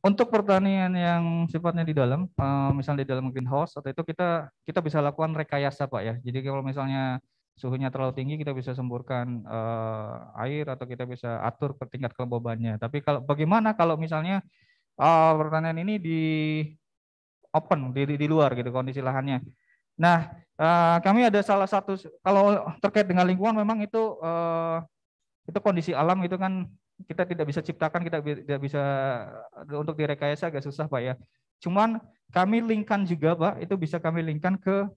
untuk pertanian yang sifatnya di dalam, eh, misalnya di dalam greenhouse atau itu kita kita bisa lakukan rekayasa pak ya. Jadi kalau misalnya suhunya terlalu tinggi kita bisa semburkan uh, air atau kita bisa atur ke tingkat kelembabannya. Tapi kalau bagaimana kalau misalnya uh, pertanian ini di open di, di, di luar gitu kondisi lahannya. Nah uh, kami ada salah satu kalau terkait dengan lingkungan memang itu uh, itu kondisi alam itu kan kita tidak bisa ciptakan, kita tidak bisa eh, untuk direkayasa agak susah Pak ya. Cuman kami linkkan juga Pak, itu bisa kami linkkan ke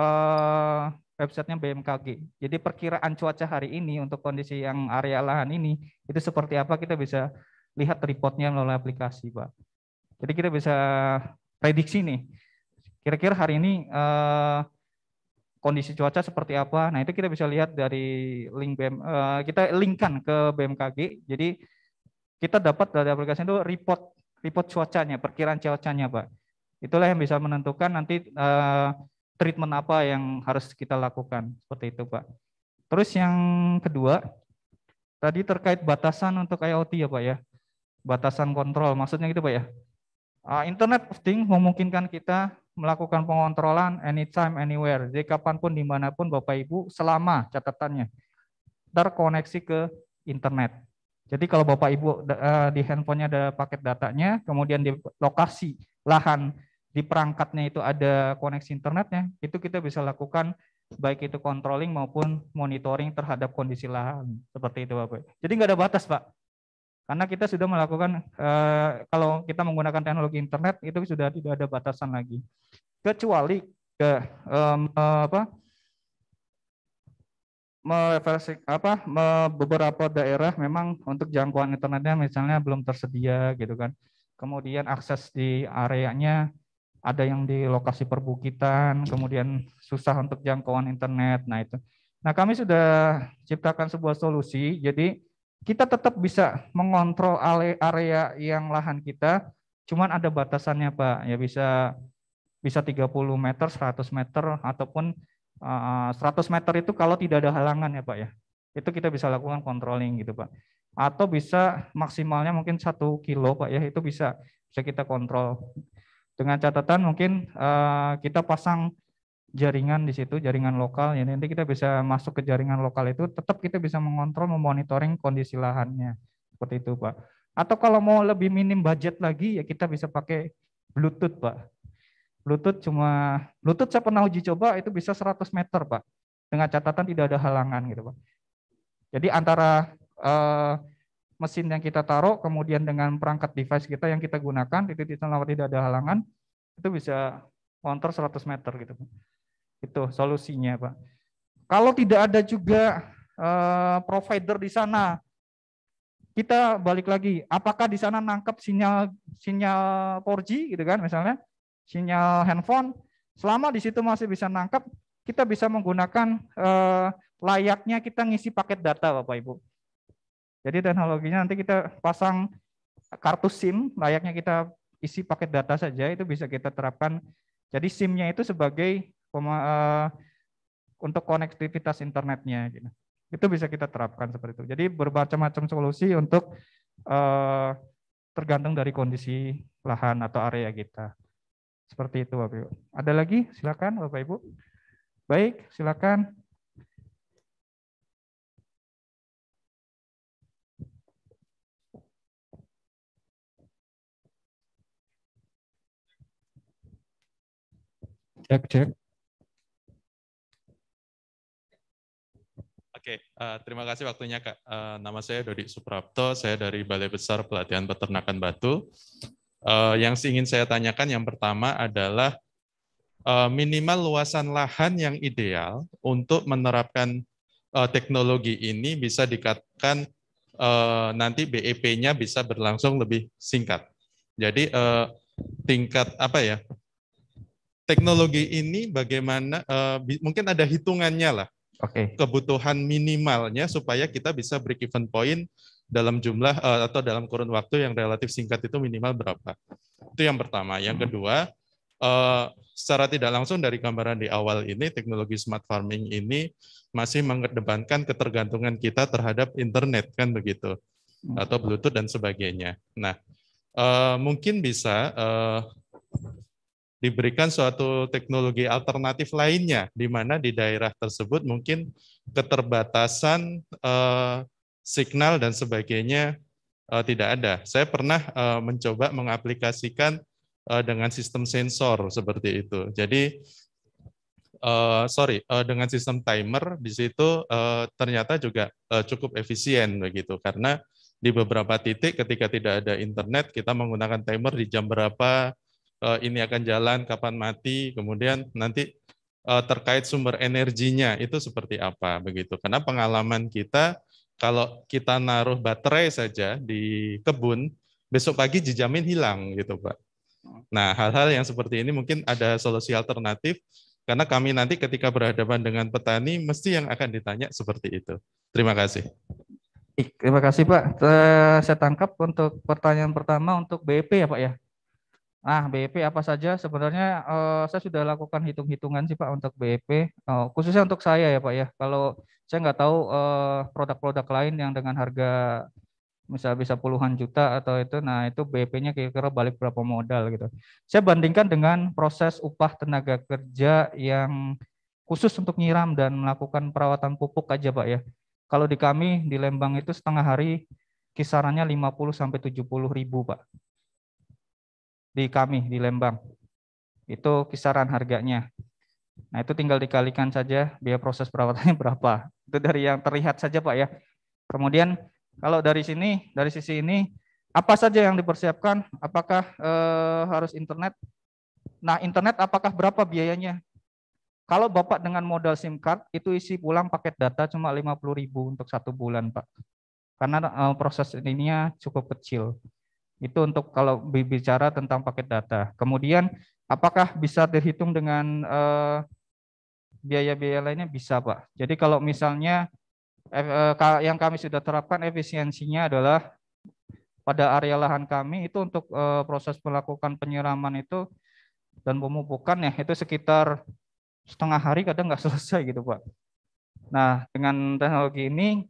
eh, websitenya BMKG. Jadi perkiraan cuaca hari ini untuk kondisi yang area lahan ini itu seperti apa kita bisa lihat reportnya melalui aplikasi Pak. Jadi kita bisa prediksi nih, kira-kira hari ini uh, kondisi cuaca seperti apa. Nah, itu kita bisa lihat dari link BM, uh, eh, kita linkkan ke BMKG. Jadi kita dapat dari aplikasi itu report report cuacanya, perkiraan cuacanya, Pak. Itulah yang bisa menentukan nanti uh, treatment apa yang harus kita lakukan. Seperti itu, Pak. Terus yang kedua, tadi terkait batasan untuk IoT ya, Pak ya. Batasan kontrol, maksudnya gitu, Pak ya. Uh, Internet of Things memungkinkan kita melakukan pengontrolan anytime, anywhere. Jadi kapanpun, dimanapun Bapak Ibu selama catatannya terkoneksi ke internet. Jadi kalau Bapak Ibu eh, di handphonenya ada paket datanya, kemudian di lokasi lahan di perangkatnya itu ada koneksi internetnya, itu kita bisa lakukan baik itu controlling maupun monitoring terhadap kondisi lahan. Seperti itu Bapak. Jadi nggak ada batas Pak. Karena kita sudah melakukan eh, kalau kita menggunakan teknologi internet itu sudah tidak ada batasan lagi. Kecuali ke um, apa? merefersi apa beberapa daerah memang untuk jangkauan internetnya misalnya belum tersedia gitu kan. Kemudian akses di areanya ada yang di lokasi perbukitan, kemudian susah untuk jangkauan internet. Nah, itu. Nah, kami sudah ciptakan sebuah solusi. Jadi kita tetap bisa mengontrol area yang lahan kita, cuman ada batasannya Pak, ya bisa bisa 30 meter, 100 meter, ataupun 100 eh, meter itu kalau tidak ada halangan ya Pak ya. Itu kita bisa lakukan controlling gitu Pak. Atau bisa maksimalnya mungkin satu kilo Pak ya, itu bisa bisa kita kontrol. Dengan catatan mungkin eh, kita pasang jaringan di situ, jaringan lokal. Ya, nanti kita bisa masuk ke jaringan lokal itu, tetap kita bisa mengontrol, memonitoring kondisi lahannya. Seperti itu, Pak. Atau kalau mau lebih minim budget lagi, ya kita bisa pakai Bluetooth, Pak. Bluetooth cuma, Bluetooth saya pernah uji coba, itu bisa 100 meter, Pak. Dengan catatan tidak ada halangan, gitu, Pak. Jadi antara eh, mesin yang kita taruh, kemudian dengan perangkat device kita yang kita gunakan, titik-titik tidak ada halangan, itu bisa counter 100 meter, gitu, Pak. Itu solusinya, Pak. Kalau tidak ada juga eh, provider di sana, kita balik lagi, apakah di sana nangkep sinyal sinyal 4G gitu kan misalnya, sinyal handphone, selama di situ masih bisa nangkep, kita bisa menggunakan eh, layaknya kita ngisi paket data Bapak Ibu. Jadi teknologinya nanti kita pasang kartu SIM, layaknya kita isi paket data saja itu bisa kita terapkan. Jadi SIM-nya itu sebagai Eh, untuk konektivitas internetnya gitu. Itu bisa kita terapkan seperti itu. Jadi berbagai macam solusi untuk eh, tergantung dari kondisi lahan atau area kita. Seperti itu Bapak Ibu. Ada lagi? Silakan Bapak Ibu. Baik, silakan. Cek, cek. Oke, okay. uh, eh, terima kasih waktunya Kak. Uh, nama saya Dodi Suprapto, saya dari Balai Besar Pelatihan Peternakan Batu. Uh, yang ingin saya tanyakan yang pertama adalah uh, minimal luasan lahan yang ideal untuk menerapkan uh, teknologi ini bisa dikatakan uh, nanti BEP-nya bisa berlangsung lebih singkat. Jadi uh, tingkat apa ya? Teknologi ini bagaimana? Uh, mungkin ada hitungannya lah okay. kebutuhan minimalnya supaya kita bisa break even point dalam jumlah uh, atau dalam kurun waktu yang relatif singkat itu minimal berapa. Itu yang pertama. Yang hmm. kedua, uh, secara tidak langsung dari gambaran di awal ini, teknologi smart farming ini masih mengedepankan ketergantungan kita terhadap internet kan begitu, hmm. atau Bluetooth dan sebagainya. Nah, uh, mungkin bisa uh, diberikan suatu teknologi alternatif lainnya, di mana di daerah tersebut mungkin keterbatasan uh, signal dan sebagainya uh, tidak ada. Saya pernah uh, mencoba mengaplikasikan uh, dengan sistem sensor seperti itu. Jadi Uh, sorry, uh, dengan sistem timer di situ uh, ternyata juga uh, cukup efisien begitu karena di beberapa titik ketika tidak ada internet kita menggunakan timer di jam berapa Eh, ini akan jalan, kapan mati, kemudian nanti eh, terkait sumber energinya itu seperti apa begitu. Karena pengalaman kita kalau kita naruh baterai saja di kebun, besok pagi dijamin hilang gitu Pak. Nah hal-hal yang seperti ini mungkin ada solusi alternatif karena kami nanti ketika berhadapan dengan petani mesti yang akan ditanya seperti itu. Terima kasih. Terima kasih Pak. Saya tangkap untuk pertanyaan pertama untuk BP ya Pak ya. Nah, BEP apa saja? Sebenarnya eh, saya sudah lakukan hitung-hitungan sih Pak untuk BEP, eh, khususnya untuk saya ya Pak ya. Kalau saya nggak tahu eh, produk-produk eh, lain yang dengan harga misalnya bisa puluhan juta atau itu, nah itu BEP-nya kira-kira balik berapa modal gitu. Saya bandingkan dengan proses upah tenaga kerja yang khusus untuk nyiram dan melakukan perawatan pupuk aja Pak ya. Kalau di kami di Lembang itu setengah hari kisarannya 50 sampai 70 ribu Pak di kami di Lembang. Itu kisaran harganya. Nah, itu tinggal dikalikan saja biaya proses perawatannya berapa. Itu dari yang terlihat saja, Pak ya. Kemudian kalau dari sini, dari sisi ini apa saja yang dipersiapkan? Apakah eh, harus internet? Nah, internet apakah berapa biayanya? Kalau Bapak dengan modal SIM card itu isi pulang paket data cuma 50.000 untuk satu bulan, Pak. Karena eh, proses ininya cukup kecil. Itu untuk kalau bicara tentang paket data. Kemudian apakah bisa dihitung dengan biaya eh, biaya-biaya lainnya? Bisa, Pak. Jadi kalau misalnya eh, eh yang kami sudah terapkan efisiensinya adalah pada area lahan kami itu untuk eh, proses melakukan penyiraman itu dan pemupukan ya itu sekitar setengah hari kadang nggak selesai gitu Pak. Nah dengan teknologi ini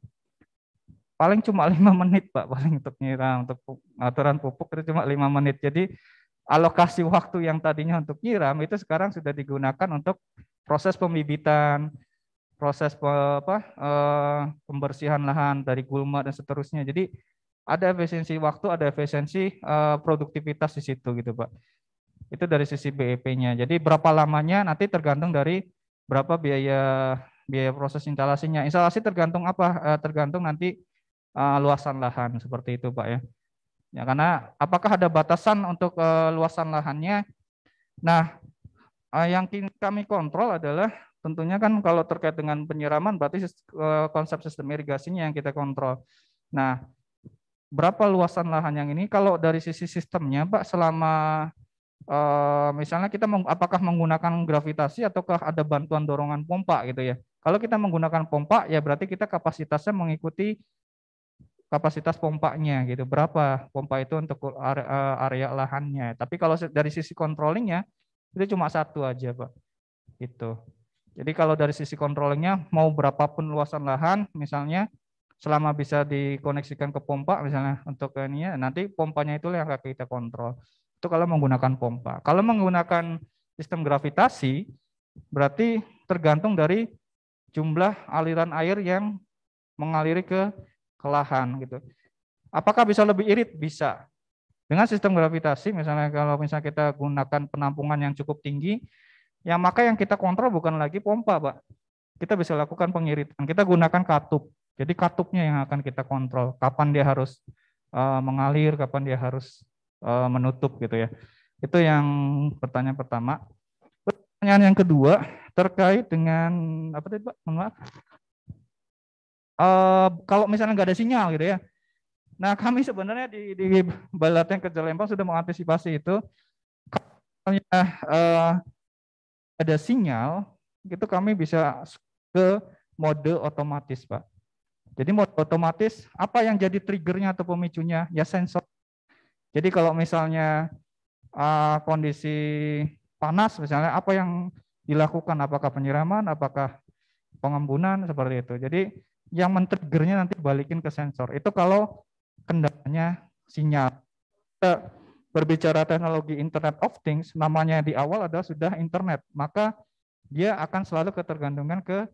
paling cuma lima menit pak paling untuk nyiram untuk aturan pupuk itu cuma lima menit jadi alokasi waktu yang tadinya untuk nyiram itu sekarang sudah digunakan untuk proses pembibitan proses apa eh, pembersihan lahan dari gulma dan seterusnya jadi ada efisiensi waktu ada efisiensi eh, produktivitas di situ gitu pak itu dari sisi BEP-nya jadi berapa lamanya nanti tergantung dari berapa biaya biaya proses instalasinya instalasi tergantung apa eh, tergantung nanti uh, luasan lahan seperti itu Pak ya. Ya karena apakah ada batasan untuk uh, luasan lahannya? Nah, uh, yang kami kontrol adalah tentunya kan kalau terkait dengan penyiraman berarti uh, konsep sistem irigasinya yang kita kontrol. Nah, berapa luasan lahan yang ini kalau dari sisi sistemnya Pak selama uh, misalnya kita meng, apakah menggunakan gravitasi ataukah ada bantuan dorongan pompa gitu ya. Kalau kita menggunakan pompa ya berarti kita kapasitasnya mengikuti kapasitas pompanya gitu berapa pompa itu untuk eh, area lahannya tapi kalau dari sisi controllingnya itu cuma satu aja pak itu jadi kalau dari sisi controllingnya mau berapapun luasan lahan misalnya selama bisa dikoneksikan ke pompa misalnya untuk ini ya nanti pompanya itu yang akan kita kontrol itu kalau menggunakan pompa kalau menggunakan sistem gravitasi berarti tergantung dari jumlah aliran air yang mengaliri ke kelahan gitu. Apakah bisa lebih irit? Bisa. Dengan sistem gravitasi, misalnya kalau misalnya kita gunakan penampungan yang cukup tinggi, ya maka yang kita kontrol bukan lagi pompa, Pak. Kita bisa lakukan pengiritan. Kita gunakan katup. Jadi katupnya yang akan kita kontrol. Kapan dia harus uh, mengalir, kapan dia harus uh, menutup gitu ya. Itu yang pertanyaan pertama. Pertanyaan yang kedua terkait dengan apa tadi Pak? maaf. Eh, kalau misalnya nggak ada sinyal gitu ya. Nah kami sebenarnya di, di Balatan Kerja Lembang sudah mengantisipasi itu. Kalau uh, ada sinyal, itu kami bisa ke mode otomatis, Pak. Jadi mode otomatis, apa yang jadi triggernya atau pemicunya? Ya sensor. Jadi kalau misalnya uh, kondisi panas, misalnya apa yang dilakukan? Apakah penyiraman, apakah pengembunan, seperti itu. Jadi yang men-triggernya nanti balikin ke sensor. Itu kalau kendalanya sinyal. Kita berbicara teknologi Internet of Things, namanya di awal adalah sudah internet, maka dia akan selalu ketergantungan ke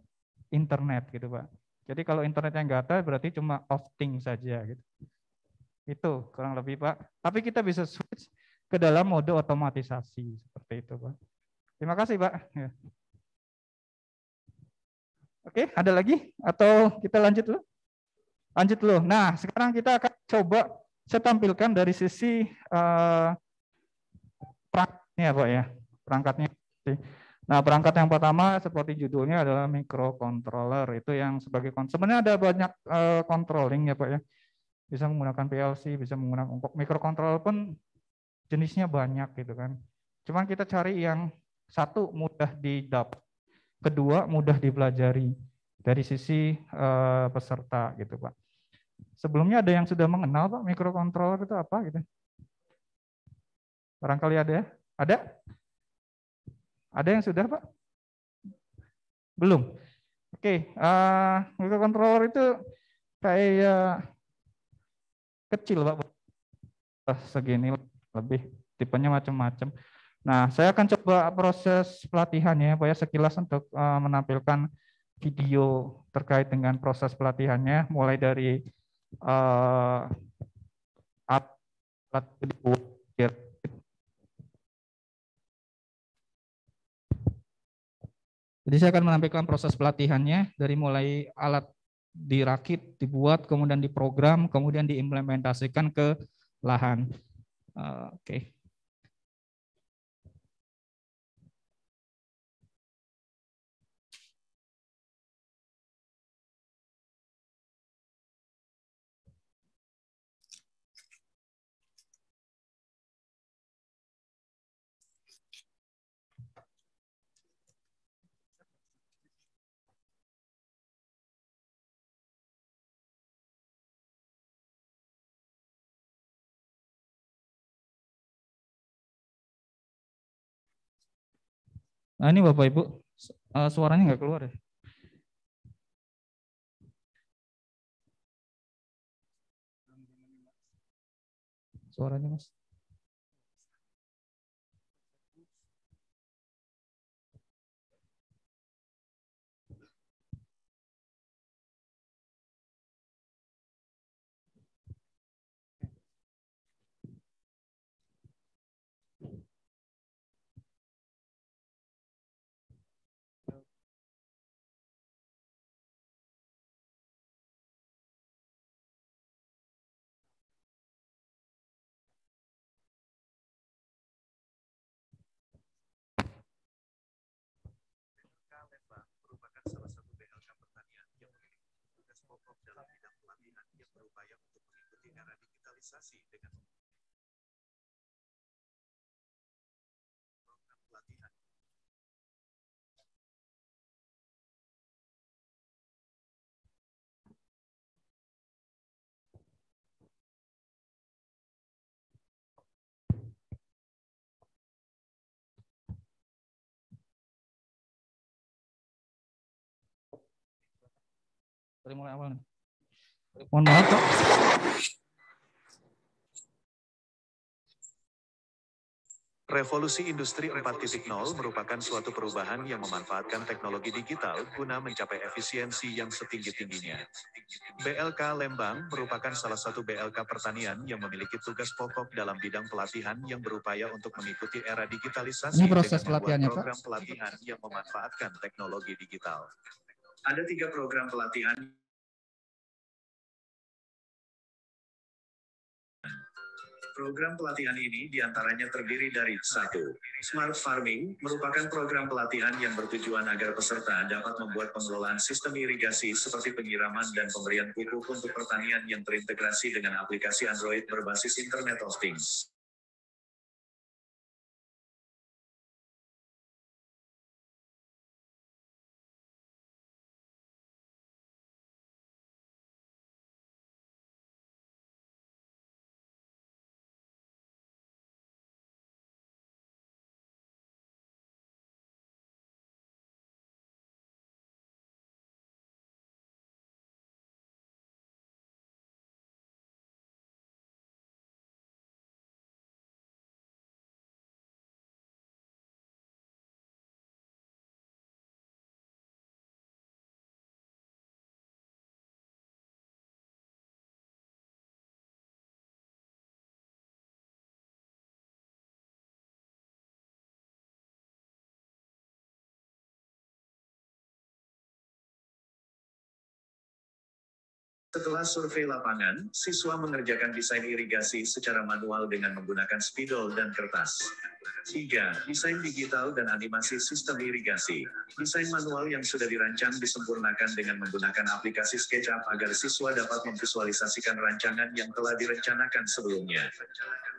internet gitu Pak. Jadi kalau internetnya nggak ada berarti cuma of things saja gitu. Itu kurang lebih Pak. Tapi kita bisa switch ke dalam mode otomatisasi seperti itu Pak. Terima kasih Pak. Ya. Oke, ada lagi? Atau kita lanjut dulu? Lanjut dulu. Nah, sekarang kita akan coba saya tampilkan dari sisi uh, perangkatnya, Pak ya. Perangkatnya. Nah, perangkat yang pertama seperti judulnya adalah microcontroller. Itu yang sebagai sebenarnya ada banyak uh, eh, controlling ya, Pak ya. Bisa menggunakan PLC, bisa menggunakan microcontroller pun jenisnya banyak gitu kan. Cuman kita cari yang satu mudah didapat kedua mudah dipelajari dari sisi uh, peserta gitu Pak. Sebelumnya ada yang sudah mengenal Pak mikrokontroler itu apa gitu? Barangkali ada ya? Ada? Ada yang sudah Pak? Belum. Oke, okay. uh, eh, mikrokontroler itu kayak kecil Pak. Segini lebih tipenya macam-macam. Nah, saya akan coba proses pelatihannya, Pak ya, sekilas untuk uh, menampilkan video terkait dengan proses pelatihannya, mulai dari uh, up Jadi saya akan menampilkan proses pelatihannya dari mulai alat dirakit, dibuat, kemudian diprogram, kemudian diimplementasikan ke lahan. Eh, oke. Okay. Nah ini Bapak Ibu, eh, suaranya nggak keluar ya? Suaranya Mas. investasi dengan program pelatihan. Dari mulai awal nih. Mohon maaf, Pak. Revolusi Industri 4.0 merupakan suatu perubahan yang memanfaatkan teknologi digital guna mencapai efisiensi yang setinggi-tingginya. BLK Lembang merupakan salah satu BLK pertanian yang memiliki tugas pokok dalam bidang pelatihan yang berupaya untuk mengikuti era digitalisasi Ini proses pelatihannya, program pelatihan yang memanfaatkan teknologi digital. Ada tiga program pelatihan Program pelatihan ini diantaranya terdiri dari satu Smart Farming merupakan program pelatihan yang bertujuan agar peserta dapat membuat pengelolaan sistem irigasi seperti penyiraman dan pemberian pupuk untuk pertanian yang terintegrasi dengan aplikasi Android berbasis Internet of Things. Setelah survei lapangan, siswa mengerjakan desain irigasi secara manual dengan menggunakan spidol dan kertas. 3. Desain digital dan animasi sistem irigasi. Desain manual yang sudah dirancang disempurnakan dengan menggunakan aplikasi SketchUp agar siswa dapat memvisualisasikan rancangan yang telah direncanakan sebelumnya.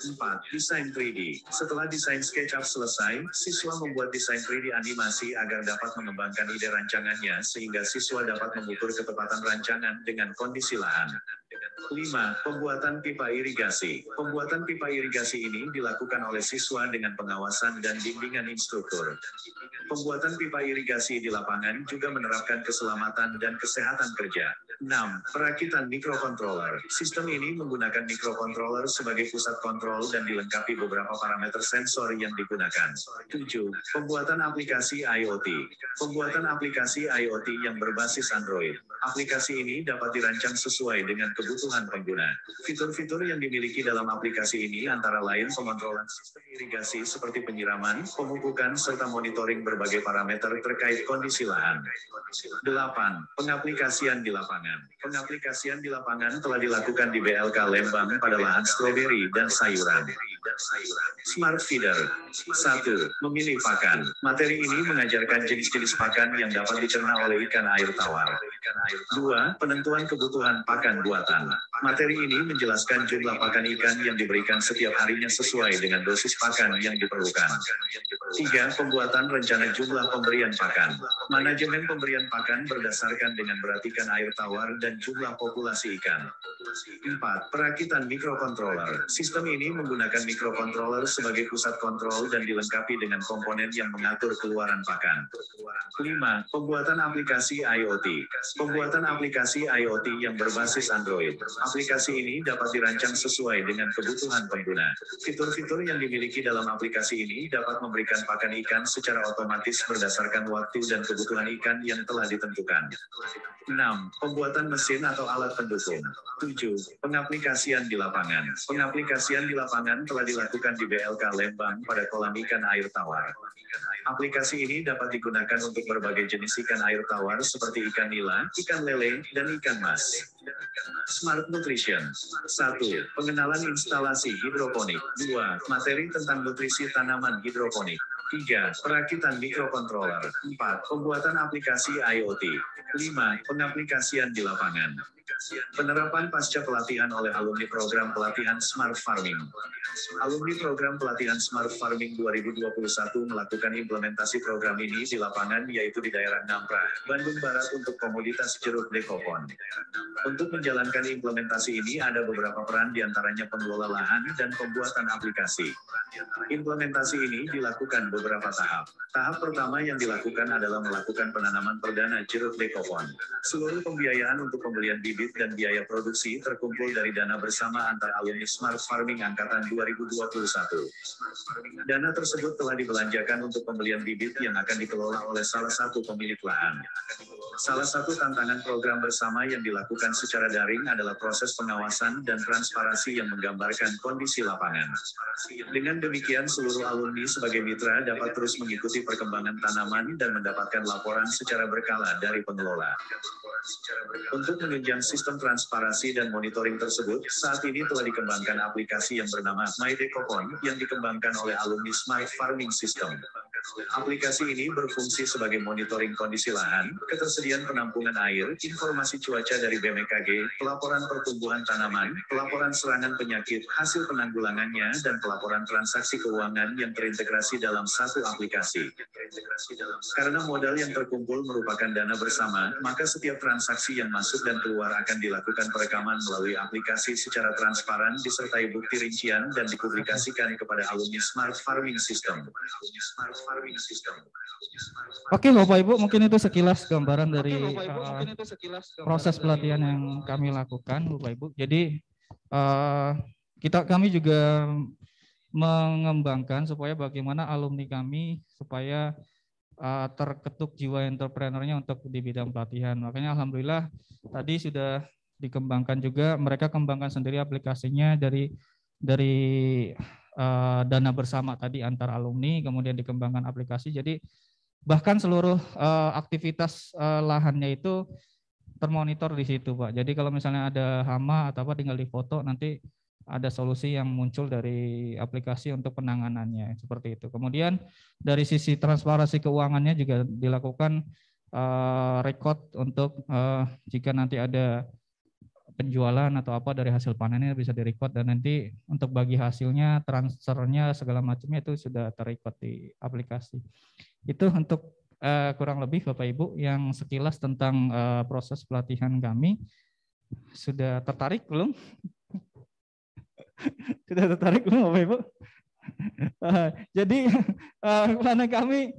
4. Desain 3D. Setelah desain SketchUp selesai, siswa membuat desain 3D animasi agar dapat mengembangkan ide rancangannya sehingga siswa dapat mengukur ketepatan rancangan dengan kondisi lahan. 5. Pembuatan pipa irigasi. Pembuatan pipa irigasi ini dilakukan oleh siswa dengan pengawasan dan bimbingan instruktur. Pembuatan pipa irigasi di lapangan juga menerapkan keselamatan dan kesehatan kerja. 6. Perakitan mikrokontroler. Sistem ini menggunakan mikrokontroler sebagai pusat kontrol dan dilengkapi beberapa parameter sensor yang digunakan. 7. Pembuatan aplikasi IoT. Pembuatan aplikasi IoT yang berbasis Android. Aplikasi ini dapat dirancang sesuai dengan kebutuhan pengguna. Fitur-fitur yang dimiliki dalam aplikasi ini antara lain pemantauan sistem irigasi seperti penyiraman, pemupukan, serta monitoring berbagai parameter terkait kondisi lahan. 8. Pengaplikasian di lapangan. Pengaplikasian di lapangan telah dilakukan di BLK Lembang pada lahan stroberi dan sayuran. Smart Feeder 1. Memilih pakan Materi ini mengajarkan jenis-jenis pakan yang dapat dicerna oleh ikan air tawar. 2. Penentuan kebutuhan pakan buatan Materi ini menjelaskan jumlah pakan ikan yang diberikan setiap harinya sesuai dengan dosis pakan yang diperlukan. 3. Pembuatan rencana jumlah pemberian pakan Manajemen pemberian pakan berdasarkan dengan perhatikan air tawar dan jumlah populasi ikan. 4. Perakitan mikrokontroler Sistem ini menggunakan mikrokontroler sebagai pusat kontrol dan dilengkapi dengan komponen yang mengatur keluaran pakan. 5. Pembuatan aplikasi IoT Pembuatan aplikasi IoT yang berbasis Android. Aplikasi ini dapat dirancang sesuai dengan kebutuhan pengguna. Fitur-fitur yang dimiliki dalam aplikasi ini dapat memberikan pakan ikan secara otomatis berdasarkan waktu dan kebutuhan ikan yang telah ditentukan. 6. Pembuatan mesin atau alat pendukung. 7. Pengaplikasian di lapangan. Pengaplikasian di lapangan telah telah dilakukan di BLK Lembang pada kolam ikan air tawar. Aplikasi ini dapat digunakan untuk berbagai jenis ikan air tawar seperti ikan nila, ikan lele, dan ikan mas. Smart Nutrition 1. Pengenalan instalasi hidroponik 2. Materi tentang nutrisi tanaman hidroponik 3. Perakitan mikrokontroler 4. Pembuatan aplikasi IoT 5. Pengaplikasian di lapangan Penerapan pasca pelatihan oleh alumni program pelatihan Smart Farming. Alumni program pelatihan Smart Farming 2021 melakukan implementasi program ini di lapangan yaitu di daerah Nampra, Bandung Barat untuk komoditas jeruk dekopon. Untuk menjalankan implementasi ini ada beberapa peran diantaranya pengelola lahan dan pembuatan aplikasi. Implementasi ini dilakukan beberapa tahap. Tahap pertama yang dilakukan adalah melakukan penanaman perdana jeruk dekopon. Seluruh pembiayaan untuk pembelian bibit bibit dan biaya produksi terkumpul dari dana bersama antar alumni Smart Farming Angkatan 2021. Dana tersebut telah dibelanjakan untuk pembelian bibit yang akan dikelola oleh salah satu pemilik lahan. Salah satu tantangan program bersama yang dilakukan secara daring adalah proses pengawasan dan transparansi yang menggambarkan kondisi lapangan. Dengan demikian, seluruh alumni sebagai mitra dapat terus mengikuti perkembangan tanaman dan mendapatkan laporan secara berkala dari pengelola. Untuk menunjang sistem transparansi dan monitoring tersebut, saat ini telah dikembangkan aplikasi yang bernama MyDecopon yang dikembangkan oleh alumni Smart Farming System. Aplikasi ini berfungsi sebagai monitoring kondisi lahan, ketersediaan penampungan air, informasi cuaca dari BMKG, e pelaporan pertumbuhan tanaman, pelaporan serangan penyakit, hasil penanggulangannya, dan pelaporan transaksi keuangan yang terintegrasi dalam satu aplikasi. Karena modal yang terkumpul merupakan dana bersama, maka setiap transaksi yang masuk dan keluar akan dilakukan perekaman melalui aplikasi secara transparan disertai bukti rincian dan dipublikasikan kepada alumni Smart Farming System. Oke Bapak Ibu, mungkin itu sekilas gambaran dari Ibu, uh, itu sekilas proses pelatihan yang kami lakukan, Bapak Ibu. Jadi uh, kita kami juga mengembangkan supaya bagaimana alumni kami supaya uh, terketuk jiwa entrepreneurnya untuk di bidang pelatihan. Makanya alhamdulillah tadi sudah dikembangkan juga mereka kembangkan sendiri aplikasinya dari dari Eh, dana bersama tadi antar alumni, kemudian dikembangkan aplikasi. Jadi bahkan seluruh eh, aktivitas eh, lahannya itu termonitor di situ, Pak. Jadi kalau misalnya ada hama atau apa tinggal difoto nanti ada solusi yang muncul dari aplikasi untuk penanganannya seperti itu. Kemudian dari sisi transparansi keuangannya juga dilakukan uh, record untuk uh, jika nanti ada penjualan atau apa dari hasil panennya bisa direcord dan nanti untuk bagi hasilnya transfernya segala macamnya itu sudah terrecord di aplikasi itu untuk uh, kurang lebih bapak ibu yang sekilas tentang uh, proses pelatihan kami sudah tertarik belum sudah tertarik belum bapak ibu uh, jadi uh, kami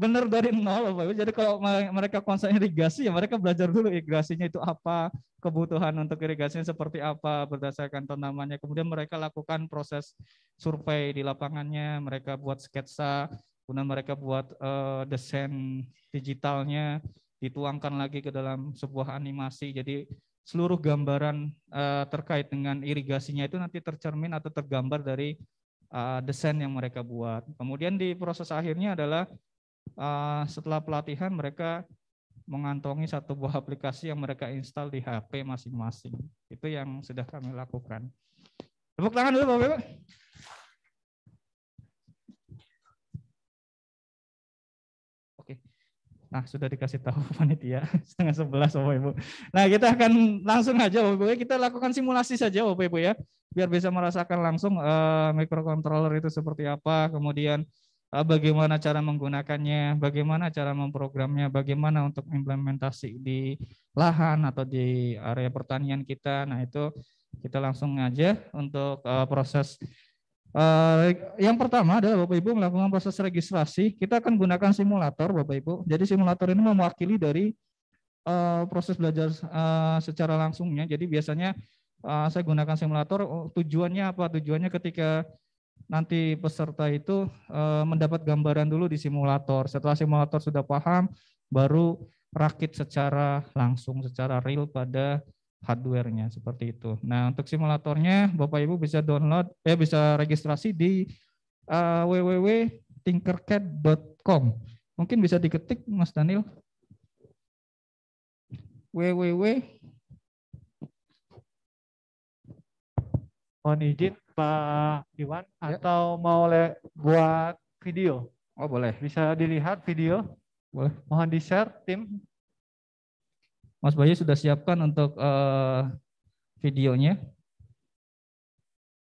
bener dari nol Bapak Ibu. Jadi kalau mereka konsep irigasi ya mereka belajar dulu irigasinya itu apa, kebutuhan untuk irigasinya seperti apa berdasarkan tanamannya. Kemudian mereka lakukan proses survei di lapangannya, mereka buat sketsa, kemudian mereka buat uh, desain digitalnya, dituangkan lagi ke dalam sebuah animasi. Jadi seluruh gambaran uh, terkait dengan irigasinya itu nanti tercermin atau tergambar dari uh, desain yang mereka buat. Kemudian di proses akhirnya adalah uh, setelah pelatihan mereka mengantongi satu buah aplikasi yang mereka install di HP masing-masing. Itu yang sudah kami lakukan. Tepuk tangan dulu Bapak-Bapak. Oke. Nah, sudah dikasih tahu panitia setengah sebelas Bapak Ibu. Nah, kita akan langsung aja Bapak Ibu. Kita lakukan simulasi saja Bapak Ibu ya. Biar bisa merasakan langsung uh, microcontroller itu seperti apa. Kemudian Ah, bagaimana cara menggunakannya, bagaimana cara memprogramnya, bagaimana untuk implementasi di lahan atau di area pertanian kita. Nah, itu kita langsung aja untuk uh, proses Uh, yang pertama adalah Bapak Ibu melakukan proses registrasi. Kita akan gunakan simulator, Bapak Ibu. Jadi simulator ini mewakili dari uh, proses belajar uh, secara langsungnya. Jadi biasanya uh, saya gunakan simulator. Oh, tujuannya apa? Tujuannya ketika nanti peserta itu eh, mendapat gambaran dulu di simulator. Setelah simulator sudah paham, baru rakit secara langsung, secara real pada hardware-nya seperti itu. Nah, untuk simulatornya Bapak Ibu bisa download eh bisa registrasi di uh, eh, www.tinkercad.com. Mungkin bisa diketik Mas Daniel. www Mohon izin Pak Iwan ya. atau mau le buat video? Oh boleh. Bisa dilihat video? Boleh. Mohon di share tim. Mas Bayu sudah siapkan untuk uh, videonya.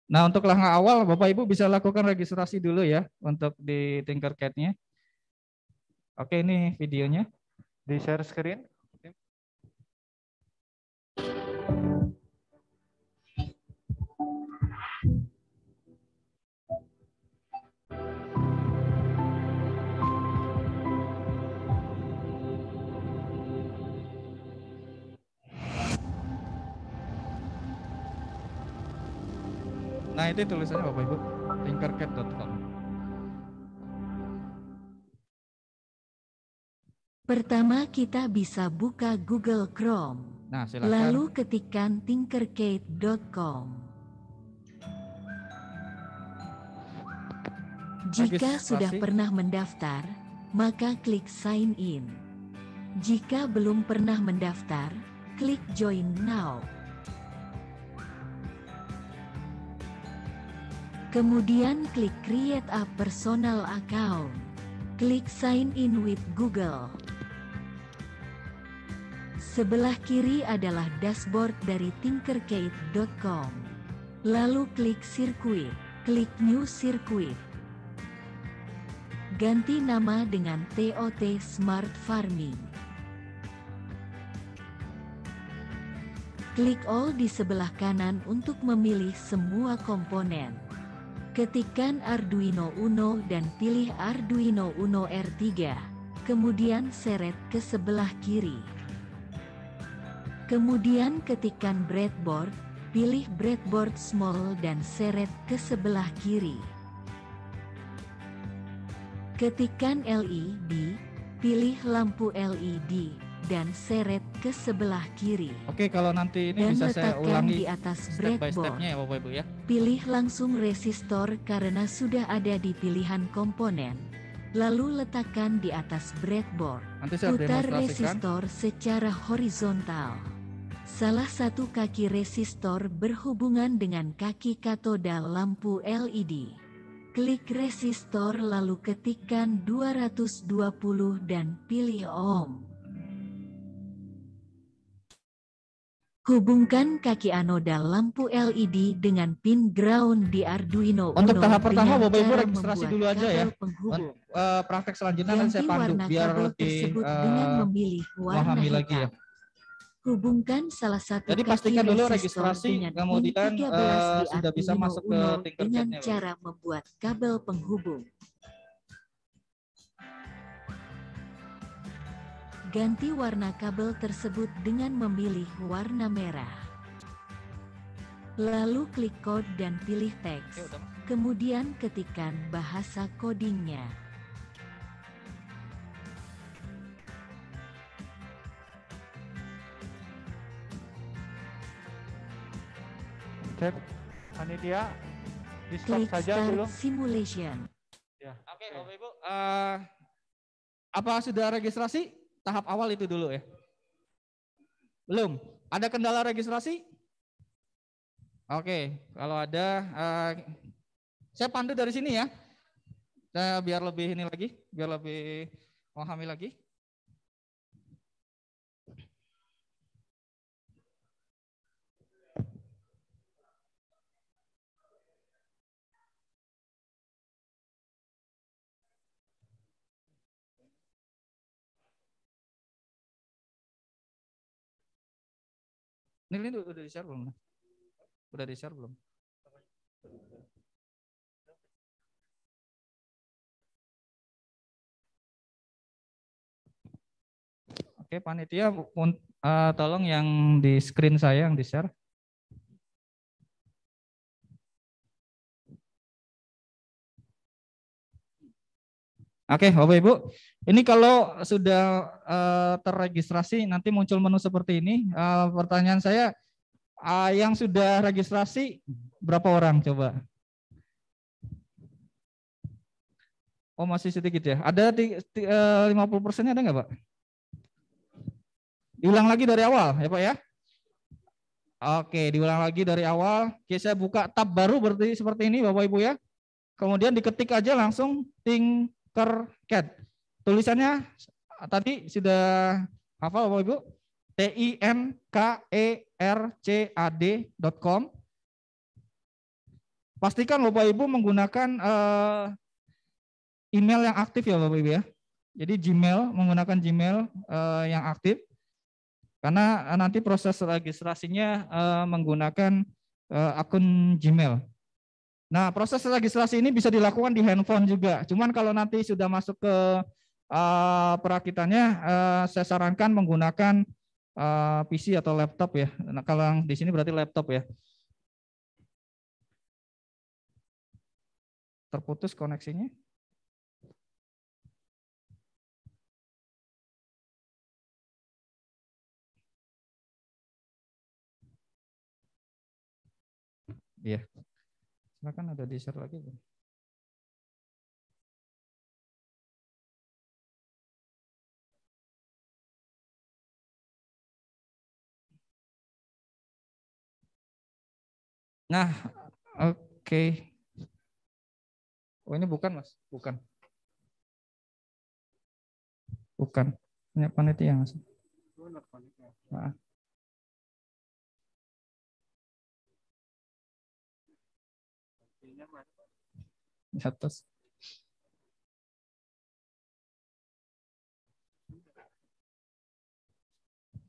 Nah untuk langkah awal Bapak Ibu bisa lakukan registrasi dulu ya untuk di Tinkercad-nya. Oke ini videonya. Di share screen. Nah itu tulisannya Bapak Ibu, tinkercad.com. Pertama kita bisa buka Google Chrome. Nah, silakan. Lalu ketikkan tinkercad.com. Jika sudah pernah mendaftar, maka klik sign in. Jika belum pernah mendaftar, klik join now. Kemudian klik Create a Personal Account. Klik Sign in with Google. Sebelah kiri adalah dashboard dari tinkercade.com. Lalu klik sirkuit, klik New Circuit. Ganti nama dengan TOT Smart Farming. Klik All di sebelah kanan untuk memilih semua komponen. Ketikan Arduino Uno dan pilih Arduino Uno R3. Kemudian seret ke sebelah kiri. Kemudian ketikan breadboard, pilih breadboard small dan seret ke sebelah kiri. Ketikan LED, pilih lampu LED dan seret ke sebelah kiri. Oke, kalau nanti ini dan bisa letakkan saya ulangi di atas step breadboard. by ya Bapak Ibu ya. Pilih langsung resistor karena sudah ada di pilihan komponen. Lalu letakkan di atas breadboard. Nanti saya Putar resistor secara horizontal. Salah satu kaki resistor berhubungan dengan kaki katoda lampu LED. Klik resistor lalu ketikkan 220 dan pilih ohm. Hubungkan kaki anoda lampu LED dengan pin ground di Arduino Uno. Untuk tahap pertama Bapak Ibu registrasi dulu aja ya. Uh, praktek selanjutnya nanti saya pandu biar lebih uh, dengan memilih warna lagi ya. Hubungkan salah satu Jadi pastikan dulu registrasi kemudian uh, eh, sudah bisa masuk ke tingkat dengan cara membuat kabel penghubung. Ganti warna kabel tersebut dengan memilih warna merah. Lalu klik code dan pilih teks. Kemudian ketikkan bahasa codingnya. Cek, Anitia, di stop Klik saja start dulu. simulation. Ya. Oke, okay, Bapak Ibu. Uh, apa sudah registrasi? tahap awal itu dulu ya? Belum. Ada kendala registrasi? Oke, kalau ada, uh, saya pandu dari sini ya. Nah, biar lebih ini lagi, biar lebih memahami lagi. Ini udah, udah di share belum? Udah di share belum? Oke, panitia eh, tolong yang di screen saya yang di share. Oke, Bapak Ibu, ini kalau sudah uh, terregistrasi nanti muncul menu seperti ini. Uh, pertanyaan saya uh, yang sudah registrasi berapa orang coba? Oh masih sedikit ya. Ada di, uh, 50 persennya ada nggak Pak? Diulang lagi dari awal ya Pak ya. Oke, diulang lagi dari awal. Oke, saya buka tab baru berarti seperti ini Bapak Ibu ya. Kemudian diketik aja langsung Cat. Tulisannya tadi sudah hafal Bapak Ibu? T I N K E R C A com Pastikan Bapak Ibu menggunakan eh, email yang aktif ya Bapak Ibu ya. Jadi Gmail menggunakan Gmail eh, yang aktif karena eh, nanti proses registrasinya menggunakan akun Gmail. Nah, proses registrasi ini bisa dilakukan di handphone juga. Cuman kalau nanti sudah masuk ke Eh, perakitannya eh, saya sarankan menggunakan eh, PC atau laptop ya. Nah, kalau di sini berarti laptop ya. Terputus koneksinya. Iya. Silakan ada di share lagi. Nah, oke. Okay. Oh, ini bukan, Mas. Bukan. Bukan. Punya panitia, Mas. Nah. Di atas.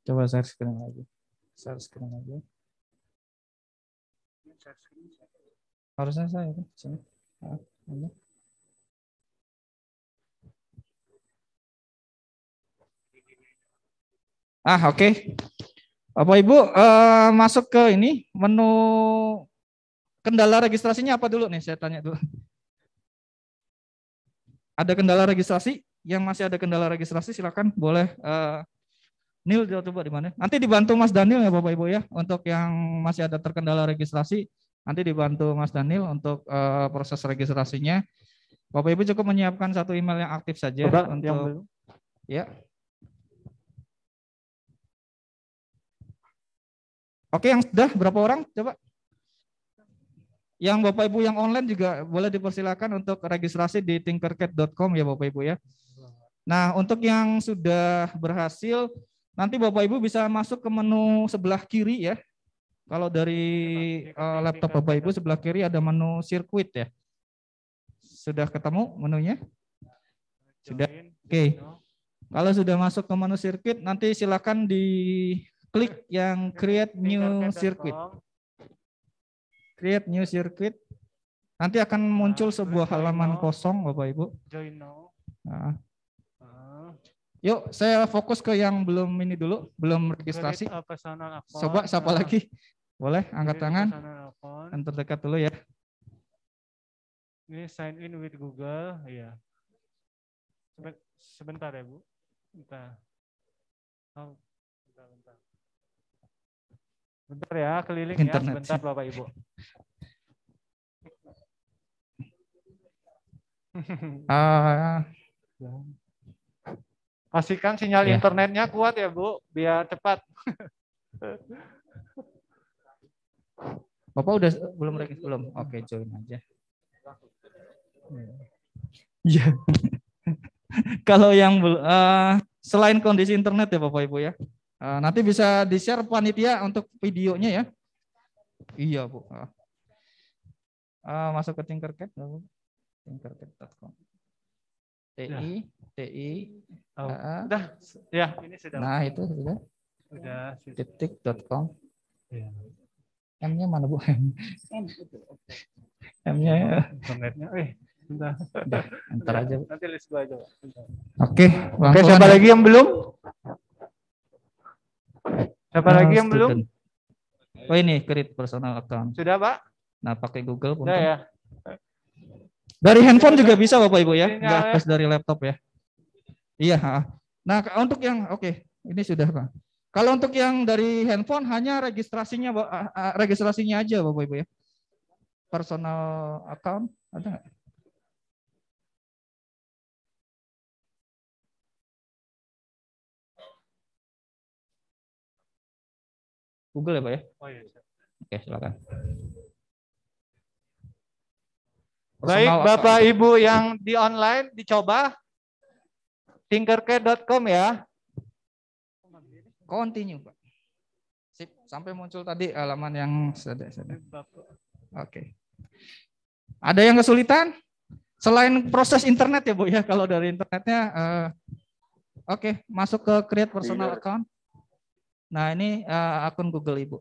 Coba share screen lagi. Share screen lagi. Harusnya saya kan sini. Ah, ah oke. Okay. Bapak Ibu uh, masuk ke ini menu kendala registrasinya apa dulu nih saya tanya dulu. Ada kendala registrasi? Yang masih ada kendala registrasi silakan boleh uh, Nil coba di mana? Nanti dibantu Mas Daniel ya Bapak Ibu ya untuk yang masih ada terkendala registrasi nanti dibantu Mas Daniel untuk uh, proses registrasinya. Bapak Ibu cukup menyiapkan satu email yang aktif saja Bapak, untuk yang ya. Oke, yang sudah berapa orang coba? Yang Bapak Ibu yang online juga boleh dipersilakan untuk registrasi di tinkercat.com ya Bapak Ibu ya. Nah, untuk yang sudah berhasil Nanti Bapak Ibu bisa masuk ke menu sebelah kiri ya. Kalau dari uh, laptop Bapak Ibu sebelah kiri ada menu sirkuit ya. Sudah ketemu menunya? Sudah. Oke. Okay. Kalau sudah masuk ke menu sirkuit nanti silakan di klik yang create new circuit. Create new circuit. Nanti akan nah, muncul sebuah halaman kosong Bapak Ibu. Nah. Yuk, saya fokus ke yang belum ini dulu, belum registrasi. Coba siapa lagi? Boleh angkat tangan. Yang terdekat dulu ya. Ini sign in with Google, ya. Sebentar ya, Bu. Bentar. Oh, bentar, bentar. Bentar ya, keliling ya, Internet. ya. Bentar, Bapak Ibu. Ah. uh, Pastikan sinyal ya. internetnya kuat ya, Bu, biar cepat. Bapak udah belum lagi belum? Oke, join aja. Ya. Kalau yang uh, selain kondisi internet ya Bapak Ibu ya. Uh, nanti bisa di-share panitia untuk videonya ya. Iya, Bu. Uh, masuk ke Tinkercad, Bu. Tinkercad.com. TI, ya. TI. Oh, uh, Sudah. Ya, ini sudah. Nah, itu sudah. Sudah. titik.com. Ya. M-nya mana, Bu? M. M-nya ya. Internetnya. Eh, sudah. Sudah. ntar aja. Nanti list gua aja. Oke, Oke, siapa lagi yang belum? Siapa nah, lagi yang student. belum? Oh ini create personal account. Sudah, Pak? Nah, pakai Google pun. Sudah ya. Dari handphone juga bisa Bapak Ibu ya, enggak iya. harus dari laptop ya. Iya. Nah untuk yang oke okay, ini sudah Pak. Kalau untuk yang dari handphone hanya registrasinya registrasinya aja Bapak Ibu ya. Personal account ada enggak? Google ya Pak ya? Oh, iya, oke, silakan. Baik Bapak Ibu yang di online dicoba tinkercare.com ya. Continue Pak. Sip, sampai muncul tadi halaman yang sudah sudah. Oke. Ada yang kesulitan? Selain proses internet ya Bu ya, kalau dari internetnya uh, oke, okay, masuk ke create personal iya. account. Nah, ini uh, akun Google Ibu.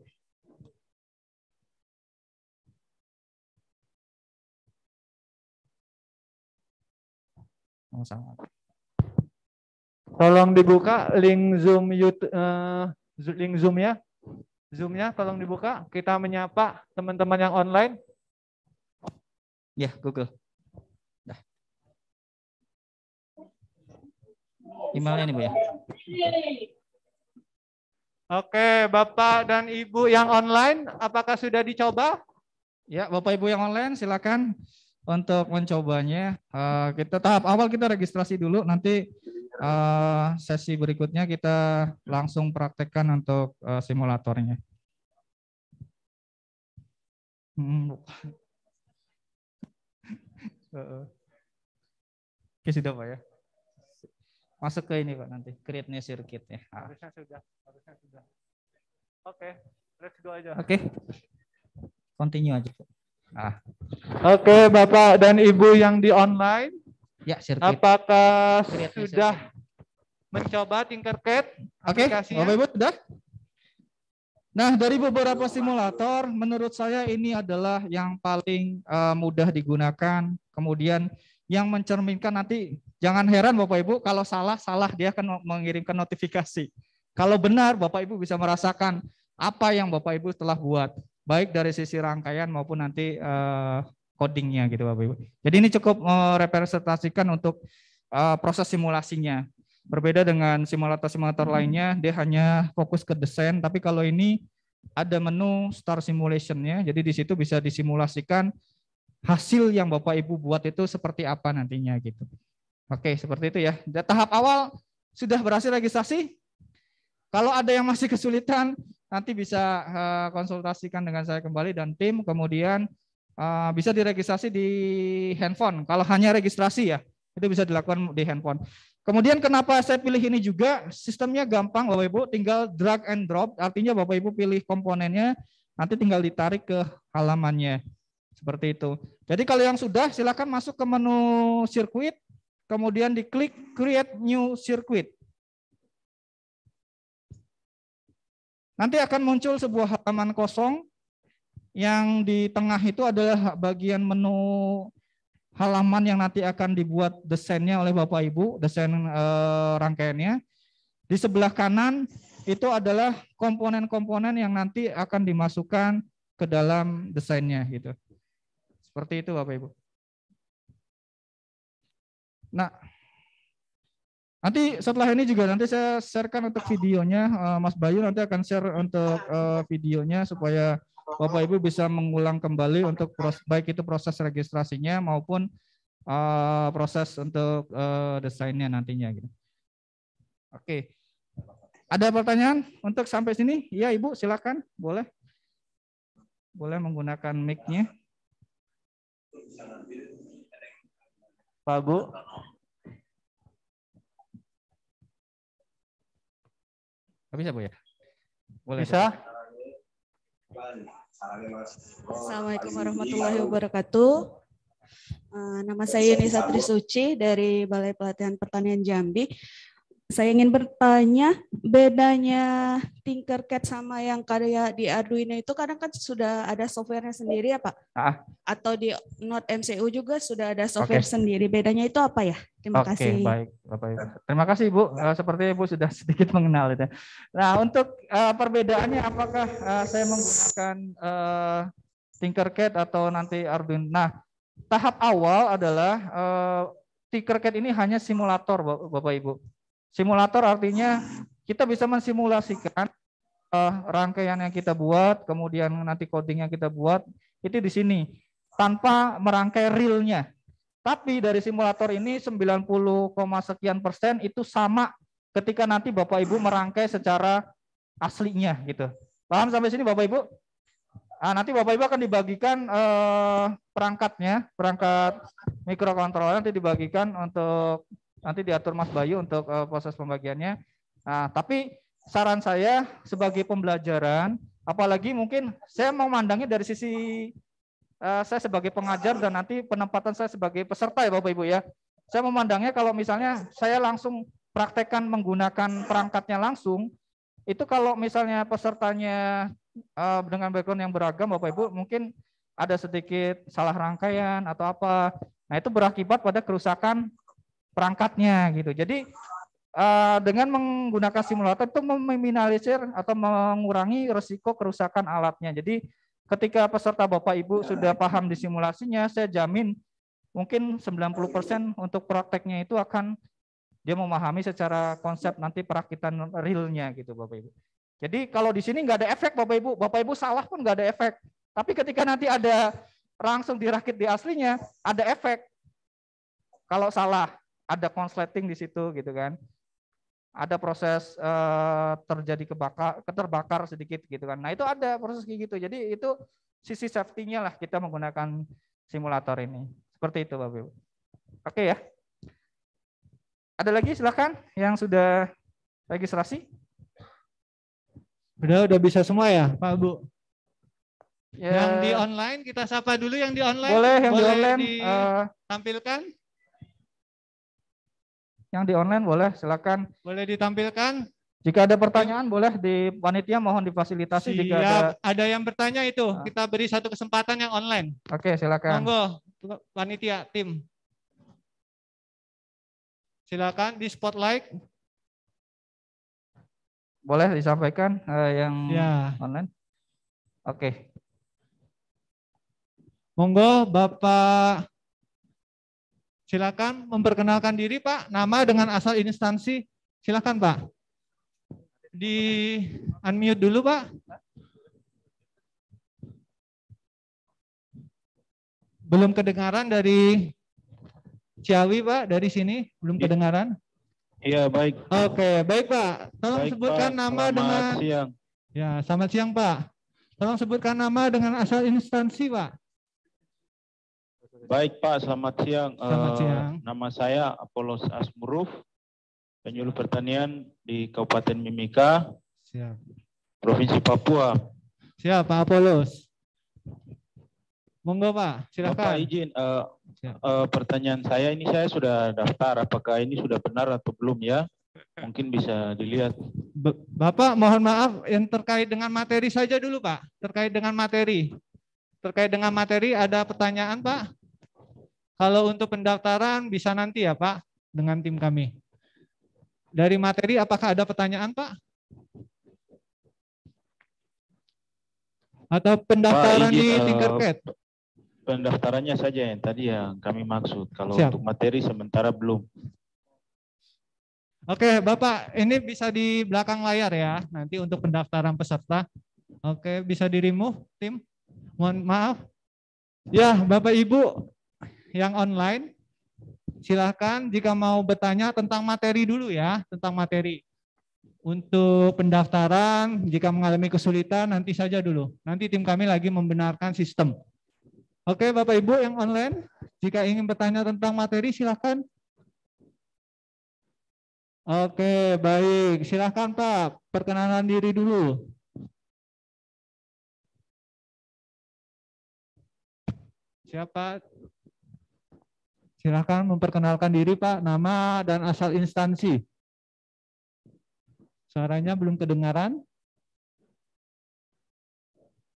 Tolong dibuka link Zoom YouTube, uh, link Zoom ya. Zoom-nya tolong dibuka. Kita menyapa teman-teman yang online. Ya, yeah, Google. Dah. Emailnya nih, Bu ya. Oke, Bapak dan Ibu yang online, apakah sudah dicoba? Ya, Bapak Ibu yang online, silakan untuk mencobanya uh, kita tahap awal kita registrasi dulu nanti uh, sesi berikutnya kita langsung praktekkan untuk uh, simulatornya. Hmm. Oke sudah pak ya. Masuk ke ini pak nanti create new circuit ya. Ah. Harusnya sudah, harusnya sudah. Oke, okay, let's go aja. Oke, okay. continue aja. Pak. Ah. Oke, Bapak dan Ibu yang di online. Ya, sirkuit. Apakah sirkuit, ya, sudah sirkuit. mencoba Tinkercad? Oke, Bapak Ibu sudah? Nah, dari beberapa simulator, menurut saya ini adalah yang paling uh, mudah digunakan. Kemudian yang mencerminkan nanti, jangan heran Bapak Ibu, kalau salah, salah dia akan mengirimkan notifikasi. Kalau benar, Bapak Ibu bisa merasakan apa yang Bapak Ibu telah buat baik dari sisi rangkaian maupun nanti eh, codingnya gitu Bapak Ibu. Jadi ini cukup merepresentasikan untuk eh, proses simulasinya. Berbeda dengan simulator-simulator hmm. lainnya, dia hanya fokus ke desain, tapi kalau ini ada menu star simulation ya. jadi di situ bisa disimulasikan hasil yang Bapak Ibu buat itu seperti apa nantinya gitu. Oke, seperti itu ya. Tahap awal sudah berhasil registrasi? Kalau ada yang masih kesulitan, nanti bisa eh, konsultasikan dengan saya kembali dan tim kemudian eh, bisa diregistrasi di handphone. Kalau hanya registrasi ya, itu bisa dilakukan di handphone. Kemudian kenapa saya pilih ini juga? Sistemnya gampang Bapak Ibu, tinggal drag and drop, artinya Bapak Ibu pilih komponennya, nanti tinggal ditarik ke halamannya. Seperti itu. Jadi kalau yang sudah silakan masuk ke menu sirkuit, kemudian diklik create new circuit. Nanti akan muncul sebuah halaman kosong yang di tengah itu adalah bagian menu halaman yang nanti akan dibuat desainnya oleh Bapak Ibu, desain eh, rangkaiannya. Di sebelah kanan itu adalah komponen-komponen yang nanti akan dimasukkan ke dalam desainnya gitu. Seperti itu Bapak Ibu. Nah, Nanti setelah ini juga nanti saya sharekan untuk videonya eh, Mas Bayu nanti akan share untuk eh, videonya supaya Bapak Ibu bisa mengulang kembali untuk proses, baik itu proses registrasinya maupun eh, proses untuk desainnya nantinya gitu. Oke. Ada pertanyaan untuk sampai sini? Iya Ibu, silakan. Boleh. Boleh menggunakan mic-nya. Pak Bu, Gak bisa, Bu ya? Boleh. Bisa. Assalamualaikum warahmatullahi wabarakatuh. Eh, nama saya Nisa Trisuci dari Balai Pelatihan Pertanian Jambi saya ingin bertanya bedanya Tinkercad sama yang karya di Arduino itu kadang kan sudah ada softwarenya sendiri ya Pak? Ah. Atau di Node MCU juga sudah ada software okay. sendiri. Bedanya itu apa ya? Terima okay, kasih. Oke, baik Bapak Ibu. Terima kasih Bu. Eh, seperti Ibu sudah sedikit mengenal itu. Nah, untuk eh, perbedaannya apakah eh, saya menggunakan Tinkercad atau nanti Arduino? Nah, tahap awal adalah Tinkercad ini hanya simulator Bapak Ibu Simulator artinya kita bisa mensimulasikan uh, rangkaian yang kita buat, kemudian nanti coding yang kita buat itu di sini tanpa merangkai realnya. Tapi dari simulator ini 90, sekian persen itu sama ketika nanti Bapak Ibu merangkai secara aslinya gitu. Paham sampai sini Bapak Ibu? Nah, nanti Bapak Ibu akan dibagikan eh, perangkatnya, perangkat mikrokontroler nanti dibagikan untuk nanti diatur Mas Bayu untuk uh, proses pembagiannya. Nah, tapi saran saya sebagai pembelajaran, apalagi mungkin saya mau mandangnya dari sisi uh, saya sebagai pengajar dan nanti penempatan saya sebagai peserta ya Bapak Ibu ya. Saya memandangnya kalau misalnya saya langsung praktekkan menggunakan perangkatnya langsung, itu kalau misalnya pesertanya uh, dengan background yang beragam Bapak Ibu mungkin ada sedikit salah rangkaian atau apa. Nah, itu berakibat pada kerusakan perangkatnya gitu. Jadi eh, dengan menggunakan simulator itu meminimalisir atau mengurangi resiko kerusakan alatnya. Jadi ketika peserta Bapak Ibu sudah paham di simulasinya, saya jamin mungkin 90% untuk prakteknya itu akan dia memahami secara konsep nanti perakitan realnya gitu Bapak Ibu. Jadi kalau di sini nggak ada efek Bapak Ibu, Bapak Ibu salah pun nggak ada efek. Tapi ketika nanti ada langsung dirakit di aslinya, ada efek kalau salah ada konsleting di situ gitu kan ada proses uh, terjadi kebakar keterbakar sedikit gitu kan nah itu ada proses kayak gitu jadi itu sisi safety-nya lah kita menggunakan simulator ini seperti itu Bapak Ibu oke ya ada lagi silahkan yang sudah registrasi udah udah bisa semua ya Pak Bu Ya. Yang di online kita sapa dulu yang di online. Boleh yang Boleh di online di, uh, tampilkan. Yang di online boleh, silakan. Boleh ditampilkan? Jika ada pertanyaan boleh di panitia mohon difasilitasi Siap. jika ada ada yang bertanya itu ah. kita beri satu kesempatan yang online. Oke, silakan. Monggo panitia tim. Silakan di spotlight. Boleh disampaikan uh, yang ya. online? Oke. Monggo Bapak Silakan memperkenalkan diri Pak, nama dengan asal instansi. Silakan Pak. Di unmute dulu Pak. Belum kedengaran dari Ciawi Pak, dari sini belum iya. kedengaran. Iya baik. Oke baik Pak, tolong baik, sebutkan Pak. nama selamat dengan. Siang. Ya selamat siang Pak. Tolong sebutkan nama dengan asal instansi Pak. Baik Pak, selamat siang. Selamat eh, siang. Uh, nama saya Apolos Asmuruf, penyuluh pertanian di Kabupaten Mimika, Siap. Provinsi Papua. Siap Pak Apolos. Monggo Pak, silakan. Bapak izin, uh, uh, pertanyaan saya ini saya sudah daftar, apakah ini sudah benar atau belum ya? Mungkin bisa dilihat. Bapak mohon maaf yang terkait dengan materi saja dulu Pak, terkait dengan materi. Terkait dengan materi ada pertanyaan Pak? Kalau untuk pendaftaran bisa nanti ya Pak dengan tim kami. Dari materi apakah ada pertanyaan Pak? Atau pendaftaran Pak, izin, di eh, Tinkercad? pendaftarannya saja yang tadi yang kami maksud. Kalau Siap. untuk materi sementara belum. Oke, Bapak, ini bisa di belakang layar ya. Nanti untuk pendaftaran peserta. Oke, bisa dirimu tim. Mohon maaf. Ya, Bapak Ibu, yang online, silahkan jika mau bertanya tentang materi dulu ya, tentang materi. Untuk pendaftaran, jika mengalami kesulitan, nanti saja dulu. Nanti tim kami lagi membenarkan sistem. Oke, Bapak Ibu yang online, jika ingin bertanya tentang materi, silahkan. Oke, baik. Silahkan Pak, perkenalan diri dulu. Siapa? Silahkan memperkenalkan diri Pak, nama dan asal instansi. Suaranya belum kedengaran.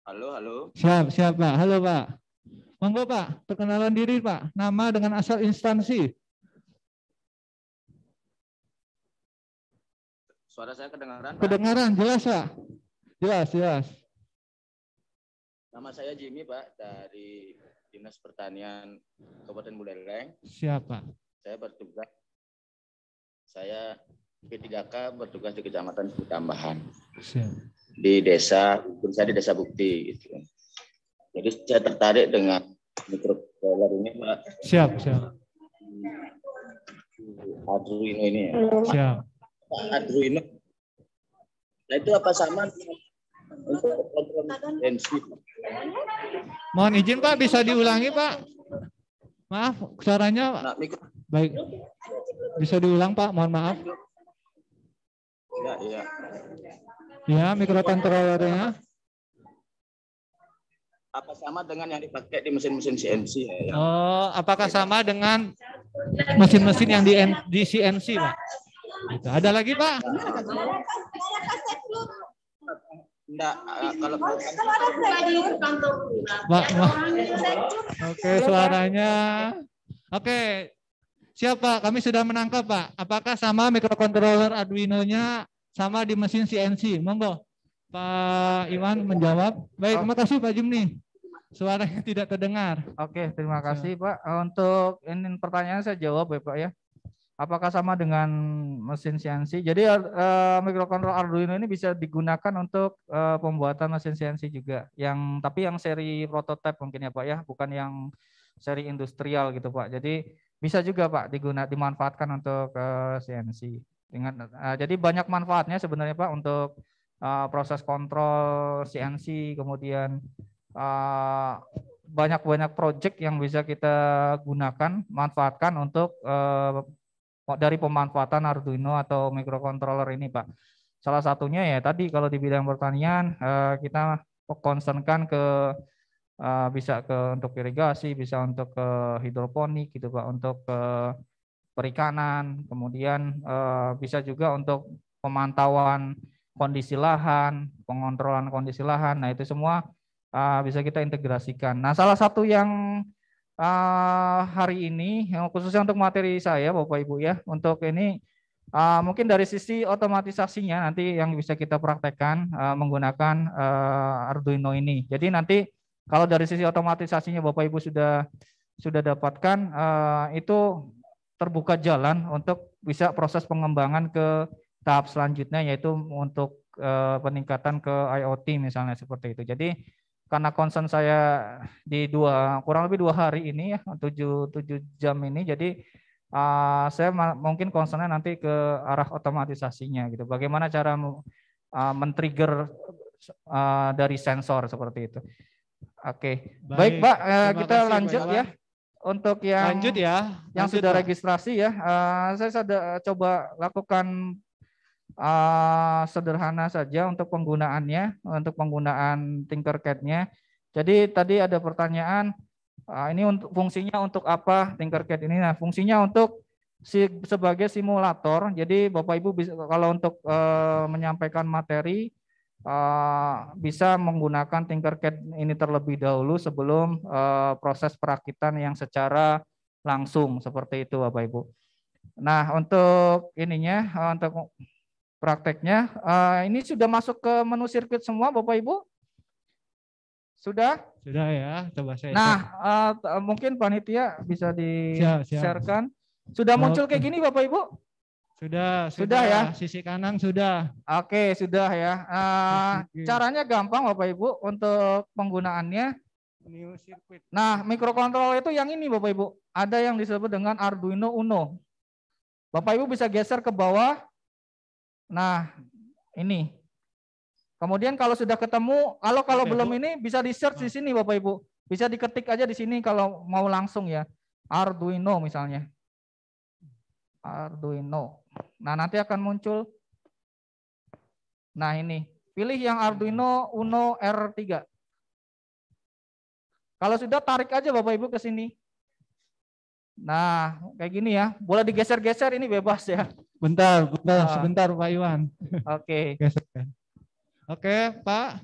Halo, halo. Siap, siap Pak. Halo Pak. Monggo Pak, perkenalan diri Pak, nama dengan asal instansi. Suara saya kedengaran Pak? Kedengaran, jelas Pak. Jelas, jelas. Nama saya Jimmy Pak, dari Dinas Pertanian Kabupaten Buleleng. Siapa? Saya bertugas. Saya P3K bertugas di Kecamatan Tambahan. Siapa? Di desa, saya di Desa Bukti. Gitu. Jadi saya tertarik dengan mikrocontroller ini, Pak. Siap, siap. Arduino ini ya. Siap. Arduino. Nah itu apa sama Mohon izin Pak, bisa diulangi Pak? Maaf, suaranya Baik. Bisa diulang Pak, mohon maaf. Iya. Ya, Ya, mikrokontrolernya. Apa sama dengan yang dipakai di mesin-mesin CNC ya, ya? Oh, apakah sama dengan mesin-mesin yang di, di CNC, Pak? Gitu. Ada lagi, Pak? Enggak, eh, kalau Pak, Oke, suaranya. Oke. siapa Kami sudah menangkap, Pak. Apakah sama microcontroller Arduino-nya sama di mesin CNC? Monggo. Pak Iwan menjawab. Baik, terima oh. kasih Pak Jimni. Suaranya tidak terdengar. Oke, terima kasih, Pak. Untuk ini pertanyaan saya jawab ya, Pak ya. Apakah sama dengan mesin CNC? Jadi uh, eh, eh, microcontroller Arduino ini bisa digunakan untuk uh, pembuatan mesin CNC juga. Yang tapi yang seri prototipe mungkin ya Pak ya, bukan yang seri industrial gitu Pak. Jadi bisa juga Pak digunakan dimanfaatkan untuk uh, CNC. Dengan uh, jadi banyak manfaatnya sebenarnya Pak untuk uh, proses kontrol CNC kemudian uh, banyak-banyak project yang bisa kita gunakan manfaatkan untuk uh, dari pemanfaatan Arduino atau microcontroller ini, Pak. Salah satunya ya tadi kalau di bidang pertanian eh, kita konsenkan ke eh, bisa ke untuk irigasi, bisa untuk ke hidroponik gitu Pak, untuk ke perikanan, kemudian eh, bisa juga untuk pemantauan kondisi lahan, pengontrolan kondisi lahan. Nah, itu semua bisa kita integrasikan. Nah, salah satu yang uh, hari ini, yang khususnya untuk materi saya, Bapak Ibu ya, untuk ini uh, mungkin dari sisi otomatisasinya nanti yang bisa kita praktekkan uh, menggunakan uh, Arduino ini. Jadi nanti kalau dari sisi otomatisasinya Bapak Ibu sudah sudah dapatkan, uh, itu terbuka jalan untuk bisa proses pengembangan ke tahap selanjutnya yaitu untuk uh, peningkatan ke IoT misalnya seperti itu. Jadi karena concern saya di dua kurang lebih dua hari ini ya tujuh tujuh jam ini jadi uh, saya mungkin concernnya nanti ke arah otomatisasinya gitu bagaimana cara uh, men-trigger uh, dari sensor seperti itu oke okay. baik, pak uh, eh, kita kasih, lanjut ya untuk yang lanjut ya yang sudah pak. registrasi ya uh, saya sudah coba lakukan uh, sederhana saja untuk penggunaannya, untuk penggunaan Tinkercad-nya. Jadi tadi ada pertanyaan, uh, ini untuk fungsinya untuk apa Tinkercad ini? Nah, fungsinya untuk si, sebagai simulator. Jadi Bapak Ibu bisa, kalau untuk uh, menyampaikan materi uh, bisa menggunakan Tinkercad ini terlebih dahulu sebelum uh, proses perakitan yang secara langsung seperti itu Bapak Ibu. Nah, untuk ininya untuk prakteknya. Uh, ini sudah masuk ke menu sirkuit semua, Bapak Ibu? Sudah? Sudah ya, coba saya. Nah, uh, mungkin panitia bisa di-sharekan. Sudah muncul kayak gini, Bapak Ibu? Sudah, sudah, sudah ya. Sisi kanan sudah. Oke, sudah ya. Uh, caranya gampang, Bapak Ibu, untuk penggunaannya. New circuit. Nah, mikrokontrol itu yang ini, Bapak Ibu. Ada yang disebut dengan Arduino Uno. Bapak Ibu bisa geser ke bawah Nah, ini. Kemudian kalau sudah ketemu, kalau kalau Oke, belum Bu. ini bisa di search di sini Bapak Ibu. Bisa diketik aja di sini kalau mau langsung ya. Arduino misalnya. Arduino. Nah, nanti akan muncul Nah, ini. Pilih yang Arduino Uno R3. Kalau sudah tarik aja Bapak Ibu ke sini. Nah, kayak gini ya. boleh digeser-geser ini bebas ya. Bentar, bentar, oh. sebentar Pak Iwan. Oke. Okay. Oke, Pak.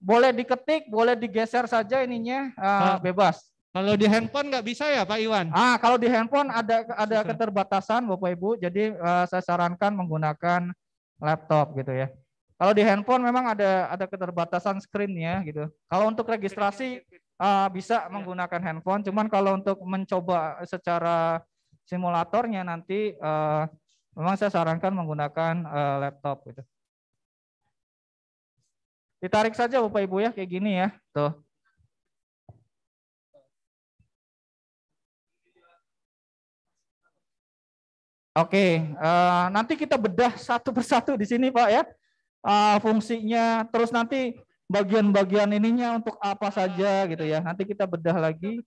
Boleh diketik, boleh digeser saja ininya, uh, bebas. Kalau di handphone nggak bisa ya Pak Iwan? Ah, kalau di handphone ada ada Sisa. keterbatasan Bapak Ibu, jadi uh, saya sarankan menggunakan laptop gitu ya. Kalau di handphone memang ada ada keterbatasan screennya gitu. Kalau untuk registrasi uh, bisa ya. menggunakan handphone, cuman kalau untuk mencoba secara simulatornya nanti uh, memang saya sarankan menggunakan uh, laptop gitu. Ditarik saja Bapak Ibu ya kayak gini ya. Tuh. Oke, uh, nanti kita bedah satu persatu di sini Pak ya. Uh, fungsinya terus nanti bagian-bagian ininya untuk apa saja gitu ya. Nanti kita bedah lagi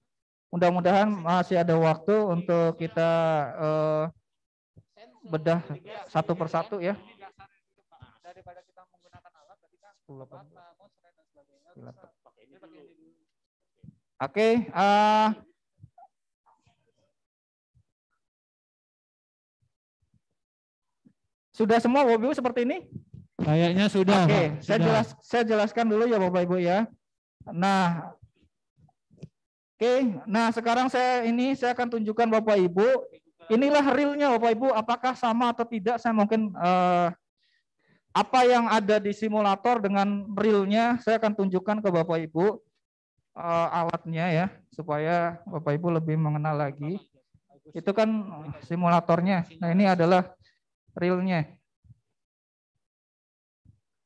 mudah-mudahan masih ada waktu untuk kita uh, bedah satu persatu ya. Oke, uh, Sudah semua Bapak seperti ini? Kayaknya sudah. Oke, okay, saya jelas saya jelaskan dulu ya Bapak Ibu ya. Nah, Oke, nah sekarang saya ini saya akan tunjukkan Bapak Ibu. Inilah realnya Bapak Ibu, apakah sama atau tidak? Saya mungkin eh, apa yang ada di simulator dengan realnya saya akan tunjukkan ke Bapak Ibu eh, alatnya ya, supaya Bapak Ibu lebih mengenal lagi. Itu kan simulatornya. Nah ini adalah realnya.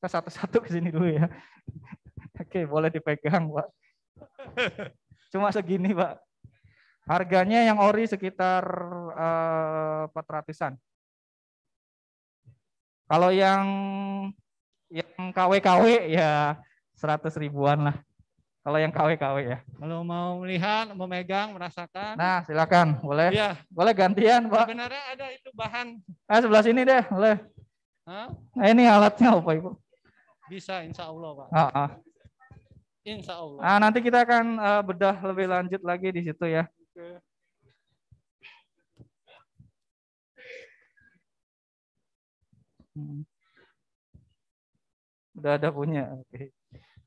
Kita satu-satu ke sini dulu ya. Oke, boleh dipegang, Pak. Cuma segini, Pak. Harganya yang ori sekitar eh, empat ratusan. Kalau yang yang KW-KW ya seratus ribuan lah. Kalau yang KW-KW ya. Kalau mau melihat, memegang, merasakan. Nah, silakan. Boleh. Iya. Boleh gantian, Pak. Sebenarnya ada itu bahan. eh, sebelah sini deh, boleh. Hah? Nah, ini alatnya apa, Ibu? Bisa, insya Allah, Pak. Ah, ah. Insya Allah. Nah, nanti kita akan uh, bedah lebih lanjut lagi di situ ya. Oke. Hmm. Udah ada punya. Oke.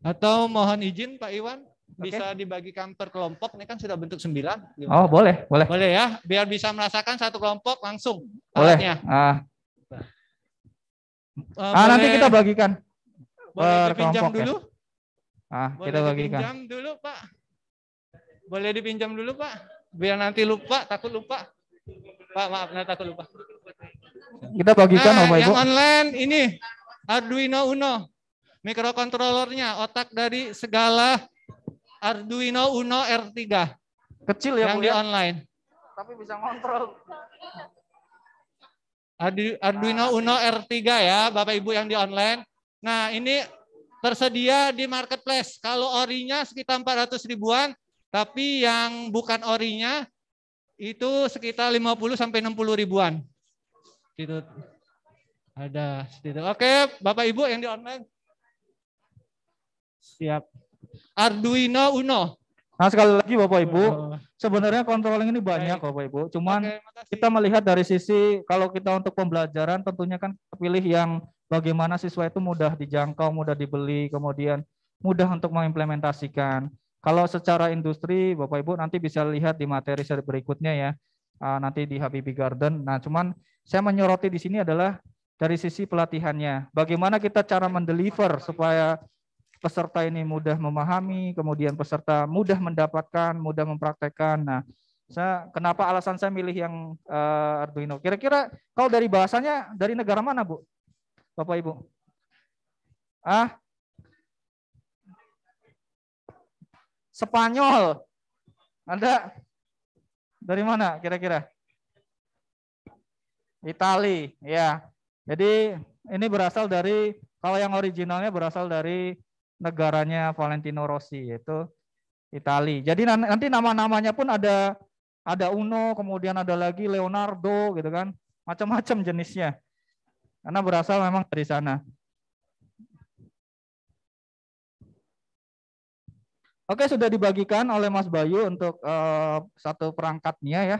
Atau mohon izin Pak Iwan bisa okay. dibagikan per kelompok. Ini kan sudah bentuk sembilan. Oh boleh, boleh. Boleh ya, biar bisa merasakan satu kelompok langsung. Boleh. Ah. Uh, ah nanti kita bagikan. Eh, boleh dulu. Ya. Ah, Boleh kita bagikan. dipinjam dulu, Pak. Boleh dipinjam dulu, Pak. Biar nanti lupa, takut lupa. Pak, maaf, nanti takut lupa. Kita bagikan, nah, Bapak Ibu. Yang online ini Arduino Uno. mikrokontrolernya otak dari segala Arduino Uno R3. Kecil ya, Yang di ya? online. Tapi bisa ngontrol. Arduino Uno R3 ya, Bapak Ibu yang di online. Nah, ini tersedia di marketplace. Kalau orinya sekitar 400 ribuan, tapi yang bukan orinya itu sekitar 50 sampai 60 ribuan. Gitu. Ada sedikit. Oke, Bapak Ibu yang di online. Siap. Arduino Uno. Nah sekali lagi Bapak Ibu, oh. sebenarnya controlling ini banyak Baik. Bapak Ibu. Cuman Oke, kita melihat dari sisi kalau kita untuk pembelajaran tentunya kan pilih yang bagaimana siswa itu mudah dijangkau, mudah dibeli, kemudian mudah untuk mengimplementasikan. Kalau secara industri, Bapak Ibu nanti bisa lihat di materi seri berikutnya ya, ah, nanti di Habibi Garden. Nah, cuman saya menyoroti di sini adalah dari sisi pelatihannya. Bagaimana kita cara mendeliver supaya peserta ini mudah memahami, kemudian peserta mudah mendapatkan, mudah mempraktekkan. Nah, saya kenapa alasan saya milih yang uh, Arduino? Kira-kira kalau dari bahasanya dari negara mana, Bu? Bapak Ibu? Ah? Spanyol. Ada? Dari mana kira-kira? Itali, ya. Jadi ini berasal dari kalau yang originalnya berasal dari negaranya Valentino Rossi yaitu Itali. Jadi nanti nama-namanya pun ada ada Uno, kemudian ada lagi Leonardo gitu kan. Macam-macam jenisnya karena berasal memang dari sana. Oke, sudah dibagikan oleh Mas Bayu untuk uh, satu perangkatnya ya.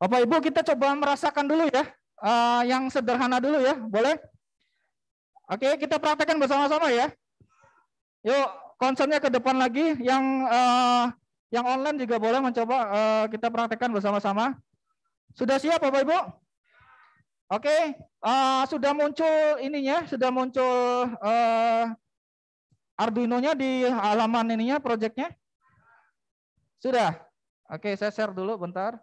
Bapak Ibu kita coba merasakan dulu ya, uh, yang sederhana dulu ya, boleh? Oke, kita praktekkan bersama-sama ya. Yuk, concernnya ke depan lagi yang uh, yang online juga boleh mencoba uh, kita praktekkan bersama-sama. Sudah siap Bapak Ibu? Oke, okay. uh, eh, sudah muncul ininya, sudah muncul uh, Arduino-nya di halaman ininya, projectnya? Sudah. Oke, okay, saya share dulu bentar.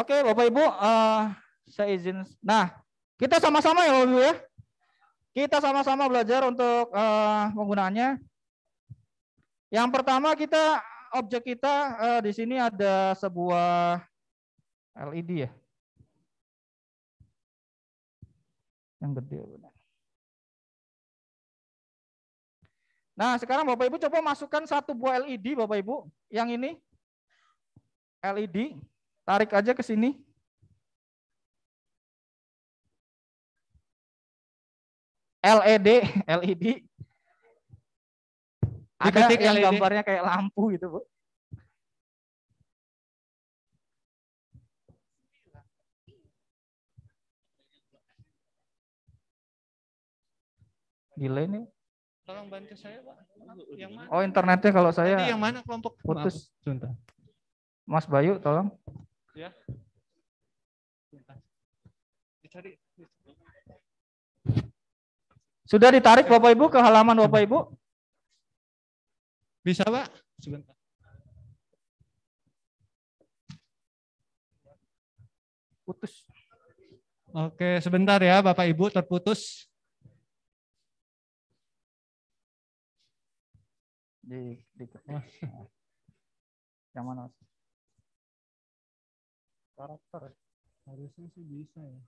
Oke, Bapak Ibu, uh, saya izin. Nah, kita sama-sama ya Bapak Ibu ya. Kita sama-sama belajar untuk uh, penggunaannya. Yang pertama kita objek kita uh, di sini ada sebuah LED ya. Yang gede benar. Nah, sekarang Bapak Ibu coba masukkan satu buah LED Bapak Ibu, yang ini. LED Tarik aja ke sini. LED, LED. Ada Diketik yang LED. gambarnya kayak lampu gitu, Bu. Gila ini. Tolong bantu saya, Pak. Yang mana? Oh, internetnya kalau saya Tadi yang mana kelompok putus. Mas Bayu, tolong ya. Sudah ditarik Bapak Ibu ke halaman Bapak Ibu? Bisa, Pak? Sebentar. Putus. Oke, sebentar ya Bapak Ibu terputus. Di, di, di. Yang mana? karakter harusnya sih bisa ya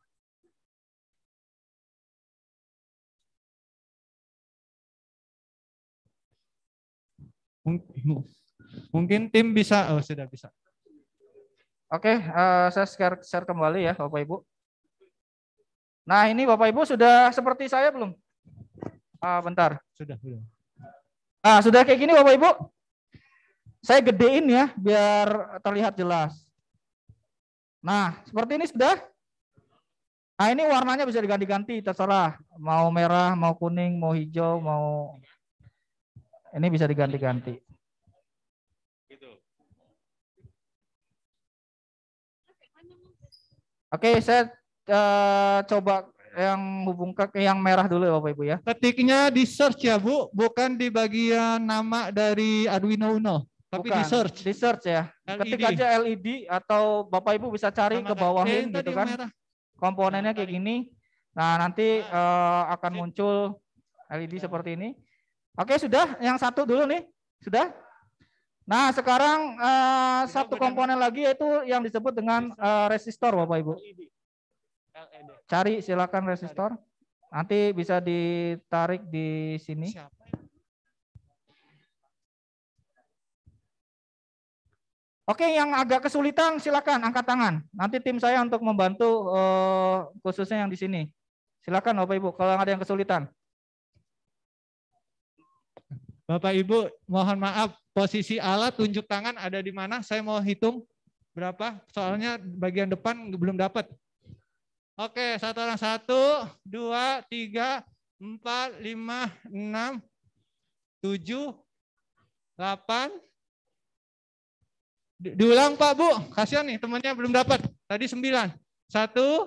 Mungkin tim bisa, oh sudah bisa. Oke, uh, saya share, share kembali ya Bapak Ibu. Nah ini Bapak Ibu sudah seperti saya belum? uh, bentar. Sudah, sudah. Ah, sudah kayak gini Bapak Ibu? Saya gedein ya biar terlihat jelas. Nah, seperti ini sudah. Nah, ini warnanya bisa diganti-ganti, terserah. Mau merah, mau kuning, mau hijau, mau... Ini bisa diganti-ganti. Oke, saya uh, coba yang hubung ke eh, yang merah dulu ya Bapak Ibu ya. Ketiknya di search ya Bu, bukan di bagian nama dari Arduino Uno. Tapi Bukan. di search. Di search ya. LED. Ketik aja LED atau Bapak Ibu bisa cari Sama ke ini gitu kan. Merah. Komponennya nah, kayak gini. Nah, nanti nah, uh, akan muncul LED nah. Iya. seperti ini. Oke, sudah yang satu dulu nih. Sudah? Nah, sekarang uh, satu komponen lagi yaitu yang disebut dengan uh, resistor Bapak Ibu. E e cari silakan resistor. Nanti bisa ditarik di sini. Siapa? Oke, yang agak kesulitan silakan angkat tangan. Nanti tim saya untuk membantu eh, khususnya yang di sini. Silakan Bapak Ibu kalau ada yang kesulitan. Bapak Ibu, mohon maaf posisi alat tunjuk tangan ada di mana? Saya mau hitung berapa? Soalnya bagian depan belum dapat. Oke, satu orang satu, dua, tiga, empat, lima, enam, tujuh, delapan, Diulang Pak Bu, kasihan nih temannya belum dapat. Tadi sembilan. Satu,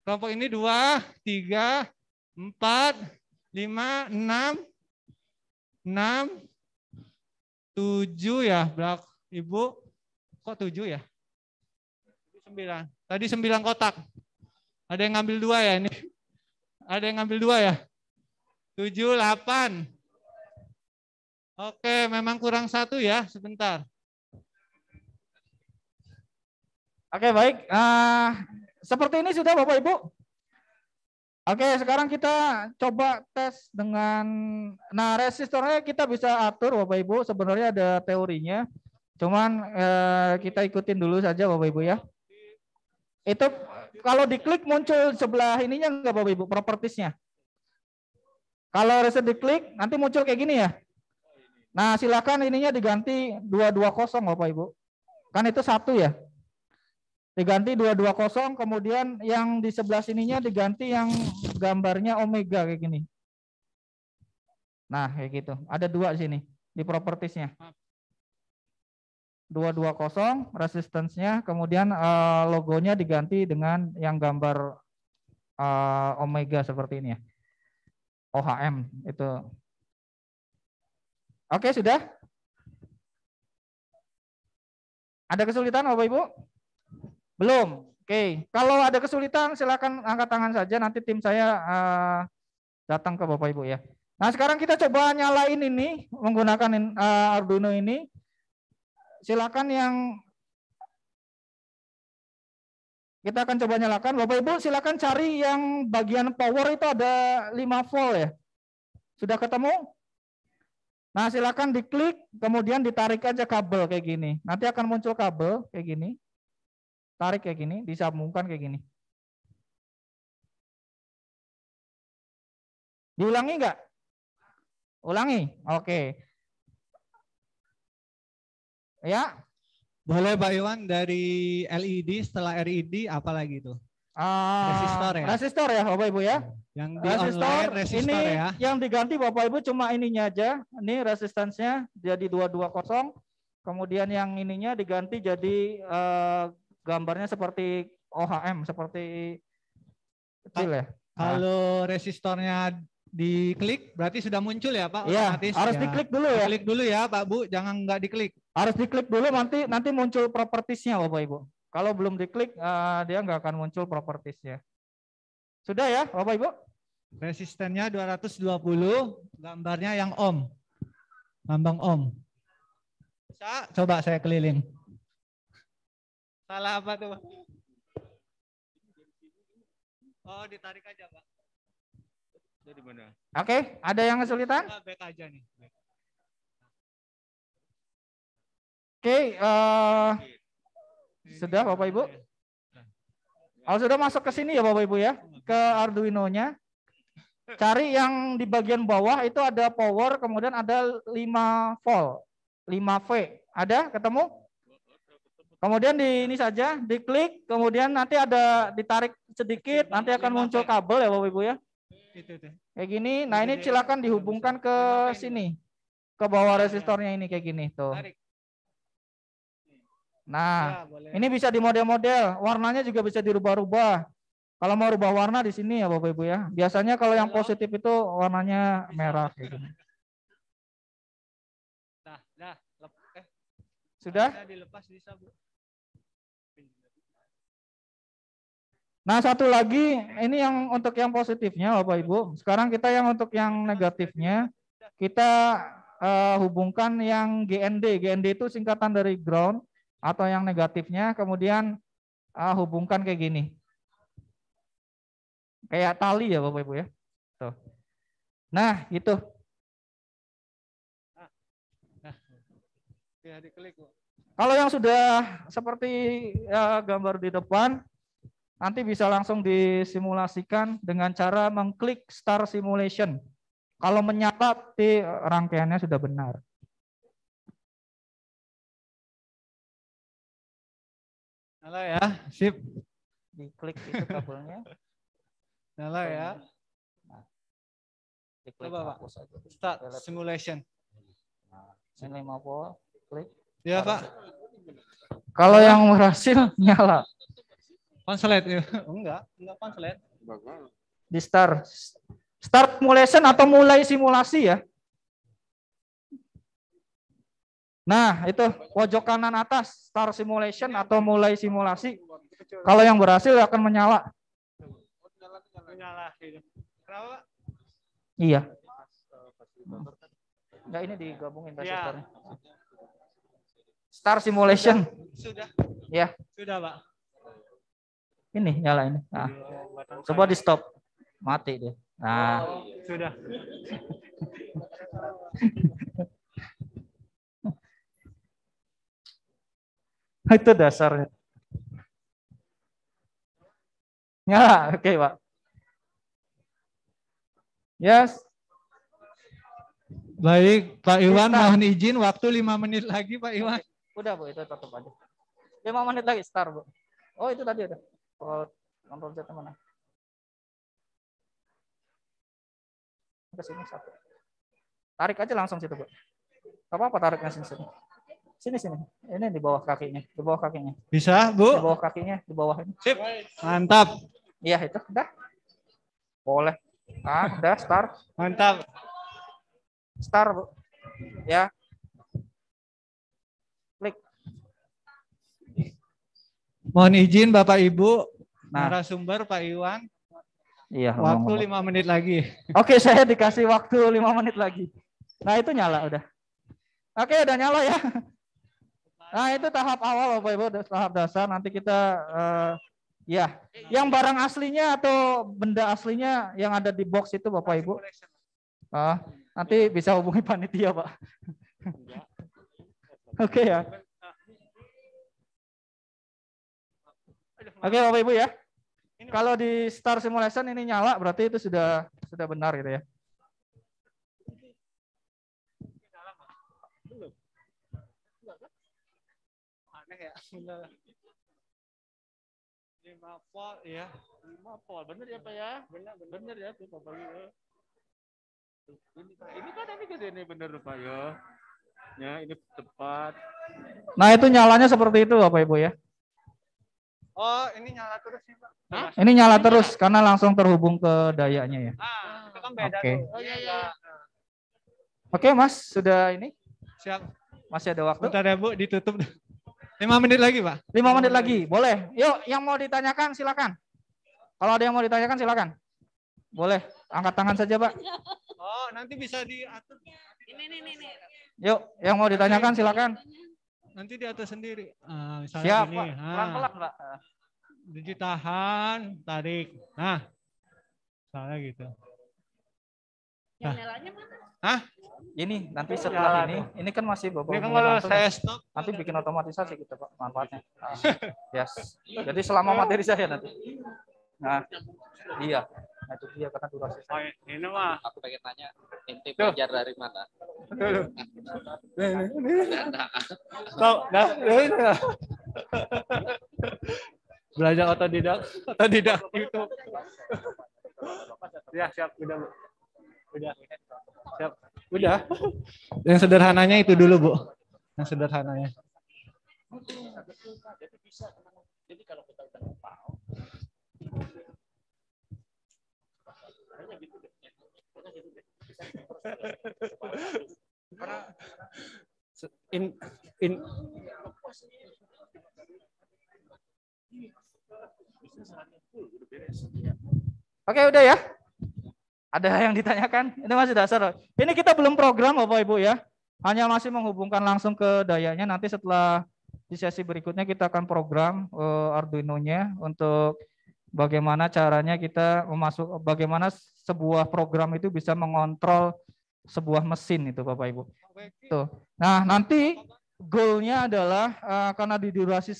kelompok ini dua, tiga, empat, lima, enam, enam, tujuh ya, belak ibu. Kok tujuh ya? Sembilan. Tadi sembilan kotak. Ada yang ngambil dua ya ini. Ada yang ngambil dua ya. Tujuh, delapan. Oke, memang kurang satu ya, sebentar. Oke, baik. Uh, seperti ini sudah Bapak Ibu? Oke, sekarang kita coba tes dengan nah resistornya kita bisa atur Bapak Ibu. Sebenarnya ada teorinya. Cuman uh, kita ikutin dulu saja Bapak Ibu ya. Itu kalau diklik muncul sebelah ininya enggak Bapak Ibu propertisnya. Kalau reset diklik nanti muncul kayak gini ya. Nah, silakan ininya diganti 220 Bapak Ibu. Kan itu satu ya diganti 220 kemudian yang di sebelah sininya diganti yang gambarnya omega kayak gini. Nah, kayak gitu. Ada dua di sini di propertiesnya. 220 resistensnya kemudian eh, logonya diganti dengan yang gambar eh, omega seperti ini ya. OHM itu. Oke, sudah? Ada kesulitan Bapak Ibu? Belum. Oke. Okay. Kalau ada kesulitan silakan angkat tangan saja nanti tim saya uh, datang ke Bapak Ibu ya. Nah, sekarang kita coba nyalain ini menggunakan uh, Arduino ini. Silakan yang kita akan coba nyalakan. Bapak Ibu silakan cari yang bagian power itu ada 5 volt ya. Sudah ketemu? Nah, silakan diklik kemudian ditarik aja kabel kayak gini. Nanti akan muncul kabel kayak gini. Tarik kayak gini, disambungkan kayak gini. Diulangi nggak? Ulangi. Oke. Ya. Boleh Pak Iwan dari LED setelah RED apa lagi itu? Uh, resistor ya. Resistor ya Bapak Ibu ya. Yang di resistor, online resistor ini ya. yang diganti Bapak Ibu cuma ininya aja. Ini resistensnya jadi 220. Kemudian yang ininya diganti jadi uh, gambarnya seperti OHM seperti kecil ya. Nah. Kalau nah. resistornya diklik berarti sudah muncul ya Pak Iya, harus ya. diklik dulu ya. Klik dulu ya Pak Bu, jangan nggak diklik. Harus diklik dulu nanti nanti muncul propertisnya, Bapak Ibu. Kalau belum diklik uh, dia nggak akan muncul propertisnya. Sudah ya Bapak Ibu? Resistennya 220, gambarnya yang Om, Lambang Om. Bisa coba saya keliling. Salah apa tuh, Pak? Oh, ditarik aja, Pak. Jadi mana? Oke, okay, ada yang kesulitan? Nah, back aja nih. Oke, okay, uh, eh, sudah Bapak Ibu? Kalau oh, sudah masuk ke sini ya Bapak Ibu ya, ke Arduino-nya. Cari yang di bagian bawah itu ada power, kemudian ada 5 volt, 5V. Ada? Ketemu? Kemudian di ini saja, diklik, kemudian nanti ada ditarik sedikit, nanti akan muncul kabel ya Bapak Ibu ya. Kayak gini, nah ini silakan dihubungkan ke sini, ke bawah iya, iya. resistornya ini kayak gini tuh. Nah, ya, ini bisa di model-model, warnanya juga bisa dirubah-rubah. Kalau mau rubah warna di sini ya Bapak Ibu ya. Biasanya kalau yang positif itu warnanya merah kayak gini. Nah, Sudah? dilepas bisa, Bu. Nah, satu lagi ini yang untuk yang positifnya Bapak Ibu. Sekarang kita yang untuk yang negatifnya kita uh, hubungkan yang GND. GND itu singkatan dari ground atau yang negatifnya kemudian uh, hubungkan kayak gini. Kayak tali ya Bapak Ibu ya. Tuh. Nah, itu. Kalau yang sudah seperti ya, gambar di depan, nanti bisa langsung disimulasikan dengan cara mengklik start simulation. Kalau menyala, berarti rangkaiannya sudah benar. Nyala ya, sip. Diklik itu kabelnya. Nyala ya. Nah, diklik Coba, Pak. Start simulation. Nah, mau klik. Ya Pak. Kalau yang berhasil, nyala. Ponslet ya. Enggak, enggak ponslet. Di start. Start simulation atau mulai simulasi ya. Nah, itu pojok kanan atas start simulation atau mulai simulasi. Kalau yang berhasil akan menyala. Iya. Enggak ini digabungin ya. Star simulation. Sudah. Ya. Sudah, Pak. Ini nyala ini. Nah. Coba di stop. Mati dia. Nah. Oh, iya. sudah. Itu dasarnya. Nyala, oke okay, Pak. Yes. Baik, Pak Iwan Start. mohon izin waktu lima menit lagi Pak Iwan. Udah Bu, itu tutup aja. lima menit lagi start Bu. Oh itu tadi udah. Soal kontrol Z mana? Ke sini satu. Tarik aja langsung situ, Pak. Gak apa-apa tariknya sini, sini. Sini, sini. Ini di bawah kakinya. Di bawah kakinya. Bisa, Bu? Di bawah kakinya, di bawah ini. Sip. Mantap. Iya, itu. Udah. Boleh. Ah, udah, start. Mantap. Start, Bu. Ya, Mohon izin Bapak Ibu, nah. narasumber Pak Iwan. Iya, waktu lima menit lagi. Oke, saya dikasih waktu lima menit lagi. Nah, itu nyala udah. Oke, udah nyala ya. Nah, itu tahap awal Bapak Ibu, tahap dasar. Nanti kita uh, ya, yang barang aslinya atau benda aslinya yang ada di box itu Bapak Ibu. Uh, nanti bisa hubungi panitia, Pak. Iya. Oke okay, ya. Oke, okay, Bapak Ibu ya. Ini Kalau di Star Simulation ini nyala berarti itu sudah sudah benar gitu ya. Lima volt ya. Lima volt, iya. benar ya Pak ya? Benar, benar ya tuh Bapak Ibu. Ini, kan ini gede ini bener Pak ya. Ya, ini tepat. Nah, itu nyalanya seperti itu Bapak Ibu ya. Oh, ini nyala terus nih, ya, Pak. Hah? Ini nyala terus karena langsung terhubung ke dayanya ya. Ah, kan beda okay. Oh, iya, iya. iya. Oke, okay, Mas, sudah ini? Siap. Masih ada waktu. Bentar ya, Bu, ditutup. Lima menit lagi, Pak. Lima menit lagi, boleh. Yuk, yang mau ditanyakan silakan. Kalau ada yang mau ditanyakan silakan. Boleh, angkat tangan saja, Pak. Oh, nanti bisa diatur. Ini, ini, ini. Yuk, yang mau ditanyakan silakan nanti di atas sendiri. Ah, ah. Nah, misalnya Siap, ini. Pak. Pelan-pelan, Pak. tarik. Nah, salah gitu. Yang nah. mana? Hah? Ini nanti setelah ini, ini kan masih bobo Ini kan kalau saya stop, nanti bikin otomatisasi kita gitu, pak manfaatnya. Nah, yes. Jadi selama materi saya nanti. Nah, iya. Nah itu dia karena durasi Oh, ini mah. Aku pengen tanya, inti belajar dari mana? Tuh, nah, nah. belajar otodidak, otodidak itu. ya siap, udah bu, udah, siap, udah. Yang sederhananya itu dulu bu, yang sederhananya. Jadi bisa, jadi kalau kita udah Oke, udah ya. Ada yang ditanyakan? Ini masih dasar. Ini kita belum program Bapak Ibu ya. Hanya masih menghubungkan langsung ke dayanya. Nanti setelah di sesi berikutnya kita akan program uh, Arduino-nya untuk bagaimana caranya kita memasuk bagaimana sebuah program itu bisa mengontrol sebuah mesin itu Bapak Ibu. Tuh. Nah, nanti goalnya adalah uh, karena di durasi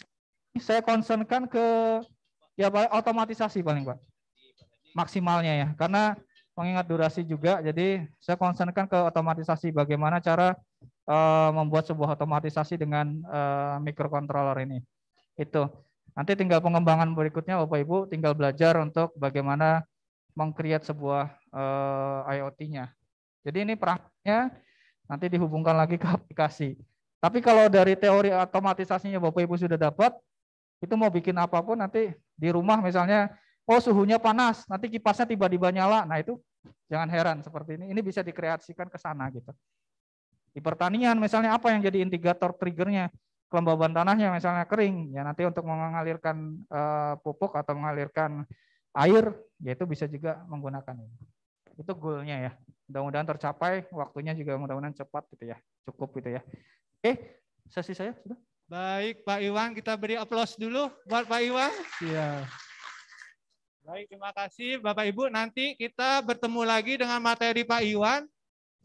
saya konsenkan ke ya paling otomatisasi paling Pak. Maksimalnya ya. Karena mengingat durasi juga jadi saya konsenkan ke otomatisasi bagaimana cara uh, membuat sebuah otomatisasi dengan uh, eh, microcontroller ini. Itu. Nanti tinggal pengembangan berikutnya Bapak Ibu tinggal belajar untuk bagaimana mengcreate sebuah uh, eh, IoT-nya. Jadi ini perangnya nanti dihubungkan lagi ke aplikasi. Tapi kalau dari teori otomatisasinya Bapak Ibu sudah dapat, itu mau bikin apapun nanti di rumah misalnya, oh suhunya panas, nanti kipasnya tiba-tiba nyala. Nah itu jangan heran seperti ini. Ini bisa dikreasikan ke sana gitu. Di pertanian misalnya apa yang jadi indikator triggernya? kelembaban tanahnya misalnya kering ya nanti untuk mengalirkan eh, pupuk atau mengalirkan air yaitu bisa juga menggunakan ini. Itu goalnya ya. Mudah-mudahan tercapai, waktunya juga mudah-mudahan cepat gitu ya. Cukup gitu ya. Oke, eh, sesi saya sudah. Baik, Pak Iwan, kita beri aplaus dulu buat Pak Iwan. Iya. Baik, terima kasih Bapak Ibu. Nanti kita bertemu lagi dengan materi Pak Iwan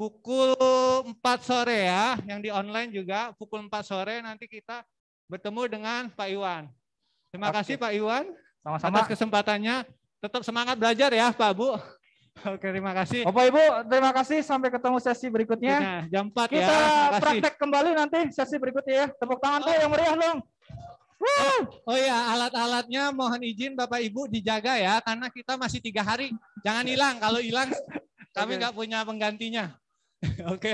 pukul 4 sore ya, yang di online juga pukul 4 sore nanti kita bertemu dengan Pak Iwan. Terima Oke. kasih Pak Iwan Sama-sama. atas kesempatannya. Tetap semangat belajar ya Pak Bu. Oke, terima kasih. Bapak Ibu, terima kasih. Sampai ketemu sesi berikutnya. Nah, jam 4 Kita ya. Kita praktek kembali nanti sesi berikutnya ya. Tepuk tangan oh. yang meriah dong. Oh, oh ya, alat-alatnya mohon izin Bapak Ibu dijaga ya, karena kita masih tiga hari. Jangan hilang, kalau hilang kami nggak punya penggantinya. Oke.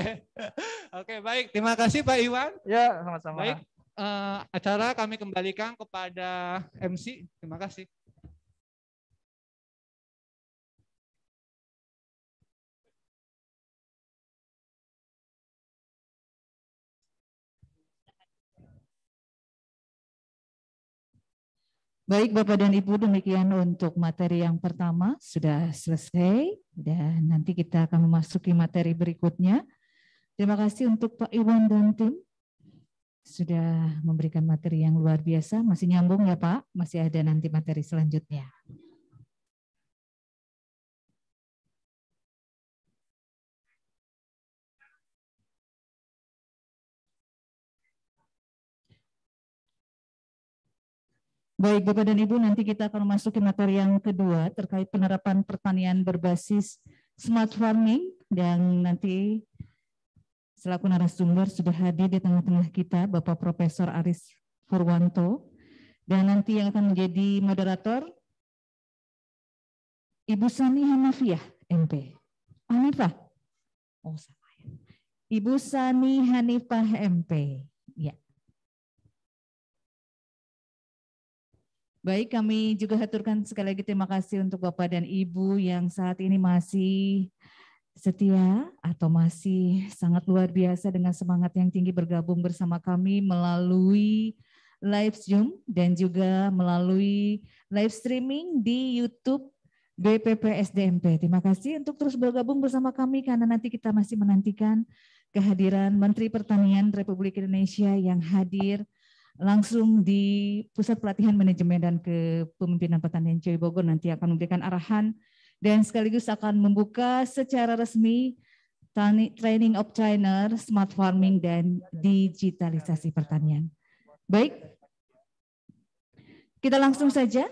Oke, baik. Terima kasih Pak Iwan. Ya, sama-sama. Baik. Uh, acara kami kembalikan kepada MC. Terima kasih. Baik Bapak dan Ibu, demikian untuk materi yang pertama sudah selesai dan nanti kita akan memasuki materi berikutnya. Terima kasih untuk Pak Iwan dan tim sudah memberikan materi yang luar biasa. Masih nyambung ya Pak? Masih ada nanti materi selanjutnya. Baik Bapak dan Ibu, nanti kita akan memasuki materi yang kedua terkait penerapan pertanian berbasis smart farming dan nanti selaku narasumber sudah hadir di tengah-tengah kita Bapak Profesor Aris Purwanto dan nanti yang akan menjadi moderator Ibu Sani Hanafiah MP. Hanifah. Oh, salah. Ya. Ibu Sani Hanifah MP. Ya. Baik, kami juga haturkan sekali lagi terima kasih untuk Bapak dan Ibu yang saat ini masih setia atau masih sangat luar biasa dengan semangat yang tinggi bergabung bersama kami melalui live Zoom dan juga melalui live streaming di YouTube SDMP. Terima kasih untuk terus bergabung bersama kami karena nanti kita masih menantikan kehadiran Menteri Pertanian Republik Indonesia yang hadir langsung di Pusat Pelatihan Manajemen dan Kepemimpinan Pertanian Jawa Bogor nanti akan memberikan arahan dan sekaligus akan membuka secara resmi Training of Trainer, Smart Farming, dan Digitalisasi Pertanian. Baik, kita langsung saja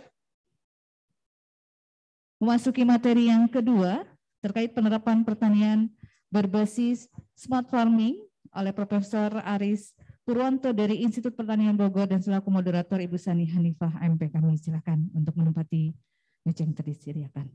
memasuki materi yang kedua terkait penerapan pertanian berbasis smart farming oleh Profesor Aris Purwanto dari Institut Pertanian Bogor dan selaku moderator Ibu Sani Hanifah MP Kami silakan untuk menempati meja yang tadi disediakan.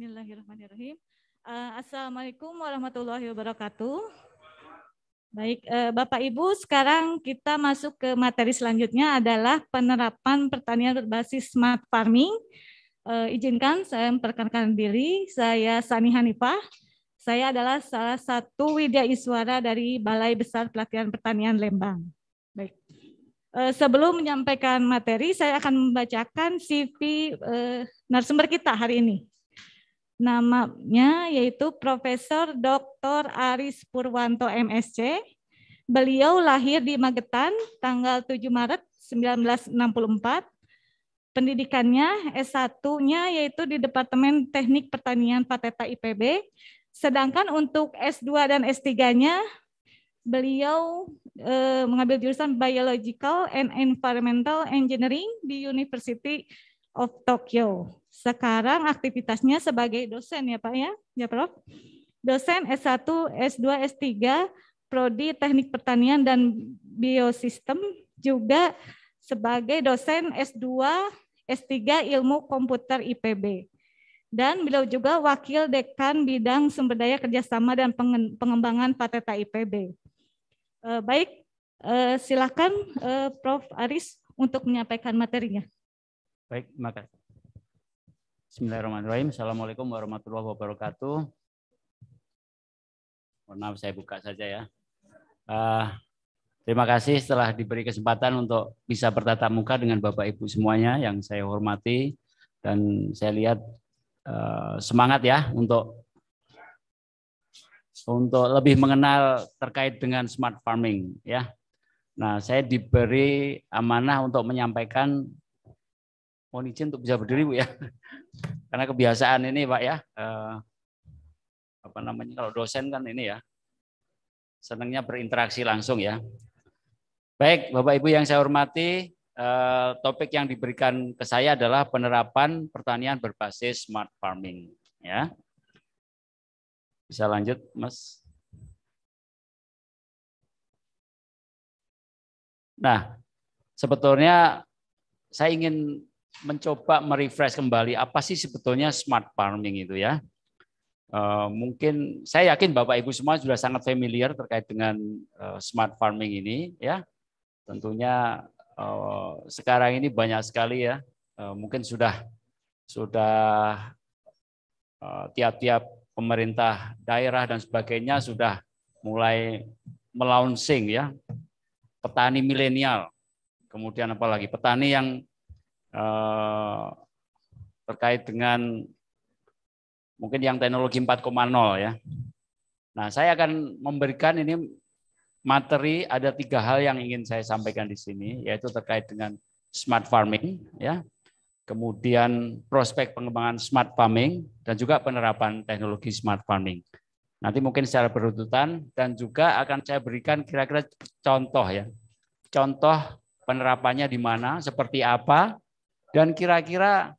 Bismillahirrahmanirrahim. Uh, Assalamualaikum warahmatullahi wabarakatuh. Baik, uh, Bapak Ibu, sekarang kita masuk ke materi selanjutnya adalah penerapan pertanian berbasis smart farming. Uh, izinkan saya memperkenalkan diri, saya Sani Hanifah. Saya adalah salah satu Widya Iswara dari Balai Besar Pelatihan Pertanian Lembang. Baik. Sebelum menyampaikan materi, saya akan membacakan CV narasumber kita hari ini namanya yaitu Profesor Dr. Aris Purwanto MSC. Beliau lahir di Magetan tanggal 7 Maret 1964. Pendidikannya S1-nya yaitu di Departemen Teknik Pertanian Pateta IPB. Sedangkan untuk S2 dan S3-nya beliau eh, mengambil jurusan Biological and Environmental Engineering di University of Tokyo. Sekarang aktivitasnya sebagai dosen ya Pak ya, ya Prof. Dosen S1, S2, S3, Prodi Teknik Pertanian dan Biosistem juga sebagai dosen S2, S3 Ilmu Komputer IPB. Dan beliau juga Wakil Dekan Bidang Sumber Daya Kerjasama dan Pengembangan Pateta IPB. Eh, baik, eh, silakan eh, Prof. Aris untuk menyampaikan materinya. Baik, terima kasih. Bismillahirrahmanirrahim. Assalamualaikum warahmatullahi wabarakatuh. Mohon maaf saya buka saja ya. Uh, terima kasih setelah diberi kesempatan untuk bisa bertatap muka dengan Bapak Ibu semuanya yang saya hormati dan saya lihat uh, semangat ya untuk untuk lebih mengenal terkait dengan smart farming ya. Nah, saya diberi amanah untuk menyampaikan Mohon izin untuk bisa berdiri Bu ya. Karena kebiasaan ini Pak ya. Eh, apa namanya kalau dosen kan ini ya. Senangnya berinteraksi langsung ya. Baik, Bapak Ibu yang saya hormati, eh, topik yang diberikan ke saya adalah penerapan pertanian berbasis smart farming ya. Bisa lanjut, Mas. Nah, sebetulnya saya ingin mencoba merefresh kembali apa sih sebetulnya smart farming itu ya. Uh, mungkin saya yakin Bapak Ibu semua sudah sangat familiar terkait dengan uh, smart farming ini ya. Tentunya uh, sekarang ini banyak sekali ya. Uh, mungkin sudah sudah tiap-tiap uh, pemerintah daerah dan sebagainya sudah mulai melaunching ya petani milenial. Kemudian apalagi petani yang Eh, terkait dengan mungkin yang teknologi 4.0 ya. Nah, saya akan memberikan ini materi ada tiga hal yang ingin saya sampaikan di sini, yaitu terkait dengan smart farming, ya, kemudian prospek pengembangan smart farming, dan juga penerapan teknologi smart farming. Nanti mungkin secara berurutan dan juga akan saya berikan kira-kira contoh ya, contoh penerapannya di mana, seperti apa, dan kira-kira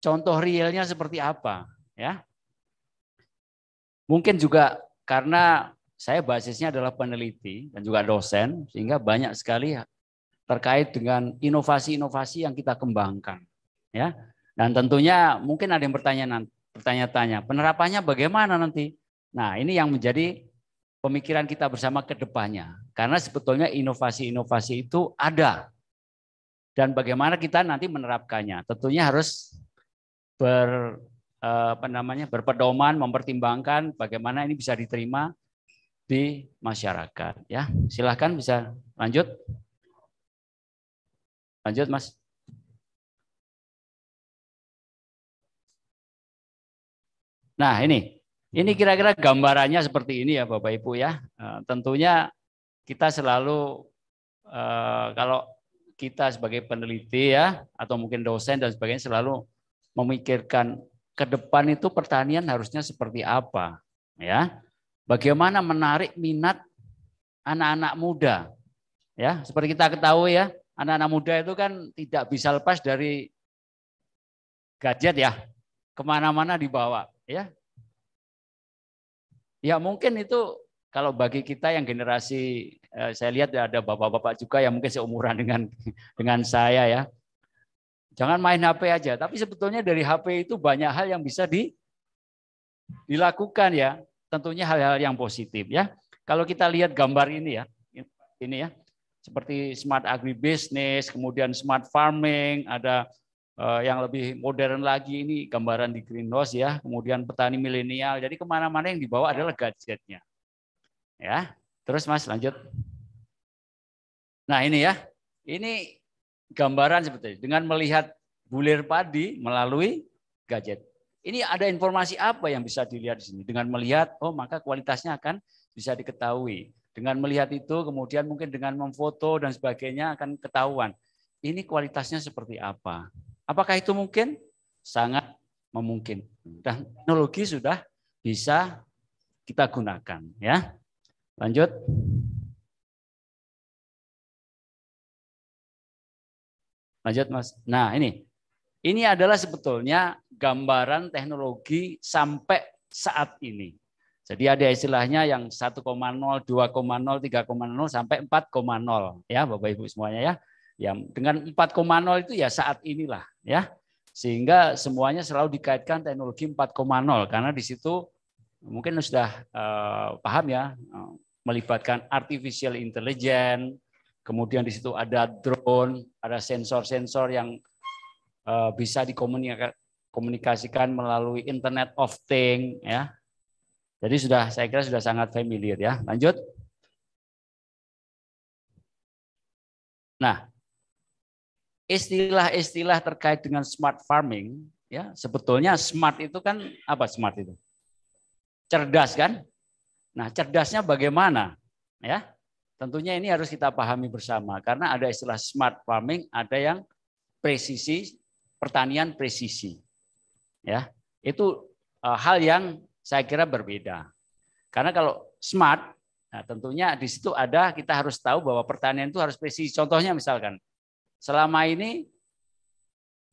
contoh realnya seperti apa, ya? Mungkin juga karena saya basisnya adalah peneliti dan juga dosen, sehingga banyak sekali terkait dengan inovasi-inovasi yang kita kembangkan, ya. Dan tentunya mungkin ada yang bertanya nanti, bertanya-tanya, penerapannya bagaimana nanti? Nah, ini yang menjadi pemikiran kita bersama ke depannya. Karena sebetulnya inovasi-inovasi itu ada dan bagaimana kita nanti menerapkannya. Tentunya harus ber eh, apa namanya berpedoman mempertimbangkan bagaimana ini bisa diterima di masyarakat ya. Silahkan bisa lanjut. Lanjut Mas. Nah, ini. Ini kira-kira gambarannya seperti ini ya Bapak Ibu ya. Eh, tentunya kita selalu eh, kalau kita sebagai peneliti ya atau mungkin dosen dan sebagainya selalu memikirkan ke depan itu pertanian harusnya seperti apa ya. Bagaimana menarik minat anak-anak muda ya seperti kita ketahui ya anak-anak muda itu kan tidak bisa lepas dari gadget ya kemana-mana dibawa ya ya mungkin itu kalau bagi kita yang generasi eh, saya lihat ya ada bapak-bapak juga yang mungkin seumuran dengan dengan saya ya. Jangan main HP aja, tapi sebetulnya dari HP itu banyak hal yang bisa di, dilakukan ya. Tentunya hal-hal yang positif ya. Kalau kita lihat gambar ini ya, ini ya. Seperti smart agribusiness, kemudian smart farming, ada eh, yang lebih modern lagi ini gambaran di greenhouse ya, kemudian petani milenial. Jadi kemana-mana yang dibawa adalah gadgetnya Ya. Terus Mas lanjut. Nah, ini ya. Ini gambaran seperti itu. Dengan melihat bulir padi melalui gadget. Ini ada informasi apa yang bisa dilihat di sini? Dengan melihat, oh maka kualitasnya akan bisa diketahui. Dengan melihat itu, kemudian mungkin dengan memfoto dan sebagainya akan ketahuan. Ini kualitasnya seperti apa? Apakah itu mungkin? Sangat memungkinkan. Dan teknologi sudah bisa kita gunakan. ya. Lanjut. Lanjut Mas. Nah ini, ini adalah sebetulnya gambaran teknologi sampai saat ini. Jadi ada istilahnya yang 1,0, 2,0, 3,0 sampai 4,0 ya Bapak Ibu semuanya ya. yang dengan 4,0 itu ya saat inilah ya. Sehingga semuanya selalu dikaitkan teknologi 4,0 karena di situ mungkin sudah uh, paham ya eh, melibatkan artificial intelligence, kemudian di situ ada drone, ada sensor-sensor yang eh, bisa dikomunikasikan melalui Internet of Thing ya. Jadi sudah saya kira sudah sangat familiar ya. Lanjut. Nah, istilah-istilah terkait dengan smart farming ya, sebetulnya smart itu kan apa smart itu? Cerdas kan? Nah, cerdasnya bagaimana? Ya. Tentunya ini harus kita pahami bersama karena ada istilah smart farming, ada yang presisi pertanian presisi. Ya. Itu eh, hal yang saya kira berbeda. Karena kalau smart, nah tentunya di situ ada kita harus tahu bahwa pertanian itu harus presisi. Contohnya misalkan selama ini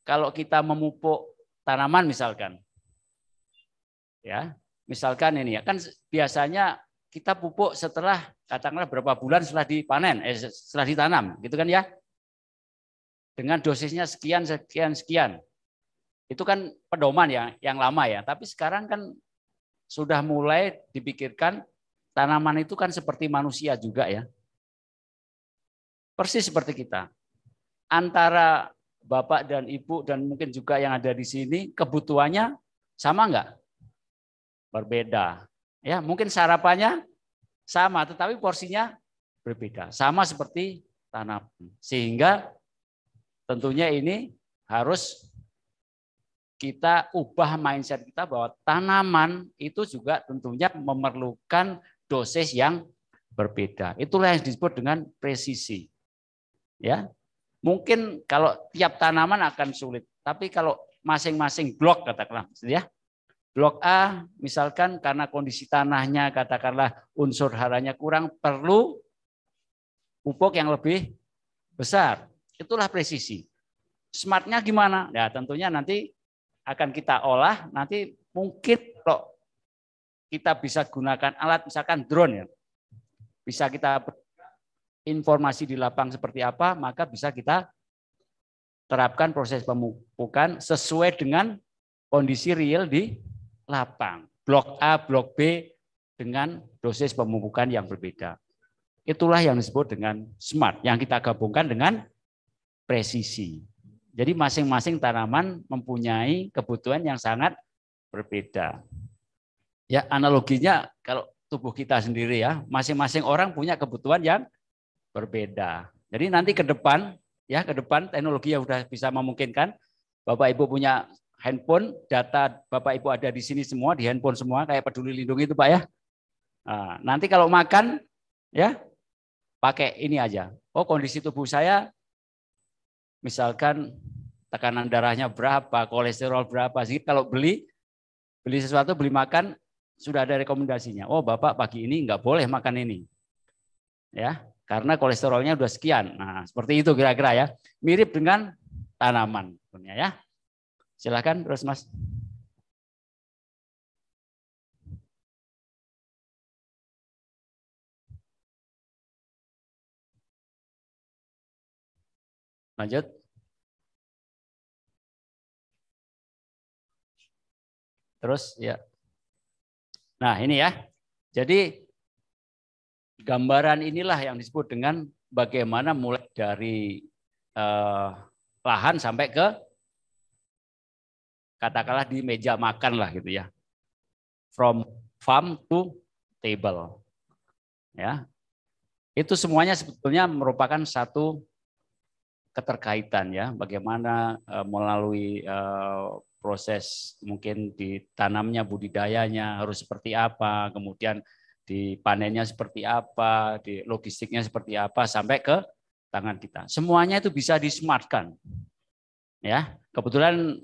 kalau kita memupuk tanaman misalkan ya Misalkan ini ya, kan biasanya kita pupuk setelah katakanlah berapa bulan setelah dipanen, eh, setelah ditanam, gitu kan ya? Dengan dosisnya sekian, sekian, sekian. Itu kan pedoman ya, yang lama ya. Tapi sekarang kan sudah mulai dipikirkan tanaman itu kan seperti manusia juga ya. Persis seperti kita. Antara Bapak dan Ibu dan mungkin juga yang ada di sini, kebutuhannya sama enggak? berbeda. Ya, mungkin sarapannya sama tetapi porsinya berbeda. Sama seperti tanam. Sehingga tentunya ini harus kita ubah mindset kita bahwa tanaman itu juga tentunya memerlukan dosis yang berbeda. Itulah yang disebut dengan presisi. Ya. Mungkin kalau tiap tanaman akan sulit, tapi kalau masing-masing blok katakanlah ya, Blok A misalkan karena kondisi tanahnya katakanlah unsur haranya kurang perlu pupuk yang lebih besar. Itulah presisi. Smartnya gimana? Ya tentunya nanti akan kita olah nanti mungkin kalau kita bisa gunakan alat misalkan drone ya. Bisa kita informasi di lapang seperti apa, maka bisa kita terapkan proses pemupukan sesuai dengan kondisi real di lapang. Blok A, blok B dengan dosis pemupukan yang berbeda. Itulah yang disebut dengan smart, yang kita gabungkan dengan presisi. Jadi masing-masing tanaman mempunyai kebutuhan yang sangat berbeda. Ya analoginya kalau tubuh kita sendiri ya, masing-masing orang punya kebutuhan yang berbeda. Jadi nanti ke depan ya ke depan teknologi yang sudah bisa memungkinkan Bapak Ibu punya handphone, data Bapak Ibu ada di sini semua, di handphone semua, kayak peduli lindungi itu Pak ya. Nah, nanti kalau makan, ya pakai ini aja. Oh kondisi tubuh saya, misalkan tekanan darahnya berapa, kolesterol berapa. Sih kalau beli, beli sesuatu, beli makan, sudah ada rekomendasinya. Oh Bapak pagi ini nggak boleh makan ini. Ya, karena kolesterolnya sudah sekian. Nah, seperti itu kira-kira ya. Mirip dengan tanaman. Ya, Silakan terus Mas. Lanjut. Terus ya. Nah, ini ya. Jadi gambaran inilah yang disebut dengan bagaimana mulai dari uh, lahan sampai ke katakanlah di meja makan lah gitu ya. From farm to table. Ya. Itu semuanya sebetulnya merupakan satu keterkaitan ya, bagaimana eh, melalui eh, proses mungkin ditanamnya budidayanya harus seperti apa, kemudian dipanennya seperti apa, di logistiknya seperti apa sampai ke tangan kita. Semuanya itu bisa dismartkan. Ya, kebetulan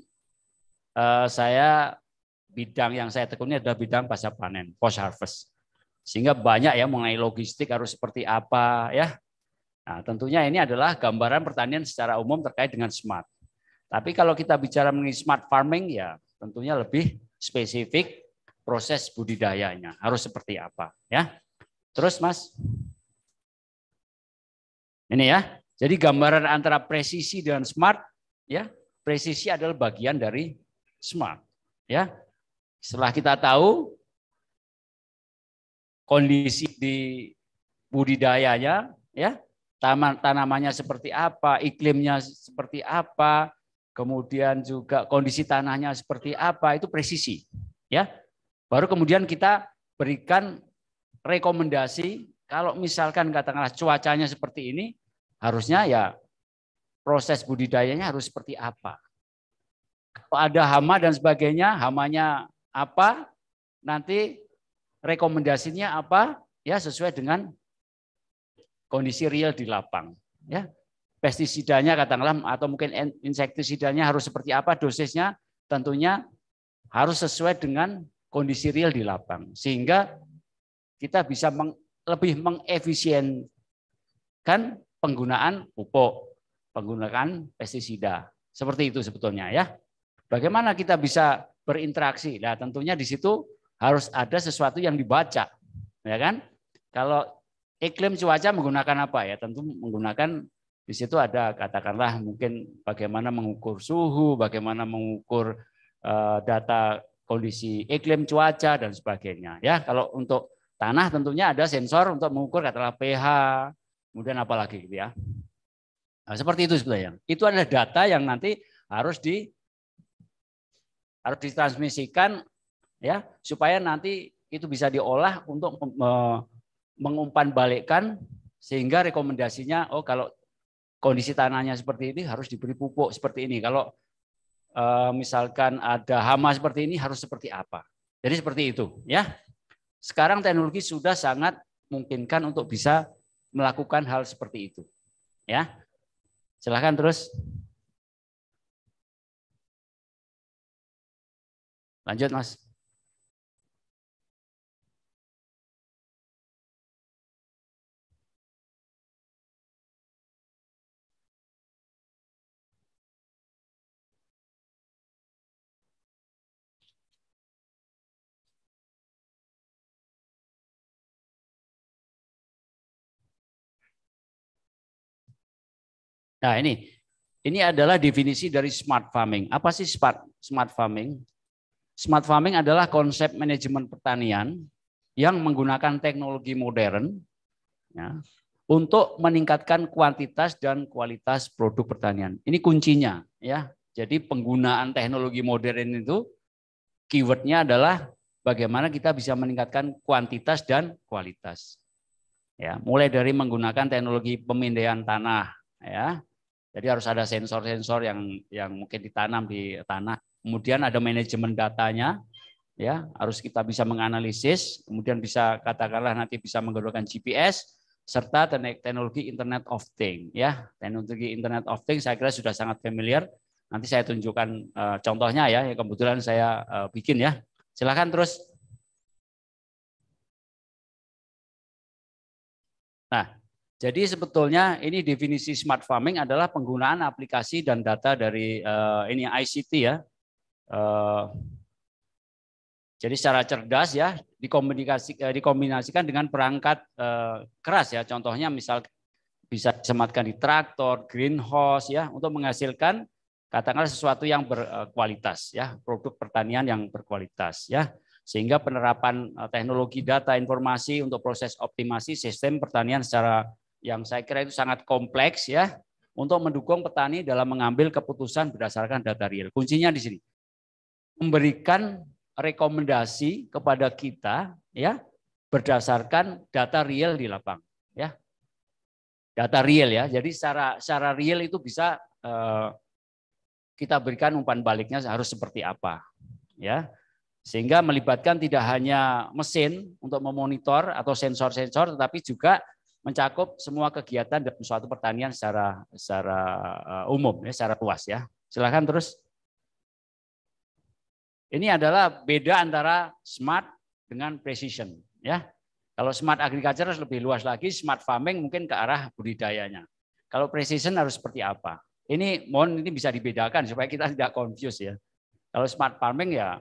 Eh, saya bidang yang saya tekuni adalah bidang pasca panen, post harvest. Sehingga banyak ya mengenai logistik harus seperti apa ya. Nah, tentunya ini adalah gambaran pertanian secara umum terkait dengan smart. Tapi kalau kita bicara mengenai smart farming ya tentunya lebih spesifik proses budidayanya harus seperti apa ya. Terus Mas. Ini ya. Jadi gambaran antara presisi dan smart ya, presisi adalah bagian dari smart. Ya, setelah kita tahu kondisi di budidayanya, ya taman tanamannya seperti apa, iklimnya seperti apa, kemudian juga kondisi tanahnya seperti apa, itu presisi, ya. Baru kemudian kita berikan rekomendasi kalau misalkan katakanlah cuacanya seperti ini, harusnya ya proses budidayanya harus seperti apa. Kalau ada hama dan sebagainya, hamanya apa? Nanti rekomendasinya apa? Ya sesuai dengan kondisi real di lapang. Ya, pestisidanya katakanlah atau mungkin insektisidanya harus seperti apa dosisnya tentunya harus sesuai dengan kondisi real di lapang sehingga kita bisa meng, lebih mengefisienkan penggunaan pupuk, penggunaan pestisida. Seperti itu sebetulnya ya. Bagaimana kita bisa berinteraksi? Nah, tentunya di situ harus ada sesuatu yang dibaca, ya kan? Kalau iklim cuaca menggunakan apa ya? Tentu menggunakan di situ ada katakanlah mungkin bagaimana mengukur suhu, bagaimana mengukur eh, data kondisi iklim cuaca dan sebagainya. Ya, kalau untuk tanah tentunya ada sensor untuk mengukur katakanlah pH, kemudian apalagi gitu ya. Nah, seperti itu sebenarnya. Itu adalah data yang nanti harus di harus ditransmisikan ya supaya nanti itu bisa diolah untuk mengumpan balikkan sehingga rekomendasinya oh kalau kondisi tanahnya seperti ini harus diberi pupuk seperti ini kalau eh, misalkan ada hama seperti ini harus seperti apa jadi seperti itu ya sekarang teknologi sudah sangat memungkinkan untuk bisa melakukan hal seperti itu ya silahkan terus Lanjut, Mas. Nah, ini ini adalah definisi dari smart farming. Apa sih smart smart farming? Smart farming adalah konsep manajemen pertanian yang menggunakan teknologi modern ya, untuk meningkatkan kuantitas dan kualitas produk pertanian. Ini kuncinya ya. Jadi penggunaan teknologi modern itu keywordnya adalah bagaimana kita bisa meningkatkan kuantitas dan kualitas. Ya, mulai dari menggunakan teknologi pemindaian tanah ya. Jadi harus ada sensor-sensor yang yang mungkin ditanam di tanah Kemudian ada manajemen datanya, ya harus kita bisa menganalisis, kemudian bisa katakanlah nanti bisa menggunakan GPS serta teknologi Internet of Things, ya teknologi Internet of Things saya kira sudah sangat familiar. Nanti saya tunjukkan eh, contohnya ya, yang kebetulan saya eh, bikin ya. Silahkan terus. Nah, jadi sebetulnya ini definisi smart farming adalah penggunaan aplikasi dan data dari eh, ini ICT ya, Eh, jadi secara cerdas ya dikombinasi eh, dikombinasikan dengan perangkat eh, keras ya. Contohnya misal bisa disematkan di traktor, greenhouse ya untuk menghasilkan katakanlah sesuatu yang berkualitas ya, produk pertanian yang berkualitas ya. Sehingga penerapan teknologi data informasi untuk proses optimasi sistem pertanian secara yang saya kira itu sangat kompleks ya untuk mendukung petani dalam mengambil keputusan berdasarkan data real. Kuncinya di sini memberikan rekomendasi kepada kita ya berdasarkan data real di lapang ya. Data real ya. Jadi secara secara real itu bisa eh, kita berikan umpan baliknya harus seperti apa ya. Sehingga melibatkan tidak hanya mesin untuk memonitor atau sensor-sensor tetapi juga mencakup semua kegiatan dalam suatu pertanian secara secara eh, umum ya, secara luas ya. Silakan terus. Ini adalah beda antara smart dengan precision. Ya, kalau smart agriculture harus lebih luas lagi, smart farming mungkin ke arah budidayanya. Kalau precision harus seperti apa? Ini mohon ini bisa dibedakan supaya kita tidak confuse ya. Kalau smart farming ya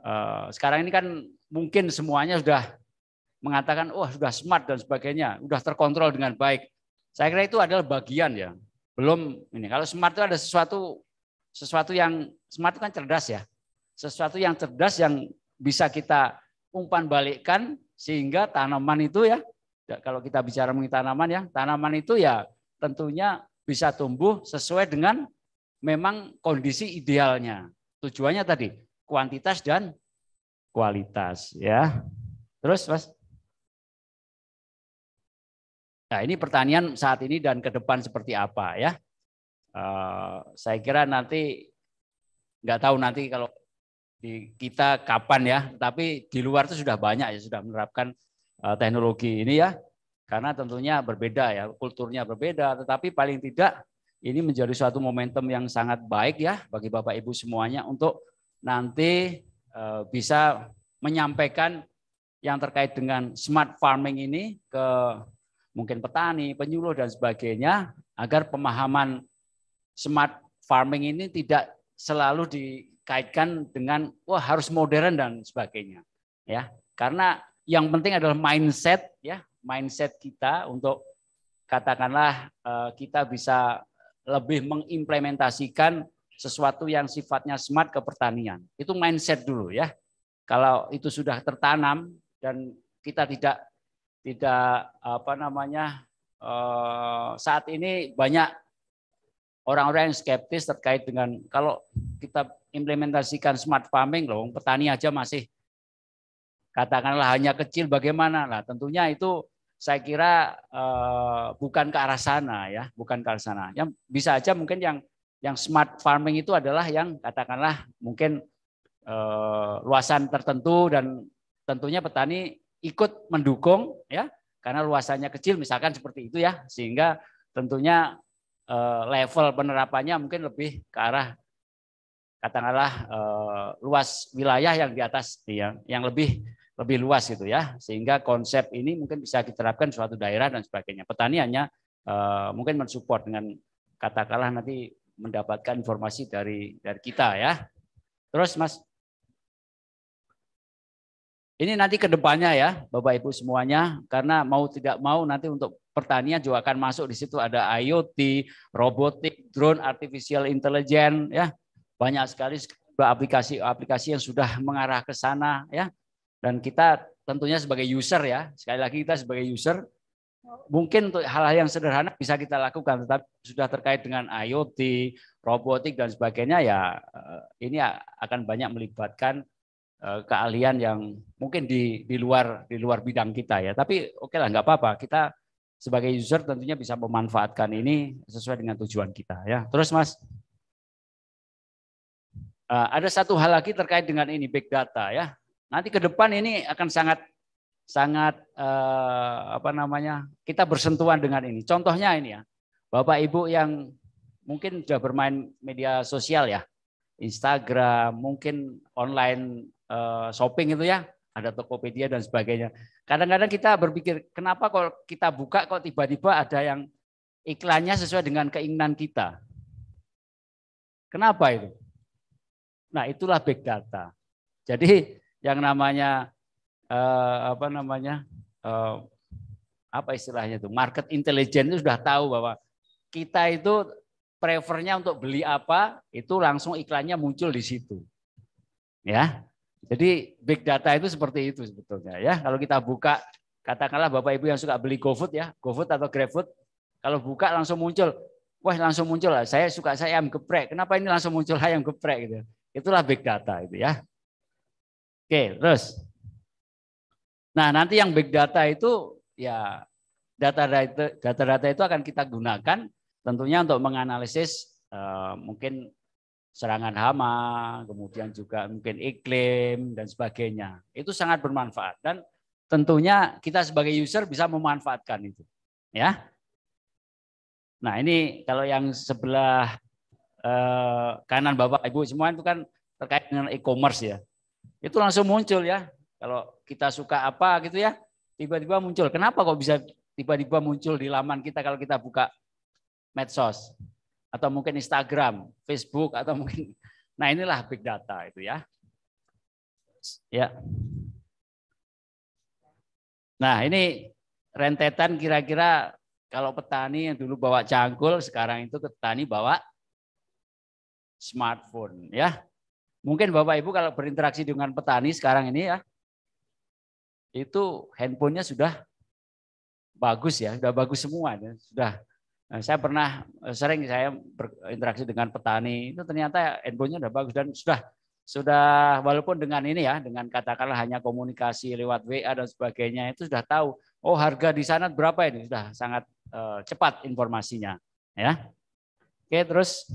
eh, sekarang ini kan mungkin semuanya sudah mengatakan wah oh, sudah smart dan sebagainya, sudah terkontrol dengan baik. Saya kira itu adalah bagian ya. Belum ini. Kalau smart itu ada sesuatu sesuatu yang smart itu kan cerdas ya sesuatu yang cerdas yang bisa kita umpan balikkan sehingga tanaman itu ya, ya kalau kita bicara mengenai tanaman ya tanaman itu ya tentunya bisa tumbuh sesuai dengan memang kondisi idealnya tujuannya tadi kuantitas dan kualitas ya terus mas nah ini pertanian saat ini dan ke depan seperti apa ya uh, saya kira nanti nggak tahu nanti kalau di kita kapan ya, tapi di luar itu sudah banyak ya sudah menerapkan uh, teknologi ini ya. Karena tentunya berbeda ya, kulturnya berbeda, tetapi paling tidak ini menjadi suatu momentum yang sangat baik ya bagi Bapak Ibu semuanya untuk nanti uh, bisa menyampaikan yang terkait dengan smart farming ini ke mungkin petani, penyuluh dan sebagainya agar pemahaman smart farming ini tidak selalu di dikaitkan dengan wah harus modern dan sebagainya. Ya, karena yang penting adalah mindset ya, mindset kita untuk katakanlah eh, kita bisa lebih mengimplementasikan sesuatu yang sifatnya smart ke pertanian. Itu mindset dulu ya. Kalau itu sudah tertanam dan kita tidak tidak apa namanya eh, saat ini banyak orang-orang yang skeptis terkait dengan kalau kita implementasikan smart farming loh, petani aja masih katakanlah hanya kecil bagaimana lah. Tentunya itu saya kira eh, bukan ke arah sana ya, bukan ke arah sana. Yang bisa aja mungkin yang yang smart farming itu adalah yang katakanlah mungkin eh, luasan tertentu dan tentunya petani ikut mendukung ya karena luasannya kecil misalkan seperti itu ya sehingga tentunya eh, level penerapannya mungkin lebih ke arah katakanlah eh, luas wilayah yang di atas yang yang lebih lebih luas gitu ya sehingga konsep ini mungkin bisa diterapkan suatu daerah dan sebagainya petani hanya eh, mungkin mensupport dengan katakanlah nanti mendapatkan informasi dari dari kita ya terus mas ini nanti kedepannya ya, Bapak Ibu semuanya, karena mau tidak mau nanti untuk pertanian juga akan masuk di situ ada IoT, robotik, drone, artificial intelligence ya banyak sekali aplikasi-aplikasi yang sudah mengarah ke sana ya. Dan kita tentunya sebagai user ya, sekali lagi kita sebagai user mungkin untuk hal-hal yang sederhana bisa kita lakukan tetapi sudah terkait dengan IoT, robotik dan sebagainya ya eh, ini akan banyak melibatkan eh, keahlian yang mungkin di di luar di luar bidang kita ya. Tapi oke okay lah nggak apa-apa. Kita sebagai user tentunya bisa memanfaatkan ini sesuai dengan tujuan kita ya. Terus Mas Eh, ada satu hal lagi terkait dengan ini big data ya. Nanti ke depan ini akan sangat sangat uh, apa namanya kita bersentuhan dengan ini. Contohnya ini ya, bapak ibu yang mungkin sudah bermain media sosial ya, Instagram, mungkin online uh, shopping itu ya, ada Tokopedia dan sebagainya. Kadang-kadang kita berpikir kenapa kalau kita buka kok tiba-tiba ada yang iklannya sesuai dengan keinginan kita. Kenapa itu? Nah, itulah big data. Jadi yang namanya eh, apa namanya? Eh, apa istilahnya itu? Market intelligence itu sudah tahu bahwa kita itu prefernya untuk beli apa, itu langsung iklannya muncul di situ. Ya. Jadi big data itu seperti itu sebetulnya ya. Kalau kita buka katakanlah Bapak Ibu yang suka beli GoFood ya, GoFood atau GrabFood, kalau buka langsung muncul, wah langsung muncul lah. Saya suka saya ayam geprek. Kenapa ini langsung muncul ayam geprek gitu? Ya. Itulah big data itu ya. Oke, terus. Nah, nanti yang big data itu ya data-data data-data itu akan kita gunakan tentunya untuk menganalisis uh, mungkin serangan hama, kemudian juga mungkin iklim dan sebagainya. Itu sangat bermanfaat dan tentunya kita sebagai user bisa memanfaatkan itu. Ya. Nah, ini kalau yang sebelah Eh, kanan Bapak Ibu semua itu kan terkait dengan e-commerce ya. Itu langsung muncul ya. Kalau kita suka apa gitu ya, tiba-tiba muncul. Kenapa kok bisa tiba-tiba muncul di laman kita kalau kita buka medsos atau mungkin Instagram, Facebook atau mungkin nah inilah big data itu ya. Ya. Nah, ini rentetan kira-kira kalau petani yang dulu bawa cangkul, sekarang itu petani bawa smartphone ya. Mungkin Bapak Ibu kalau berinteraksi dengan petani sekarang ini ya, itu handphonenya sudah bagus ya, sudah bagus semua, ya, sudah. Nah, saya pernah eh, sering saya berinteraksi dengan petani, itu ternyata handphonenya sudah bagus dan sudah sudah walaupun dengan ini ya, dengan katakanlah hanya komunikasi lewat WA dan sebagainya itu sudah tahu, oh harga di sana berapa ini sudah sangat eh, cepat informasinya, ya. Oke, terus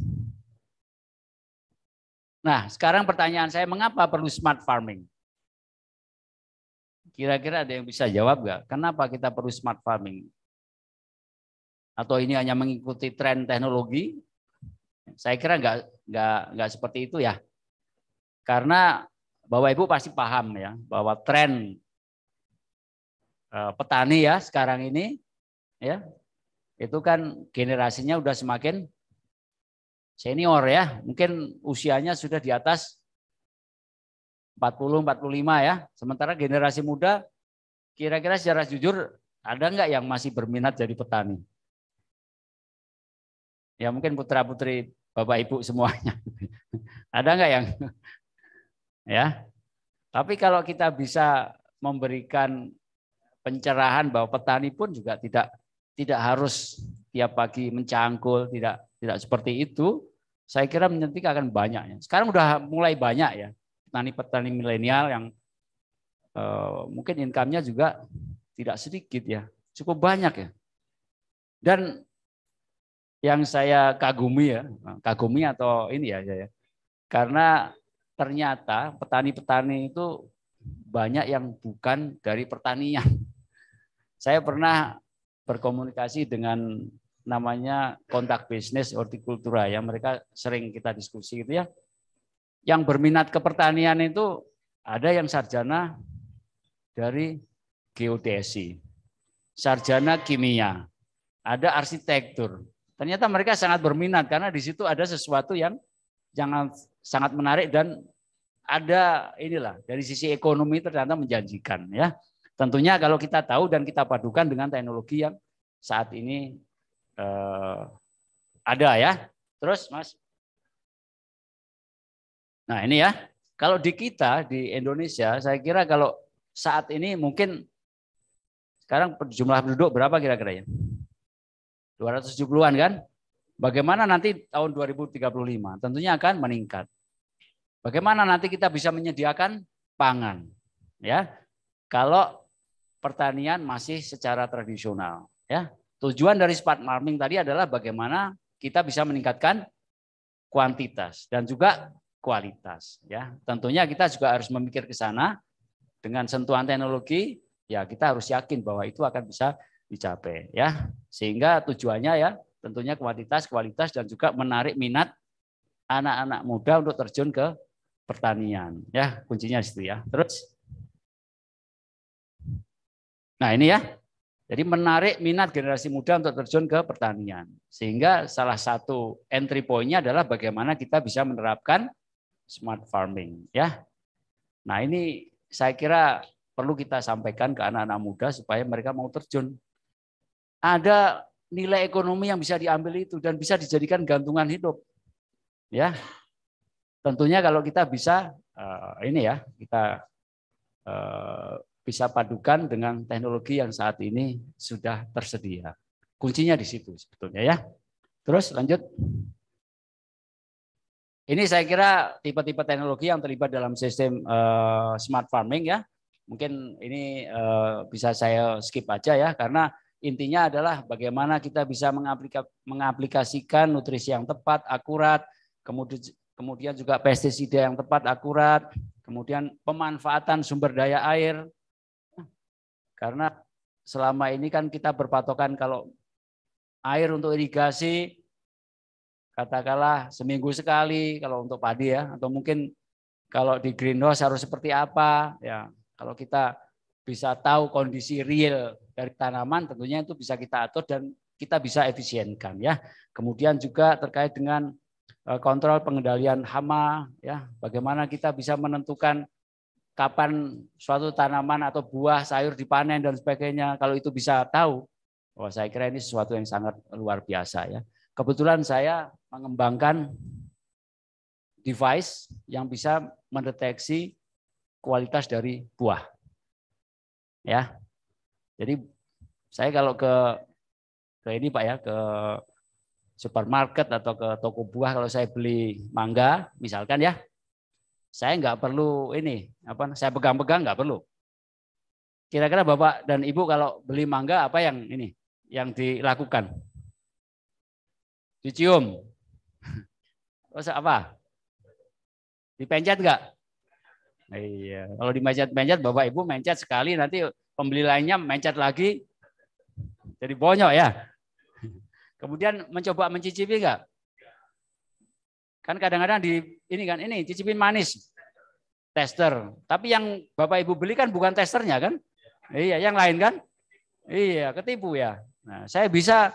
Nah, sekarang pertanyaan saya, mengapa perlu smart farming? Kira-kira ada yang bisa jawab nggak? Kenapa kita perlu smart farming? Atau ini hanya mengikuti tren teknologi? Saya kira nggak nggak nggak seperti itu ya. Karena Bapak Ibu pasti paham ya bahwa tren eh, petani ya sekarang ini ya itu kan generasinya udah semakin senior ya, mungkin usianya sudah di atas 40 45 ya. Sementara generasi muda kira-kira secara jujur ada nggak yang masih berminat jadi petani? Ya mungkin putra-putri Bapak Ibu semuanya. ada nggak yang ya? Tapi kalau kita bisa memberikan pencerahan bahwa petani pun juga tidak tidak harus tiap pagi mencangkul, tidak tidak seperti itu saya kira nanti akan banyak ya. Sekarang udah mulai banyak ya petani-petani milenial yang uh, mungkin income-nya juga tidak sedikit ya, cukup banyak ya. Dan yang saya kagumi ya, kagumi atau ini ya, ya, ya. karena ternyata petani-petani itu banyak yang bukan dari pertanian. Saya pernah berkomunikasi dengan namanya kontak bisnis hortikultura ya mereka sering kita diskusi gitu ya yang berminat ke pertanian itu ada yang sarjana dari geodesi sarjana kimia ada arsitektur ternyata mereka sangat berminat karena di situ ada sesuatu yang jangan sangat menarik dan ada inilah dari sisi ekonomi ternyata menjanjikan ya tentunya kalau kita tahu dan kita padukan dengan teknologi yang saat ini uh, ada ya. Terus Mas. Nah ini ya, kalau di kita di Indonesia, saya kira kalau saat ini mungkin sekarang jumlah penduduk berapa kira-kira ya? 270-an kan? Bagaimana nanti tahun 2035? Tentunya akan meningkat. Bagaimana nanti kita bisa menyediakan pangan? Ya, kalau pertanian masih secara tradisional, ya Tujuan dari smart farming tadi adalah bagaimana kita bisa meningkatkan kuantitas dan juga kualitas ya. Tentunya kita juga harus memikir ke sana dengan sentuhan teknologi ya kita harus yakin bahwa itu akan bisa dicapai ya. Sehingga tujuannya ya tentunya kuantitas, kualitas dan juga menarik minat anak-anak muda untuk terjun ke pertanian ya kuncinya di situ ya. Terus Nah, ini ya jadi menarik minat generasi muda untuk terjun ke pertanian. Sehingga salah satu entry point-nya adalah bagaimana kita bisa menerapkan smart farming, ya. Nah, ini saya kira perlu kita sampaikan ke anak-anak muda supaya mereka mau terjun. Ada nilai ekonomi yang bisa diambil itu dan bisa dijadikan gantungan hidup. Ya. Tentunya kalau kita bisa eh, ini ya, kita eh, bisa padukan dengan teknologi yang saat ini sudah tersedia. Kuncinya di situ sebetulnya ya. Terus lanjut. Ini saya kira tipe-tipe teknologi yang terlibat dalam sistem uh, smart farming ya. Mungkin ini uh, bisa saya skip aja ya karena intinya adalah bagaimana kita bisa mengaplikasikan nutrisi yang tepat, akurat, kemudian kemudian juga pestisida yang tepat, akurat, kemudian pemanfaatan sumber daya air, karena selama ini kan kita berpatokan kalau air untuk irigasi katakanlah seminggu sekali kalau untuk padi ya atau mungkin kalau di greenhouse harus seperti apa ya kalau kita bisa tahu kondisi real dari tanaman tentunya itu bisa kita atur dan kita bisa efisienkan ya kemudian juga terkait dengan eh, kontrol pengendalian hama ya bagaimana kita bisa menentukan kapan suatu tanaman atau buah, sayur dipanen dan sebagainya. Kalau itu bisa tahu, bahwa oh, saya kira ini sesuatu yang sangat luar biasa ya. Kebetulan saya mengembangkan device yang bisa mendeteksi kualitas dari buah. Ya. Jadi saya kalau ke ke ini Pak ya, ke supermarket atau ke toko buah kalau saya beli mangga misalkan ya, saya nggak perlu ini, apa saya pegang-pegang nggak perlu. Kira-kira Bapak dan Ibu kalau beli mangga apa yang ini yang dilakukan? Dicium. Terus apa? Dipencet nggak? Iya. Kalau dimencet-mencet Bapak Ibu mencet sekali nanti pembeli lainnya mencet lagi. Jadi bonyok ya. Kemudian mencoba mencicipi nggak? Kan kadang-kadang di ini kan ini cicipin manis. Tester. Tapi yang Bapak Ibu beli kan bukan testernya kan? Iya, yang lain kan? Iya, ketipu ya. Nah, saya bisa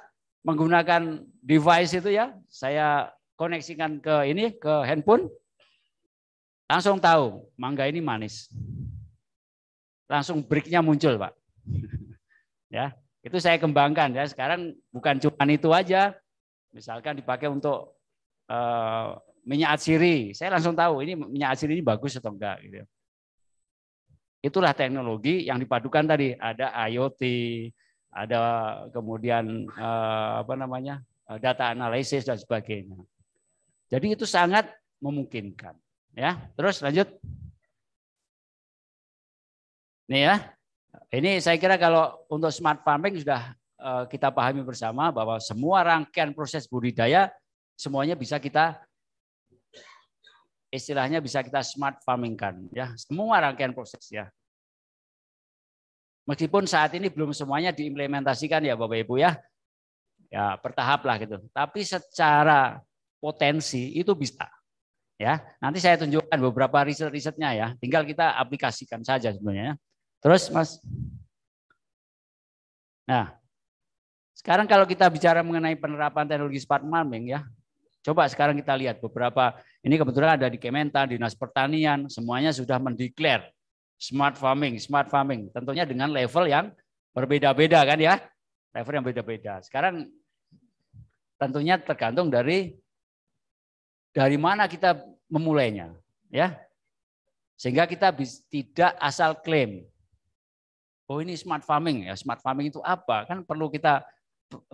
menggunakan device itu ya. Saya koneksikan ke ini ke handphone. Langsung tahu mangga ini manis. Langsung breaknya muncul, Pak. ya, itu saya kembangkan ya. Sekarang bukan cuma itu aja. Misalkan dipakai untuk Eh, minyak atsiri. Saya langsung tahu ini minyak atsiri ini bagus atau enggak gitu. Itulah teknologi yang dipadukan tadi, ada IoT, ada kemudian eh, apa namanya? Eh, data analisis dan sebagainya. Jadi itu sangat memungkinkan, ya. Terus lanjut. Nih ya. Ini saya kira kalau untuk smart farming sudah kita pahami bersama bahwa semua rangkaian proses budidaya semuanya bisa kita istilahnya bisa kita smart farming kan ya semua rangkaian proses ya meskipun saat ini belum semuanya diimplementasikan ya Bapak Ibu ya ya bertahap lah gitu tapi secara potensi itu bisa ya nanti saya tunjukkan beberapa riset-risetnya ya tinggal kita aplikasikan saja sebenarnya ya. terus Mas nah sekarang kalau kita bicara mengenai penerapan teknologi smart farming ya Coba sekarang kita lihat beberapa, ini kebetulan ada di Kementan, Dinas Pertanian, semuanya sudah mendeklar smart farming, smart farming. Tentunya dengan level yang berbeda-beda kan ya, level yang beda-beda. Sekarang tentunya tergantung dari dari mana kita memulainya, ya. Sehingga kita tidak asal klaim. Oh ini smart farming ya, smart farming itu apa? Kan perlu kita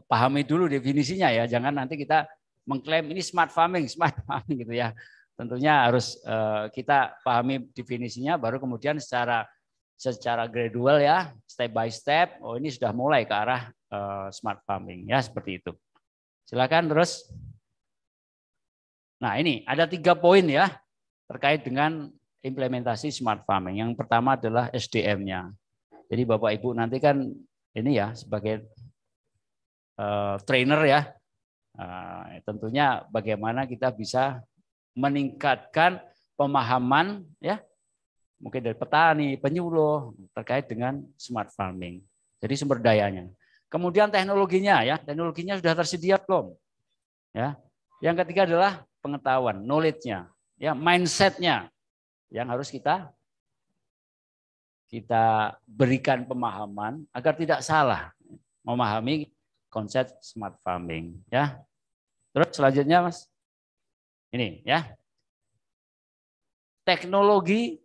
pahami dulu definisinya ya, jangan nanti kita mengklaim ini smart farming, smart farming gitu ya. Tentunya harus eh, kita pahami definisinya baru kemudian secara secara gradual ya, step by step, oh ini sudah mulai ke arah eh, smart farming ya seperti itu. Silakan terus. Nah, ini ada tiga poin ya terkait dengan implementasi smart farming. Yang pertama adalah SDM-nya. Jadi Bapak Ibu nanti kan ini ya sebagai uh, trainer ya Nah, tentunya bagaimana kita bisa meningkatkan pemahaman ya mungkin dari petani, penyuluh terkait dengan smart farming. Jadi sumber dayanya. Kemudian teknologinya ya, teknologinya sudah tersedia belum? Ya. Yang ketiga adalah pengetahuan, knowledge-nya, ya mindset-nya yang harus kita kita berikan pemahaman agar tidak salah memahami konsep smart farming ya. Terus selanjutnya Mas. Ini ya. Teknologi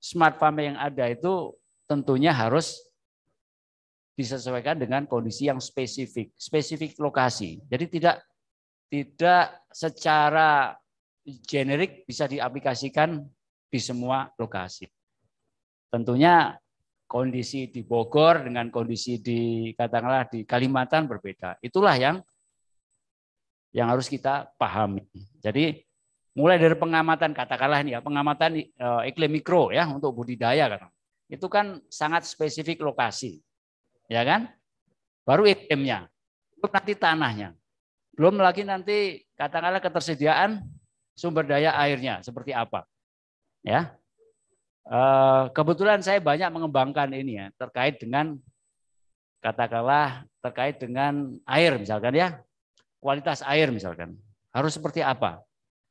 smart farming yang ada itu tentunya harus disesuaikan dengan kondisi yang spesifik, spesifik lokasi. Jadi tidak tidak secara generik bisa diaplikasikan di semua lokasi. Tentunya kondisi di Bogor dengan kondisi di katakanlah di Kalimantan berbeda. Itulah yang yang harus kita pahami. Jadi mulai dari pengamatan katakanlah ini ya pengamatan eh, iklim mikro ya untuk budidaya kan itu kan sangat spesifik lokasi ya kan baru iklimnya belum nanti tanahnya belum lagi nanti katakanlah ketersediaan sumber daya airnya seperti apa ya eh, kebetulan saya banyak mengembangkan ini ya terkait dengan katakanlah terkait dengan air misalkan ya kualitas air misalkan harus seperti apa?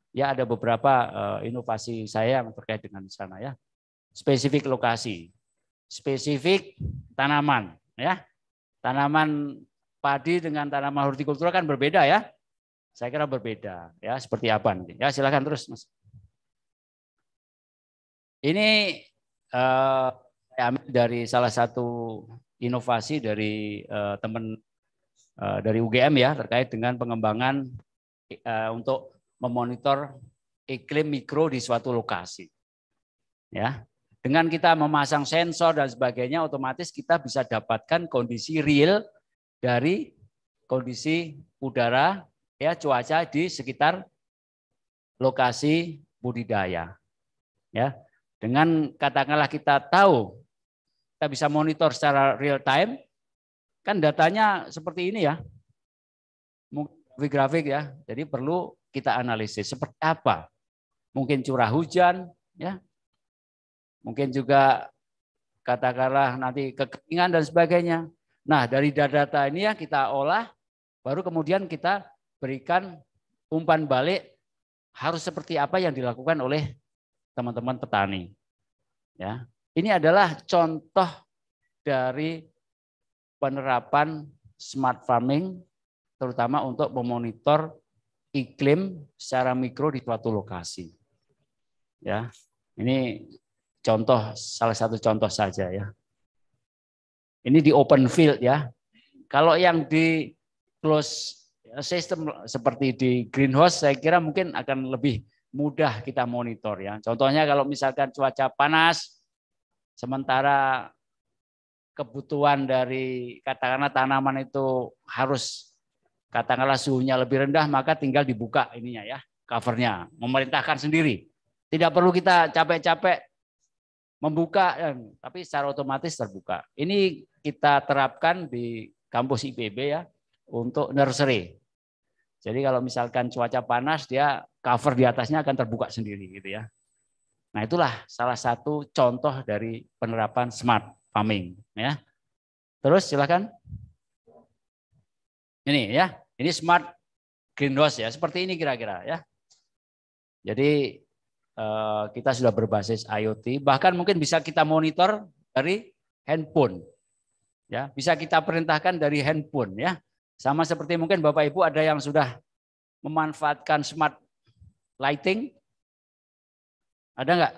Ya ada beberapa eh, inovasi saya yang terkait dengan sana ya. Spesifik lokasi, spesifik tanaman ya. Tanaman padi dengan tanaman hortikultura kan berbeda ya. Saya kira berbeda ya seperti apa nanti. Ya silakan terus Mas. Ini eh, dari salah satu inovasi dari eh, teman Eh, dari UGM ya terkait dengan pengembangan eh, untuk memonitor iklim mikro di suatu lokasi. Ya. Dengan kita memasang sensor dan sebagainya otomatis kita bisa dapatkan kondisi real dari kondisi udara ya cuaca di sekitar lokasi budidaya. Ya. Dengan katakanlah kita tahu kita bisa monitor secara real time Kan datanya seperti ini ya. Grafik-grafik ya. Jadi perlu kita analisis seperti apa. Mungkin curah hujan ya. Mungkin juga katakanlah nanti kekeringan dan sebagainya. Nah, dari data-data ini ya kita olah baru kemudian kita berikan umpan balik harus seperti apa yang dilakukan oleh teman-teman petani. Ya. Ini adalah contoh dari penerapan smart farming terutama untuk memonitor iklim secara mikro di suatu lokasi. Ya. Ini contoh salah satu contoh saja ya. Ini di open field ya. Kalau yang di close system seperti di greenhouse saya kira mungkin akan lebih mudah kita monitor ya. Contohnya kalau misalkan cuaca panas sementara kebutuhan dari katakanlah tanaman itu harus katakanlah suhunya lebih rendah maka tinggal dibuka ininya ya covernya memerintahkan sendiri tidak perlu kita capek-capek membuka tapi secara otomatis terbuka ini kita terapkan di kampus IPB ya untuk nursery jadi kalau misalkan cuaca panas dia cover di atasnya akan terbuka sendiri gitu ya nah itulah salah satu contoh dari penerapan smart farming ya. Terus silakan. Ini ya, ini smart greenhouse ya, seperti ini kira-kira ya. Jadi eh, kita sudah berbasis IoT, bahkan mungkin bisa kita monitor dari handphone. Ya, bisa kita perintahkan dari handphone ya. Sama seperti mungkin Bapak Ibu ada yang sudah memanfaatkan smart lighting. Ada nggak?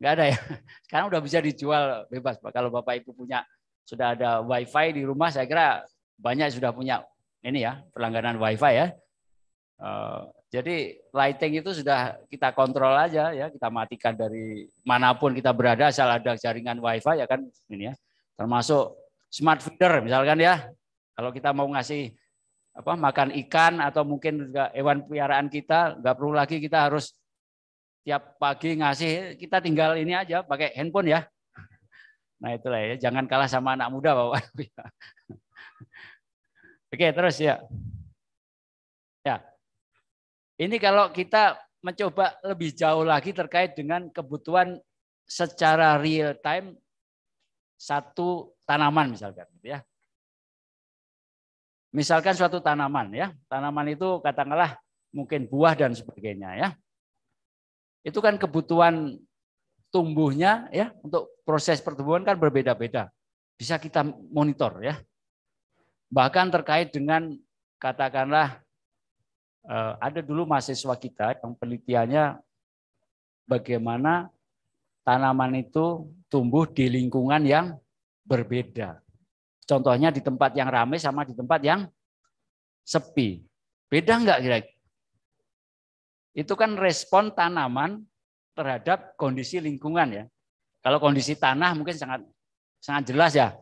Enggak ada ya. Sekarang udah bisa dijual bebas. Kalau Bapak Ibu punya sudah ada WiFi di rumah, saya kira banyak sudah punya ini ya pelangganan WiFi ya. Eh, jadi lighting itu sudah kita kontrol aja ya, kita matikan dari manapun kita berada asal ada jaringan WiFi ya kan ini ya. Termasuk smart feeder misalkan ya. Kalau kita mau ngasih apa makan ikan atau mungkin juga hewan peliharaan kita nggak perlu lagi kita harus tiap pagi ngasih kita tinggal ini aja pakai handphone ya. Nah itulah ya, jangan kalah sama anak muda Bapak. Ya. Oke terus ya. Ya. Ini kalau kita mencoba lebih jauh lagi terkait dengan kebutuhan secara real time satu tanaman misalkan gitu ya. Misalkan suatu tanaman ya, tanaman itu katakanlah mungkin buah dan sebagainya ya itu kan kebutuhan tumbuhnya ya untuk proses pertumbuhan kan berbeda-beda. Bisa kita monitor ya. Bahkan terkait dengan katakanlah eh, ada dulu mahasiswa kita yang penelitiannya bagaimana tanaman itu tumbuh di lingkungan yang berbeda. Contohnya di tempat yang ramai sama di tempat yang sepi. Beda enggak kira itu kan respon tanaman terhadap kondisi lingkungan ya. Kalau kondisi tanah mungkin sangat sangat jelas ya.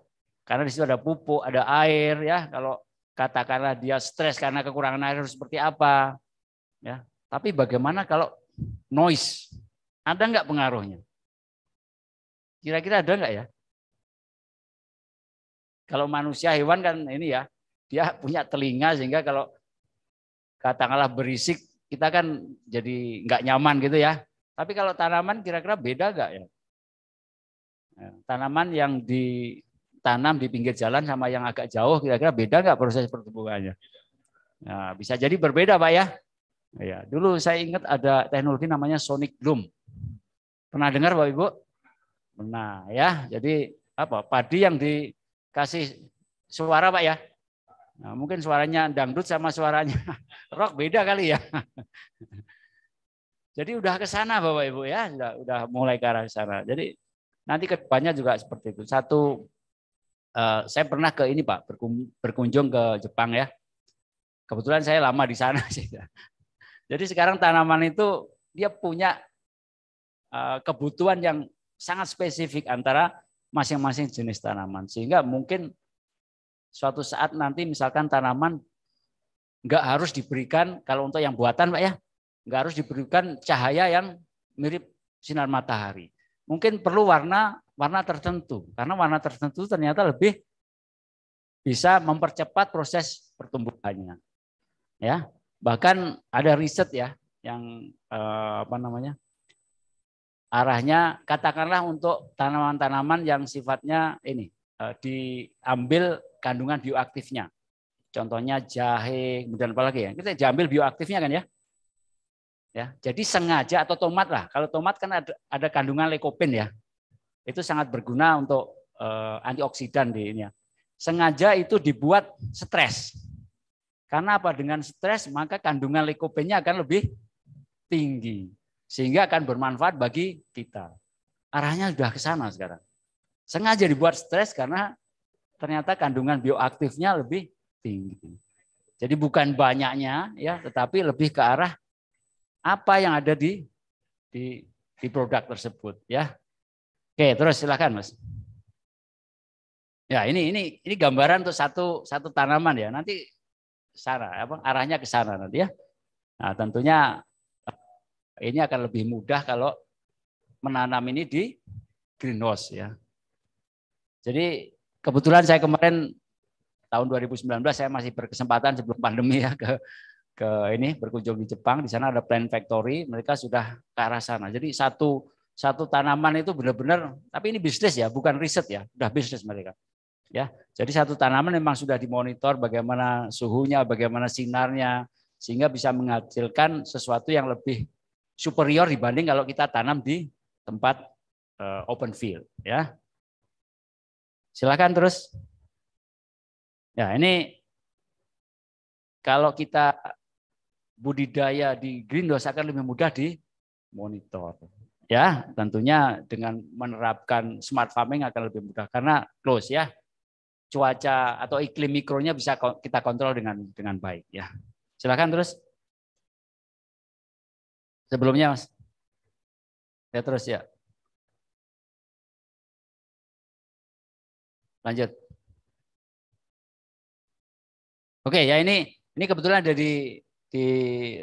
Karena di situ ada pupuk, ada air ya. Kalau katakanlah dia stres karena kekurangan air harus seperti apa. Ya. Tapi bagaimana kalau noise? Ada nggak pengaruhnya? Kira-kira ada nggak ya? Kalau manusia hewan kan ini ya, dia punya telinga sehingga kalau katakanlah berisik kita kan jadi nggak nyaman gitu ya. Tapi kalau tanaman kira-kira beda nggak ya? ya? Tanaman yang ditanam di pinggir jalan sama yang agak jauh kira-kira beda nggak proses pertumbuhannya? Nah, bisa jadi berbeda Pak ya. Ya, dulu saya ingat ada teknologi namanya sonic bloom. Pernah dengar Bapak Ibu? Pernah ya. Jadi apa? Padi yang dikasih suara Pak ya. Nah, mungkin suaranya dangdut sama suaranya rock beda kali ya. Jadi udah ke sana Bapak Ibu ya, udah, udah mulai ke arah sana. Jadi nanti ke depannya juga seperti itu. Satu uh, saya pernah ke ini Pak, berkunjung ke Jepang ya. Kebetulan saya lama di sana sih. Jadi sekarang tanaman itu dia punya eh, kebutuhan yang sangat spesifik antara masing-masing jenis tanaman sehingga mungkin suatu saat nanti misalkan tanaman nggak harus diberikan kalau untuk yang buatan pak ya nggak harus diberikan cahaya yang mirip sinar matahari mungkin perlu warna warna tertentu karena warna tertentu ternyata lebih bisa mempercepat proses pertumbuhannya ya bahkan ada riset ya yang eh, apa namanya arahnya katakanlah untuk tanaman-tanaman yang sifatnya ini eh, diambil kandungan bioaktifnya. Contohnya jahe, kemudian apa lagi ya? Kita jambil bioaktifnya kan ya. Ya, jadi sengaja atau tomat lah. Kalau tomat kan ada, ada kandungan lekopin ya. Itu sangat berguna untuk eh, antioksidan di ini ya. Sengaja itu dibuat stres. Karena apa? Dengan stres maka kandungan lekopinnya akan lebih tinggi sehingga akan bermanfaat bagi kita. Arahnya sudah ke sana sekarang. Sengaja dibuat stres karena ternyata kandungan bioaktifnya lebih tinggi. Jadi bukan banyaknya ya, tetapi lebih ke arah apa yang ada di di di produk tersebut ya. Oke, terus silakan Mas. Ya, ini ini ini gambaran untuk satu satu tanaman ya. Nanti sana apa arahnya ke sana nanti ya. Nah, tentunya ini akan lebih mudah kalau menanam ini di greenhouse ya. Jadi kebetulan saya kemarin tahun 2019 saya masih berkesempatan sebelum pandemi ya ke ke ini berkunjung di Jepang. Di sana ada plant factory, mereka sudah ke arah sana. Jadi satu satu tanaman itu benar-benar tapi ini bisnis ya, bukan riset ya, udah bisnis mereka. Ya. Jadi satu tanaman memang sudah dimonitor bagaimana suhunya, bagaimana sinarnya sehingga bisa menghasilkan sesuatu yang lebih superior dibanding kalau kita tanam di tempat eh, open field ya. Silakan terus. Ya, ini kalau kita budidaya di Greenhouse akan lebih mudah di monitor. Ya, tentunya dengan menerapkan smart farming akan lebih mudah karena close ya. Cuaca atau iklim mikronya bisa kita kontrol dengan dengan baik ya. Silakan terus. Sebelumnya Mas. Ya terus ya. Lanjut. Oke, ya ini ini kebetulan ada di di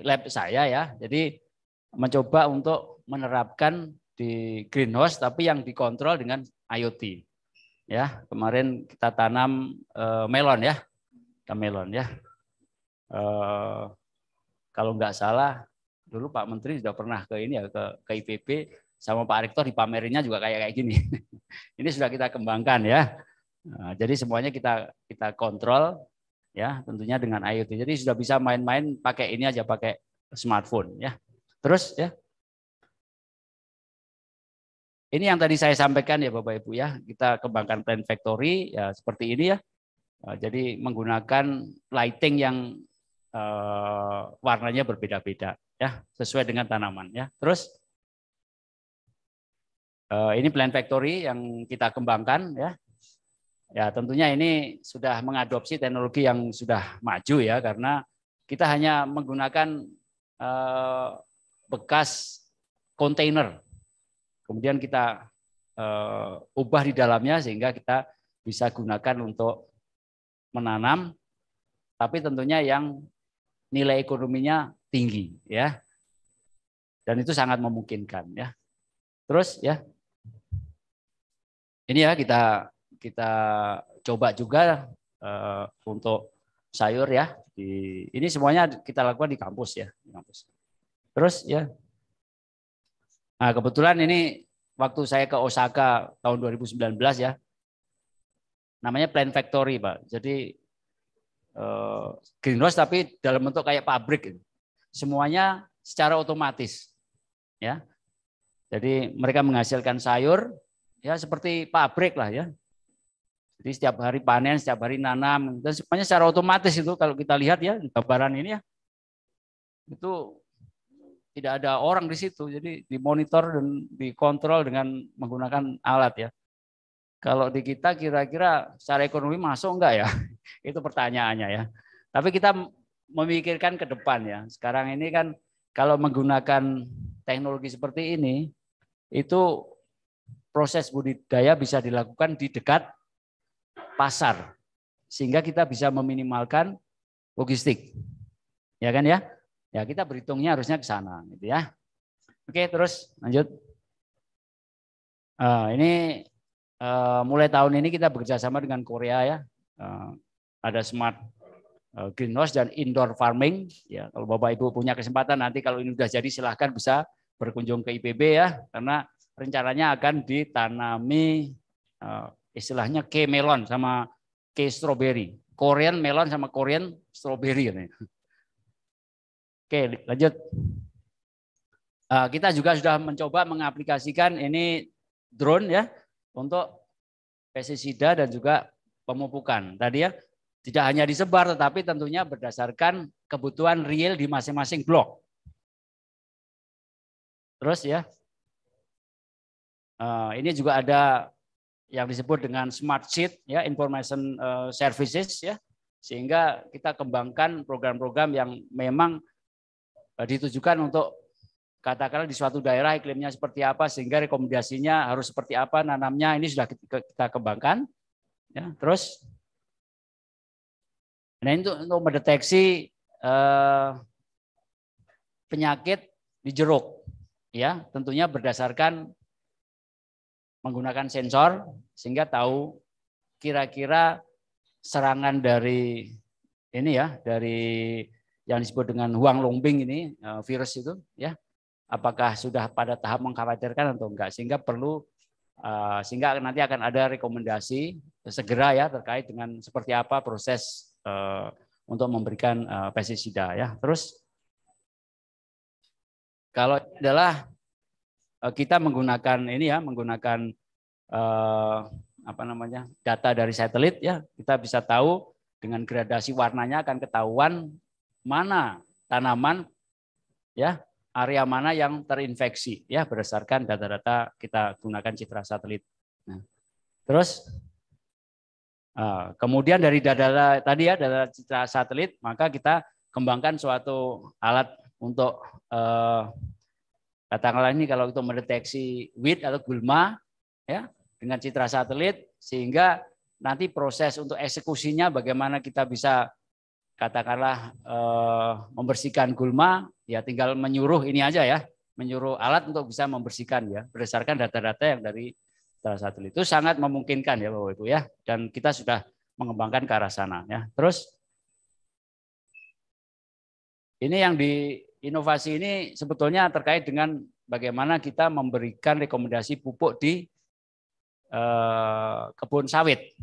lab saya ya. Jadi mencoba untuk menerapkan di greenhouse tapi yang dikontrol dengan IoT. Ya, kemarin kita tanam e, melon ya. Kita melon ya. E, kalau nggak salah dulu Pak Menteri sudah pernah ke ini ya ke ke IPB sama Pak Rektor di dipamerinnya juga kayak kayak gini. ini sudah kita kembangkan ya. Nah, jadi semuanya kita kita kontrol ya tentunya dengan IoT. Jadi sudah bisa main-main pakai ini aja pakai smartphone ya. Terus ya. Ini yang tadi saya sampaikan ya Bapak Ibu ya, kita kembangkan Plan Factory ya seperti ini ya. Nah, jadi menggunakan lighting yang eh, warnanya berbeda-beda ya, sesuai dengan tanaman ya. Terus eh, ini Plan Factory yang kita kembangkan ya. Ya, tentunya ini sudah mengadopsi teknologi yang sudah maju ya karena kita hanya menggunakan eh, bekas kontainer. Kemudian kita eh, ubah di dalamnya sehingga kita bisa gunakan untuk menanam tapi tentunya yang nilai ekonominya tinggi ya. Dan itu sangat memungkinkan ya. Terus ya. Ini ya kita kita coba juga uh, untuk sayur ya. Di, ini semuanya kita lakukan di kampus ya, di kampus. Terus ya. Nah, kebetulan ini waktu saya ke Osaka tahun 2019 ya. Namanya Plant Factory, Pak. Jadi uh, greenhouse tapi dalam bentuk kayak pabrik. Gitu. Semuanya secara otomatis. Ya. Jadi mereka menghasilkan sayur ya seperti pabrik lah ya. Jadi setiap hari panen, setiap hari nanam, dan semuanya secara otomatis itu kalau kita lihat ya gambaran ini ya. Itu tidak ada orang di situ, jadi dimonitor dan dikontrol dengan menggunakan alat ya. Kalau di kita kira-kira secara ekonomi masuk enggak ya? itu pertanyaannya ya. Tapi kita memikirkan ke depan ya. Sekarang ini kan kalau menggunakan teknologi seperti ini, itu proses budidaya bisa dilakukan di dekat pasar sehingga kita bisa meminimalkan logistik. Ya kan ya? Ya kita berhitungnya harusnya ke sana gitu ya. Oke, terus lanjut. Uh, ini uh, mulai tahun ini kita bekerja sama dengan Korea ya. Uh, ada smart uh, greenhouse dan indoor farming. Ya, kalau Bapak Ibu punya kesempatan nanti kalau ini sudah jadi silahkan bisa berkunjung ke IPB ya, karena rencananya akan ditanami uh, istilahnya K melon sama K strawberry. Korean melon sama Korean strawberry. ini Oke, lanjut. Eh, kita juga sudah mencoba mengaplikasikan ini drone ya untuk pestisida dan juga pemupukan. Tadi ya, tidak hanya disebar tetapi tentunya berdasarkan kebutuhan real di masing-masing blok. Terus ya, eh, ini juga ada yang disebut dengan smart sheet ya information eh, services ya sehingga kita kembangkan program-program yang memang eh, ditujukan untuk katakanlah di suatu daerah iklimnya seperti apa sehingga rekomendasinya harus seperti apa nanamnya ini sudah kita kembangkan ya terus nah itu untuk mendeteksi eh, penyakit di jeruk ya tentunya berdasarkan menggunakan sensor sehingga tahu kira-kira serangan dari ini ya dari yang disebut dengan huang lombing ini eh, virus itu ya apakah sudah pada tahap mengkhawatirkan atau enggak sehingga perlu eh, sehingga nanti akan ada rekomendasi segera ya terkait dengan seperti apa proses eh, untuk memberikan pestisida ya terus kalau adalah Eh, kita menggunakan ini ya, menggunakan eh, apa namanya data dari satelit ya, kita bisa tahu dengan gradasi warnanya akan ketahuan mana tanaman ya area mana yang terinfeksi ya berdasarkan data-data kita gunakan citra satelit. Nah, terus eh, kemudian dari data tadi ya data citra satelit maka kita kembangkan suatu alat untuk Katakanlah ini kalau untuk mendeteksi wit atau gulma ya dengan citra satelit sehingga nanti proses untuk eksekusinya bagaimana kita bisa katakanlah eh, membersihkan gulma ya tinggal menyuruh ini aja ya menyuruh alat untuk bisa membersihkan ya berdasarkan data-data yang dari citra satelit itu sangat memungkinkan ya Bapak Ibu ya dan kita sudah mengembangkan ke arah sana ya terus ini yang di inovasi ini sebetulnya terkait dengan bagaimana kita memberikan rekomendasi pupuk di eh, kebun sawit.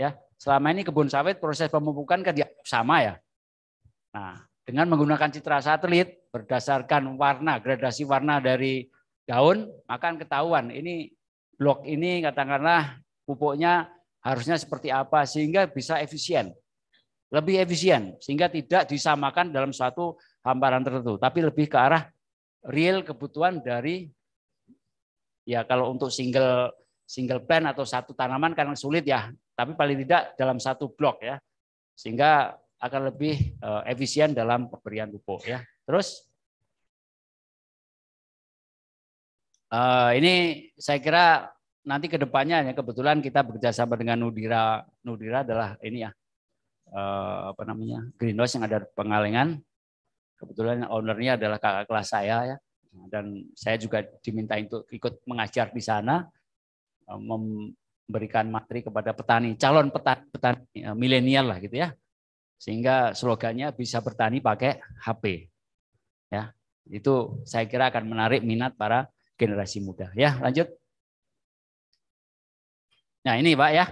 Ya, selama ini kebun sawit proses pemupukan kan sama ya. Nah, dengan menggunakan citra satelit berdasarkan warna, gradasi warna dari daun, maka ketahuan ini blok ini katakanlah pupuknya harusnya seperti apa sehingga bisa efisien. Lebih efisien sehingga tidak disamakan dalam satu hamparan tertentu, tapi lebih ke arah real kebutuhan dari ya kalau untuk single single plant atau satu tanaman kadang sulit ya, tapi paling tidak dalam satu blok ya. Sehingga akan lebih eh, efisien dalam pemberian pupuk ya. Terus eh, ini saya kira nanti kedepannya ya kebetulan kita bekerjasama dengan Nudira. Nudira adalah ini ya eh, apa namanya greenhouse yang ada pengalengan. Kebetulan ownernya adalah kakak kelas saya ya. Dan saya juga diminta untuk ikut mengajar di sana, eh, memberikan materi kepada petani, calon petani, petani eh, milenial lah gitu ya. Sehingga slogannya bisa bertani pakai HP. Ya, itu saya kira akan menarik minat para generasi muda. Ya, lanjut. Nah ini Pak ya,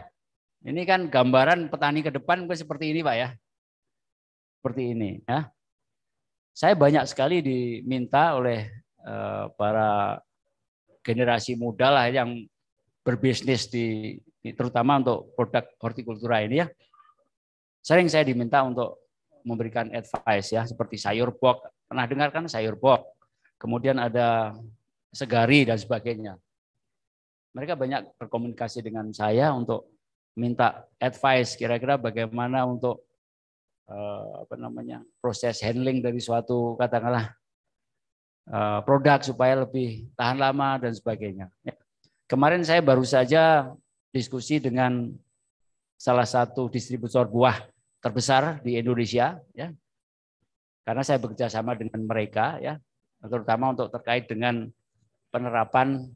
ini kan gambaran petani ke depan seperti ini Pak ya. Seperti ini ya. Saya banyak sekali diminta oleh eh, para generasi muda lah yang berbisnis di terutama untuk produk hortikultura ini ya. Sering saya diminta untuk memberikan advice ya seperti sayur bok. Pernah dengarkan sayur bok? Kemudian ada segari dan sebagainya. Mereka banyak berkomunikasi dengan saya untuk minta advice kira-kira bagaimana untuk Eh, apa namanya proses handling dari suatu katakanlah eh, produk supaya lebih tahan lama dan sebagainya. Ya. Kemarin saya baru saja diskusi dengan salah satu distributor buah terbesar di Indonesia, ya, karena saya bekerja sama dengan mereka, ya, terutama untuk terkait dengan penerapan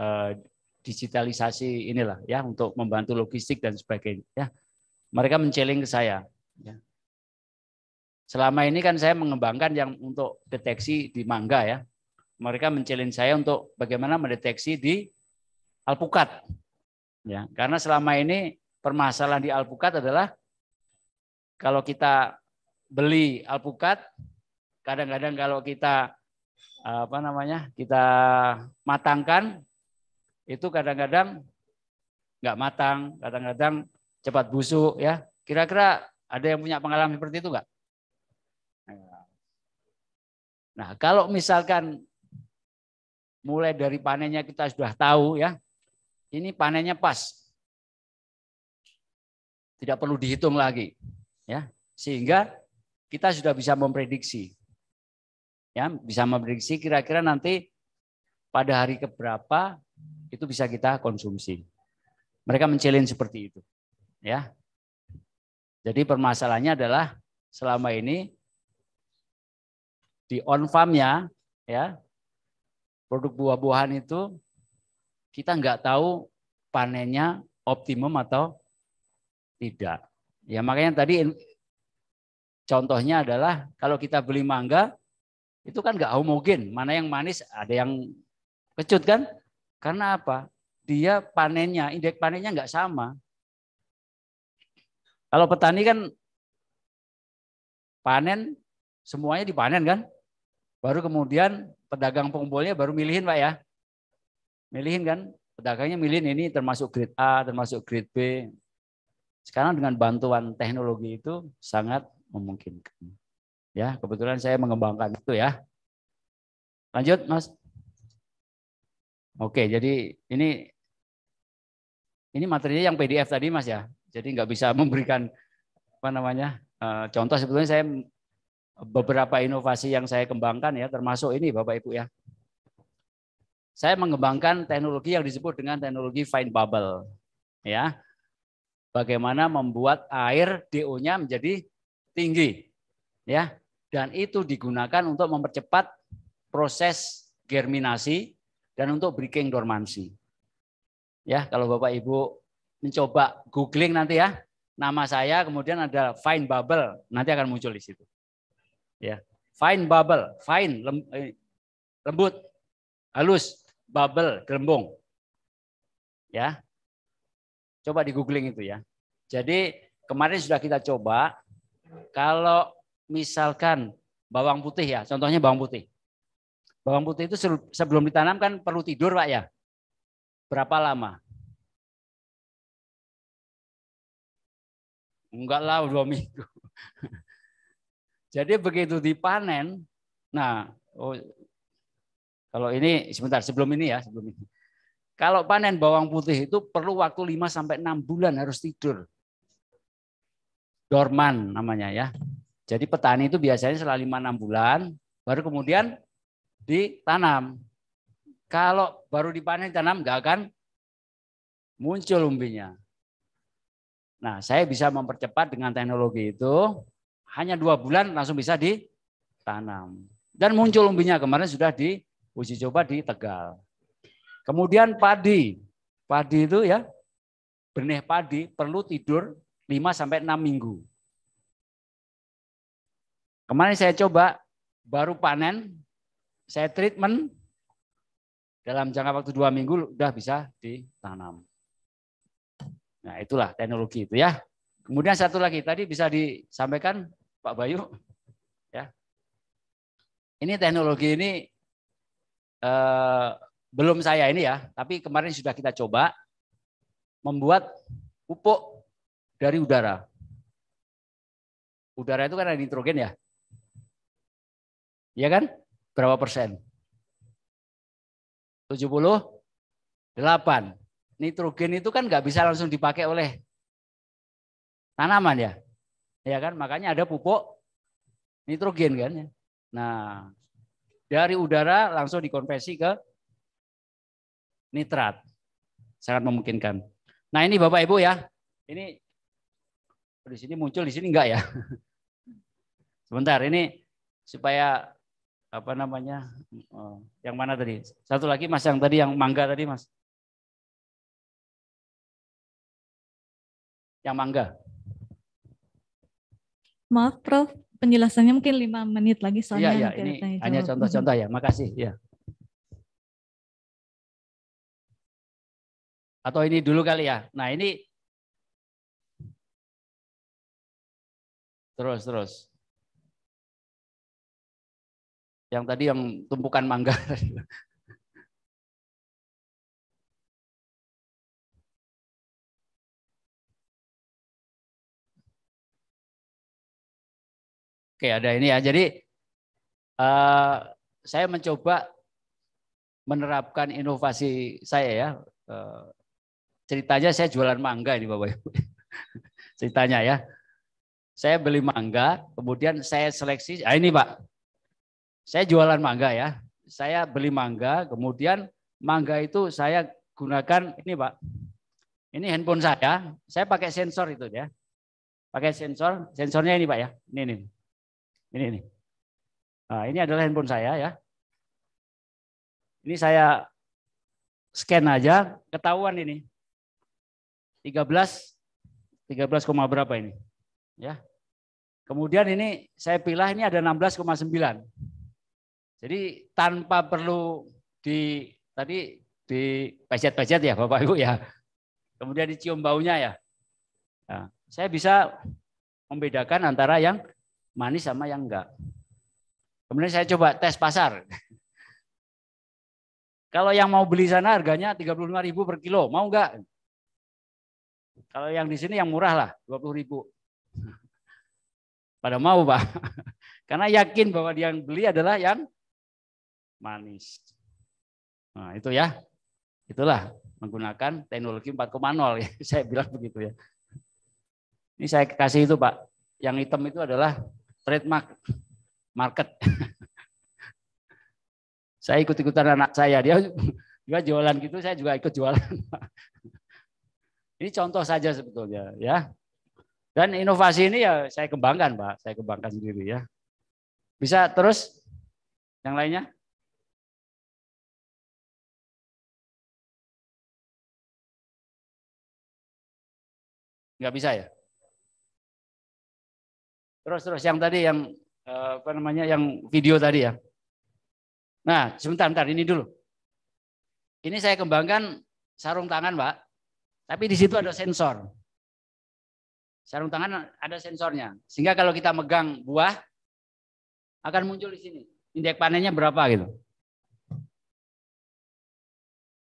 uh, digitalisasi inilah ya untuk membantu logistik dan sebagainya ya mereka menceling ke saya Ya. Selama ini kan saya mengembangkan yang untuk deteksi di mangga ya. Mereka mencelin saya untuk bagaimana mendeteksi di alpukat. Ya, karena selama ini permasalahan di alpukat adalah kalau kita beli alpukat, kadang-kadang kalau kita apa namanya kita matangkan itu kadang-kadang nggak matang, kadang-kadang cepat busuk ya. Kira-kira ada yang punya pengalaman seperti itu enggak? Nah, kalau misalkan mulai dari panennya kita sudah tahu ya, ini panennya pas. Tidak perlu dihitung lagi. Ya, sehingga kita sudah bisa memprediksi. Ya, bisa memprediksi kira-kira nanti pada hari keberapa itu bisa kita konsumsi. Mereka mencelin seperti itu. Ya. Jadi permasalahannya adalah selama ini di on farmnya ya produk buah-buahan itu kita nggak tahu panennya optimum atau tidak. Ya makanya tadi contohnya adalah kalau kita beli mangga itu kan nggak homogen, mana yang manis ada yang kecut kan? Karena apa? Dia panennya, indeks panennya nggak sama. Kalau petani kan panen, semuanya dipanen kan? Baru kemudian pedagang pengumpulnya baru milihin Pak ya. Milihin kan? Pedagangnya milihin ini termasuk grade A, termasuk grade B. Sekarang dengan bantuan teknologi itu sangat memungkinkan. Ya, kebetulan saya mengembangkan itu ya. Lanjut, Mas. Oke, jadi ini ini materinya yang PDF tadi Mas ya. Jadi nggak bisa memberikan apa namanya eh, contoh sebetulnya saya beberapa inovasi yang saya kembangkan ya termasuk ini Bapak Ibu ya. Saya mengembangkan teknologi yang disebut dengan teknologi fine bubble ya. Bagaimana membuat air DO-nya menjadi tinggi ya dan itu digunakan untuk mempercepat proses germinasi dan untuk breaking dormansi. Ya, kalau Bapak Ibu mencoba googling nanti ya nama saya, kemudian ada fine bubble, nanti akan muncul di situ. Ya, fine bubble, find eh, lembut, halus, bubble, gelembung. Ya, coba di googling itu ya. Jadi kemarin sudah kita coba, kalau misalkan bawang putih ya, contohnya bawang putih. Bawang putih itu sebelum ditanam kan perlu tidur Pak ya. Berapa lama? Enggak lah dua minggu. Jadi begitu dipanen, nah oh, kalau ini sebentar sebelum ini ya, sebelum ini. Kalau panen bawang putih itu perlu waktu 5 sampai 6 bulan harus tidur. Dorman namanya ya. Jadi petani itu biasanya setelah 5 6 bulan baru kemudian ditanam. Kalau baru dipanen tanam nggak akan muncul umbinya. Nah, saya bisa mempercepat dengan teknologi itu. Hanya dua bulan langsung bisa ditanam. Dan muncul umbinya kemarin sudah diuji coba di Tegal. Kemudian padi. Padi itu ya, benih padi perlu tidur 5 sampai enam minggu. Kemarin saya coba baru panen, saya treatment dalam jangka waktu dua minggu udah bisa ditanam. Nah, itulah teknologi itu ya. Kemudian satu lagi tadi bisa disampaikan Pak Bayu ya. Ini teknologi ini eh, belum saya ini ya, tapi kemarin sudah kita coba membuat pupuk dari udara. Udara itu kan ada nitrogen ya. Iya kan? Berapa persen? 78 nitrogen itu kan nggak bisa langsung dipakai oleh tanaman ya. Ya kan? Makanya ada pupuk nitrogen kan. Ya. Nah, dari udara langsung dikonversi ke nitrat. Sangat memungkinkan. Nah, ini Bapak Ibu ya. Ini oh, di sini muncul di sini enggak ya? Sebentar, ini supaya apa namanya? Oh, yang mana tadi? Satu lagi Mas yang tadi yang mangga tadi Mas. yang mangga. Maaf Prof, penjelasannya mungkin lima menit lagi soalnya. Iya, iya. ini hanya contoh-contoh ya. Makasih ya. Atau ini dulu kali ya. Nah ini terus terus. Yang tadi yang tumpukan mangga. Oke, ada ini ya. Jadi uh, saya mencoba menerapkan inovasi saya ya. Uh, ceritanya saya jualan mangga ini Bapak Ibu. ceritanya ya. Saya beli mangga, kemudian saya seleksi. Ah ini Pak. Saya jualan mangga ya. Saya beli mangga, kemudian mangga itu saya gunakan ini Pak. Ini handphone saya, saya pakai sensor itu ya. Pakai sensor, sensornya ini Pak ya. Ini ini ini ini. Nah, ini adalah handphone saya ya. Ini saya scan aja, ketahuan ini. 13 13, berapa ini? Ya. Kemudian ini saya pilih ini ada 16,9. Jadi tanpa perlu di tadi di pecet-pecet ya Bapak Ibu ya. Kemudian dicium baunya ya. Nah, saya bisa membedakan antara yang manis sama yang enggak. Kemudian saya coba tes pasar. Kalau yang mau beli sana harganya 35.000 per kilo, mau enggak? Kalau yang di sini yang murah lah, 20.000. Pada mau, Pak. Karena yakin bahwa yang beli adalah yang manis. Nah, itu ya. Itulah menggunakan teknologi 4.0 ya. Saya bilang begitu ya. Ini saya kasih itu, Pak. Yang hitam itu adalah trademark market. saya ikut-ikutan anak saya, dia juga jualan gitu, saya juga ikut jualan. ini contoh saja sebetulnya, ya. Dan inovasi ini ya saya kembangkan, Pak. Saya kembangkan sendiri ya. Bisa terus yang lainnya? Nggak bisa ya? Terus terus yang tadi yang eh, apa namanya yang video tadi ya. Nah, sebentar, bentar, ini dulu. Ini saya kembangkan sarung tangan, Pak. Tapi di situ ada sensor. Sarung tangan ada sensornya. Sehingga kalau kita megang buah, akan muncul di sini. Indeks panennya berapa gitu.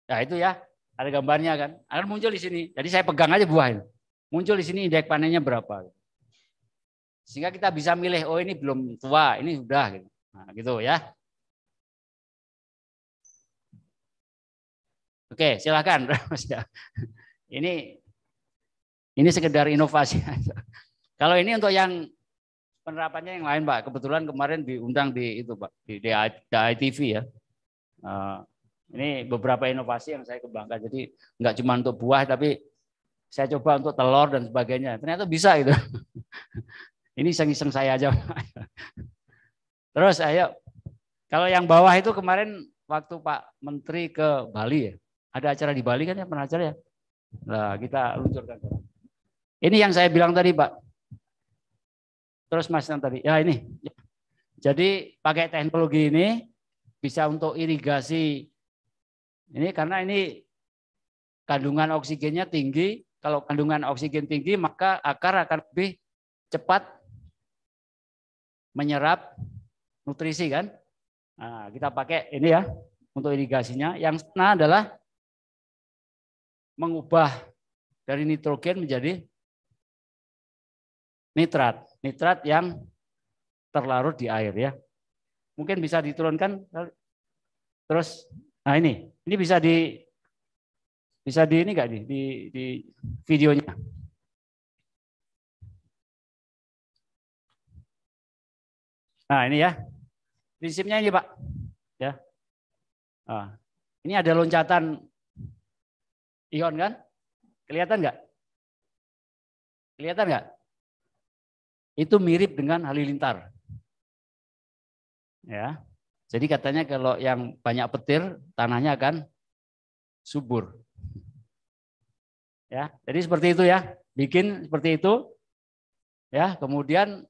Nah itu ya, ada gambarnya kan. Akan muncul di sini. Jadi saya pegang aja buah ini. Muncul di sini indeks panennya berapa. Gitu sehingga kita bisa milih oh ini belum tua ini sudah gitu nah, gitu ya oke silakan ini ini sekedar inovasi kalau ini untuk yang penerapannya yang lain pak kebetulan kemarin diundang di itu pak di DITV ya eh, ini beberapa inovasi yang saya kembangkan jadi nggak cuma untuk buah tapi saya coba untuk telur dan sebagainya ternyata bisa itu Ini iseng-iseng saya aja. Terus ayo. Kalau yang bawah itu kemarin waktu Pak Menteri ke Bali ya. Ada acara di Bali kan ya, pernah acara ya? Nah, kita luncurkan. Ini yang saya bilang tadi, Pak. Terus Mas yang tadi. Ya ini. Jadi pakai teknologi ini bisa untuk irigasi. Ini karena ini kandungan oksigennya tinggi. Kalau kandungan oksigen tinggi, maka akar akan lebih cepat menyerap nutrisi kan. Nah, kita pakai ini ya untuk irigasinya. Yang sana adalah mengubah dari nitrogen menjadi nitrat. Nitrat yang terlarut di air ya. Mungkin bisa diturunkan terus nah ini ini bisa di bisa di ini enggak di, di, di videonya. Nah ini ya, prinsipnya ini Pak. Ya. Nah, ini ada loncatan ion kan? Kelihatan nggak? Kelihatan nggak? Itu mirip dengan halilintar. Ya. Jadi katanya kalau yang banyak petir, tanahnya akan subur. Ya, jadi seperti itu ya. Bikin seperti itu. Ya, kemudian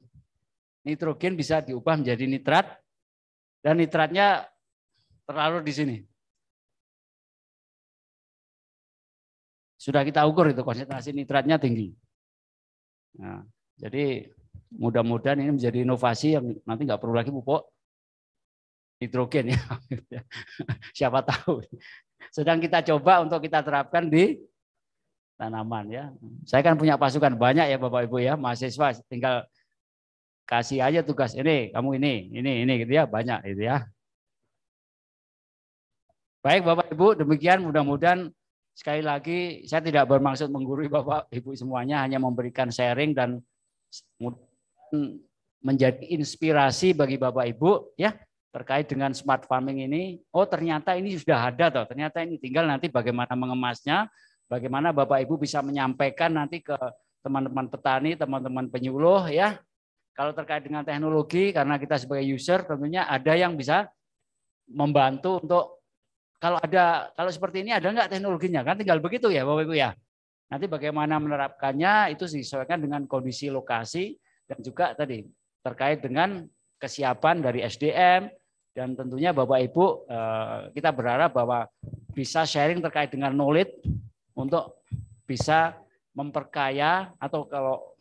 nitrogen bisa diubah menjadi nitrat dan nitratnya terlalu di sini. Sudah kita ukur itu konsentrasi nitratnya tinggi. Nah, jadi mudah-mudahan ini menjadi inovasi yang nanti nggak perlu lagi pupuk nitrogen ya. Siapa tahu. Sedang kita coba untuk kita terapkan di tanaman ya. Saya kan punya pasukan banyak ya Bapak Ibu ya, mahasiswa tinggal kasih aja tugas ini, kamu ini, ini, ini gitu ya, banyak itu ya. Baik Bapak Ibu, demikian mudah-mudahan sekali lagi saya tidak bermaksud menggurui Bapak Ibu semuanya, hanya memberikan sharing dan menjadi inspirasi bagi Bapak Ibu ya terkait dengan smart farming ini. Oh ternyata ini sudah ada toh, ternyata ini tinggal nanti bagaimana mengemasnya, bagaimana Bapak Ibu bisa menyampaikan nanti ke teman-teman petani, teman-teman penyuluh ya kalau terkait dengan teknologi, karena kita sebagai user tentunya ada yang bisa membantu untuk kalau ada kalau seperti ini ada nggak teknologinya kan tinggal begitu ya Bapak Ibu ya. Nanti bagaimana menerapkannya itu disesuaikan dengan kondisi lokasi dan juga tadi terkait dengan kesiapan dari SDM dan tentunya Bapak Ibu eh, kita berharap bahwa bisa sharing terkait dengan knowledge untuk bisa memperkaya atau kalau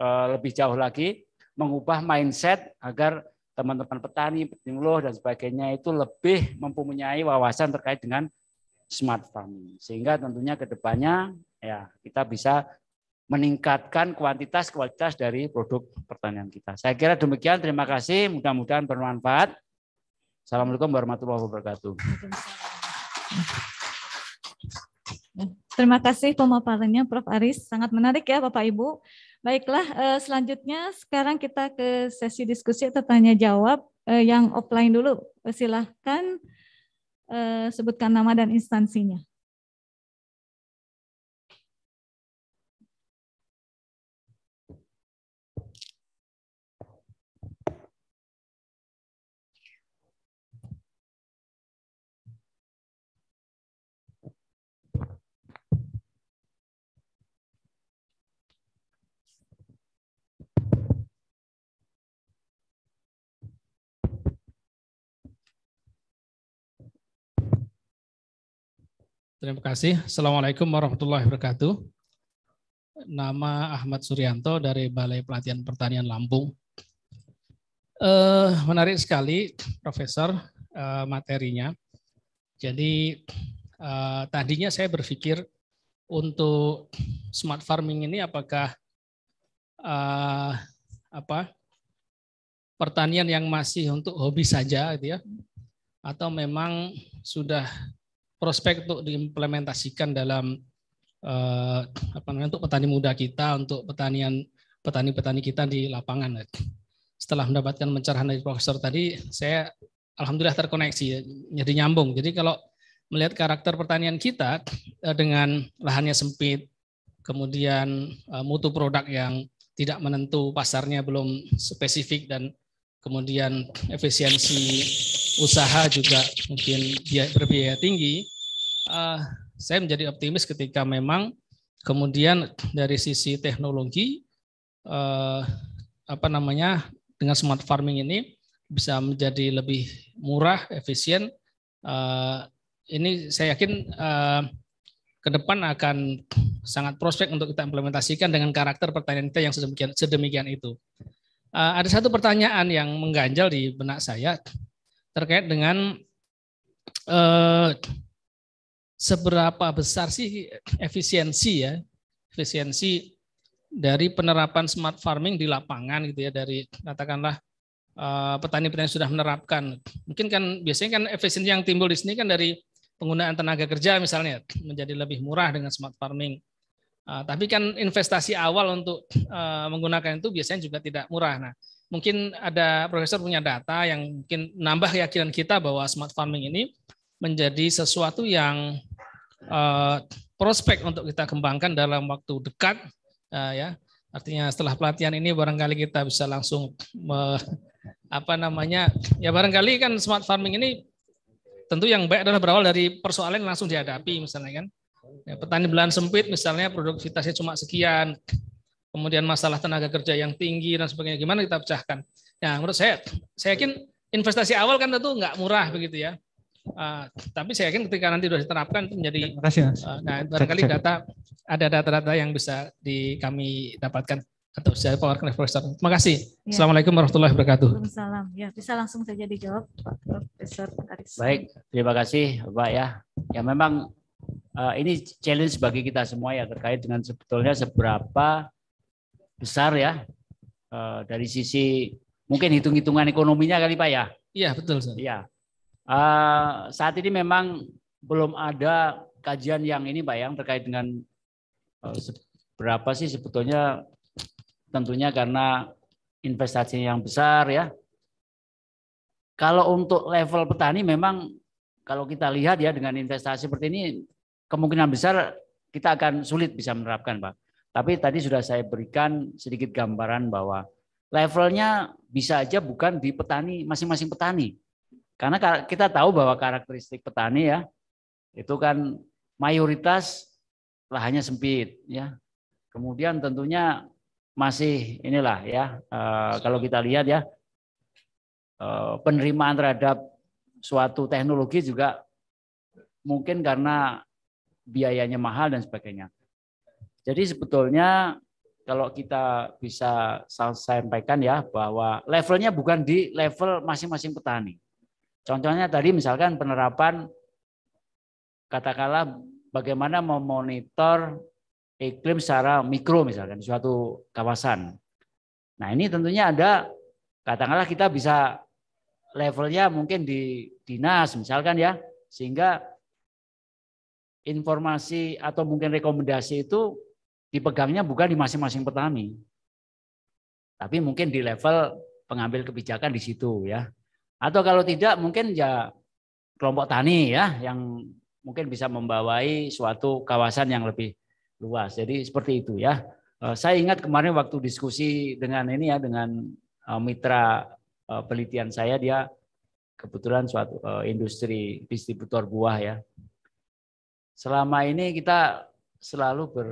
eh, lebih jauh lagi mengubah mindset agar teman-teman petani, penyuluh dan sebagainya itu lebih mempunyai wawasan terkait dengan smart farming. Sehingga tentunya ke depannya ya kita bisa meningkatkan kuantitas kualitas dari produk pertanian kita. Saya kira demikian. Terima kasih. Mudah-mudahan bermanfaat. Assalamualaikum warahmatullahi wabarakatuh. Terima kasih pemaparannya Prof. Aris. Sangat menarik ya Bapak Ibu. Baiklah, eh, selanjutnya sekarang kita ke sesi diskusi atau tanya jawab eh, yang offline dulu. Silahkan eh, sebutkan nama dan instansinya. Terima kasih. Assalamualaikum warahmatullahi wabarakatuh. Nama Ahmad Suryanto dari Balai Pelatihan Pertanian Lampung. Eh, menarik sekali, Profesor, eh, materinya. Jadi eh, tadinya saya berpikir untuk smart farming ini apakah apa pertanian yang masih untuk hobi saja, gitu ya, atau memang sudah prospek untuk diimplementasikan dalam eh, apa namanya untuk petani muda kita, untuk petanian petani-petani kita di lapangan. Setelah mendapatkan pencerahan dari profesor tadi, saya alhamdulillah terkoneksi, jadi nyambung. Jadi kalau melihat karakter pertanian kita eh, dengan lahannya sempit, kemudian eh, mutu produk yang tidak menentu pasarnya belum spesifik dan kemudian efisiensi usaha juga mungkin biaya, berbiaya tinggi, uh, saya menjadi optimis ketika memang kemudian dari sisi teknologi uh, apa namanya dengan smart farming ini bisa menjadi lebih murah, efisien. Uh, ini saya yakin uh, ke depan akan sangat prospek untuk kita implementasikan dengan karakter pertanian kita yang sedemikian, sedemikian itu. Uh, ada satu pertanyaan yang mengganjal di benak saya terkait dengan eh, seberapa besar sih efisiensi ya efisiensi dari penerapan smart farming di lapangan gitu ya dari katakanlah eh, petani-petani sudah menerapkan mungkin kan biasanya kan efisiensi yang timbul di sini kan dari penggunaan tenaga kerja misalnya menjadi lebih murah dengan smart farming eh, tapi kan investasi awal untuk eh, menggunakan itu biasanya juga tidak murah nah mungkin ada profesor punya data yang mungkin nambah keyakinan kita bahwa smart farming ini menjadi sesuatu yang eh, prospek untuk kita kembangkan dalam waktu dekat eh, ya artinya setelah pelatihan ini barangkali kita bisa langsung me, apa namanya ya barangkali kan smart farming ini tentu yang baik adalah berawal dari persoalan yang langsung dihadapi misalnya kan ya, petani belahan sempit misalnya produktivitasnya cuma sekian kemudian masalah tenaga kerja yang tinggi dan sebagainya. Gimana kita pecahkan? Nah, menurut saya, saya yakin investasi awal kan tentu nggak murah begitu ya. Uh, tapi saya yakin ketika nanti sudah diterapkan itu menjadi Terima kasih, Mas. Uh, nah barangkali data ada data-data yang bisa di kami dapatkan atau saya power investor. Terima kasih. Ya. Assalamualaikum warahmatullahi wabarakatuh. Salam. Ya, bisa langsung saja dijawab Pak Profesor Aris. Baik, terima kasih Pak ya. Ya memang uh, ini challenge bagi kita semua ya terkait dengan sebetulnya seberapa besar ya eh, dari sisi mungkin hitung-hitungan ekonominya kali Pak ya. Iya betul. Sir. Iya. Eh, saat ini memang belum ada kajian yang ini Pak yang terkait dengan eh, berapa sih sebetulnya tentunya karena investasi yang besar ya. Kalau untuk level petani memang kalau kita lihat ya dengan investasi seperti ini kemungkinan besar kita akan sulit bisa menerapkan Pak. Tapi tadi sudah saya berikan sedikit gambaran bahwa levelnya bisa aja bukan di petani masing-masing petani. Karena kita tahu bahwa karakteristik petani ya itu kan mayoritas lahannya sempit ya. Kemudian tentunya masih inilah ya eh, kalau kita lihat ya eh, penerimaan terhadap suatu teknologi juga mungkin karena biayanya mahal dan sebagainya. Jadi sebetulnya kalau kita bisa sampaikan ya bahwa levelnya bukan di level masing-masing petani. Contohnya tadi misalkan penerapan katakanlah bagaimana memonitor iklim secara mikro misalkan suatu kawasan. Nah ini tentunya ada katakanlah kita bisa levelnya mungkin di dinas misalkan ya sehingga informasi atau mungkin rekomendasi itu dipegangnya bukan di masing-masing petani. Tapi mungkin di level pengambil kebijakan di situ ya. Atau kalau tidak mungkin ya kelompok tani ya yang mungkin bisa membawai suatu kawasan yang lebih luas. Jadi seperti itu ya. Eh, saya ingat kemarin waktu diskusi dengan ini ya dengan eh, mitra eh, penelitian saya dia kebetulan suatu industri distributor buah ya. Selama ini kita selalu ber,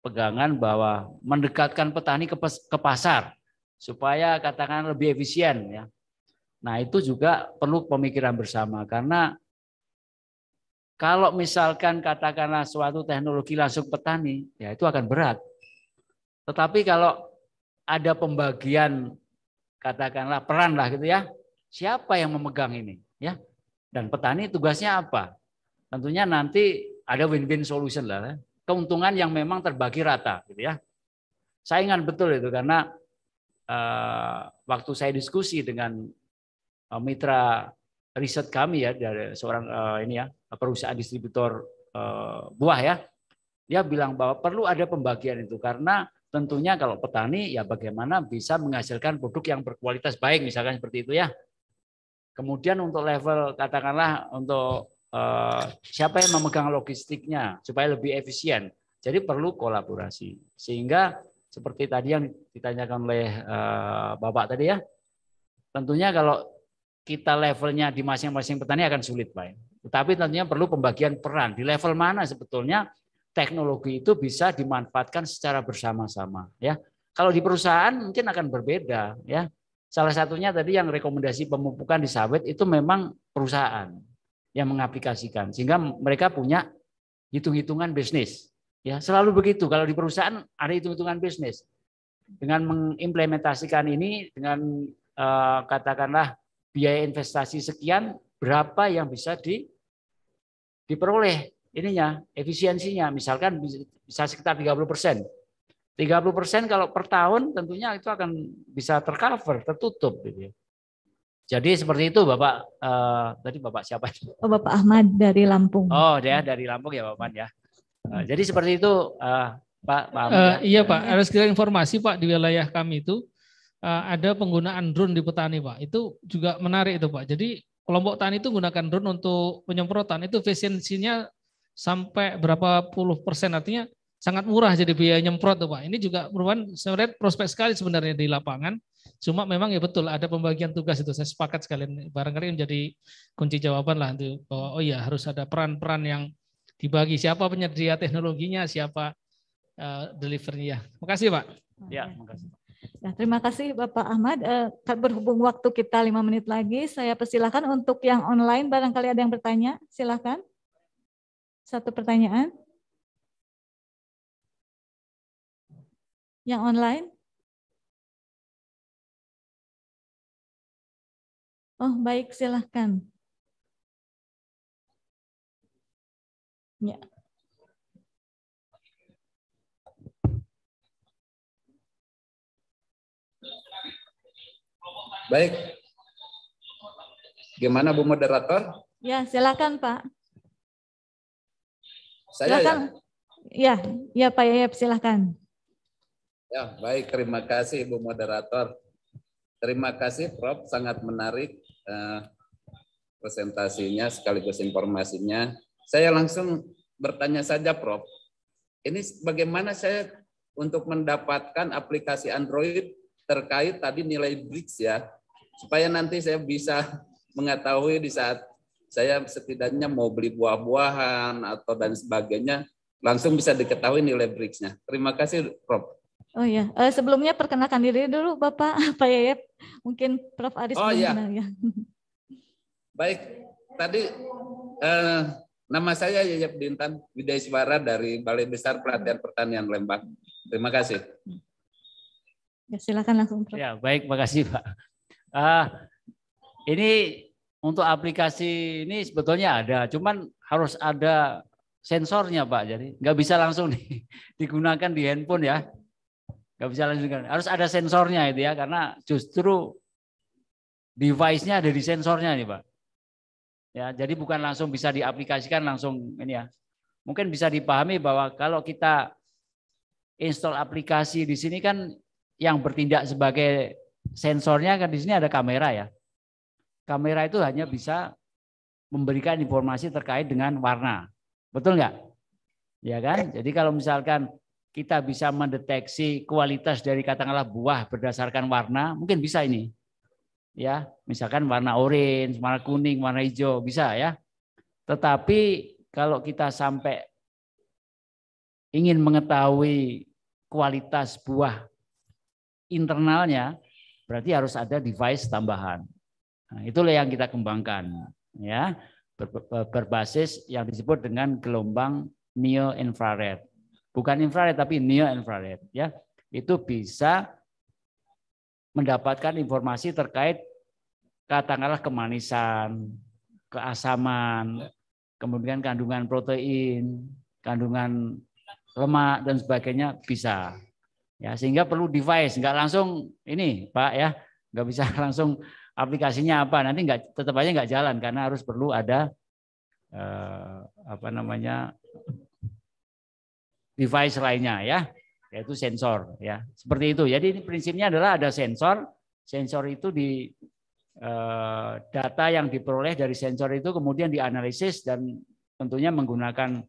pegangan bahwa mendekatkan petani ke, ke pasar supaya katakan lebih efisien ya. Nah, itu juga perlu pemikiran bersama karena kalau misalkan katakanlah suatu teknologi langsung petani, ya itu akan berat. Tetapi kalau ada pembagian katakanlah peran lah gitu ya, siapa yang memegang ini ya? Dan petani tugasnya apa? Tentunya nanti ada win-win solution lah. Ya keuntungan yang memang terbagi rata gitu ya. Saya ingat betul itu karena eh, waktu saya diskusi dengan eh, mitra riset kami ya dari seorang eh, ini ya perusahaan distributor eh, buah ya. Dia bilang bahwa perlu ada pembagian itu karena tentunya kalau petani ya bagaimana bisa menghasilkan produk yang berkualitas baik misalkan seperti itu ya. Kemudian untuk level katakanlah untuk Eh, siapa yang memegang logistiknya supaya lebih efisien. Jadi perlu kolaborasi. Sehingga seperti tadi yang ditanyakan oleh eh, Bapak tadi ya, tentunya kalau kita levelnya di masing-masing petani akan sulit, Pak. Tetapi tentunya perlu pembagian peran. Di level mana sebetulnya teknologi itu bisa dimanfaatkan secara bersama-sama, ya. Kalau di perusahaan mungkin akan berbeda, ya. Salah satunya tadi yang rekomendasi pemupukan di sawit itu memang perusahaan yang mengaplikasikan sehingga mereka punya hitung-hitungan bisnis. Ya, selalu begitu. Kalau di perusahaan ada hitung-hitungan bisnis. Dengan mengimplementasikan ini dengan eh, katakanlah biaya investasi sekian, berapa yang bisa di diperoleh ininya, efisiensinya. Misalkan bisa sekitar 30 persen. 30 persen kalau per tahun tentunya itu akan bisa tercover, tertutup. Gitu ya. Jadi seperti itu Bapak uh, tadi Bapak siapa? Oh Bapak Ahmad dari Lampung. Oh ya, dari Lampung ya Bapak ya. Uh, jadi seperti itu uh, Pak. Pak Ahmad, uh, Iya Pak. Ada kita informasi Pak di wilayah kami itu uh, ada penggunaan drone di petani Pak. Itu juga menarik itu Pak. Jadi kelompok tani itu menggunakan drone untuk penyemprotan itu efisiensinya sampai berapa puluh persen artinya sangat murah jadi biaya nyemprot tuh Pak. Ini juga merupakan sebenarnya prospek sekali sebenarnya di lapangan Cuma memang ya betul ada pembagian tugas itu. Saya sepakat sekalian. Barangkali menjadi kunci jawaban lah itu bahwa oh ya harus ada peran-peran yang dibagi. Siapa penyedia teknologinya, siapa uh, eh, delivernya. Makasih Pak. Ya, makasih. Nah, ya, terima kasih Bapak Ahmad. Eh, berhubung waktu kita lima menit lagi, saya persilahkan untuk yang online barangkali ada yang bertanya. Silahkan. Satu pertanyaan. Yang online? Oh, baik, silahkan. Ya. Baik. Gimana Bu moderator? Ya, silakan Pak. Saya ya? silakan. ya. Ya, ya Pak Yayap silakan. Ya, baik. Terima kasih Bu moderator. Terima kasih Prof, sangat menarik uh, presentasinya sekaligus informasinya. Saya langsung bertanya saja, Prof. Ini bagaimana saya untuk mendapatkan aplikasi Android terkait tadi nilai BRICS ya, supaya nanti saya bisa mengetahui di saat saya setidaknya mau beli buah-buahan atau dan sebagainya, langsung bisa diketahui nilai BRICS-nya. Terima kasih, Prof. Oh ya, uh, sebelumnya perkenalkan diri dulu Bapak Pak Yayep. Mungkin Prof Aris Oh ya. Ya. Baik, tadi uh, nama saya Yayep Dintan Widaiswara dari Balai Besar Pelatihan Pertanian Lembang. Terima kasih. Ya, silakan langsung Prof. Ya, baik, makasih Pak. Uh, ini untuk aplikasi ini sebetulnya ada, cuman harus ada sensornya Pak. Jadi nggak bisa langsung digunakan di handphone ya nggak bisa lanjutkan harus ada sensornya itu ya karena justru device-nya ada di sensornya nih pak. Ya jadi bukan langsung bisa diaplikasikan langsung ini ya. Mungkin bisa dipahami bahwa kalau kita install aplikasi di sini kan yang bertindak sebagai sensornya kan di sini ada kamera ya. Kamera itu hanya bisa memberikan informasi terkait dengan warna. Betul nggak? Ya kan? Jadi kalau misalkan kita bisa mendeteksi kualitas dari katakanlah buah berdasarkan warna, mungkin bisa ini. Ya, misalkan warna orange, warna kuning, warna hijau, bisa ya. Tetapi kalau kita sampai ingin mengetahui kualitas buah internalnya, berarti harus ada device tambahan. Nah, itulah yang kita kembangkan, ya berbasis yang disebut dengan gelombang neo infrared bukan infrared tapi neo infrared ya itu bisa mendapatkan informasi terkait katakanlah kemanisan, keasaman, ya. kemudian kandungan protein, kandungan lemak dan sebagainya bisa. Ya, sehingga perlu device, nggak langsung ini Pak ya, nggak bisa langsung aplikasinya apa, nanti nggak tetap aja nggak jalan karena harus perlu ada eh, apa namanya device lainnya ya, yaitu sensor ya. Seperti itu. Jadi ini prinsipnya adalah ada sensor, sensor itu di eh, data yang diperoleh dari sensor itu kemudian dianalisis dan tentunya menggunakan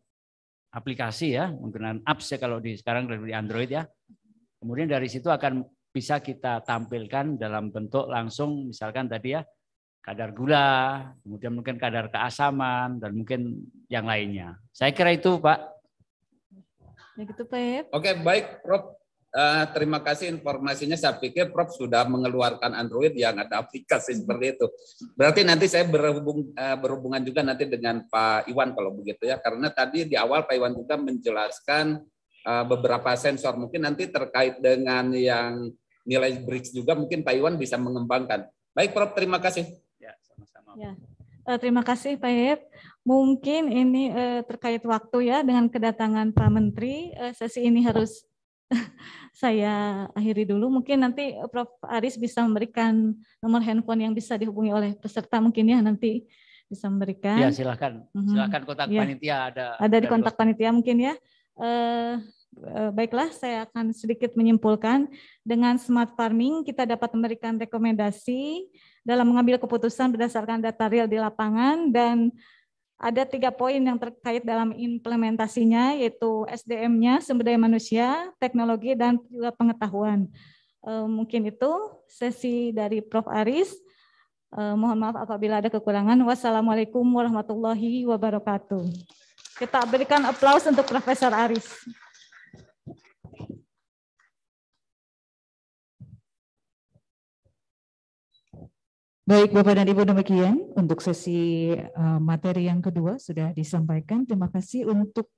aplikasi ya, menggunakan apps ya kalau di sekarang di Android ya. Kemudian dari situ akan bisa kita tampilkan dalam bentuk langsung misalkan tadi ya kadar gula, kemudian mungkin kadar keasaman, dan mungkin yang lainnya. Saya kira itu Pak Begitu, ya Pep. Oke, baik, Prof. Uh, terima kasih informasinya. Saya pikir Prof sudah mengeluarkan Android yang ada aplikasi seperti itu. Berarti nanti saya berhubung, uh, berhubungan juga nanti dengan Pak Iwan kalau begitu ya, karena tadi di awal Pak Iwan juga menjelaskan uh, beberapa sensor. Mungkin nanti terkait dengan yang nilai bridge juga mungkin Pak Iwan bisa mengembangkan. Baik Prof, terima kasih. Ya, sama-sama. Ya. Uh, terima kasih Pak Iwan. Mungkin ini uh, terkait waktu ya dengan kedatangan Pak Menteri. Eh, sesi ini harus saya akhiri dulu. Mungkin nanti eh, Prof. Aris bisa memberikan nomor handphone yang bisa dihubungi oleh peserta mungkin ya nanti bisa memberikan. Ya silakan. Mhm. Silakan kontak ya. panitia ada. Ada di kontak panitia mungkin ya. Eh, eh, baiklah, saya akan sedikit menyimpulkan. Dengan smart farming, kita dapat memberikan rekomendasi dalam mengambil keputusan berdasarkan data real di lapangan dan ada tiga poin yang terkait dalam implementasinya, yaitu SDM-nya, sumber daya manusia, teknologi, dan juga pengetahuan. Eh, mungkin itu sesi dari Prof. Aris. Eh, mohon maaf apabila ada kekurangan. Wassalamualaikum warahmatullahi wabarakatuh. Kita berikan aplaus untuk Profesor Aris. Baik Bapak dan Ibu demikian untuk sesi eh, materi yang kedua sudah disampaikan. Terima kasih untuk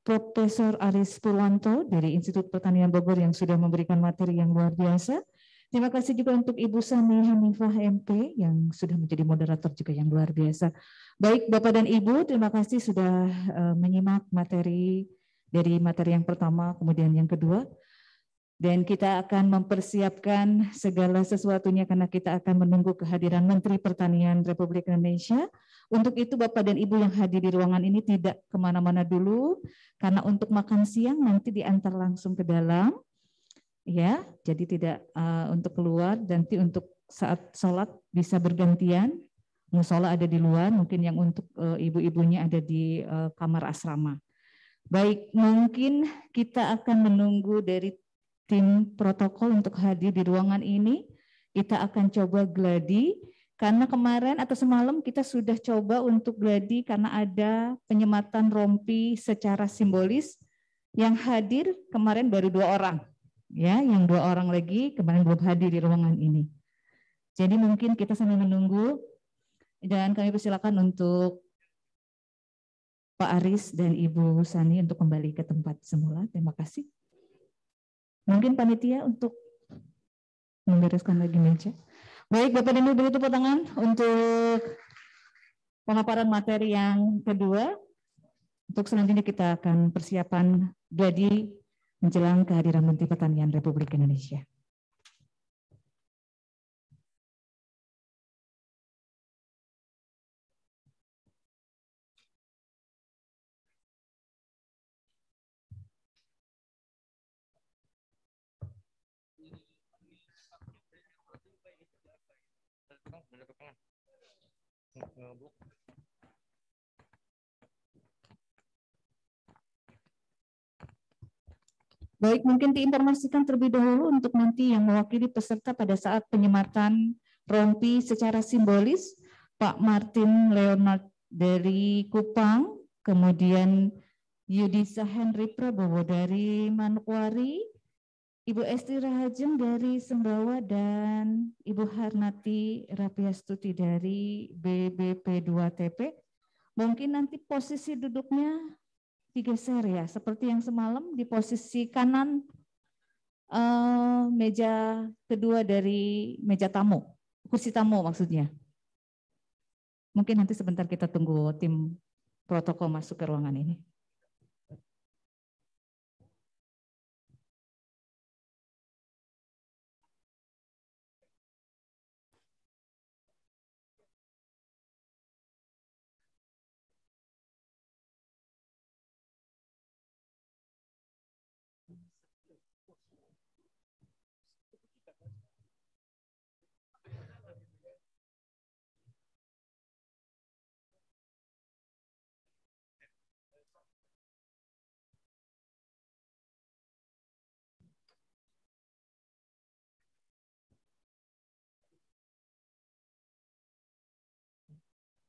Profesor Aris Purwanto dari Institut Pertanian Bogor yang sudah memberikan materi yang luar biasa. Terima kasih juga untuk Ibu Sani Hanifah MP yang sudah menjadi moderator juga yang luar biasa. Baik Bapak dan Ibu, terima kasih sudah eh, menyimak materi dari materi yang pertama kemudian yang kedua dan kita akan mempersiapkan segala sesuatunya karena kita akan menunggu kehadiran Menteri Pertanian Republik Indonesia. Untuk itu Bapak dan Ibu yang hadir di ruangan ini tidak kemana-mana dulu, karena untuk makan siang nanti diantar langsung ke dalam, ya. Jadi tidak uh, untuk keluar, nanti untuk saat sholat bisa bergantian. Musola ada di luar, mungkin yang untuk uh, ibu-ibunya ada di uh, kamar asrama. Baik, mungkin kita akan menunggu dari tim protokol untuk hadir di ruangan ini. Kita akan coba gladi karena kemarin atau semalam kita sudah coba untuk gladi karena ada penyematan rompi secara simbolis yang hadir kemarin baru dua orang. Ya, yang dua orang lagi kemarin belum hadir di ruangan ini. Jadi mungkin kita sambil menunggu dan kami persilakan untuk Pak Aris dan Ibu Sani untuk kembali ke tempat semula. Terima kasih. Mungkin panitia untuk membereskan lagi meja. Baik, Bapak dan Ibu tepuk untuk pemaparan materi yang kedua. Untuk selanjutnya kita akan persiapan jadi menjelang kehadiran Menteri Pertanian Republik Indonesia. Baik, mungkin diinformasikan terlebih dahulu untuk nanti yang mewakili peserta pada saat penyematan rompi secara simbolis, Pak Martin Leonard dari Kupang, kemudian Yudisa Henry Prabowo dari Manokwari, Ibu Esti Rahajeng dari Sembawa dan Ibu Harnati Rapiastuti dari BBP2TP. Mungkin nanti posisi duduknya digeser ya, seperti yang semalam di posisi kanan uh, meja kedua dari meja tamu, kursi tamu maksudnya. Mungkin nanti sebentar kita tunggu tim protokol masuk ke ruangan ini.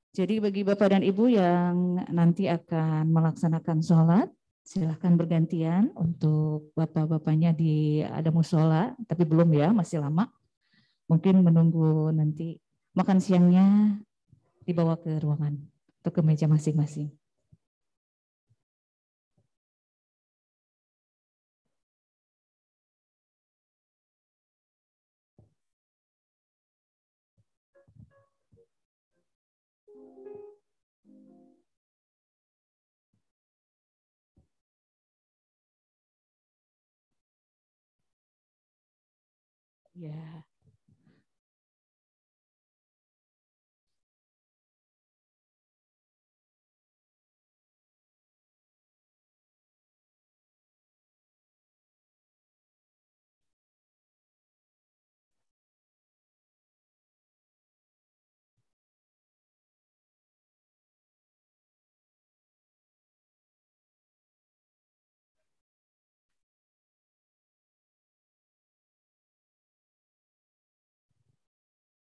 Jadi bagi Bapak dan Ibu yang nanti akan melaksanakan sholat, silahkan bergantian untuk bapak-bapaknya di ada musola, tapi belum ya, masih lama. Mungkin menunggu nanti makan siangnya dibawa ke ruangan atau ke meja masing-masing. Yeah.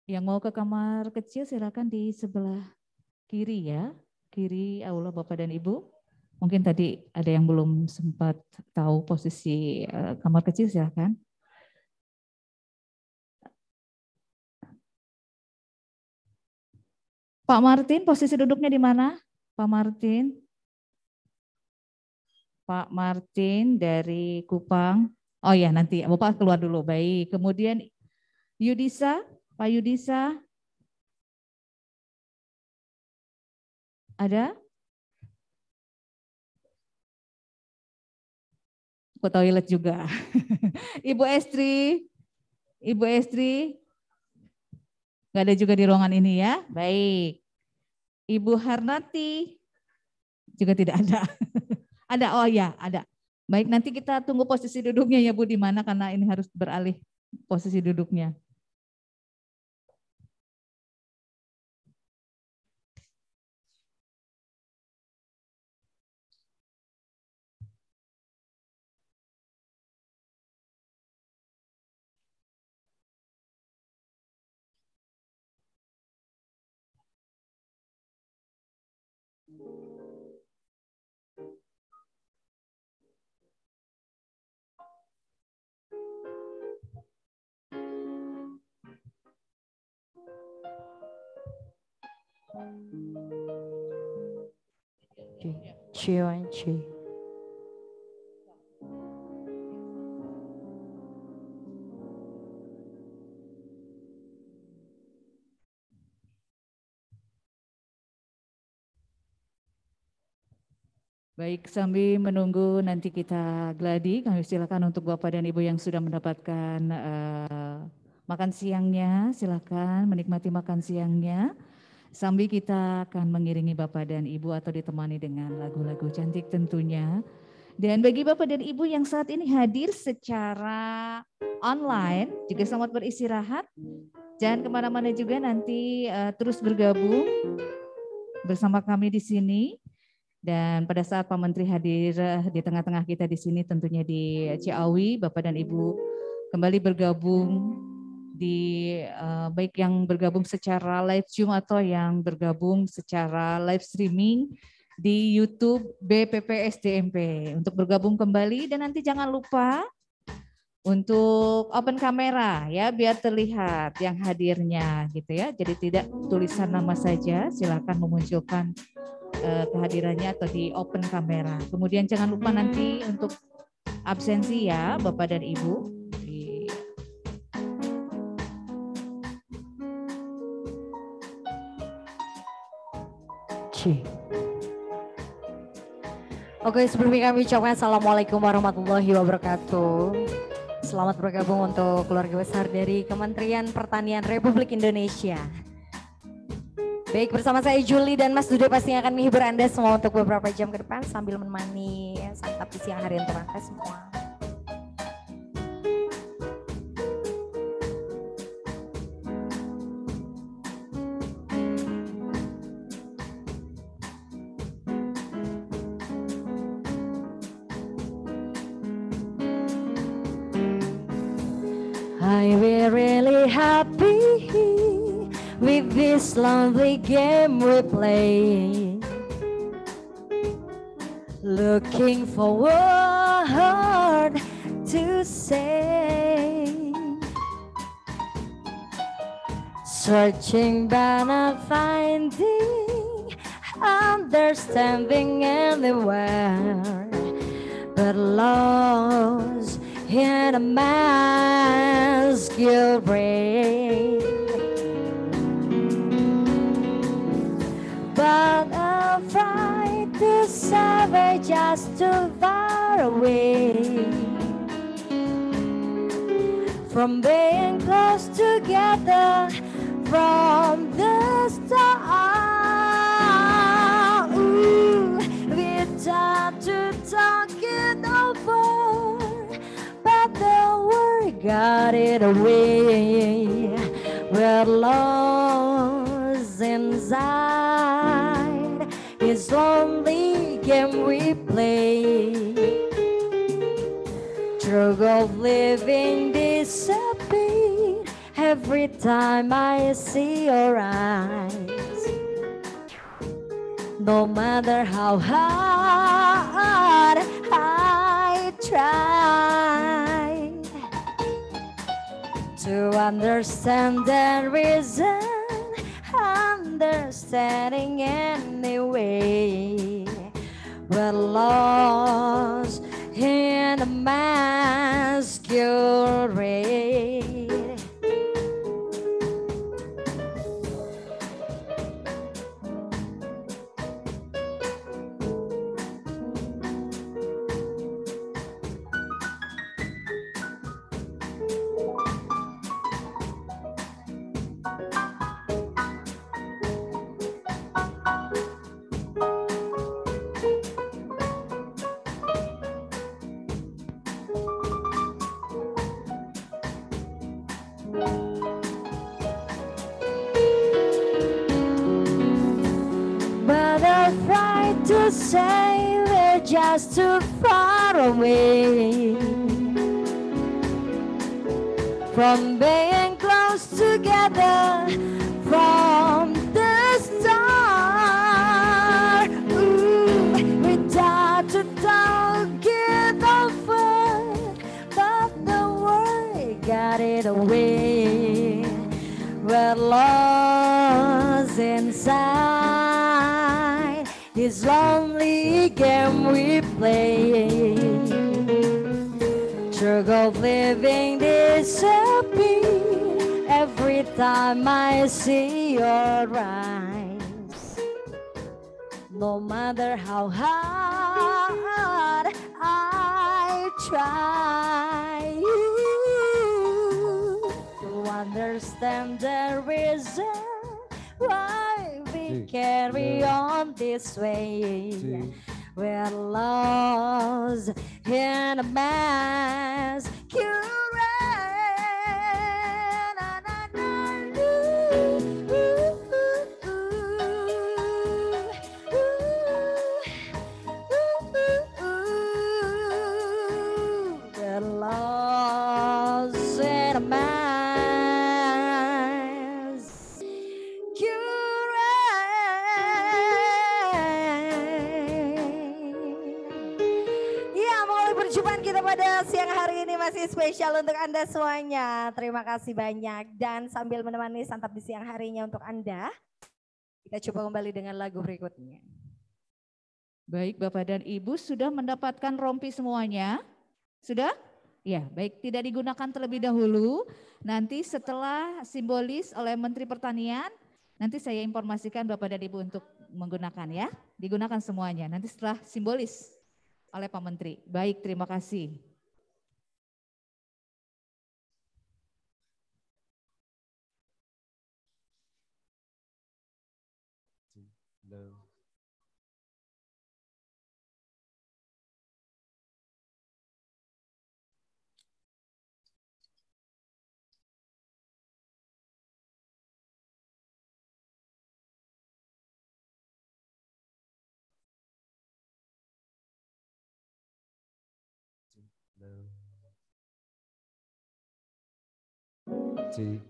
Yang mau ke kamar kecil silakan di sebelah kiri ya, kiri Allah Bapak dan Ibu. Mungkin tadi ada yang belum sempat tahu posisi eh, kamar kecil silakan. Pak Martin, posisi duduknya di mana? Pak Martin? Pak Martin dari Kupang. Oh ya, nanti Bapak keluar dulu. Baik. Kemudian Yudisa, Pak Yudisa? Ada? Ke toilet juga. Ibu Estri? Ibu Estri? Gak ada juga di ruangan ini ya? Baik. Ibu Harnati? Juga tidak ada. ada, oh ya ada. Baik, nanti kita tunggu posisi duduknya ya Bu di mana karena ini harus beralih posisi duduknya. benci. Baik, sambil menunggu nanti kita gladi, kami silakan untuk Bapak dan Ibu yang sudah mendapatkan uh, makan siangnya, silakan menikmati makan siangnya. Sambil kita akan mengiringi Bapak dan Ibu atau ditemani dengan lagu-lagu cantik tentunya. Dan bagi Bapak dan Ibu yang saat ini hadir secara online, juga selamat beristirahat. Jangan kemana-mana juga nanti uh, terus bergabung bersama kami di sini. Dan pada saat Pak Menteri hadir eh, di tengah-tengah kita di sini tentunya di Ciawi, Bapak dan Ibu kembali bergabung di uh, baik yang bergabung secara live zoom atau yang bergabung secara live streaming di YouTube BPP untuk bergabung kembali dan nanti jangan lupa untuk open kamera ya biar terlihat yang hadirnya gitu ya. Jadi tidak tulisan nama saja, silakan memunculkan uh, kehadirannya atau di open kamera. Kemudian jangan lupa nanti untuk absensi ya Bapak dan Ibu Oke, sebelumnya kami ucapkan Assalamualaikum warahmatullahi wabarakatuh. Selamat bergabung untuk keluarga besar dari Kementerian Pertanian Republik Indonesia. Baik, bersama saya Juli dan Mas Dude pasti akan menghibur Anda semua untuk beberapa jam ke depan sambil menemani ya, santap di siang hari yang terangkat semua. the game we're playing. Looking for word to say. Searching but not finding, understanding anywhere, but lost in a mask you'll not afraid to suffer just too far away from being close together from the start. Ooh, we tried to talk it over, but the word got it away. We're lost inside is only game we play. Drug of living disappear every time I see your eyes. No matter how hard I try to understand the reason I'm understanding anyway. We're lost in the masquerade. too far away from being close together from the start. Ooh, without to doubt, get over, but the world got it away. We're lost inside this lonely game we playing. Drug of living disappear every time I see your eyes. No matter how hard I try you to understand the reason why we carry on this way where laws in a mass curate. kasih spesial untuk Anda semuanya. Terima kasih banyak. Dan sambil menemani santap di siang harinya untuk Anda, kita coba kembali dengan lagu berikutnya. Baik Bapak dan Ibu sudah mendapatkan rompi semuanya? Sudah? Ya, baik tidak digunakan terlebih dahulu. Nanti setelah simbolis oleh Menteri Pertanian, nanti saya informasikan Bapak dan Ibu untuk menggunakan ya. Digunakan semuanya nanti setelah simbolis oleh Pak Menteri. Baik, terima kasih. Haji.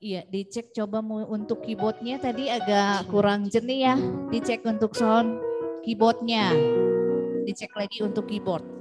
Iya, dicek coba untuk keyboardnya tadi agak kurang jernih ya. Dicek untuk sound keyboardnya. Dicek lagi untuk keyboard.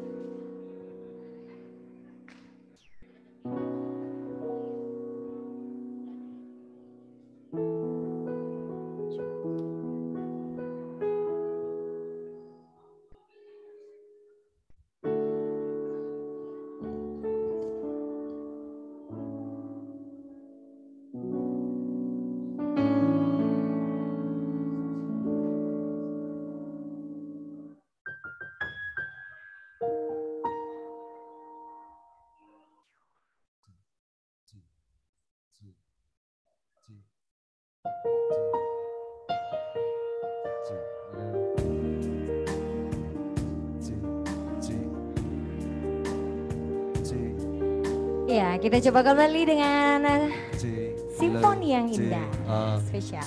kita coba kembali dengan uh, C, simfoni yang indah, spesial.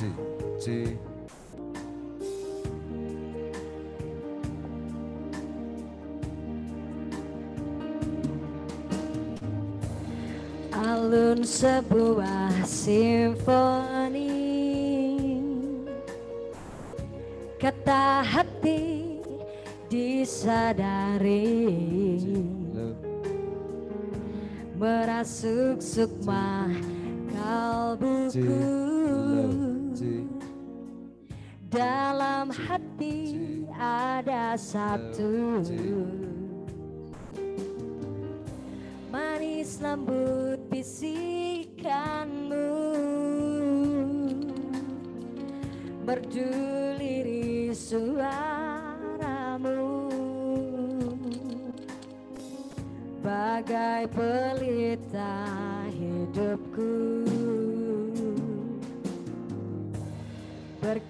Alun sebuah simfoni Kata hati disadari merasuk sukma kalbuku dalam hati ada satu manis lembut bisikanmu berduliri suaramu bagai pelit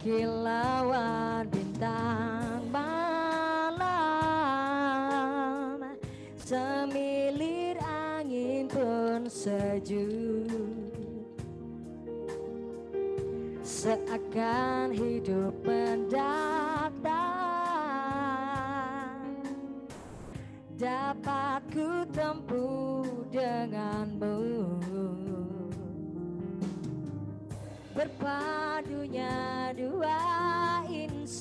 kilauan bintang malam semilir angin pun sejuk seakan hidup mendatang dapat ku tempuh denganmu berpadunya du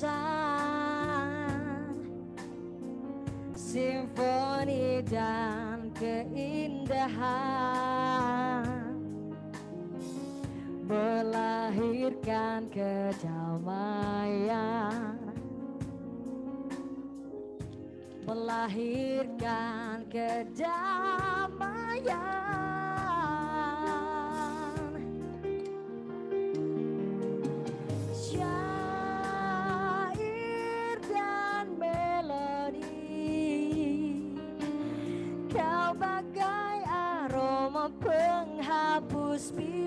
pesan simfoni dan keindahan melahirkan kedamaian melahirkan kedamaian be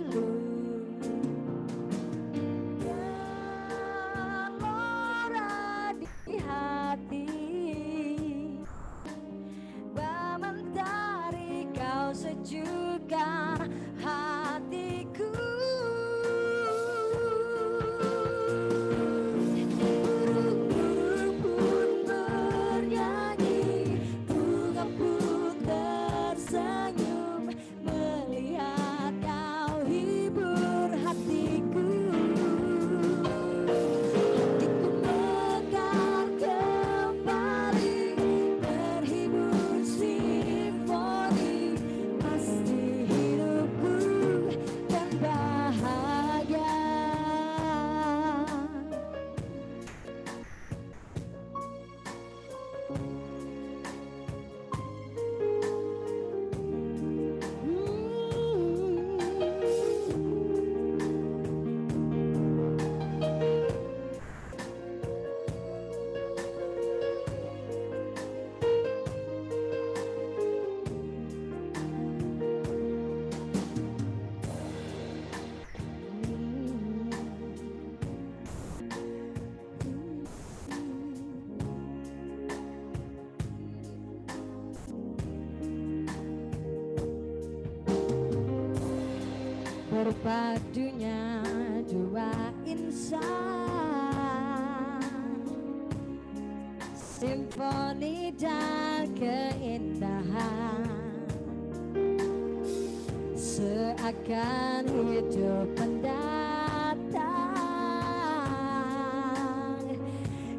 akan hidup mendatang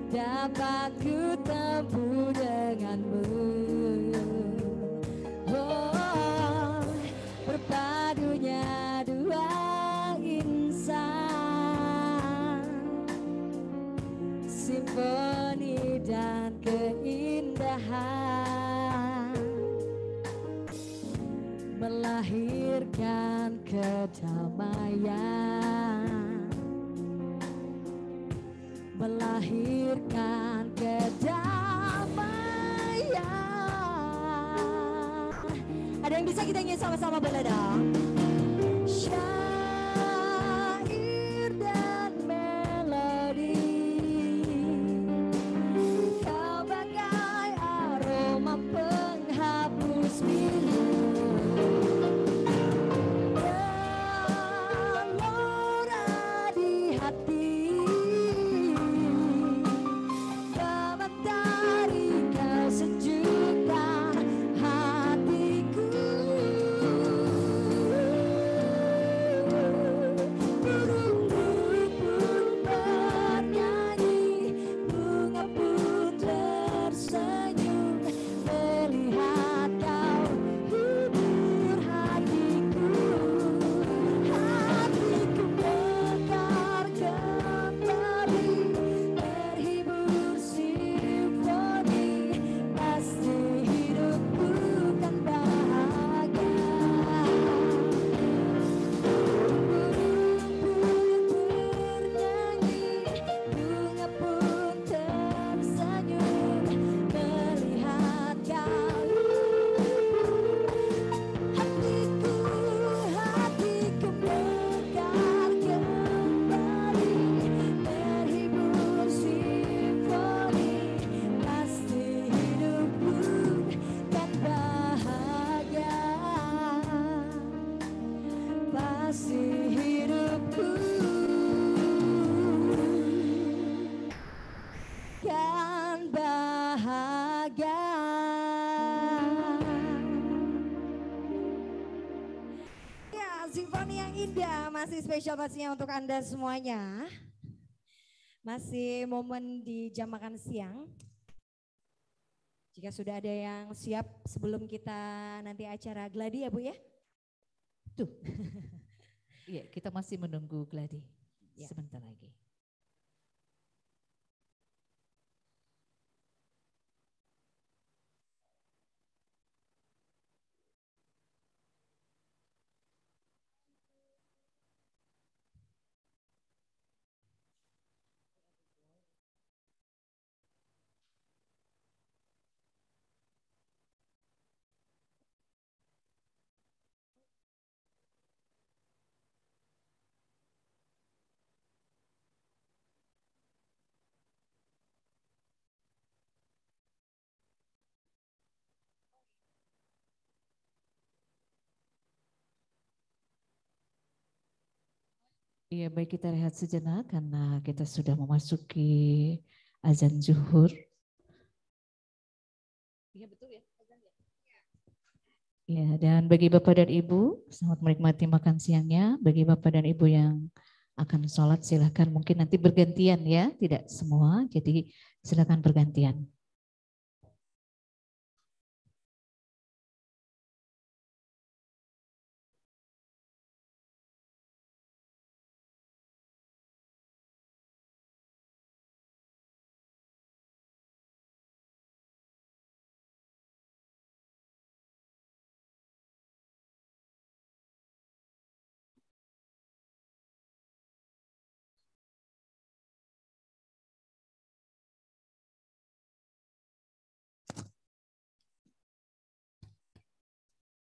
dapat kasih spesial pastinya untuk Anda semuanya. Masih momen di jam makan siang. Jika sudah ada yang siap sebelum kita nanti acara gladi ya Bu ya? Tuh. Iya, kita masih menunggu gladi ya. sebentar lagi. Iya, baik kita rehat sejenak karena kita sudah memasuki azan zuhur. Iya betul ya, azan ya. Iya, dan bagi Bapak dan Ibu, selamat menikmati makan siangnya. Bagi Bapak dan Ibu yang akan sholat silahkan mungkin nanti bergantian ya, tidak semua. Jadi silahkan bergantian.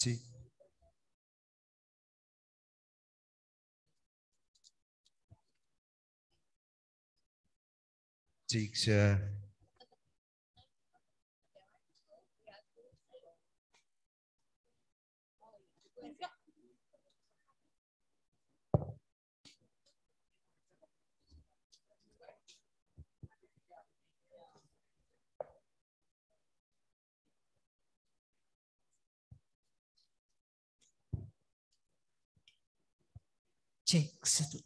Sí. Sí, sir. Chiksadu.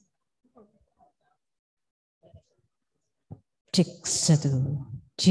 Chiksadu. J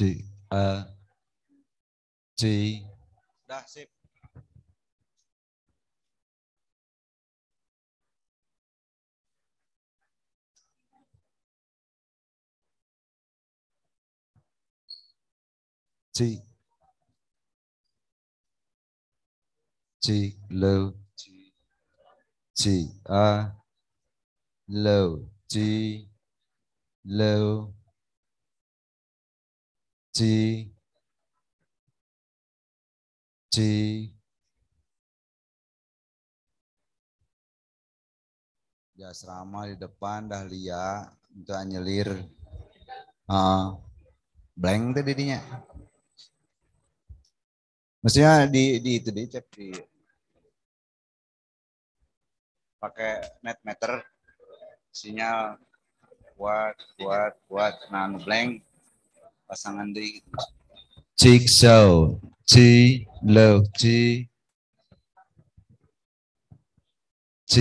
chị à, chị đã xếp chị chị lưu chị chị a lưu chị lưu Ji, ji, ya serama di depan dah dahlia itu nyelir uh, ah, blank tuh didinya maksudnya di di itu di cek di pakai net meter sinyal kuat kuat kuat nan blank pasangan D gitu. Jigsaw, J, low, J, J,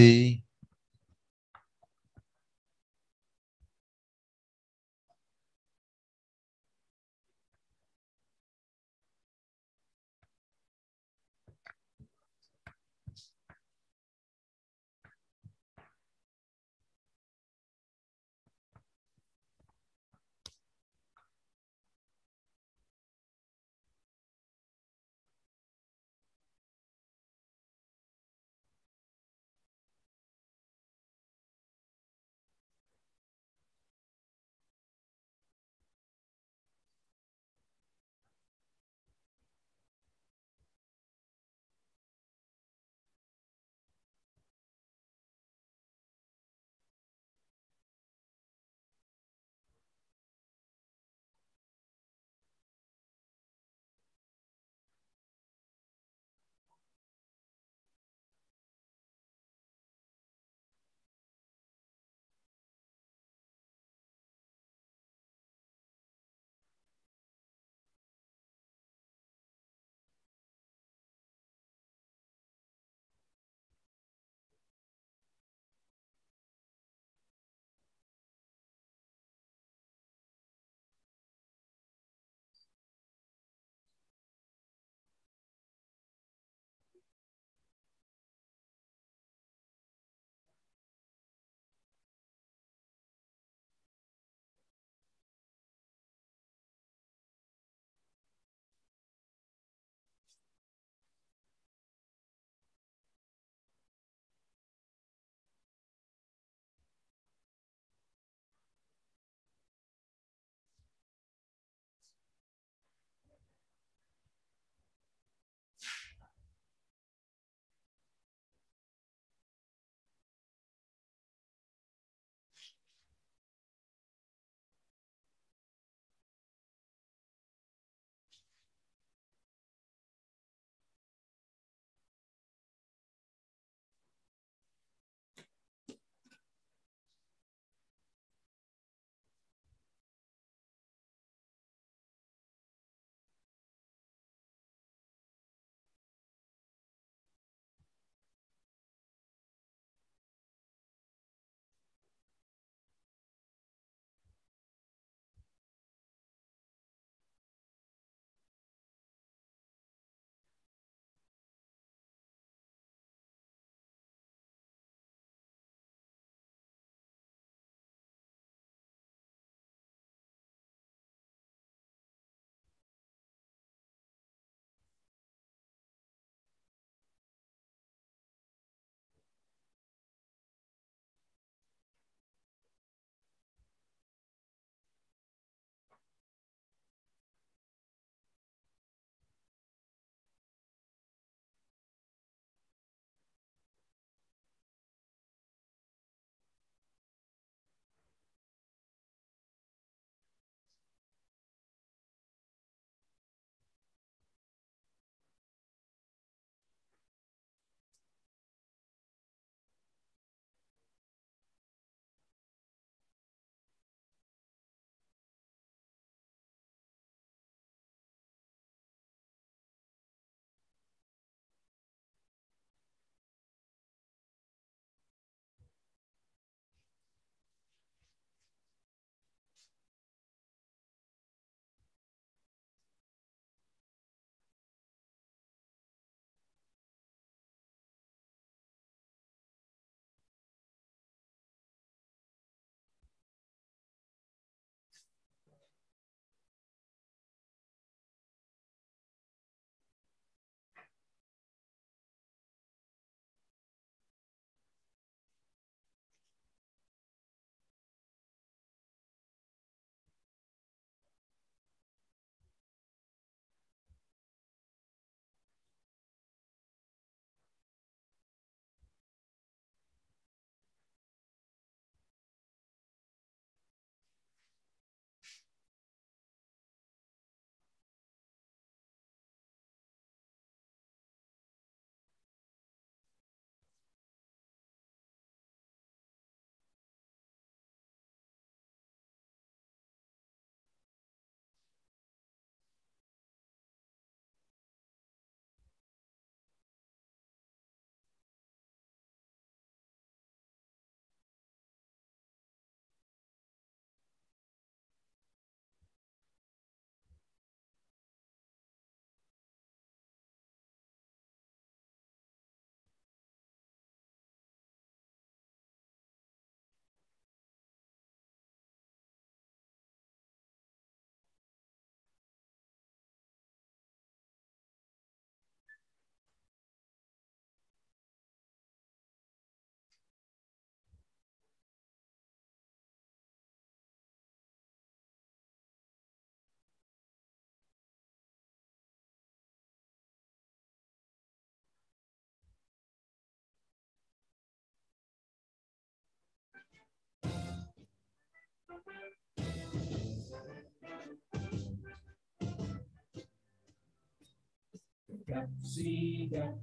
Sikap sigap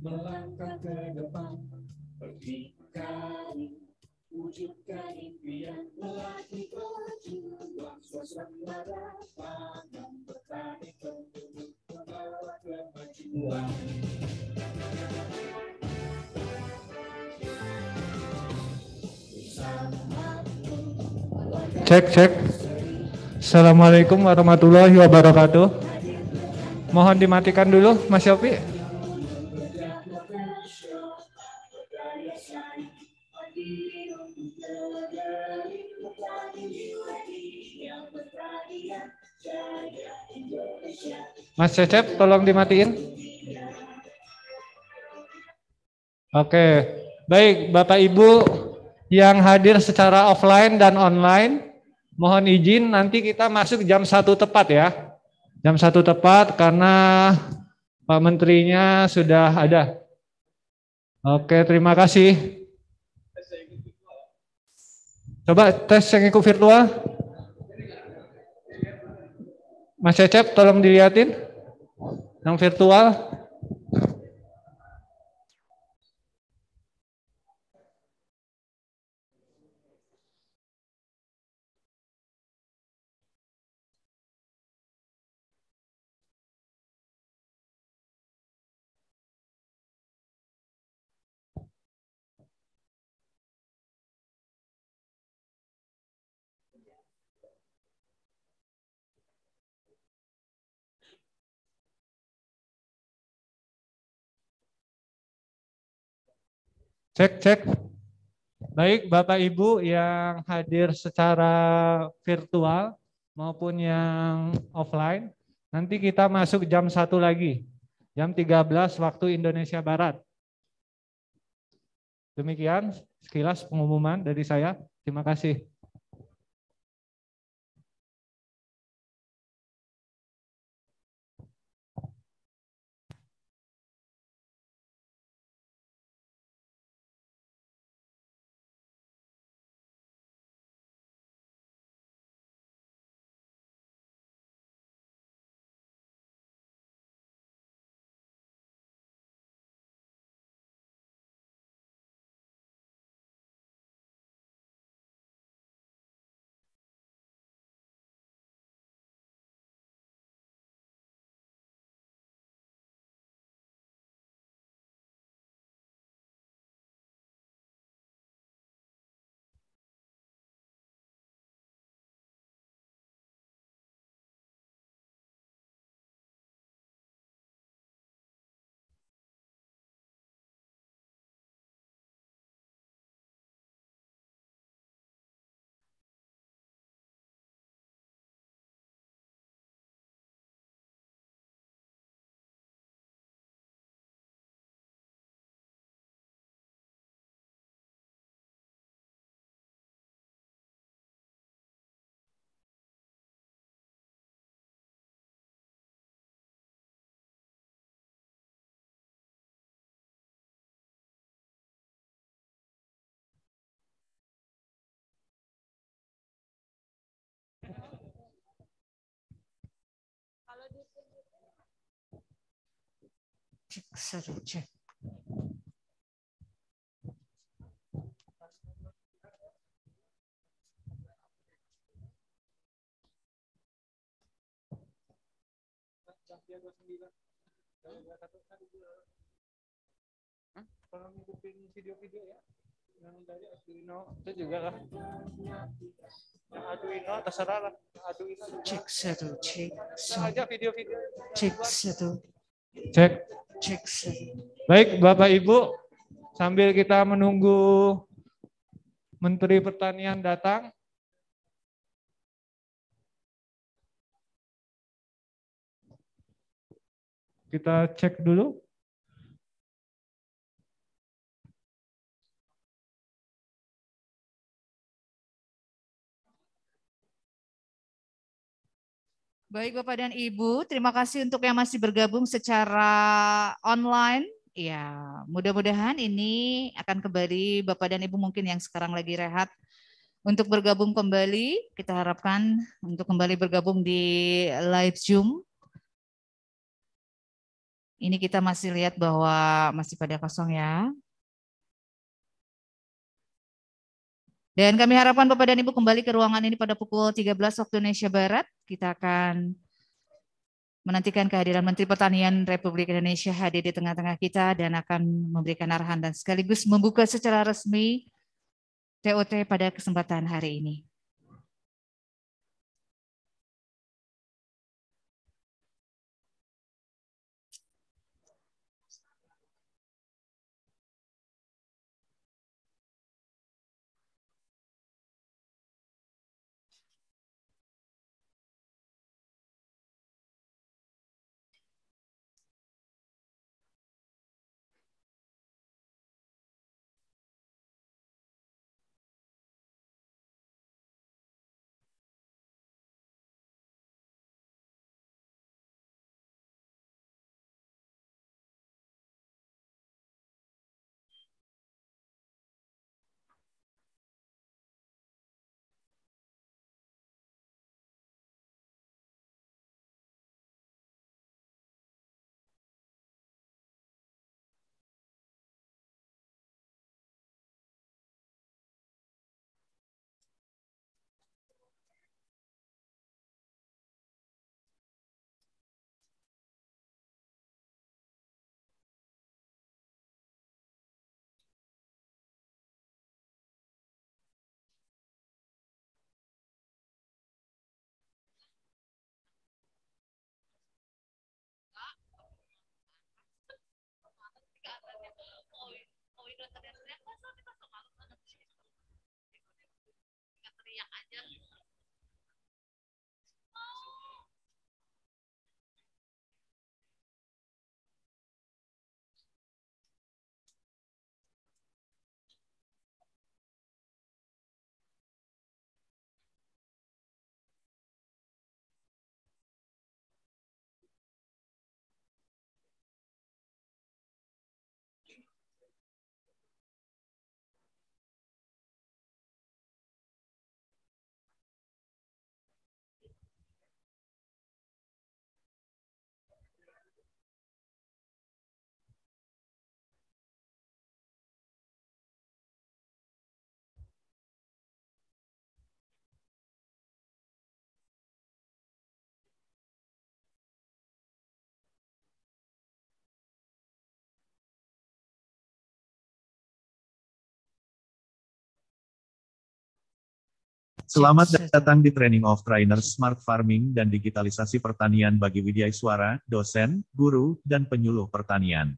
melangkah ke depan pergi Berdikari wujudkan impian Melatih berjuang suasembada pangan Bertani penduduk membawa kemajuan Cek, cek. Assalamualaikum warahmatullahi wabarakatuh. Mohon dimatikan dulu, Mas Yopi. Mas Cecep, tolong dimatiin. Oke, baik Bapak Ibu yang hadir secara offline dan online, mohon izin nanti kita masuk jam satu tepat ya. Jam satu tepat karena Pak Menterinya sudah ada. Oke, terima kasih. Coba tes yang ikut virtual. Mas Cecep, tolong dilihatin. Yang virtual. Cek, cek. Baik, Bapak Ibu yang hadir secara virtual maupun yang offline, nanti kita masuk jam satu lagi, jam 13 waktu Indonesia Barat. Demikian sekilas pengumuman dari saya. Terima kasih. serucu. Kalau ngikutin video-video ya, yang dari Arduino itu juga lah. Yang Arduino terserah lah. Arduino cek satu cek satu aja video-video. Cek satu Cek. Cek. Baik, Bapak Ibu, sambil kita menunggu Menteri Pertanian datang, kita cek dulu. Baik Bapak dan Ibu, terima kasih untuk yang masih bergabung secara online. Ya, mudah-mudahan ini akan kembali Bapak dan Ibu mungkin yang sekarang lagi rehat untuk bergabung kembali. Kita harapkan untuk kembali bergabung di live Zoom. Ini kita masih lihat bahwa masih pada kosong ya. Dan kami harapkan Bapak dan Ibu kembali ke ruangan ini pada pukul 13 waktu Indonesia Barat. Kita akan menantikan kehadiran Menteri Pertanian Republik Indonesia hadir di tengah-tengah kita dan akan memberikan arahan dan sekaligus membuka secara resmi TOT pada kesempatan hari ini. teriak-teriak masa kita malu banget sih teriak aja Selamat datang di Training of trainers Smart Farming dan Digitalisasi Pertanian bagi Widya Suara, dosen, guru, dan penyuluh pertanian.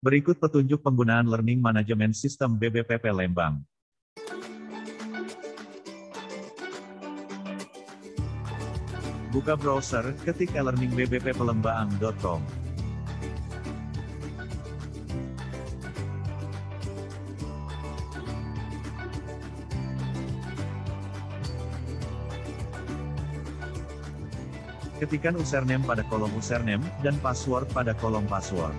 Berikut petunjuk penggunaan Learning Management System BBPP Lembang. Buka browser, ketik elearningbppelembang.com. Ketikan username pada kolom username, dan password pada kolom password.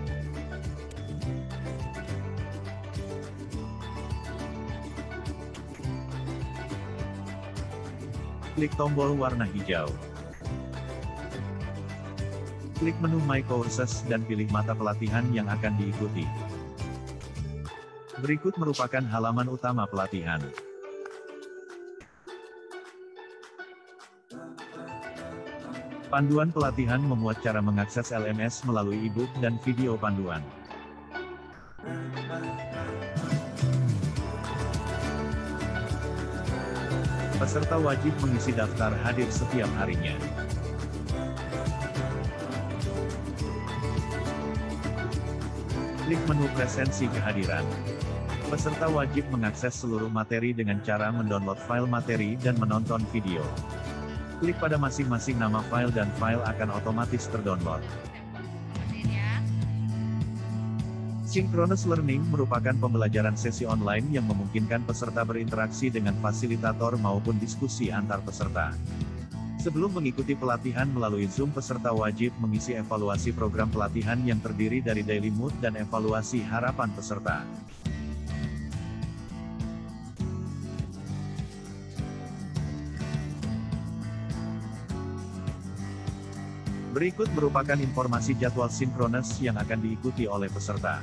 Klik tombol warna hijau. Klik menu My Courses dan pilih mata pelatihan yang akan diikuti. Berikut merupakan halaman utama pelatihan. Panduan pelatihan memuat cara mengakses LMS melalui e dan video panduan. Peserta wajib mengisi daftar hadir setiap harinya. Klik menu presensi kehadiran. Peserta wajib mengakses seluruh materi dengan cara mendownload file materi dan menonton video. Klik pada masing-masing nama file dan file akan otomatis terdownload. Synchronous Learning merupakan pembelajaran sesi online yang memungkinkan peserta berinteraksi dengan fasilitator maupun diskusi antar peserta. Sebelum mengikuti pelatihan melalui Zoom peserta wajib mengisi evaluasi program pelatihan yang terdiri dari daily mood dan evaluasi harapan peserta. Berikut merupakan informasi jadwal sinkronis yang akan diikuti oleh peserta.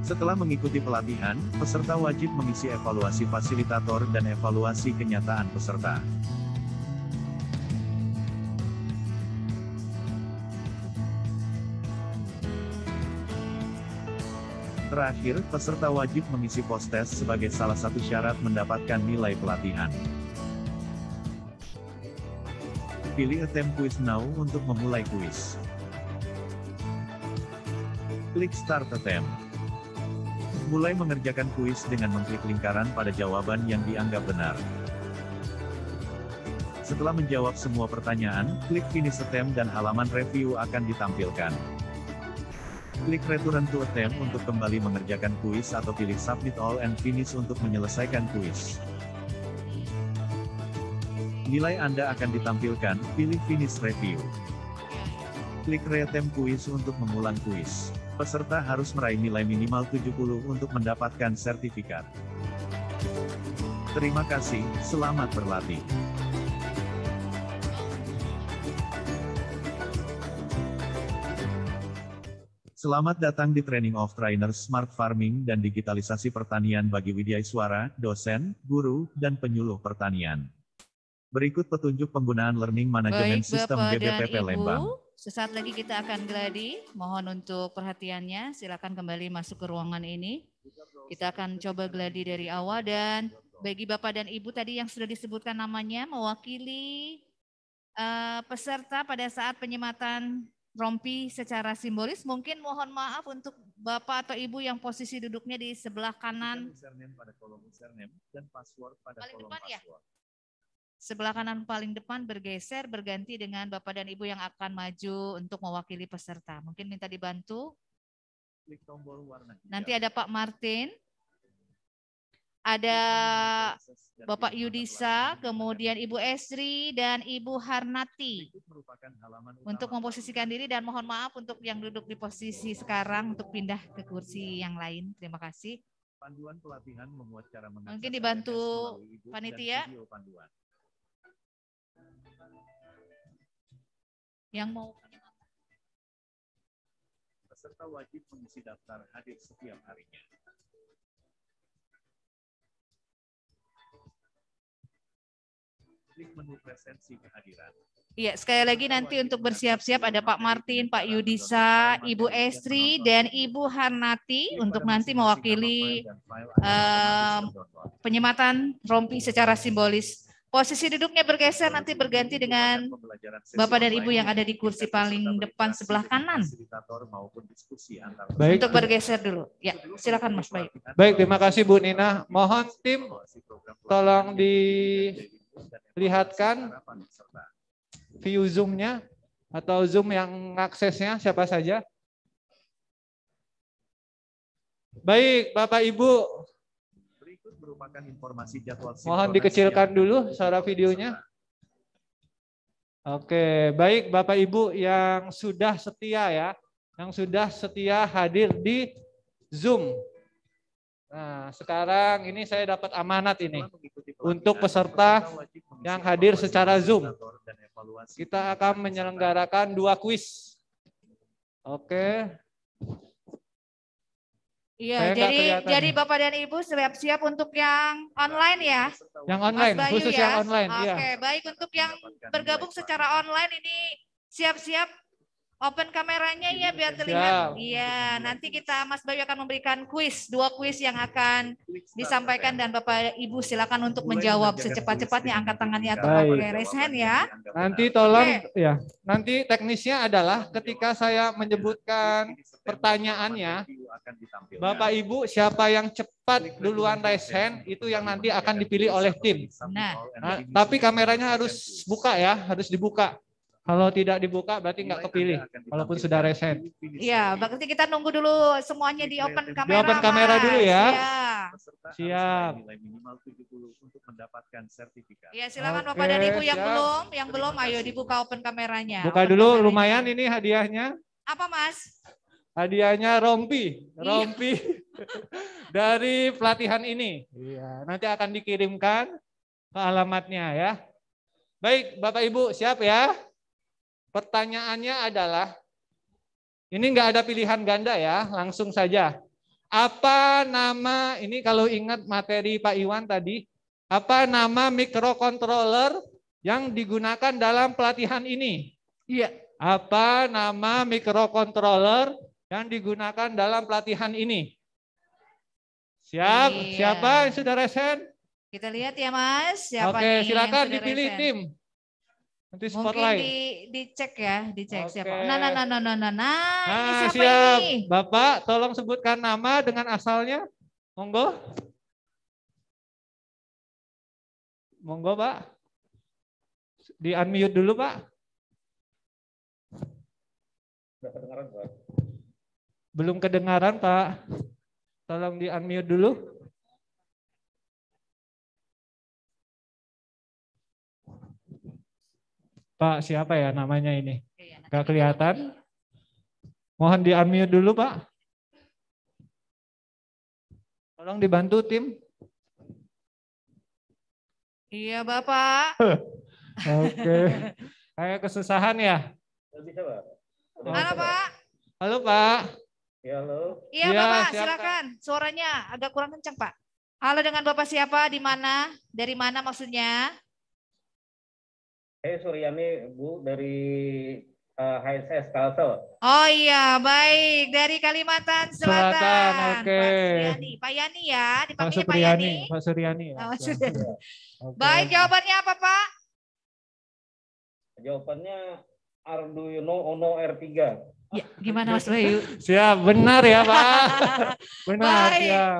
Setelah mengikuti pelatihan, peserta wajib mengisi evaluasi fasilitator dan evaluasi kenyataan peserta. Terakhir, peserta wajib mengisi postes test sebagai salah satu syarat mendapatkan nilai pelatihan. Pilih Attempt Quiz Now untuk memulai kuis. Klik Start Attempt. Mulai mengerjakan kuis dengan mengklik lingkaran pada jawaban yang dianggap benar. Setelah menjawab semua pertanyaan, klik Finish Attempt dan halaman review akan ditampilkan. Klik return to attempt untuk kembali mengerjakan kuis atau pilih submit all and finish untuk menyelesaikan kuis. Nilai Anda akan ditampilkan, pilih finish review. Klik reattempt kuis untuk mengulang kuis. Peserta harus meraih nilai minimal 70 untuk mendapatkan sertifikat. Terima kasih, selamat berlatih. Selamat datang di Training of Trainers Smart Farming dan Digitalisasi Pertanian bagi Widya Iswara, dosen, guru, dan penyuluh pertanian. Berikut petunjuk penggunaan Learning Management Baik, System Bapak Lembang. Sesaat lagi kita akan geladi. Mohon untuk perhatiannya, silakan kembali masuk ke ruangan ini. Kita akan coba geladi dari awal dan bagi Bapak dan Ibu tadi yang sudah disebutkan namanya mewakili uh, peserta pada saat penyematan rompi secara simbolis. Mungkin mohon maaf untuk Bapak atau Ibu yang posisi duduknya di sebelah kanan. Username pada kolom username dan password pada paling kolom depan, ya? password. Ya? Sebelah kanan paling depan bergeser berganti dengan Bapak dan Ibu yang akan maju untuk mewakili peserta. Mungkin minta dibantu. Klik tombol warna hijau. Nanti ada Pak Martin ada Bapak Yudisa, kemudian Ibu Esri dan Ibu Harnati untuk memposisikan diri dan mohon maaf untuk yang duduk di posisi sekarang untuk pindah ke kursi yang lain. Terima kasih. Panduan pelatihan membuat cara Mungkin dibantu panitia. Yang mau peserta wajib mengisi daftar hadir setiap harinya. klik menu presensi kehadiran. Iya, sekali lagi nanti untuk bersiap-siap ada Pak Martin, Pak Yudisa, Ibu Estri, dan Ibu Hanati untuk nanti mewakili penyematan rompi secara simbolis. Posisi duduknya bergeser nanti berganti dengan Bapak dan Ibu yang ada di kursi paling depan sebelah kanan. Baik. Untuk bergeser dulu. Ya, silakan Mas Baik. Baik, terima kasih Bu Nina. Mohon tim tolong di Lihatkan view zoom-nya atau zoom yang aksesnya siapa saja. Baik, Bapak Ibu. Berikut merupakan informasi jadwal Mohon dikecilkan dulu suara videonya. Oke, baik Bapak Ibu yang sudah setia ya, yang sudah setia hadir di Zoom Nah, sekarang ini saya dapat amanat ini untuk peserta yang hadir secara Zoom. Kita akan menyelenggarakan dua kuis. Oke. Iya, jadi jadi Bapak dan Ibu siap-siap untuk yang online ya. Yang online, Bayu, khusus ya. yang online. Iya. Oke, iya. baik untuk yang bergabung secara online ini siap-siap Open kameranya ya iya, biar terlihat. Iya, nanti kita Mas Bayu akan memberikan kuis, dua kuis yang akan disampaikan dan Bapak Ibu silakan untuk menjawab secepat-cepatnya angkat tangannya atau pakai raise hand ya. Nanti tolong okay. ya. Nanti teknisnya adalah ketika saya menyebutkan pertanyaannya, Bapak Ibu siapa yang cepat duluan raise hand itu yang nanti akan dipilih oleh tim. nah, nah tapi kameranya harus buka ya, harus dibuka. Kalau tidak dibuka berarti nggak kepilih, walaupun sudah resen. Iya, berarti kita nunggu dulu semuanya di open kamera. Di open kamera dulu ya. Iya. Siap. Nilai minimal 70 untuk mendapatkan sertifikat. Ya, silakan Bapak dan Ibu yang belum, yang belum ayo dibuka open kameranya. Buka dulu lumayan ini hadiahnya. Apa, Mas? Hadiahnya rompi, iya. rompi dari pelatihan ini. Iya, nanti akan dikirimkan ke alamatnya ya. Baik, Bapak Ibu siap ya? Pertanyaannya adalah, ini nggak ada pilihan ganda ya, langsung saja. Apa nama, ini kalau ingat materi Pak Iwan tadi, apa nama mikrokontroler yang digunakan dalam pelatihan ini? Iya. Apa nama mikrokontroler yang digunakan dalam pelatihan ini? Siap, iya. siapa yang sudah resen? Kita lihat ya Mas, siapa Oke, silakan dipilih resen. tim. Nanti spotlight. Mungkin di, cek ya, dicek okay. siapa. Nah, nah, nah, nah, nah, nah, nah. Ah, siapa siap. ini? Bapak, tolong sebutkan nama dengan asalnya. Monggo. Monggo, Pak. Di unmute dulu, Pak. Tidak kedengaran, Pak. Belum kedengaran, Pak. Tolong di unmute dulu. Pak siapa ya namanya ini? Ya, Gak kelihatan. Mohon di unmute dulu Pak. Tolong dibantu tim. Iya Bapak. Oke. Kayak kesusahan ya? Bisa Pak. Halo Pak. Halo Pak. Ya, halo. Iya ya, Bapak siapa? silakan. Suaranya agak kurang kencang Pak. Halo dengan Bapak siapa? Di mana? Dari mana maksudnya? Hei eh, ya, Suryani Bu dari uh, eh, HSS Kalsel. Oh iya, baik. Dari Kalimantan Selatan. Selatan oke. Okay. Pak Suryani. Pak Yani ya, dipanggil Pak, Pak Yani. Pak Suryani. Ya. Oh, Suryani. Okay. Baik, jawabannya apa Pak? Jawabannya Arduino Uno R3. Ya, gimana Mas Bayu? Siap, benar ya Pak. Benar baik. ya.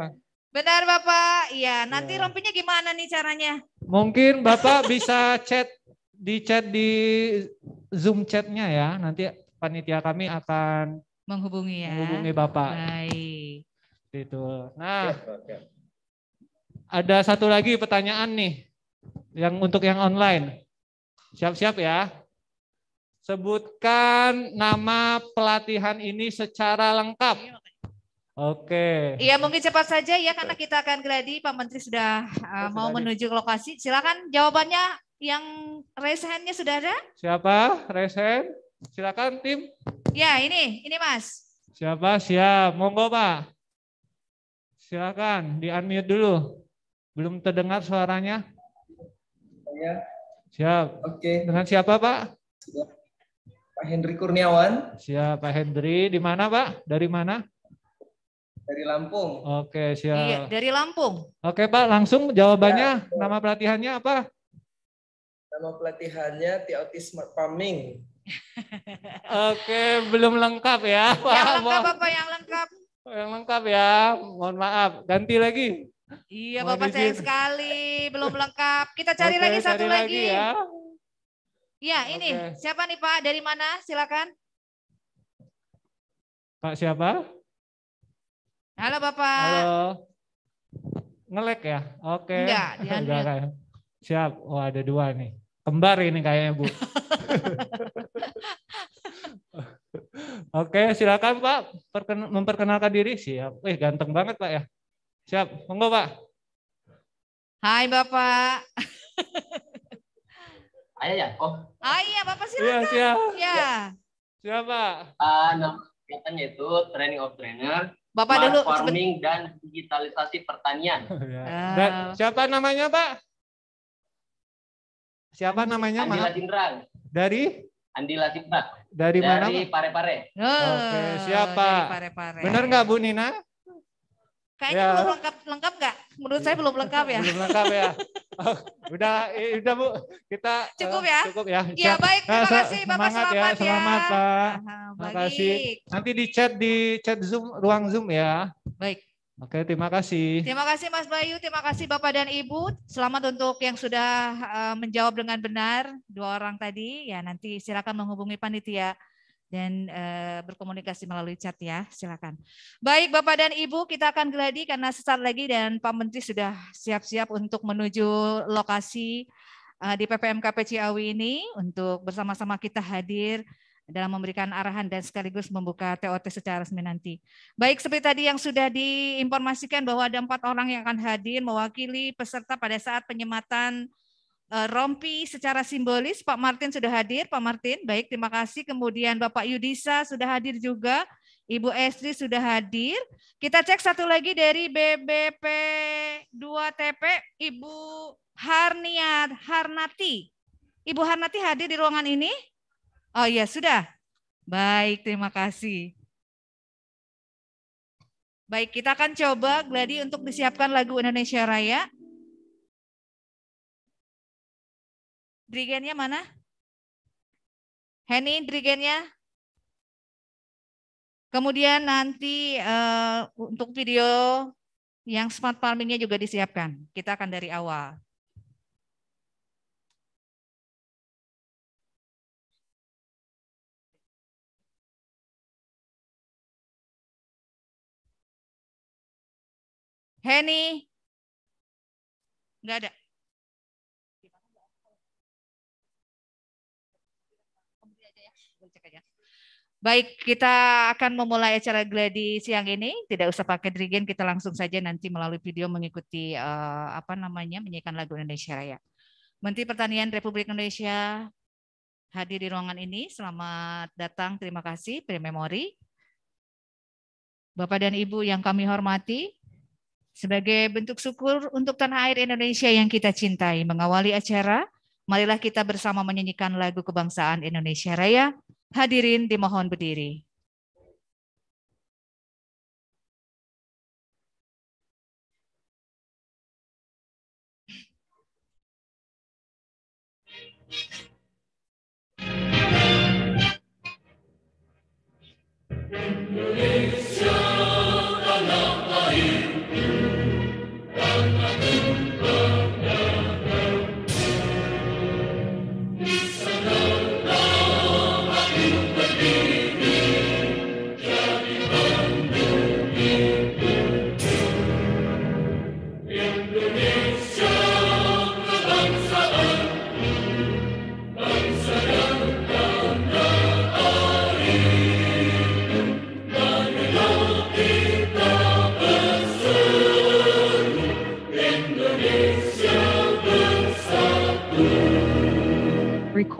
Benar Bapak. Iya, nanti ya. rompinya gimana nih caranya? Mungkin Bapak bisa chat di chat di Zoom chatnya ya. Nanti panitia kami akan menghubungi ya. Menghubungi Bapak. Baik. Itu. Nah, ada satu lagi pertanyaan nih yang untuk yang online. Siap-siap ya. Sebutkan nama pelatihan ini secara lengkap. Oke. Iya mungkin cepat saja ya karena kita akan geladi Pak Menteri sudah uh, mau menuju ke lokasi. Silakan jawabannya yang raise hand-nya sudah ada? Siapa? Raise hand? Silakan tim. Ya, ini, ini Mas. Siapa? Siap. Monggo, Pak. Silakan di-unmute dulu. Belum terdengar suaranya? Saya. Siap. Oke. Dengan siapa, Pak? Pak Hendri Kurniawan. Siap, Pak Hendri. Di mana, Pak? Dari mana? Dari Lampung. Oke, siap. Iya, dari Lampung. Oke, Pak. Langsung jawabannya, ya, nama pelatihannya apa? Nama pelatihannya Theotis Farming. Oke, belum lengkap ya. Yang lengkap Bapak, yang lengkap. Yang lengkap ya, mohon maaf. Ganti lagi. Iya Mohon Bapak sayang sekali, belum lengkap. Kita cari Oke, lagi cari satu lagi. lagi ya. ya ini, siapa nih Pak? Dari mana? Silakan. Pak siapa? Halo Bapak. Halo. Ngelek ya? Oke. Enggak, Enggak, Siap. Oh ada dua nih kembar ini kayaknya Bu. Oke, silakan Pak memperkenalkan diri. Siap. Eh ganteng banget Pak ya. Siap, monggo Pak. Hai Bapak. Ayah ya? Iya. Oh. Ah, iya, Bapak silakan. Ya, siap. Ya. Siap, Pak. Uh, nama itu Training of Trainer. Bapak dulu farming dan digitalisasi pertanian. Oh, ya. Ah. Dan siapa namanya, Pak? Siapa namanya? Andila Jindrang. Dari? Andila Sindran. Dari, mana? Dari Parepare. pare Oh, Oke, siapa? Pare-Pare. Benar nggak Bu Nina? Kayaknya ya. belum lengkap lengkap nggak? Menurut saya belum lengkap ya. Belum lengkap ya. Oh, udah, eh, udah Bu, kita cukup eh, ya. cukup ya. Iya baik, terima nah, kasih Bapak semangat ya, selamat ya. Selamat ya. Pak. Terima kasih. Nanti di chat di chat Zoom, ruang Zoom ya. Baik. Oke, terima kasih. Terima kasih Mas Bayu, terima kasih Bapak dan Ibu. Selamat untuk yang sudah eh, menjawab dengan benar dua orang tadi. Ya, nanti silakan menghubungi panitia dan eh, berkomunikasi melalui chat ya, silakan. Baik Bapak dan Ibu, kita akan geladi karena sesaat lagi dan Pak Menteri sudah siap-siap untuk menuju lokasi eh, di PPMKP Ciawi ini untuk bersama-sama kita hadir dalam memberikan arahan dan sekaligus membuka TOT secara resmi nanti. Baik seperti tadi yang sudah diinformasikan bahwa ada empat orang yang akan hadir mewakili peserta pada saat penyematan eh, rompi secara simbolis. Pak Martin sudah hadir. Pak Martin, baik terima kasih. Kemudian Bapak Yudisa sudah hadir juga. Ibu Estri sudah hadir. Kita cek satu lagi dari BBP 2TP, Ibu Harniat Harnati. Ibu Harnati hadir di ruangan ini? Oh ya, sudah. Baik, terima kasih. Baik, kita akan coba Gladi untuk disiapkan lagu Indonesia Raya. Drigennya mana? Henny, Drigennya. Kemudian nanti uh, untuk video yang smart farmingnya juga disiapkan. Kita akan dari awal. Henny? Enggak ada. Baik, kita akan memulai acara gladi siang ini. Tidak usah pakai drigen, kita langsung saja nanti melalui video mengikuti uh, apa namanya menyanyikan lagu Indonesia Raya. Menteri Pertanian Republik Indonesia hadir di ruangan ini. Selamat datang, terima kasih, Pre Memori. Bapak dan Ibu yang kami hormati, sebagai bentuk syukur untuk tanah air Indonesia yang kita cintai, mengawali acara, marilah kita bersama menyanyikan lagu kebangsaan Indonesia Raya. Hadirin dimohon berdiri. Indonesia.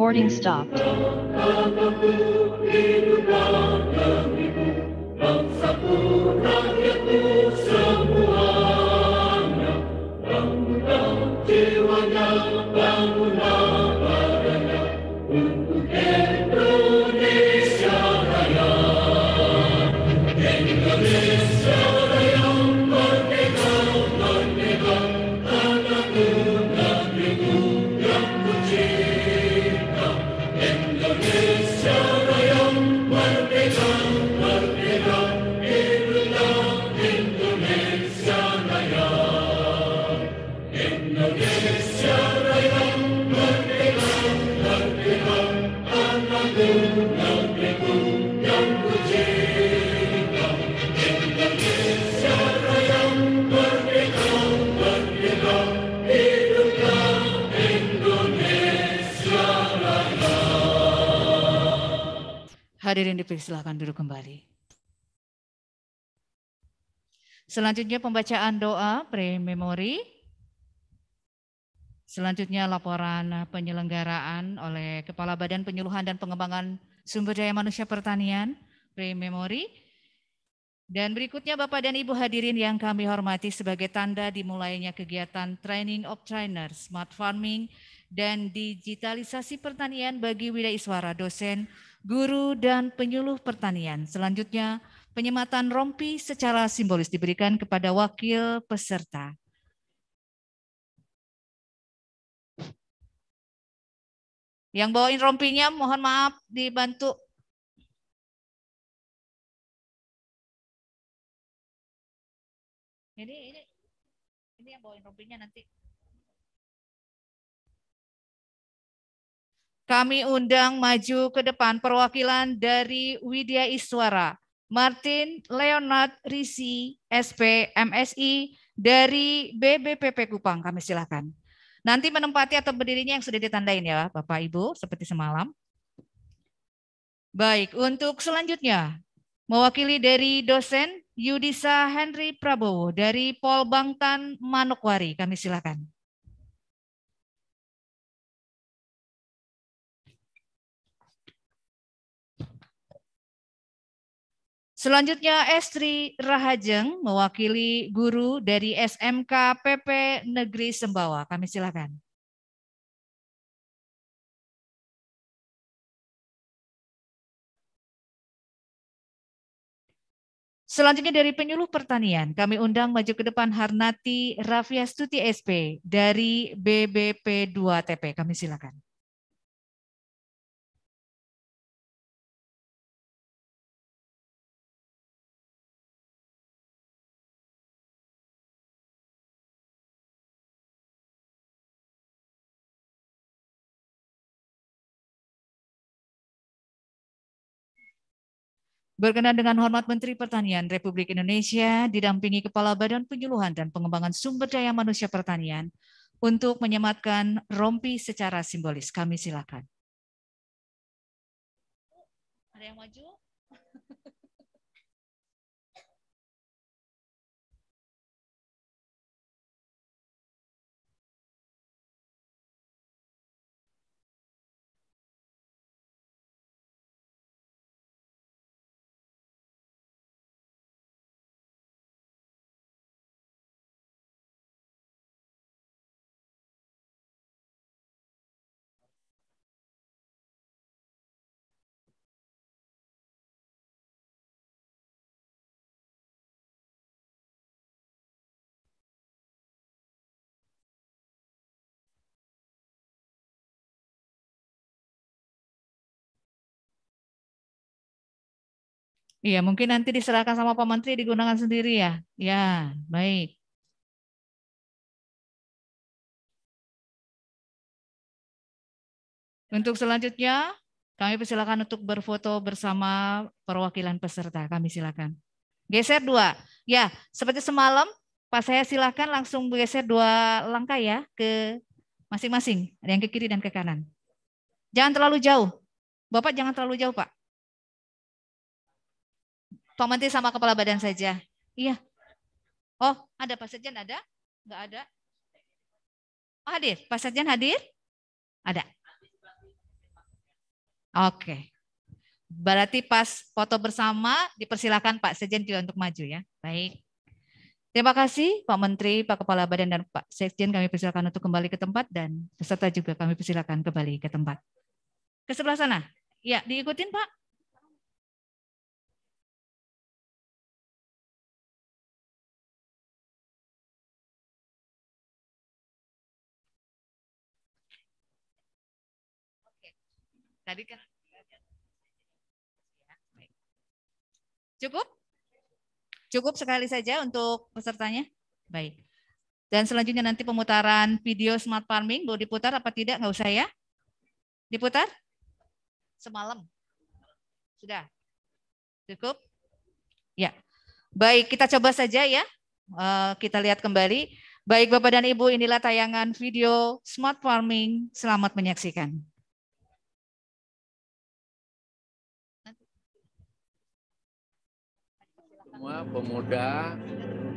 Recording stopped. dipersilakan duduk kembali. Selanjutnya pembacaan doa pre-memory. Selanjutnya laporan penyelenggaraan oleh Kepala Badan Penyuluhan dan Pengembangan Sumber Daya Manusia Pertanian pre-memory. Dan berikutnya Bapak dan Ibu hadirin yang kami hormati sebagai tanda dimulainya kegiatan Training of trainers Smart Farming dan Digitalisasi Pertanian bagi Wira Iswara, dosen guru dan penyuluh pertanian. Selanjutnya, penyematan rompi secara simbolis diberikan kepada wakil peserta. Yang bawain rompinya mohon maaf dibantu Jadi ini ini yang bawain rompinya nanti Kami undang maju ke depan perwakilan dari Widya Iswara, Martin Leonard Risi, SP, MSI, dari BBPP Kupang. Kami silakan. Nanti menempati atau berdirinya yang sudah ditandain ya Bapak Ibu, seperti semalam. Baik, untuk selanjutnya, mewakili dari dosen Yudisa Henry Prabowo dari Polbangtan Manokwari. Kami silakan. Selanjutnya Estri Rahajeng mewakili guru dari SMK PP Negeri Sembawa. Kami silakan. Selanjutnya dari penyuluh pertanian, kami undang maju ke depan Harnati Rafia Stuti SP dari BBP 2 TP. Kami silakan. Berkenan dengan hormat Menteri Pertanian Republik Indonesia didampingi Kepala Badan Penyuluhan dan Pengembangan Sumber Daya Manusia Pertanian untuk menyematkan rompi secara simbolis. Kami silakan. Ada yang maju? Iya, mungkin nanti diserahkan sama Pak Menteri digunakan sendiri ya. Ya, baik. Untuk selanjutnya, kami persilakan untuk berfoto bersama perwakilan peserta. Kami silakan. Geser dua. Ya, seperti semalam, Pak saya silakan langsung geser dua langkah ya ke masing-masing. Ada yang ke kiri dan ke kanan. Jangan terlalu jauh. Bapak jangan terlalu jauh, Pak. Pak Menteri sama kepala badan saja. Iya. Oh, ada Pak Sekjen ada? Enggak ada. Oh, hadir. Pak Sekjen hadir? Ada. Oke. Berarti pas foto bersama dipersilakan Pak Sekjen juga untuk maju ya. Baik. Terima kasih Pak Menteri, Pak Kepala Badan dan Pak Sekjen kami persilakan untuk kembali ke tempat dan peserta juga kami persilakan kembali ke tempat. Ke sebelah sana. Ya, diikutin Pak. Tadi kan Cukup? Cukup sekali saja untuk pesertanya? Baik. Dan selanjutnya nanti pemutaran video smart farming. Boleh diputar apa tidak? Nggak usah ya? Diputar? Semalam? Sudah? Cukup? Ya. Baik, kita coba saja ya. Eh, kita lihat kembali. Baik Bapak dan Ibu, inilah tayangan video Smart Farming. Selamat menyaksikan. semua pemuda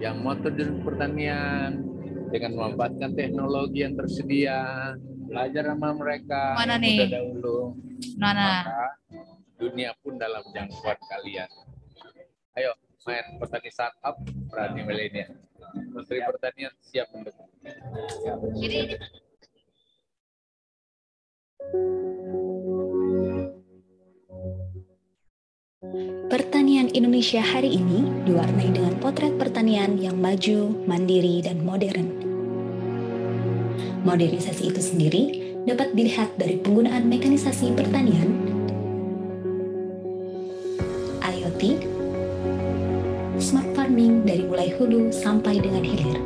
yang mau terjun pertanian dengan memanfaatkan teknologi yang tersedia, belajar sama mereka Mana nih? dahulu. Mana? Maka dunia pun dalam jangkauan kalian. Ayo main petani startup, berani milenial. Menteri Pertanian siap mendukung. Jadi ini Pertanian Indonesia hari ini diwarnai dengan potret pertanian yang maju, mandiri, dan modern. Modernisasi itu sendiri dapat dilihat dari penggunaan mekanisasi pertanian, IoT, smart farming dari mulai hulu sampai dengan hilir.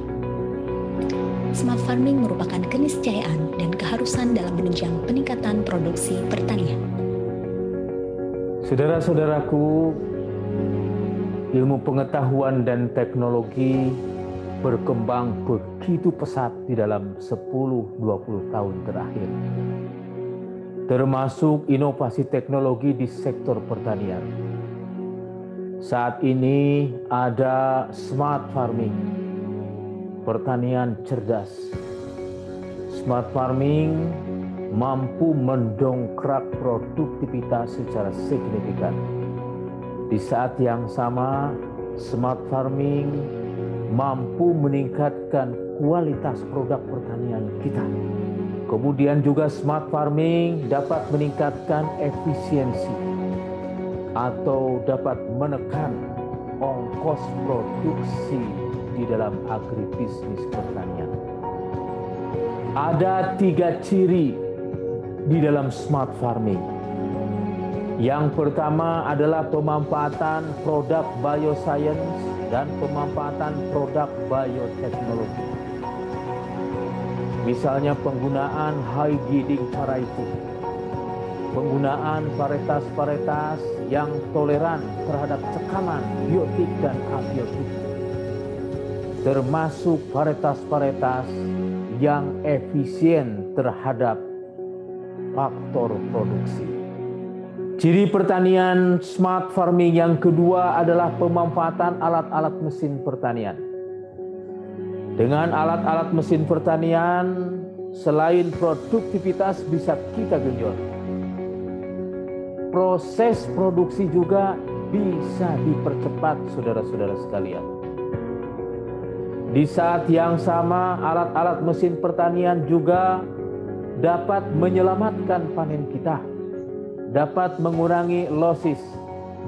Smart farming merupakan keniscayaan dan keharusan dalam menunjang peningkatan produksi pertanian. Saudara-saudaraku, ilmu pengetahuan dan teknologi berkembang begitu pesat di dalam 10-20 tahun terakhir. Termasuk inovasi teknologi di sektor pertanian. Saat ini ada smart farming, pertanian cerdas. Smart farming mampu mendongkrak produktivitas secara signifikan. Di saat yang sama, smart farming mampu meningkatkan kualitas produk pertanian kita. Kemudian juga smart farming dapat meningkatkan efisiensi atau dapat menekan ongkos produksi di dalam agribisnis pertanian. Ada tiga ciri di dalam smart farming. Yang pertama adalah pemanfaatan produk bioscience dan pemanfaatan produk bioteknologi. Misalnya penggunaan high yielding variety, penggunaan varietas-varietas yang toleran terhadap cekaman biotik dan abiotik, termasuk varietas-varietas yang efisien terhadap faktor produksi. Ciri pertanian smart farming yang kedua adalah pemanfaatan alat-alat mesin pertanian. Dengan alat-alat mesin pertanian, selain produktivitas bisa kita genjot. Proses produksi juga bisa dipercepat saudara-saudara sekalian. Di saat yang sama, alat-alat mesin pertanian juga dapat menyelamatkan panen kita, dapat mengurangi losses,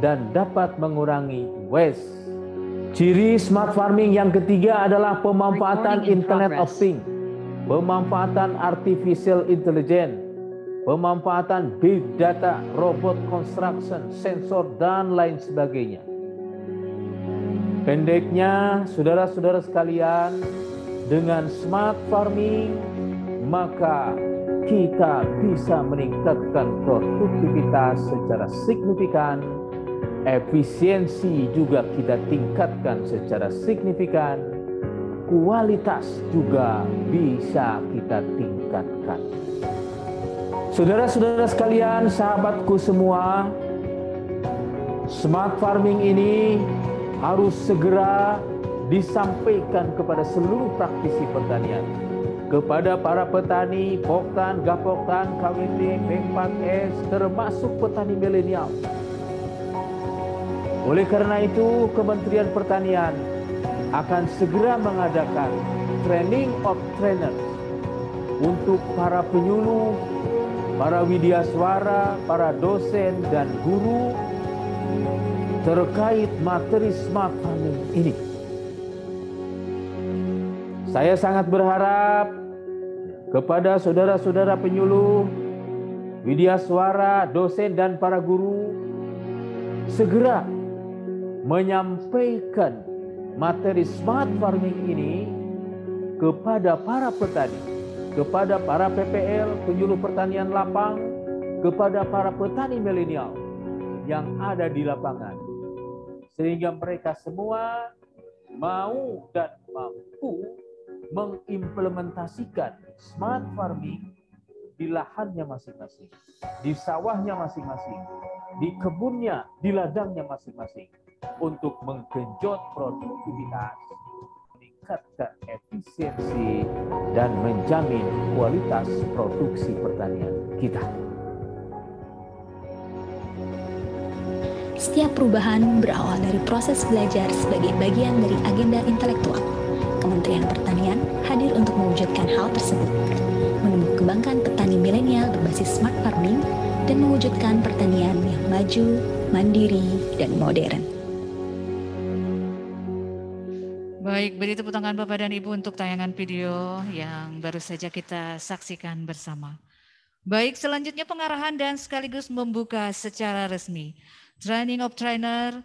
dan dapat mengurangi waste. Ciri smart farming yang ketiga adalah pemanfaatan Internet of Things, pemanfaatan artificial intelligence, pemanfaatan big data, robot construction, sensor, dan lain sebagainya. Pendeknya, saudara-saudara sekalian, dengan smart farming, maka kita bisa meningkatkan produktivitas secara signifikan, efisiensi juga kita tingkatkan secara signifikan, kualitas juga bisa kita tingkatkan. Saudara-saudara sekalian, sahabatku semua, smart farming ini harus segera disampaikan kepada seluruh praktisi pertanian kepada para petani Poktan, Gapoktan, KWT, p s termasuk petani milenial. Oleh karena itu, Kementerian Pertanian akan segera mengadakan training of trainers untuk para penyuluh, para widya suara, para dosen dan guru terkait materi smart farming ini. Saya sangat berharap kepada saudara-saudara penyuluh, widya suara, dosen dan para guru, segera menyampaikan materi smart farming ini kepada para petani, kepada para PPL, penyuluh pertanian lapang, kepada para petani milenial yang ada di lapangan. Sehingga mereka semua mau dan mampu mengimplementasikan smart farming di lahannya masing-masing, di sawahnya masing-masing, di kebunnya, di ladangnya masing-masing untuk menggenjot produktivitas, meningkatkan efisiensi dan menjamin kualitas produksi pertanian kita. Setiap perubahan berawal dari proses belajar sebagai bagian dari agenda intelektual Kementerian Pertanian hadir untuk mewujudkan hal tersebut, menumbuh petani milenial berbasis smart farming, dan mewujudkan pertanian yang maju, mandiri, dan modern. Baik, beri tepuk tangan Bapak dan Ibu untuk tayangan video yang baru saja kita saksikan bersama. Baik, selanjutnya pengarahan dan sekaligus membuka secara resmi. Training of Trainer,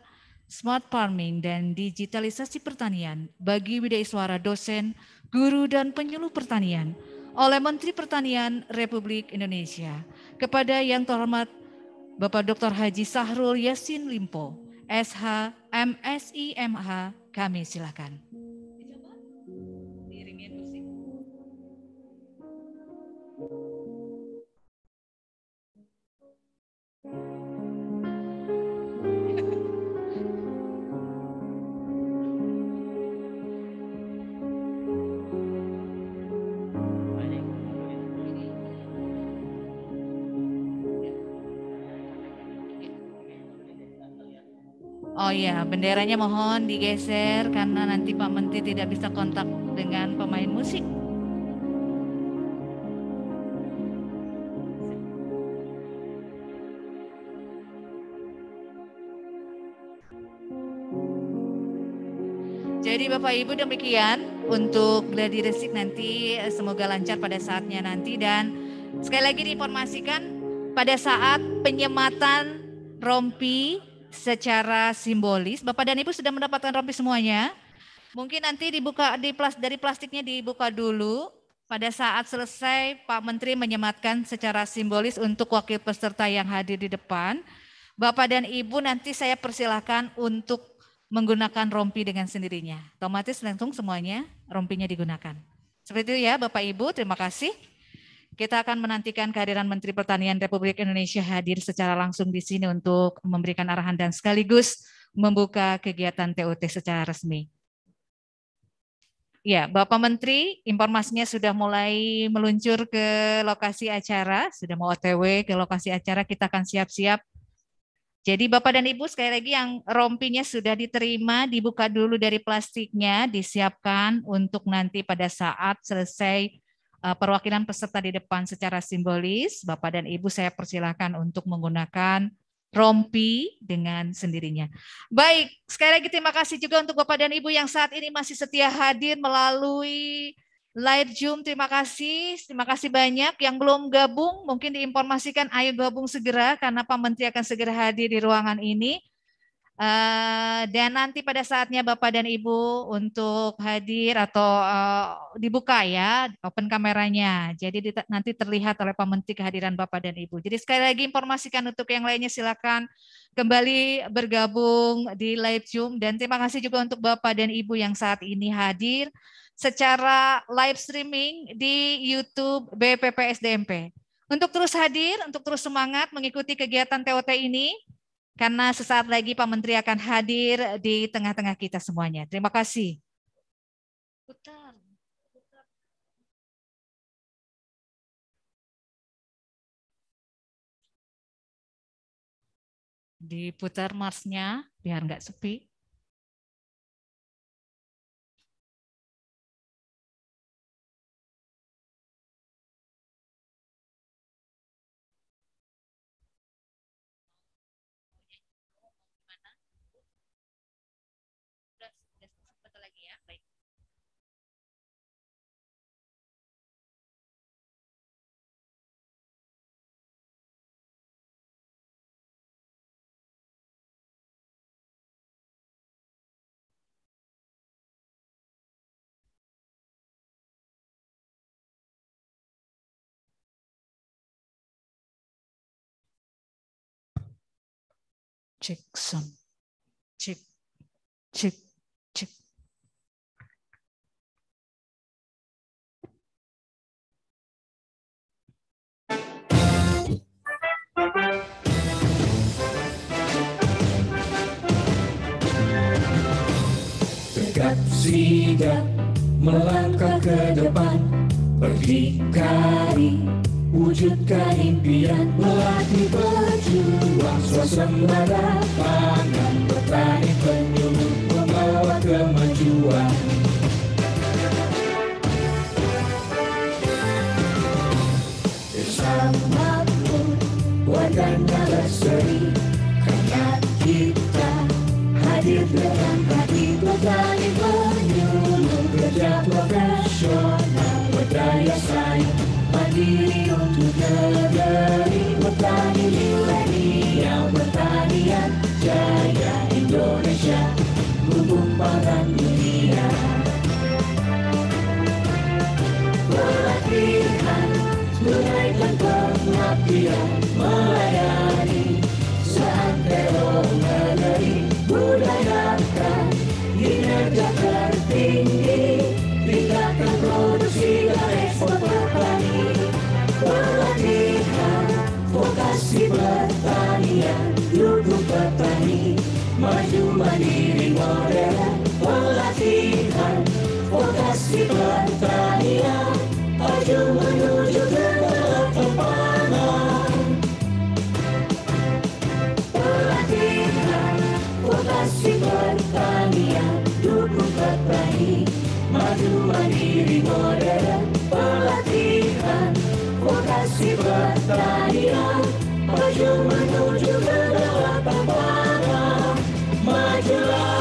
smart farming, dan digitalisasi pertanian bagi Widya Iswara dosen, guru, dan penyuluh pertanian oleh Menteri Pertanian Republik Indonesia kepada yang terhormat Bapak Dr. Haji Sahrul Yasin Limpo, SH, MSI, kami silakan. Oh iya, benderanya mohon digeser karena nanti Pak Menteri tidak bisa kontak dengan pemain musik. Jadi Bapak Ibu demikian untuk gladi resik nanti eh, semoga lancar pada saatnya nanti dan sekali lagi diinformasikan pada saat penyematan rompi secara simbolis. Bapak dan Ibu sudah mendapatkan rompi semuanya. Mungkin nanti dibuka di plas, dari plastiknya dibuka dulu. Pada saat selesai Pak Menteri menyematkan secara simbolis untuk wakil peserta yang hadir di depan. Bapak dan Ibu nanti saya persilahkan untuk menggunakan rompi dengan sendirinya. Otomatis langsung semuanya rompinya digunakan. Seperti itu ya Bapak Ibu, terima kasih. Kita akan menantikan kehadiran Menteri Pertanian Republik Indonesia hadir secara langsung di sini untuk memberikan arahan dan sekaligus membuka kegiatan TOT secara resmi. Ya, Bapak Menteri, informasinya sudah mulai meluncur ke lokasi acara, sudah mau OTW ke lokasi acara, kita akan siap-siap. Jadi Bapak dan Ibu sekali lagi yang rompinya sudah diterima, dibuka dulu dari plastiknya, disiapkan untuk nanti pada saat selesai Eh, perwakilan peserta di depan secara simbolis. Bapak dan Ibu saya persilahkan untuk menggunakan rompi dengan sendirinya. Baik, sekali lagi terima kasih juga untuk Bapak dan Ibu yang saat ini masih setia hadir melalui live Zoom. Terima kasih, terima kasih banyak. Yang belum gabung mungkin diinformasikan ayo gabung segera karena Pak Menteri akan segera hadir di ruangan ini. Eh, dan nanti pada saatnya Bapak dan Ibu untuk hadir atau eh, dibuka ya open kameranya. Jadi nanti terlihat oleh Pak Menteri kehadiran Bapak dan Ibu. Jadi sekali lagi informasikan untuk yang lainnya silakan kembali bergabung di live Zoom dan terima kasih juga untuk Bapak dan Ibu yang saat ini hadir secara live streaming di YouTube BPPSDMP. Untuk terus hadir, untuk terus semangat mengikuti kegiatan TOT ini, karena sesaat lagi Pak Menteri akan hadir di tengah-tengah kita semuanya. Terima kasih. Diputar marsnya biar nggak sepi. cek sound, cek, cek, cek. Tegap sigap melangkah ke depan, berdikari Wujudkan impian melatih berjuang suasembada pangan petani penyuluh Membawa kemajuan Desa pun Warganya berseri sendiri untuk negeri bertani Yuri yang bertanian jaya Indonesia mumpung pangan dunia pelatihan tunaikan pengabdian melayani Sivataria Pajumano Jugandala Papada Majula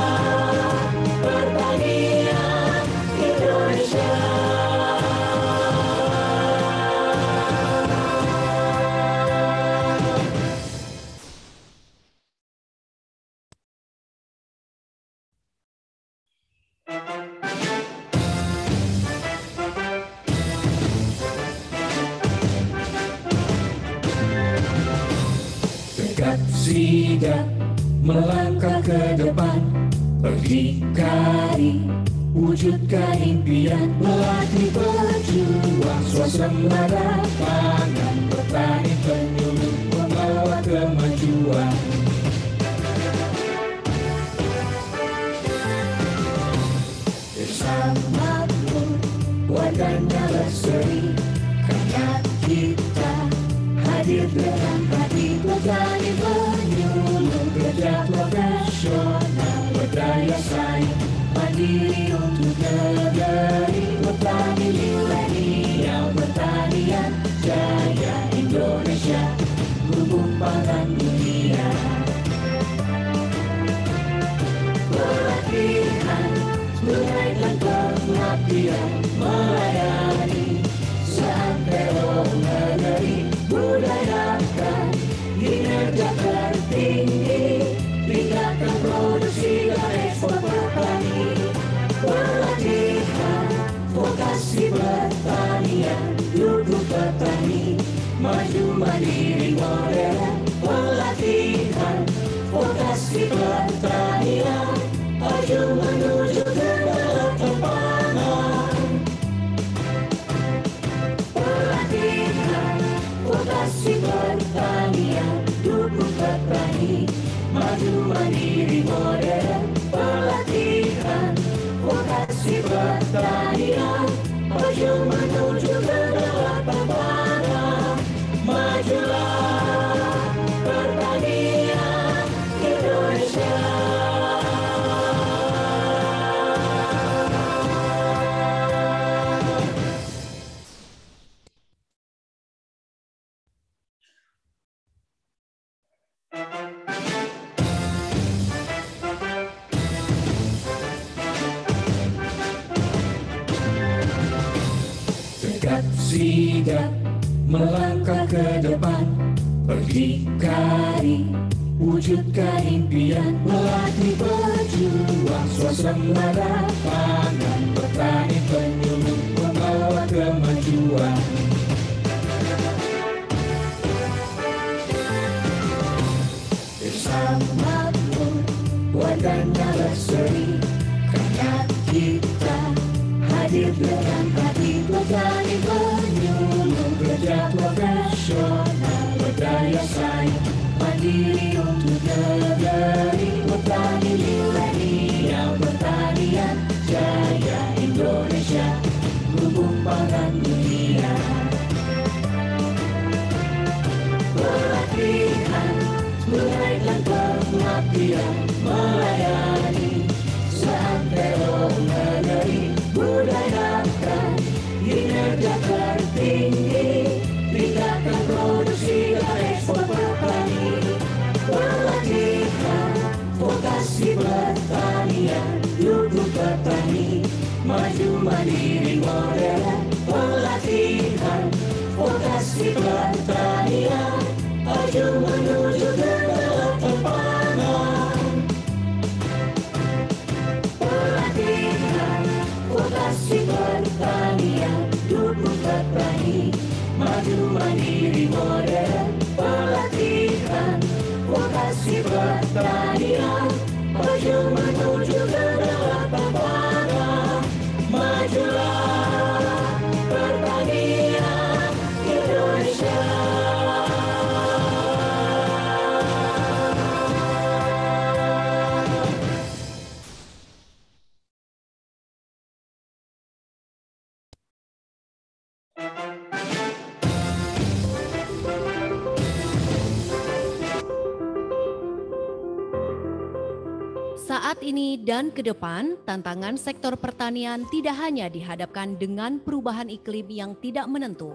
dan ke depan, tantangan sektor pertanian tidak hanya dihadapkan dengan perubahan iklim yang tidak menentu,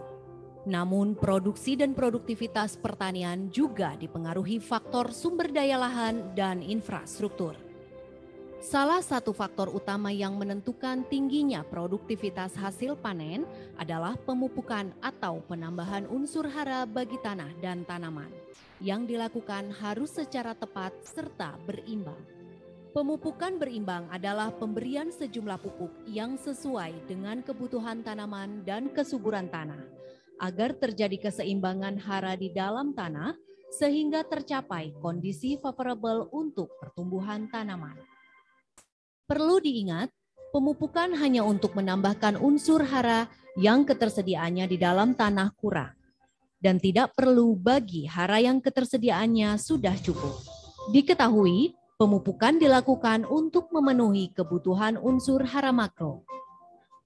namun produksi dan produktivitas pertanian juga dipengaruhi faktor sumber daya lahan dan infrastruktur. Salah satu faktor utama yang menentukan tingginya produktivitas hasil panen adalah pemupukan atau penambahan unsur hara bagi tanah dan tanaman yang dilakukan harus secara tepat serta berimbang. Pemupukan berimbang adalah pemberian sejumlah pupuk yang sesuai dengan kebutuhan tanaman dan kesuburan tanah agar terjadi keseimbangan hara di dalam tanah sehingga tercapai kondisi favorable untuk pertumbuhan tanaman. Perlu diingat, pemupukan hanya untuk menambahkan unsur hara yang ketersediaannya di dalam tanah kurang dan tidak perlu bagi hara yang ketersediaannya sudah cukup. Diketahui Pemupukan dilakukan untuk memenuhi kebutuhan unsur hara makro.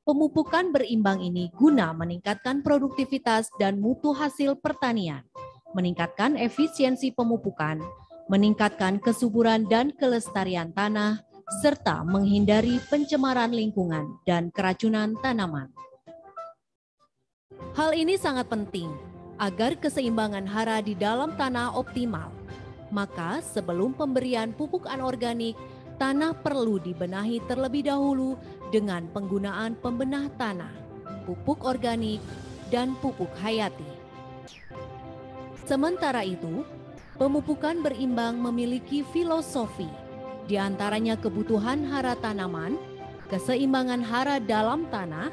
Pemupukan berimbang ini guna meningkatkan produktivitas dan mutu hasil pertanian, meningkatkan efisiensi pemupukan, meningkatkan kesuburan dan kelestarian tanah, serta menghindari pencemaran lingkungan dan keracunan tanaman. Hal ini sangat penting agar keseimbangan hara di dalam tanah optimal maka sebelum pemberian pupuk anorganik, tanah perlu dibenahi terlebih dahulu dengan penggunaan pembenah tanah, pupuk organik, dan pupuk hayati. Sementara itu, pemupukan berimbang memiliki filosofi, di antaranya kebutuhan hara tanaman, keseimbangan hara dalam tanah,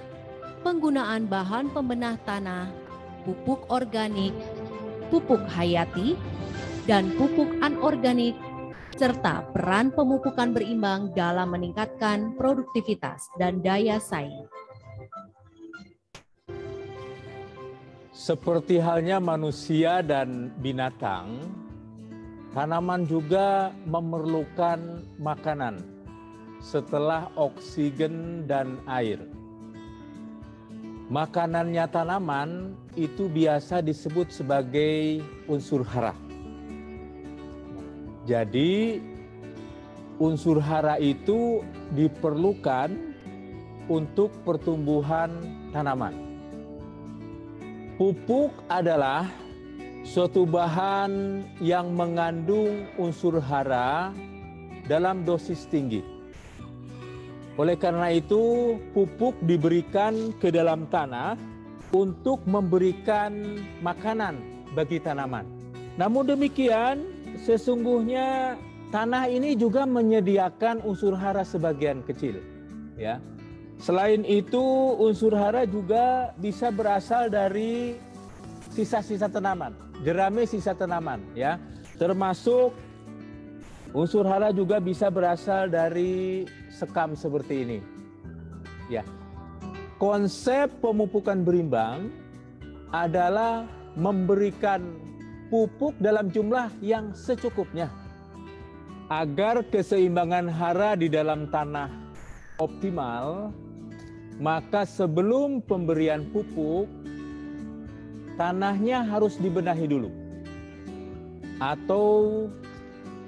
penggunaan bahan pembenah tanah, pupuk organik, pupuk hayati, dan pupuk anorganik serta peran pemupukan berimbang dalam meningkatkan produktivitas dan daya saing. Seperti halnya manusia dan binatang, tanaman juga memerlukan makanan setelah oksigen dan air. Makanannya tanaman itu biasa disebut sebagai unsur hara. Jadi unsur hara itu diperlukan untuk pertumbuhan tanaman. Pupuk adalah suatu bahan yang mengandung unsur hara dalam dosis tinggi. Oleh karena itu, pupuk diberikan ke dalam tanah untuk memberikan makanan bagi tanaman. Namun demikian, sesungguhnya tanah ini juga menyediakan unsur hara sebagian kecil ya. Selain itu unsur hara juga bisa berasal dari sisa-sisa tanaman, jerami sisa tanaman ya. Termasuk unsur hara juga bisa berasal dari sekam seperti ini. Ya. Konsep pemupukan berimbang adalah memberikan pupuk dalam jumlah yang secukupnya agar keseimbangan hara di dalam tanah optimal, maka sebelum pemberian pupuk, tanahnya harus dibenahi dulu. Atau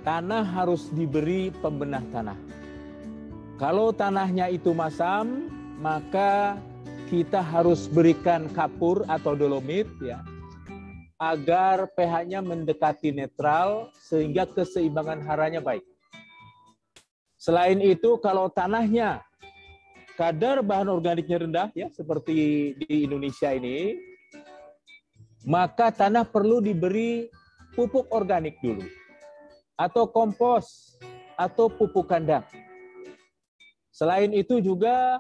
tanah harus diberi pembenah tanah. Kalau tanahnya itu masam, maka kita harus berikan kapur atau dolomit ya agar pH-nya mendekati netral sehingga keseimbangan haranya baik. Selain itu, kalau tanahnya kadar bahan organiknya rendah, ya seperti di Indonesia ini, maka tanah perlu diberi pupuk organik dulu, atau kompos, atau pupuk kandang. Selain itu juga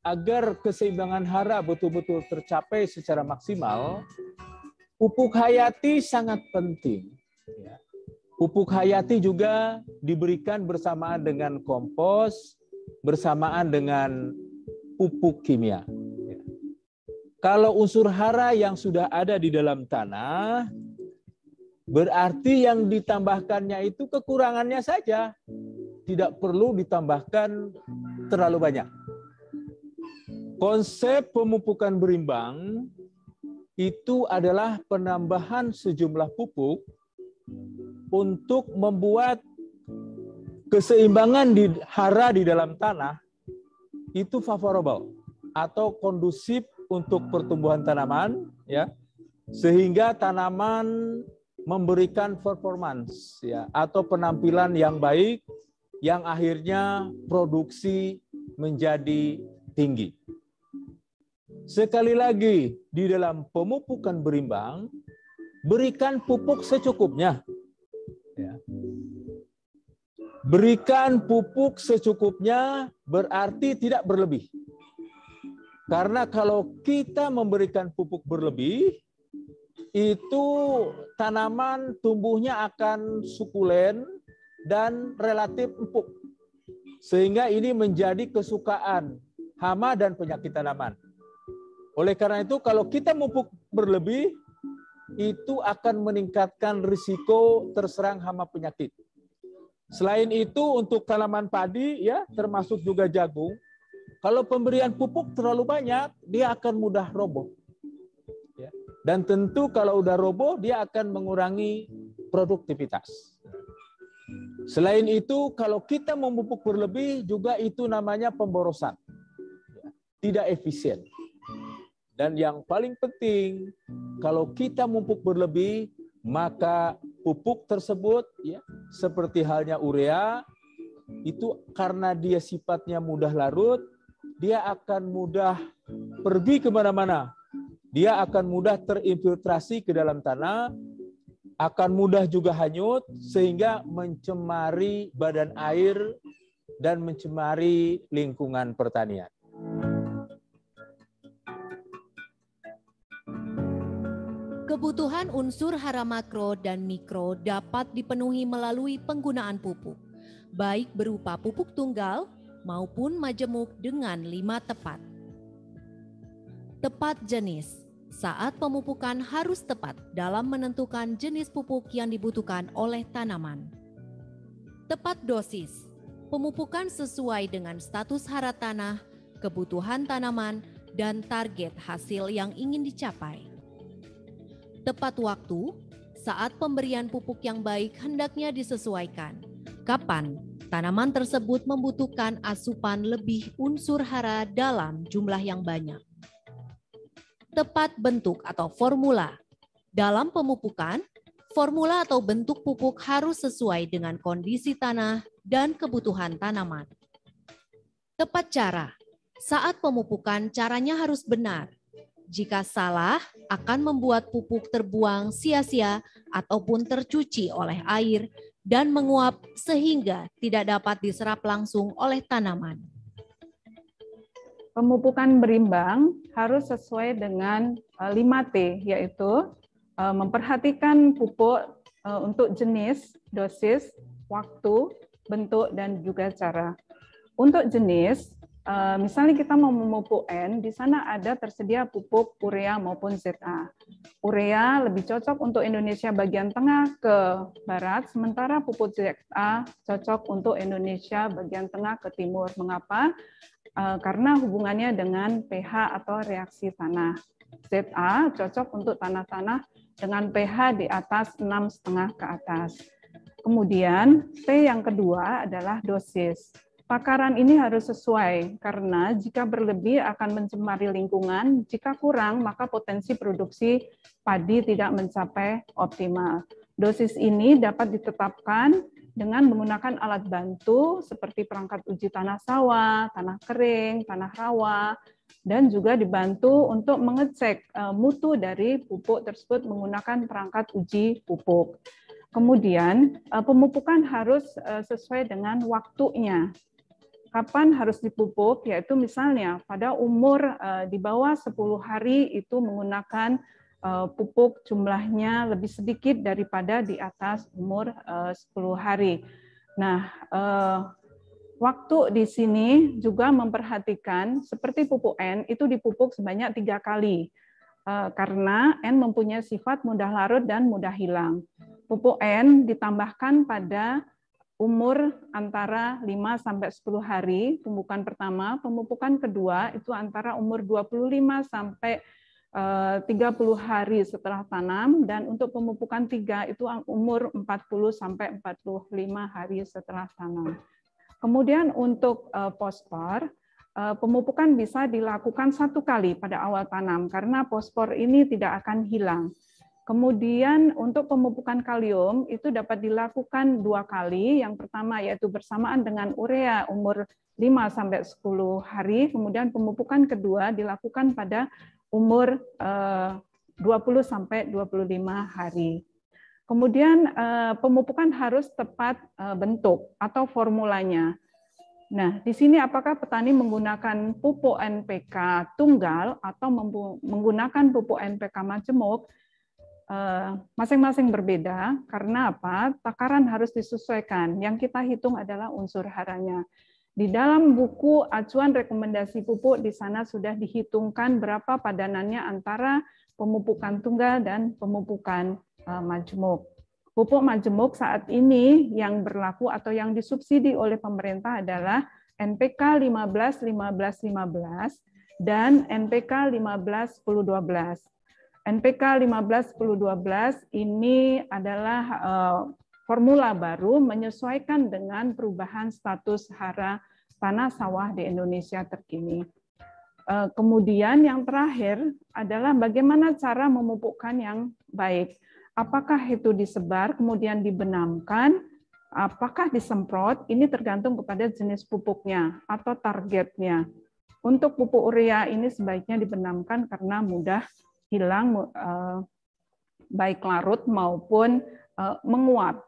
agar keseimbangan hara betul-betul tercapai secara maksimal, Pupuk hayati sangat penting. Ya. Pupuk hayati juga diberikan bersamaan dengan kompos, bersamaan dengan pupuk kimia. Ya. Kalau unsur hara yang sudah ada di dalam tanah, berarti yang ditambahkannya itu kekurangannya saja. Tidak perlu ditambahkan terlalu banyak. Konsep pemupukan berimbang itu adalah penambahan sejumlah pupuk untuk membuat keseimbangan di hara di dalam tanah itu favorable atau kondusif untuk pertumbuhan tanaman ya sehingga tanaman memberikan performance ya atau penampilan yang baik yang akhirnya produksi menjadi tinggi. Sekali lagi, di dalam pemupukan berimbang, berikan pupuk secukupnya. Ya. Berikan pupuk secukupnya berarti tidak berlebih. Karena kalau kita memberikan pupuk berlebih, itu tanaman tumbuhnya akan sukulen dan relatif empuk. Sehingga ini menjadi kesukaan hama dan penyakit tanaman. Oleh karena itu, kalau kita mupuk berlebih, itu akan meningkatkan risiko terserang hama penyakit. Selain itu, untuk tanaman padi, ya termasuk juga jagung, kalau pemberian pupuk terlalu banyak, dia akan mudah roboh. Ya. Dan tentu kalau udah roboh, dia akan mengurangi produktivitas. Selain itu, kalau kita memupuk berlebih, juga itu namanya pemborosan. Ya. Tidak efisien. Dan yang paling penting, kalau kita mumpuk berlebih, maka pupuk tersebut ya seperti halnya urea itu karena dia sifatnya mudah larut, dia akan mudah pergi kemana-mana. Dia akan mudah terinfiltrasi ke dalam tanah, akan mudah juga hanyut, sehingga mencemari badan air dan mencemari lingkungan pertanian. Kebutuhan unsur hara makro dan mikro dapat dipenuhi melalui penggunaan pupuk, baik berupa pupuk tunggal maupun majemuk dengan lima tepat. Tepat jenis saat pemupukan harus tepat dalam menentukan jenis pupuk yang dibutuhkan oleh tanaman. Tepat dosis pemupukan sesuai dengan status hara tanah, kebutuhan tanaman, dan target hasil yang ingin dicapai tepat waktu, saat pemberian pupuk yang baik hendaknya disesuaikan. Kapan tanaman tersebut membutuhkan asupan lebih unsur hara dalam jumlah yang banyak. Tepat bentuk atau formula. Dalam pemupukan, formula atau bentuk pupuk harus sesuai dengan kondisi tanah dan kebutuhan tanaman. Tepat cara. Saat pemupukan caranya harus benar jika salah, akan membuat pupuk terbuang sia-sia ataupun tercuci oleh air dan menguap sehingga tidak dapat diserap langsung oleh tanaman. Pemupukan berimbang harus sesuai dengan 5T, e, yaitu e, memperhatikan pupuk e, untuk jenis, dosis, waktu, bentuk, dan juga cara. Untuk jenis, Eh, misalnya kita mau memupuk N, di sana ada tersedia pupuk urea maupun ZA. Urea lebih cocok untuk Indonesia bagian tengah ke barat, sementara pupuk ZA cocok untuk Indonesia bagian tengah ke timur. Mengapa? Eh, karena hubungannya dengan pH atau reaksi tanah. ZA cocok untuk tanah-tanah dengan pH di atas 6,5 ke atas. Kemudian T yang kedua adalah dosis Pakaran ini harus sesuai, karena jika berlebih akan mencemari lingkungan, jika kurang maka potensi produksi padi tidak mencapai optimal. Dosis ini dapat ditetapkan dengan menggunakan alat bantu seperti perangkat uji tanah sawah, tanah kering, tanah rawa, dan juga dibantu untuk mengecek e, mutu dari pupuk tersebut menggunakan perangkat uji pupuk. Kemudian e, pemupukan harus e, sesuai dengan waktunya kapan harus dipupuk, yaitu misalnya pada umur eh, di bawah 10 hari itu menggunakan eh, pupuk jumlahnya lebih sedikit daripada di atas umur 10 eh, hari. Nah, waktu di sini juga memperhatikan seperti pupuk N itu dipupuk sebanyak tiga kali karena N mempunyai sifat mudah larut dan mudah hilang. Pupuk N ditambahkan pada umur antara 5 sampai 10 hari pemupukan pertama, pemupukan kedua itu antara umur 25 sampai 30 eh, hari setelah tanam dan untuk pemupukan tiga itu umur 40 sampai 45 hari setelah tanam. Kemudian untuk eh, pospor, eh, pemupukan bisa dilakukan satu kali pada awal tanam karena pospor ini tidak akan hilang. Kemudian untuk pemupukan kalium itu dapat dilakukan dua kali. Yang pertama yaitu bersamaan dengan urea umur 5 sampai 10 hari, kemudian pemupukan kedua dilakukan pada umur 20 eh, sampai 25 hari. Kemudian eh, pemupukan harus tepat eh, bentuk atau formulanya. Nah, di sini apakah petani menggunakan pupuk NPK tunggal atau menggunakan pupuk NPK majemuk? Eh, masing-masing berbeda karena apa? Takaran harus disesuaikan. Yang kita hitung adalah unsur haranya. Di dalam buku acuan rekomendasi pupuk di sana sudah dihitungkan berapa padanannya antara pemupukan tunggal dan pemupukan eh, majemuk. Pupuk majemuk saat ini yang berlaku atau yang disubsidi oleh pemerintah adalah NPK 15 15 15 dan NPK 15 10 12. NPK 15 12 ini adalah eh, formula baru menyesuaikan dengan perubahan status hara tanah sawah di Indonesia terkini. Eh, kemudian yang terakhir adalah bagaimana cara memupukkan yang baik. Apakah itu disebar, kemudian dibenamkan, apakah disemprot, ini tergantung kepada jenis pupuknya atau targetnya. Untuk pupuk urea ini sebaiknya dibenamkan karena mudah hilang eh, baik larut maupun eh, menguap.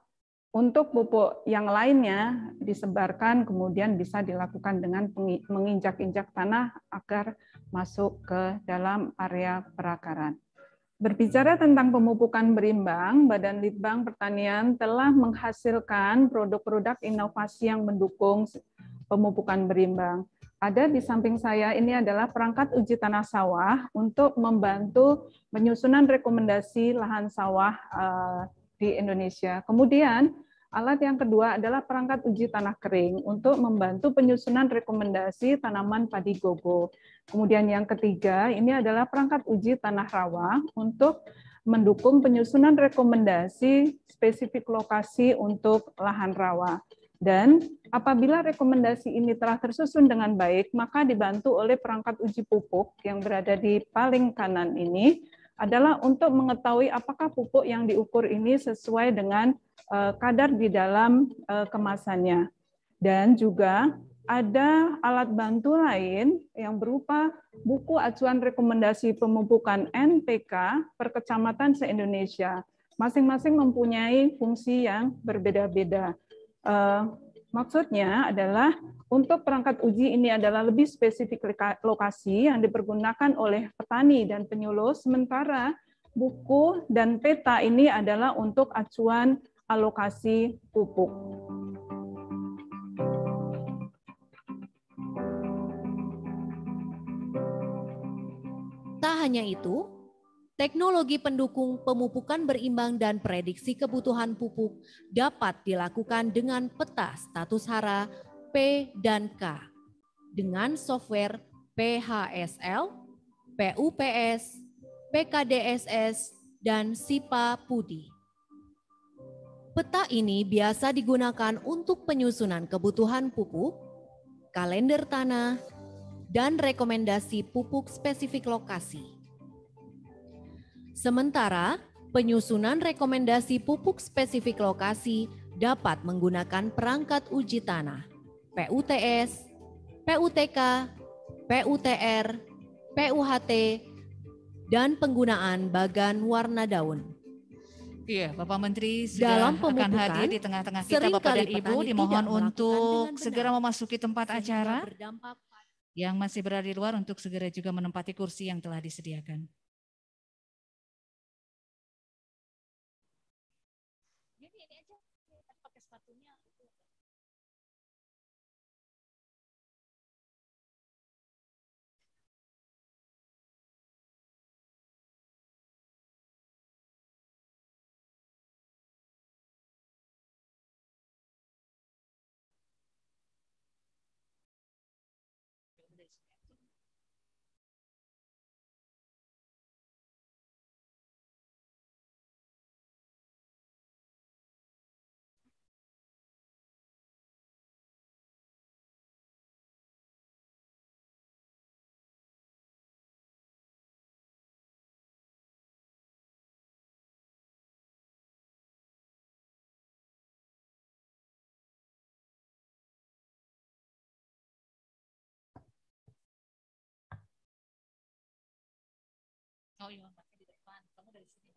Untuk pupuk yang lainnya disebarkan kemudian bisa dilakukan dengan menginjak-injak tanah agar masuk ke dalam area perakaran. Berbicara tentang pemupukan berimbang, Badan Litbang Pertanian telah menghasilkan produk-produk inovasi yang mendukung pemupukan berimbang ada di samping saya ini adalah perangkat uji tanah sawah untuk membantu penyusunan rekomendasi lahan sawah eh, di Indonesia. Kemudian alat yang kedua adalah perangkat uji tanah kering untuk membantu penyusunan rekomendasi tanaman padi gogo. Kemudian yang ketiga ini adalah perangkat uji tanah rawa untuk mendukung penyusunan rekomendasi spesifik lokasi untuk lahan rawa. Dan apabila rekomendasi ini telah tersusun dengan baik, maka dibantu oleh perangkat uji pupuk yang berada di paling kanan ini adalah untuk mengetahui apakah pupuk yang diukur ini sesuai dengan eh, kadar di dalam eh, kemasannya. Dan juga ada alat bantu lain yang berupa buku acuan rekomendasi pemupukan NPK per kecamatan se-Indonesia. Masing-masing mempunyai fungsi yang berbeda-beda. Uh, maksudnya adalah untuk perangkat uji ini adalah lebih spesifik lokasi yang dipergunakan oleh petani dan penyuluh, sementara buku dan peta ini adalah untuk acuan alokasi pupuk. Tak hanya itu, Teknologi pendukung pemupukan berimbang dan prediksi kebutuhan pupuk dapat dilakukan dengan peta status hara P dan K dengan software PHSL, PUPS, PKDSS, dan SIPA Pudi. Peta ini biasa digunakan untuk penyusunan kebutuhan pupuk, kalender tanah, dan rekomendasi pupuk spesifik lokasi Sementara, penyusunan rekomendasi pupuk spesifik lokasi dapat menggunakan perangkat uji tanah, PUTS, PUTK, PUTR, PUHT, dan penggunaan bagan warna daun. Iya, Bapak Menteri sudah Dalam akan hadir di tengah-tengah kita Bapak dan Ibu dimohon untuk segera memasuki tempat acara yang masih berada di luar untuk segera juga menempati kursi yang telah disediakan. oh iya makanya di depan kamu dari sini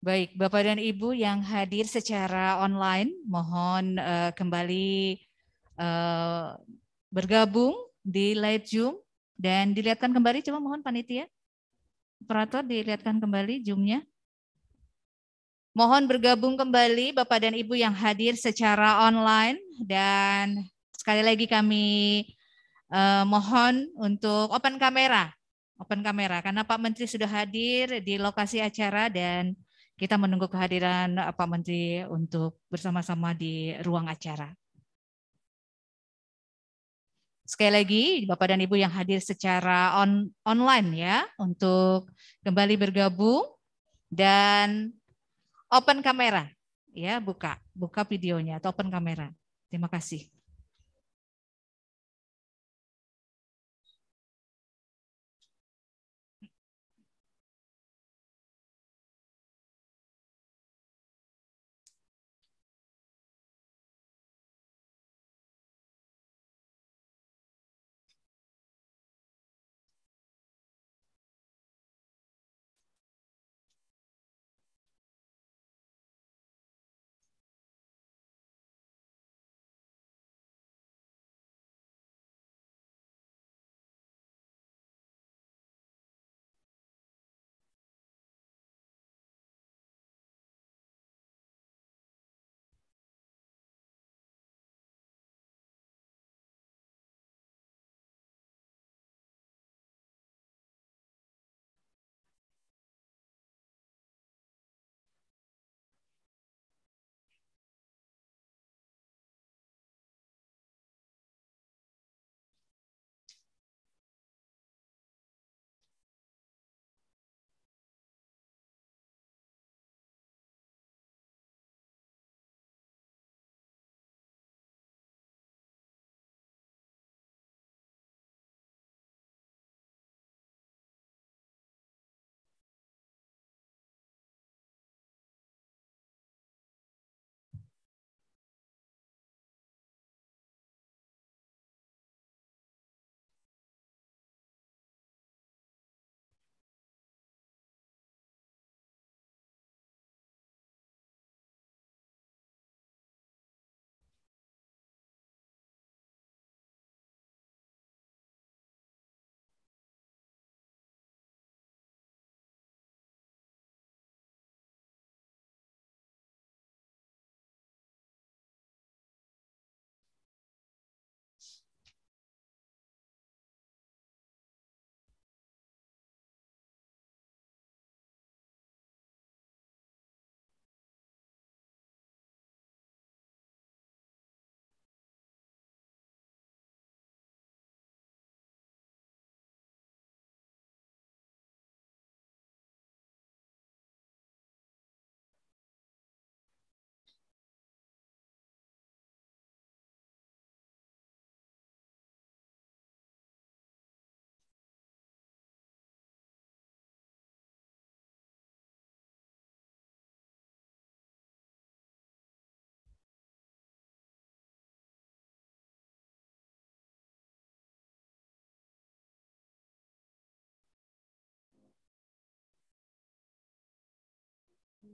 Baik, Bapak dan Ibu yang hadir secara online, mohon uh, kembali uh, bergabung di live Zoom dan dilihatkan kembali. Coba mohon panitia, operator dilihatkan kembali Zoom-nya. Mohon bergabung kembali Bapak dan Ibu yang hadir secara online dan sekali lagi kami uh, mohon untuk open kamera, open kamera karena Pak Menteri sudah hadir di lokasi acara dan kita menunggu kehadiran eh, Pak Menteri untuk bersama-sama di ruang acara. Sekali lagi, Bapak dan Ibu yang hadir secara on, online ya, untuk kembali bergabung dan open kamera, ya buka, buka videonya atau open kamera. Terima kasih.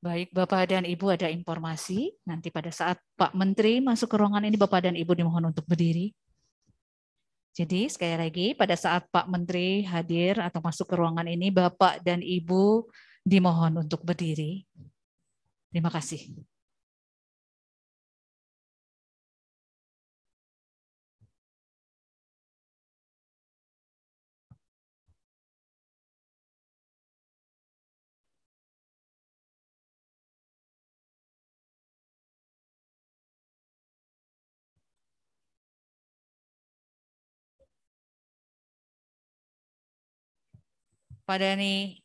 Baik, Bapak dan Ibu ada informasi. Nanti pada saat Pak Menteri masuk ke ruangan ini, Bapak dan Ibu dimohon untuk berdiri. Jadi sekali lagi, pada saat Pak Menteri hadir atau masuk ke ruangan ini, Bapak dan Ibu dimohon untuk berdiri. Terima kasih. but any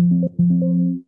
Thank you.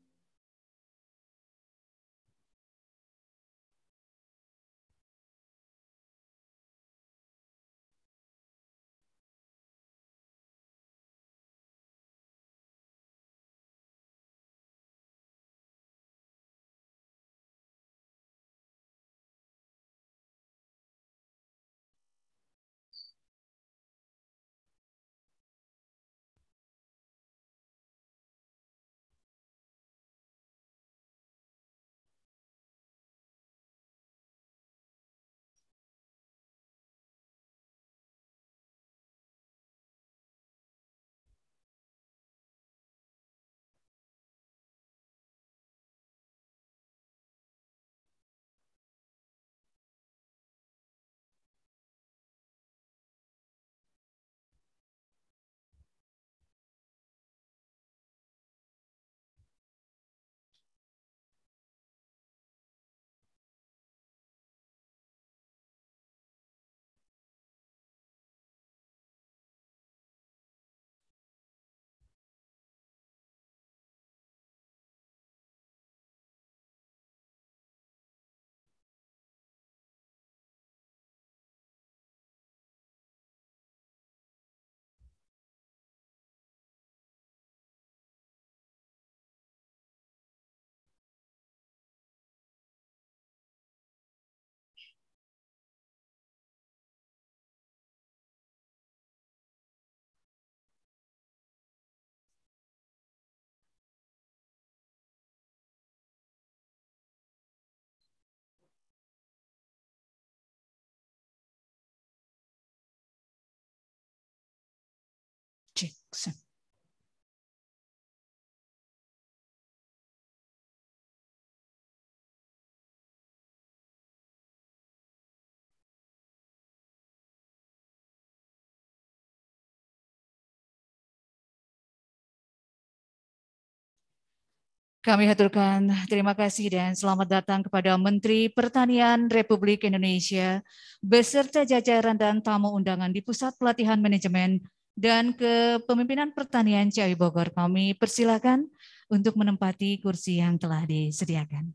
Kami haturkan terima kasih dan selamat datang kepada Menteri Pertanian Republik Indonesia beserta jajaran dan tamu undangan di Pusat Pelatihan Manajemen dan Kepemimpinan Pertanian Ciawi Bogor. Kami persilakan untuk menempati kursi yang telah disediakan.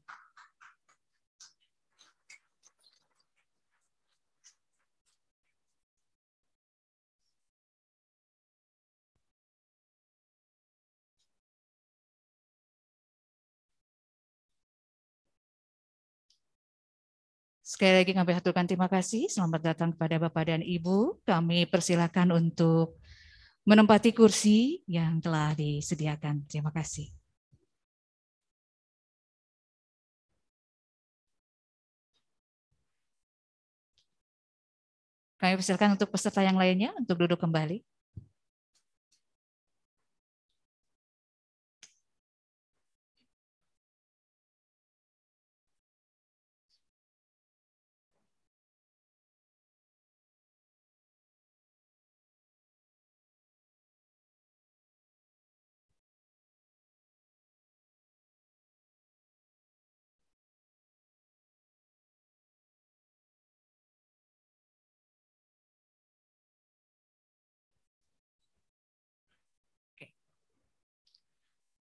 Sekali lagi kami haturkan terima kasih. Selamat datang kepada Bapak dan Ibu. Kami persilakan untuk menempati kursi yang telah disediakan. Terima kasih. Kami persilakan untuk peserta yang lainnya untuk duduk kembali.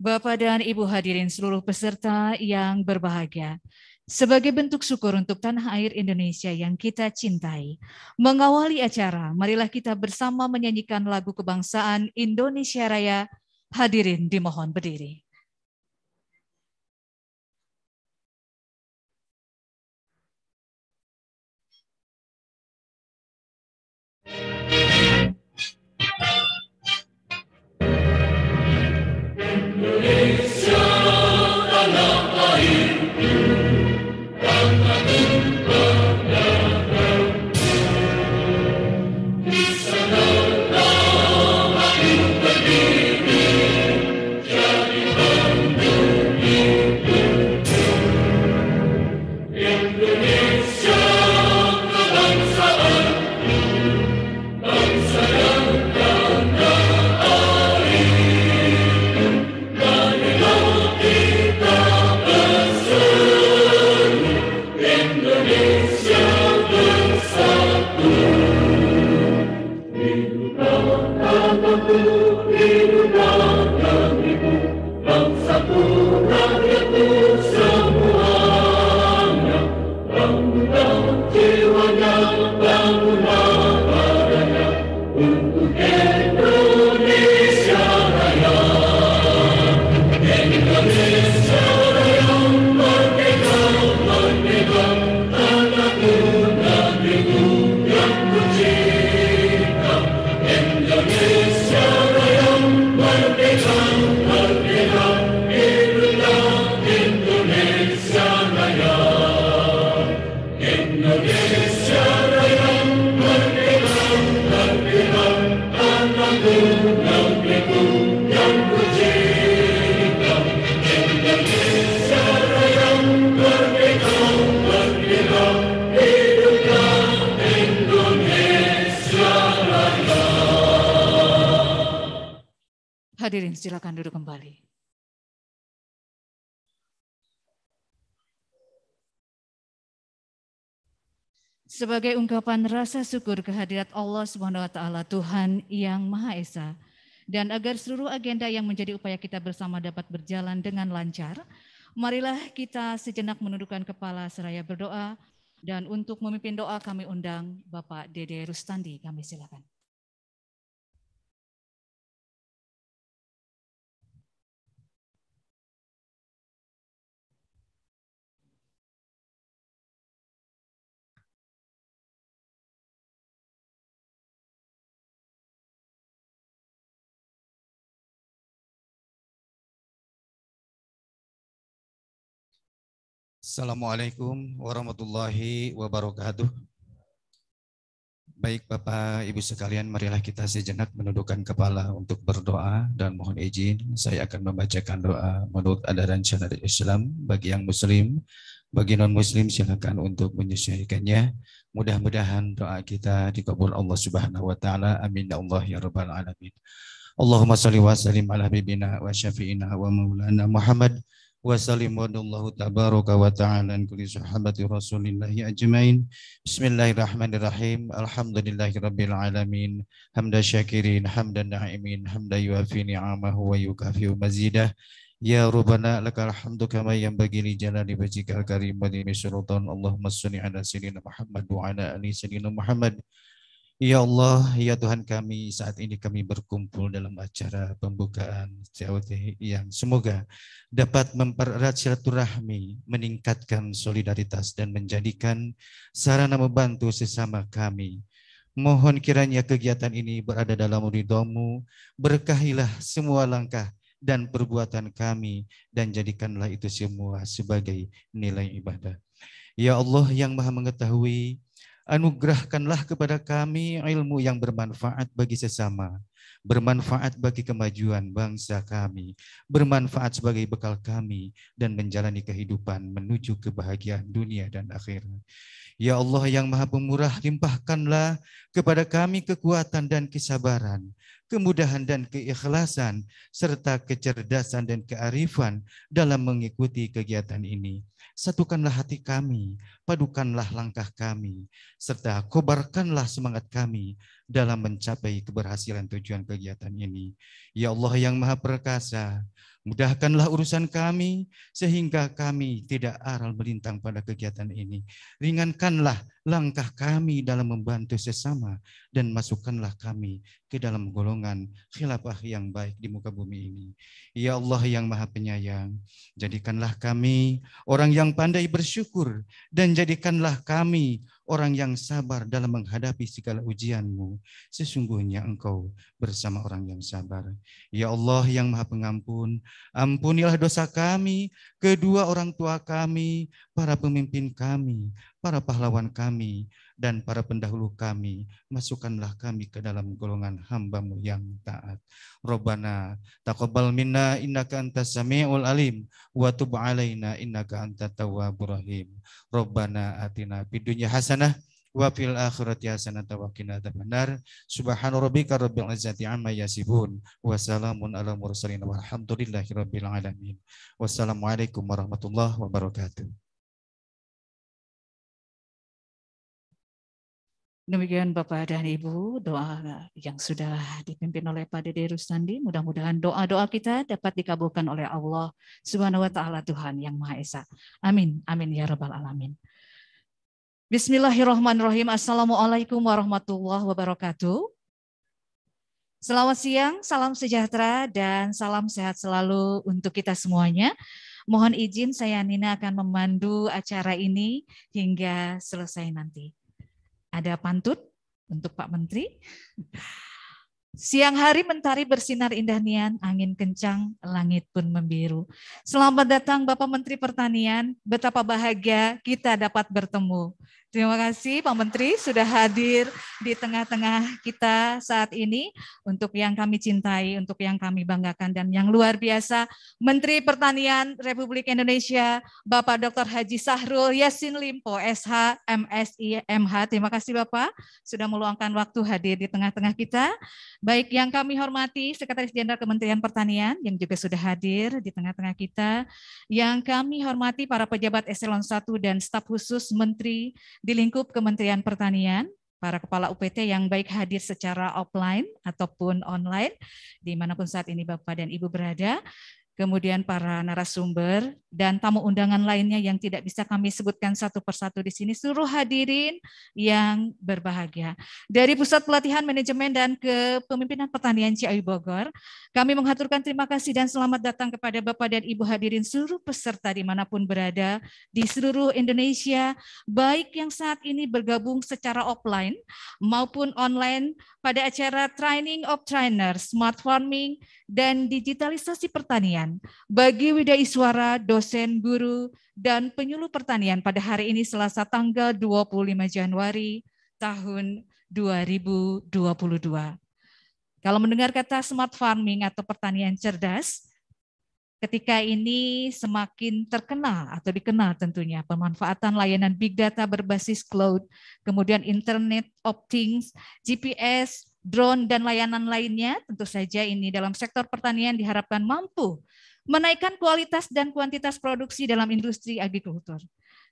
Bapak dan Ibu hadirin seluruh peserta yang berbahagia. Sebagai bentuk syukur untuk tanah air Indonesia yang kita cintai, mengawali acara, marilah kita bersama menyanyikan lagu kebangsaan Indonesia Raya. Hadirin dimohon berdiri. silakan duduk kembali. Sebagai ungkapan rasa syukur kehadirat Allah Subhanahu wa taala Tuhan yang Maha Esa dan agar seluruh agenda yang menjadi upaya kita bersama dapat berjalan dengan lancar, marilah kita sejenak menundukkan kepala seraya berdoa dan untuk memimpin doa kami undang Bapak Dede Rustandi, kami silakan. Assalamualaikum warahmatullahi wabarakatuh. Baik Bapak Ibu sekalian, marilah kita sejenak menundukkan kepala untuk berdoa dan mohon izin saya akan membacakan doa menurut adaran syariat Islam bagi yang muslim, bagi non muslim silakan untuk menyesuaikannya. Mudah-mudahan doa kita dikabul Allah Subhanahu wa taala. Amin ya Allah ya rabbal alamin. Allahumma salli wa sallim ala bibina wa syafi'ina wa maulana Muhammad وسلم رضي الله تبارك وتعالى عن كل صحابة رسول الله أجمعين بسم الله الرحمن الرحيم الحمد لله رب العالمين حمد الشاكرين حمد النعيمين حمد يوافي نعمه ويكافئ مزيده يا ربنا لك الحمد كما ينبغي لجلال وجهك الكريم ولسلطان اللهم صل على سيدنا محمد وعلى آل سيدنا محمد Ya Allah, ya Tuhan kami, saat ini kami berkumpul dalam acara pembukaan COT yang semoga dapat mempererat silaturahmi, meningkatkan solidaritas dan menjadikan sarana membantu sesama kami. Mohon kiranya kegiatan ini berada dalam ridhomu, berkahilah semua langkah dan perbuatan kami, dan jadikanlah itu semua sebagai nilai ibadah. Ya Allah yang maha mengetahui, Anugerahkanlah kepada kami ilmu yang bermanfaat bagi sesama, bermanfaat bagi kemajuan bangsa kami, bermanfaat sebagai bekal kami, dan menjalani kehidupan menuju kebahagiaan dunia dan akhirat. Ya Allah yang maha pemurah, limpahkanlah kepada kami kekuatan dan kesabaran, kemudahan dan keikhlasan, serta kecerdasan dan kearifan dalam mengikuti kegiatan ini. Satukanlah hati kami padukanlah langkah kami, serta kobarkanlah semangat kami dalam mencapai keberhasilan tujuan kegiatan ini. Ya Allah yang Maha Perkasa, Mudahkanlah urusan kami sehingga kami tidak aral melintang pada kegiatan ini. Ringankanlah langkah kami dalam membantu sesama dan masukkanlah kami ke dalam golongan khilafah yang baik di muka bumi ini. Ya Allah yang maha penyayang, jadikanlah kami orang yang pandai bersyukur dan jadikanlah kami orang yang sabar dalam menghadapi segala ujianmu. Sesungguhnya engkau bersama orang yang sabar. Ya Allah yang maha pengampun, ampunilah dosa kami, kedua orang tua kami, para pemimpin kami, para pahlawan kami, dan para pendahulu kami. Masukkanlah kami ke dalam golongan hambamu yang taat. Robana taqabbal minna innaka antas sami'ul alim wa tub alaina innaka antat tawwabur rahim. Rabbana atina fid hasanah wa fil akhirati hasanah wa qina adzabannar rabbika rabbil izzati amma yasifun wa salamun ala mursalin walhamdulillahi rabbil alamin wassalamu alaikum warahmatullahi wabarakatuh Demikian Bapak dan Ibu, doa yang sudah dipimpin oleh Pak Dede Rustandi, mudah-mudahan doa-doa kita dapat dikabulkan oleh Allah Subhanahu wa taala Tuhan yang Maha Esa. Amin. Amin ya rabbal alamin. Bismillahirrahmanirrahim. Assalamualaikum warahmatullahi wabarakatuh. Selamat siang, salam sejahtera dan salam sehat selalu untuk kita semuanya. Mohon izin saya Nina akan memandu acara ini hingga selesai nanti. Ada pantun untuk Pak Menteri. Siang hari mentari bersinar indah nian, angin kencang, langit pun membiru. Selamat datang Bapak Menteri Pertanian, betapa bahagia kita dapat bertemu. Terima kasih Pak Menteri sudah hadir di tengah-tengah kita saat ini untuk yang kami cintai, untuk yang kami banggakan dan yang luar biasa Menteri Pertanian Republik Indonesia Bapak Dr. Haji Sahrul Yasin Limpo SH MSI MH. Terima kasih Bapak sudah meluangkan waktu hadir di tengah-tengah kita. Baik yang kami hormati Sekretaris Jenderal Kementerian Pertanian yang juga sudah hadir di tengah-tengah kita. Yang kami hormati para pejabat eselon 1 dan staf khusus Menteri di lingkup Kementerian Pertanian, para kepala UPT yang baik hadir secara offline ataupun online, dimanapun saat ini Bapak dan Ibu berada, kemudian para narasumber dan tamu undangan lainnya yang tidak bisa kami sebutkan satu persatu di sini, seluruh hadirin yang berbahagia. Dari Pusat Pelatihan Manajemen dan Kepemimpinan Pertanian Ciawi Bogor, kami mengaturkan terima kasih dan selamat datang kepada Bapak dan Ibu hadirin seluruh peserta dimanapun berada di seluruh Indonesia, baik yang saat ini bergabung secara offline maupun online pada acara Training of Trainers, Smart Farming, dan Digitalisasi Pertanian bagi Widai Suara dosen, guru, dan penyuluh pertanian pada hari ini Selasa tanggal 25 Januari tahun 2022. Kalau mendengar kata smart farming atau pertanian cerdas, ketika ini semakin terkenal atau dikenal tentunya pemanfaatan layanan big data berbasis cloud, kemudian internet of things, GPS, drone dan layanan lainnya tentu saja ini dalam sektor pertanian diharapkan mampu menaikkan kualitas dan kuantitas produksi dalam industri agrikultur.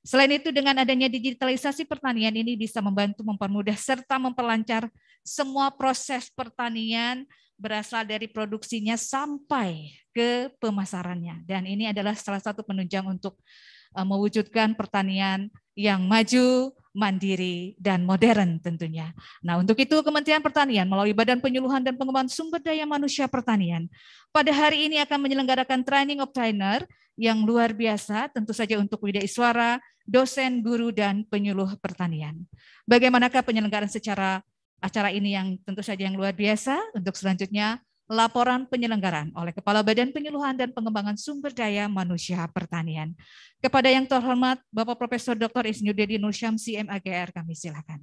Selain itu, dengan adanya digitalisasi pertanian ini bisa membantu mempermudah serta memperlancar semua proses pertanian berasal dari produksinya sampai ke pemasarannya. Dan ini adalah salah satu penunjang untuk eh, mewujudkan pertanian yang maju, mandiri, dan modern tentunya. Nah untuk itu Kementerian Pertanian melalui Badan Penyuluhan dan Pengembangan Sumber Daya Manusia Pertanian pada hari ini akan menyelenggarakan training of trainer yang luar biasa tentu saja untuk Widya Iswara, dosen, guru, dan penyuluh pertanian. Bagaimanakah penyelenggaraan secara acara ini yang tentu saja yang luar biasa untuk selanjutnya laporan penyelenggaraan oleh Kepala Badan Penyuluhan dan Pengembangan Sumber Daya Manusia Pertanian. Kepada yang terhormat Bapak Profesor Dr. Isnur Dedi Nur C.M.Agr. kami silakan.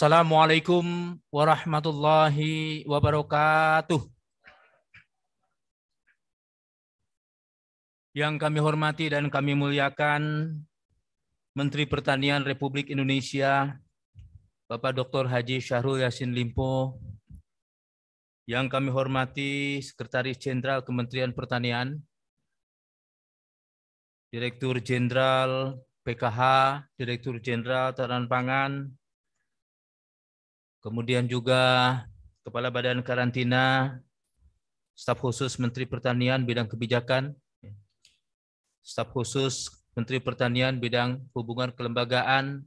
Assalamualaikum warahmatullahi wabarakatuh. Yang kami hormati dan kami muliakan Menteri Pertanian Republik Indonesia, Bapak Dr. Haji Syahrul Yasin Limpo, yang kami hormati Sekretaris Jenderal Kementerian Pertanian, Direktur Jenderal PKH, Direktur Jenderal Tanaman Pangan, Kemudian juga Kepala Badan Karantina, Staf Khusus Menteri Pertanian Bidang Kebijakan, Staf Khusus Menteri Pertanian Bidang Hubungan Kelembagaan,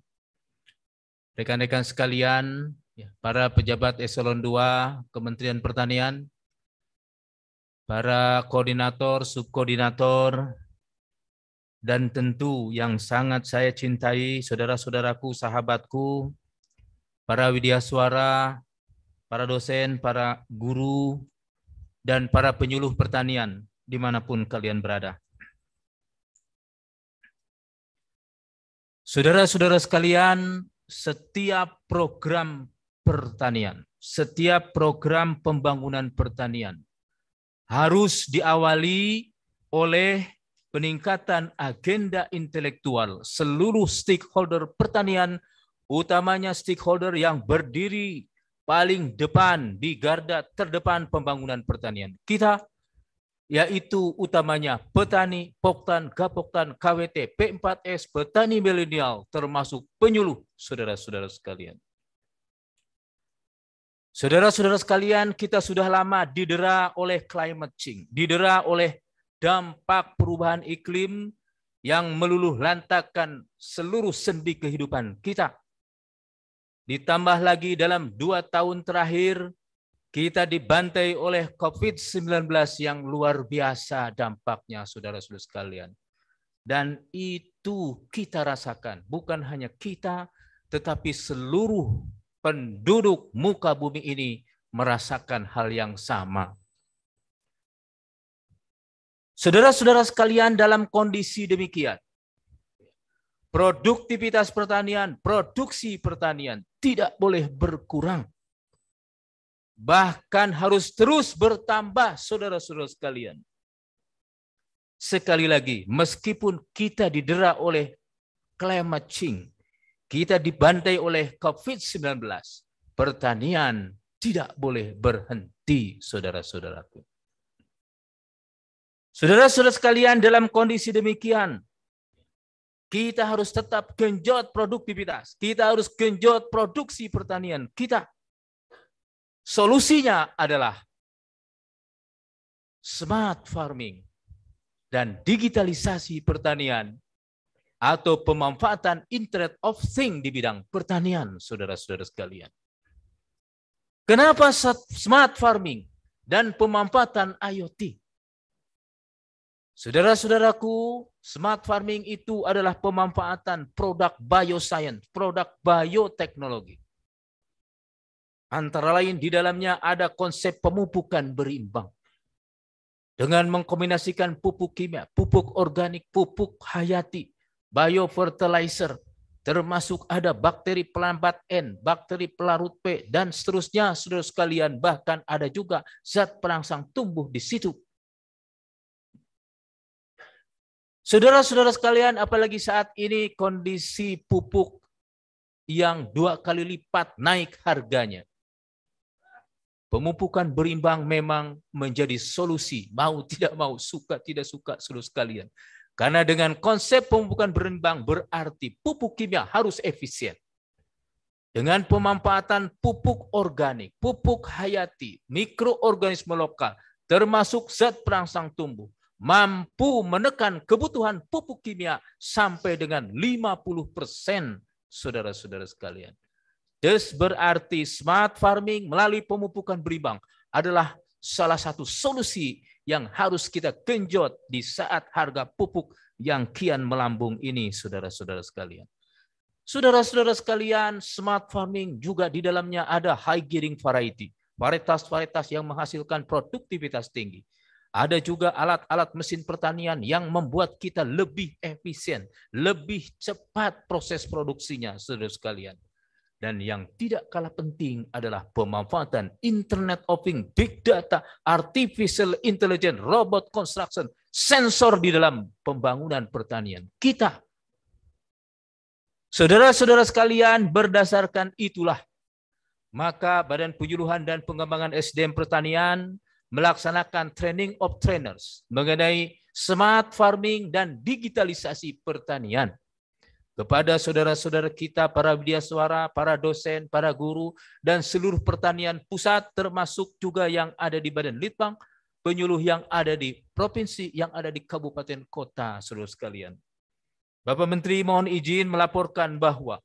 rekan-rekan sekalian, ya, para pejabat eselon II Kementerian Pertanian, para koordinator, subkoordinator, dan tentu yang sangat saya cintai, saudara-saudaraku, sahabatku, para widya suara, para dosen, para guru, dan para penyuluh pertanian dimanapun kalian berada. Saudara-saudara sekalian, setiap program pertanian, setiap program pembangunan pertanian harus diawali oleh peningkatan agenda intelektual seluruh stakeholder pertanian utamanya stakeholder yang berdiri paling depan di garda terdepan pembangunan pertanian kita, yaitu utamanya petani, poktan, gapoktan, KWT, P4S, petani milenial, termasuk penyuluh, saudara-saudara sekalian. Saudara-saudara sekalian, kita sudah lama didera oleh climate change, didera oleh dampak perubahan iklim yang meluluh lantakan seluruh sendi kehidupan kita Ditambah lagi dalam dua tahun terakhir, kita dibantai oleh COVID-19 yang luar biasa dampaknya, saudara-saudara sekalian. Dan itu kita rasakan, bukan hanya kita, tetapi seluruh penduduk muka bumi ini merasakan hal yang sama. Saudara-saudara sekalian dalam kondisi demikian, produktivitas pertanian, produksi pertanian tidak boleh berkurang. Bahkan harus terus bertambah saudara-saudara sekalian. Sekali lagi, meskipun kita didera oleh climate change, kita dibantai oleh COVID-19, pertanian tidak boleh berhenti, saudara-saudaraku. Saudara-saudara sekalian, dalam kondisi demikian, kita harus tetap genjot produktivitas. Kita harus genjot produksi pertanian kita. Solusinya adalah smart farming dan digitalisasi pertanian atau pemanfaatan internet of thing di bidang pertanian, saudara-saudara sekalian. Kenapa smart farming dan pemanfaatan IoT? Saudara-saudaraku, smart farming itu adalah pemanfaatan produk bioscience, produk bioteknologi. Antara lain di dalamnya ada konsep pemupukan berimbang. Dengan mengkombinasikan pupuk kimia, pupuk organik, pupuk hayati, biofertilizer, termasuk ada bakteri pelambat N, bakteri pelarut P, dan seterusnya, seterusnya sekalian. Bahkan ada juga zat perangsang tumbuh di situ Saudara-saudara sekalian, apalagi saat ini kondisi pupuk yang dua kali lipat naik harganya. Pemupukan berimbang memang menjadi solusi, mau tidak mau, suka tidak suka, seluruh sekalian. Karena dengan konsep pemupukan berimbang berarti pupuk kimia harus efisien. Dengan pemanfaatan pupuk organik, pupuk hayati, mikroorganisme lokal, termasuk zat perangsang tumbuh, mampu menekan kebutuhan pupuk kimia sampai dengan 50 persen, saudara-saudara sekalian. Des berarti smart farming melalui pemupukan berimbang adalah salah satu solusi yang harus kita genjot di saat harga pupuk yang kian melambung ini, saudara-saudara sekalian. Saudara-saudara sekalian, smart farming juga di dalamnya ada high gearing variety, varietas-varietas yang menghasilkan produktivitas tinggi ada juga alat-alat mesin pertanian yang membuat kita lebih efisien, lebih cepat proses produksinya, saudara sekalian. Dan yang tidak kalah penting adalah pemanfaatan Internet of Things, Big Data, Artificial Intelligence, Robot Construction, sensor di dalam pembangunan pertanian kita. Saudara-saudara sekalian, berdasarkan itulah, maka Badan Penyuluhan dan Pengembangan SDM Pertanian melaksanakan training of trainers mengenai smart farming dan digitalisasi pertanian. Kepada saudara-saudara kita, para media suara, para dosen, para guru, dan seluruh pertanian pusat termasuk juga yang ada di Badan Litbang, penyuluh yang ada di provinsi, yang ada di kabupaten kota, seluruh sekalian. Bapak Menteri mohon izin melaporkan bahwa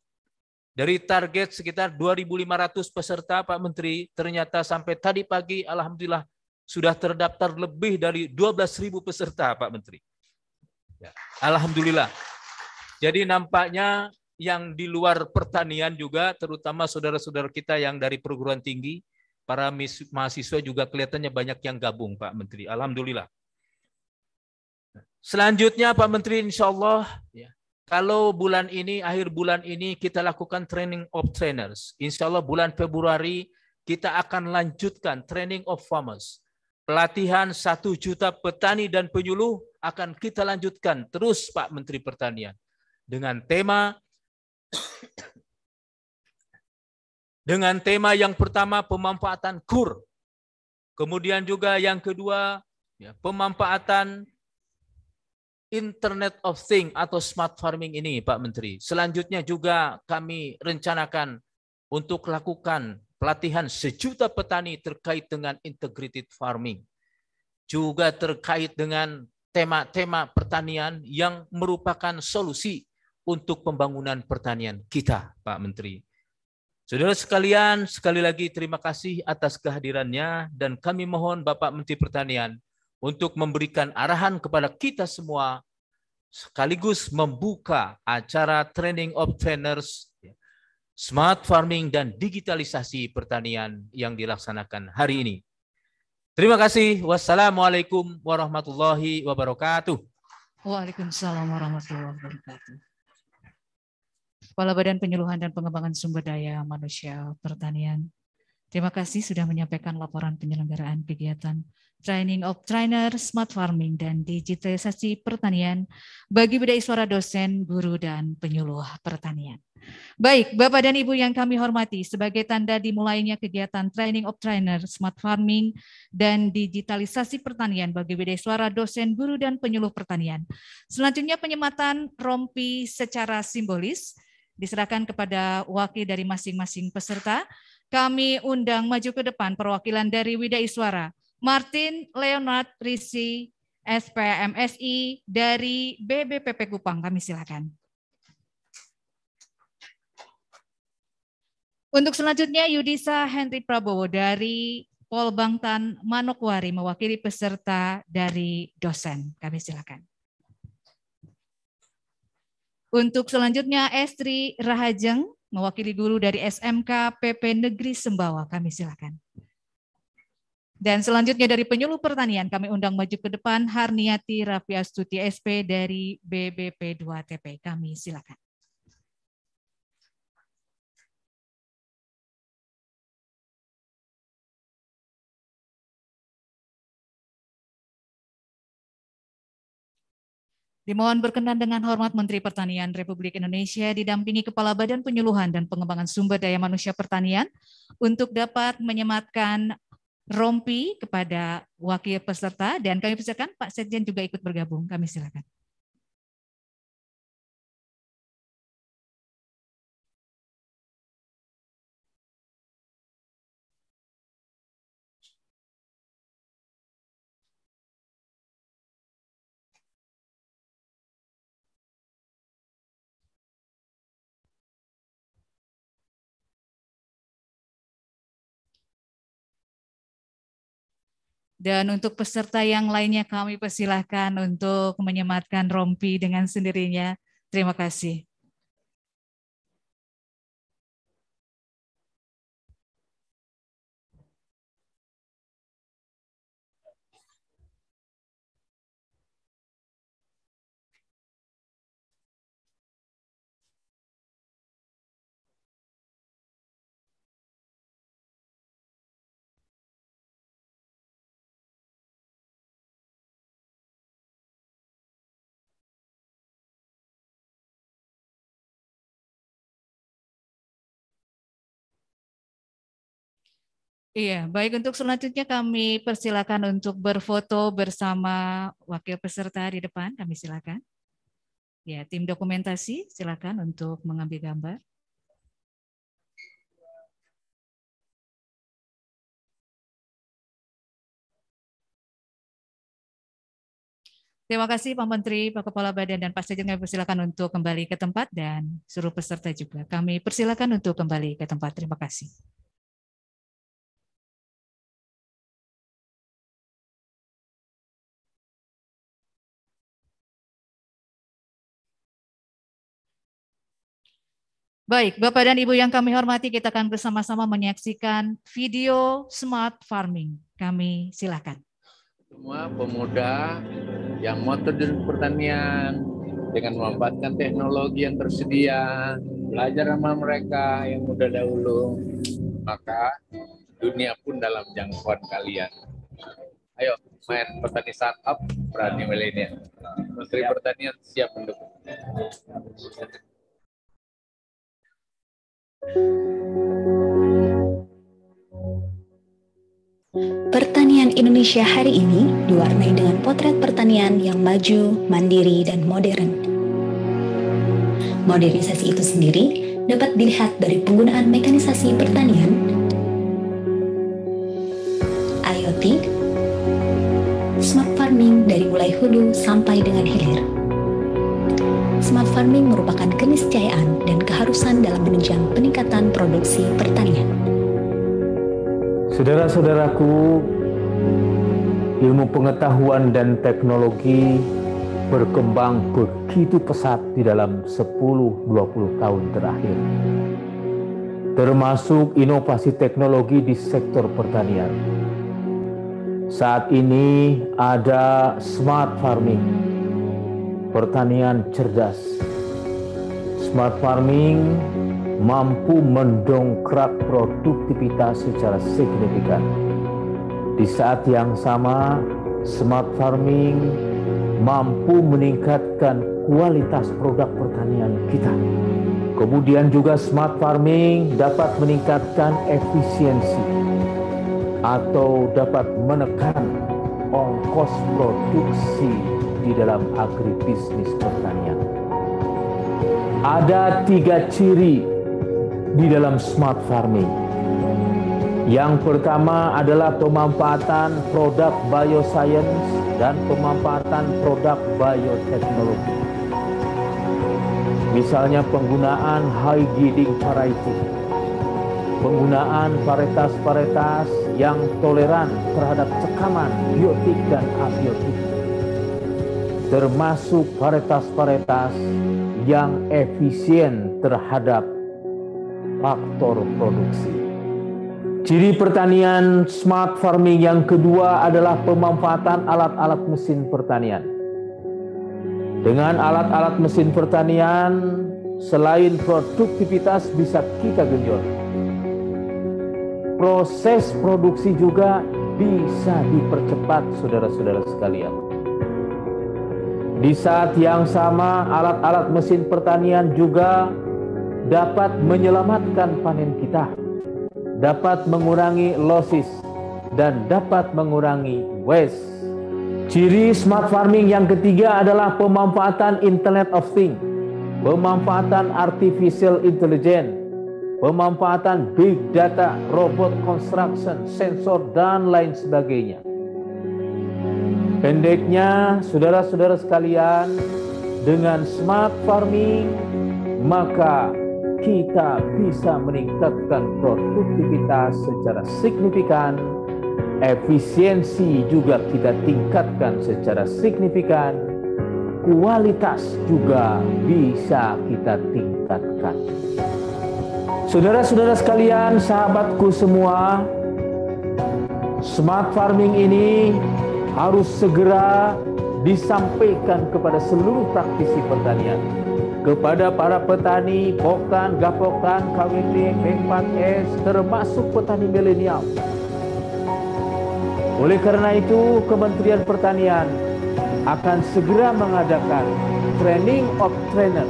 dari target sekitar 2.500 peserta Pak Menteri, ternyata sampai tadi pagi Alhamdulillah sudah terdaftar lebih dari 12.000 peserta, Pak Menteri. Ya. Alhamdulillah. Jadi nampaknya yang di luar pertanian juga, terutama saudara-saudara kita yang dari perguruan tinggi, para mahasiswa juga kelihatannya banyak yang gabung, Pak Menteri. Alhamdulillah. Selanjutnya, Pak Menteri, insya Allah, ya, kalau bulan ini, akhir bulan ini kita lakukan training of trainers. Insya Allah bulan Februari kita akan lanjutkan training of farmers Pelatihan satu juta petani dan penyuluh akan kita lanjutkan terus Pak Menteri Pertanian dengan tema dengan tema yang pertama pemanfaatan kur. Kemudian juga yang kedua ya, pemanfaatan Internet of Thing atau smart farming ini Pak Menteri. Selanjutnya juga kami rencanakan untuk lakukan pelatihan sejuta petani terkait dengan integrated farming. Juga terkait dengan tema-tema pertanian yang merupakan solusi untuk pembangunan pertanian kita, Pak Menteri. Saudara sekalian, sekali lagi terima kasih atas kehadirannya dan kami mohon Bapak Menteri Pertanian untuk memberikan arahan kepada kita semua sekaligus membuka acara Training of Trainers smart farming dan digitalisasi pertanian yang dilaksanakan hari ini. Terima kasih. Wassalamualaikum warahmatullahi wabarakatuh. Waalaikumsalam warahmatullahi wabarakatuh. Kepala Badan Penyuluhan dan Pengembangan Sumber Daya Manusia Pertanian Terima kasih sudah menyampaikan laporan penyelenggaraan kegiatan Training of Trainer, Smart Farming, dan Digitalisasi Pertanian bagi Bidai Suara Dosen, Guru, dan Penyuluh Pertanian. Baik, Bapak dan Ibu yang kami hormati, sebagai tanda dimulainya kegiatan Training of Trainer, Smart Farming, dan Digitalisasi Pertanian bagi Bidai Suara Dosen, Guru, dan Penyuluh Pertanian. Selanjutnya penyematan rompi secara simbolis diserahkan kepada wakil dari masing-masing peserta kami undang maju ke depan perwakilan dari Widai Iswara, Martin Leonard Risi, SPMSI dari BBPP Kupang. Kami silakan. Untuk selanjutnya Yudisa Henry Prabowo dari Polbangtan Manokwari mewakili peserta dari dosen. Kami silakan. Untuk selanjutnya Estri Rahajeng mewakili guru dari SMK PP Negeri Sembawa. Kami silakan. Dan selanjutnya dari penyuluh pertanian kami undang maju ke depan Harniati Rafiastuti SP dari BBP2TP. Kami silakan. Dimohon berkenan dengan hormat Menteri Pertanian Republik Indonesia didampingi Kepala Badan Penyuluhan dan Pengembangan Sumber Daya Manusia Pertanian untuk dapat menyematkan rompi kepada wakil peserta dan kami persilakan Pak Sekjen juga ikut bergabung. Kami silakan. Dan untuk peserta yang lainnya kami persilahkan untuk menyematkan rompi dengan sendirinya. Terima kasih. Iya, baik untuk selanjutnya kami persilakan untuk berfoto bersama wakil peserta di depan. Kami silakan. Ya, tim dokumentasi silakan untuk mengambil gambar. Terima kasih Pak Menteri, Pak Kepala Badan, dan Pak Sekjen kami persilakan untuk kembali ke tempat dan seluruh peserta juga. Kami persilakan untuk kembali ke tempat. Terima kasih. Baik, Bapak dan Ibu yang kami hormati, kita akan bersama-sama menyaksikan video Smart Farming. Kami silakan. Semua pemuda yang mau terjun pertanian dengan memanfaatkan teknologi yang tersedia, belajar sama mereka yang muda dahulu, maka dunia pun dalam jangkauan kalian. Ayo, main petani startup, berani milenial. Menteri Pertanian siap mendukung. Pertanian Indonesia hari ini diwarnai dengan potret pertanian yang maju, mandiri, dan modern. Modernisasi itu sendiri dapat dilihat dari penggunaan mekanisasi pertanian, IoT, smart farming dari mulai hulu sampai dengan hilir smart farming merupakan keniscayaan dan keharusan dalam menunjang peningkatan produksi pertanian. Saudara-saudaraku, ilmu pengetahuan dan teknologi berkembang begitu pesat di dalam 10-20 tahun terakhir. Termasuk inovasi teknologi di sektor pertanian. Saat ini ada smart farming pertanian cerdas. Smart farming mampu mendongkrak produktivitas secara signifikan. Di saat yang sama, smart farming mampu meningkatkan kualitas produk pertanian kita. Kemudian juga smart farming dapat meningkatkan efisiensi atau dapat menekan ongkos produksi di dalam agribisnis pertanian. Ada tiga ciri di dalam smart farming. Yang pertama adalah pemanfaatan produk bioscience dan pemanfaatan produk bioteknologi. Misalnya penggunaan high yielding variety, penggunaan varietas-varietas yang toleran terhadap cekaman biotik dan abiotik termasuk varietas-varietas yang efisien terhadap faktor produksi. Ciri pertanian smart farming yang kedua adalah pemanfaatan alat-alat mesin pertanian. Dengan alat-alat mesin pertanian, selain produktivitas bisa kita genjot. Proses produksi juga bisa dipercepat saudara-saudara sekalian. Di saat yang sama, alat-alat mesin pertanian juga dapat menyelamatkan panen kita, dapat mengurangi losis, dan dapat mengurangi waste. Ciri smart farming yang ketiga adalah pemanfaatan Internet of Things, pemanfaatan artificial intelligence, pemanfaatan big data, robot construction, sensor, dan lain sebagainya. Pendeknya, saudara-saudara sekalian, dengan smart farming, maka kita bisa meningkatkan produktivitas secara signifikan, efisiensi juga kita tingkatkan secara signifikan, kualitas juga bisa kita tingkatkan. Saudara-saudara sekalian, sahabatku semua, smart farming ini harus segera disampaikan kepada seluruh praktisi pertanian kepada para petani, poktan, gapokan, KWT, P4S, termasuk petani milenial. Oleh karena itu, Kementerian Pertanian akan segera mengadakan training of trainers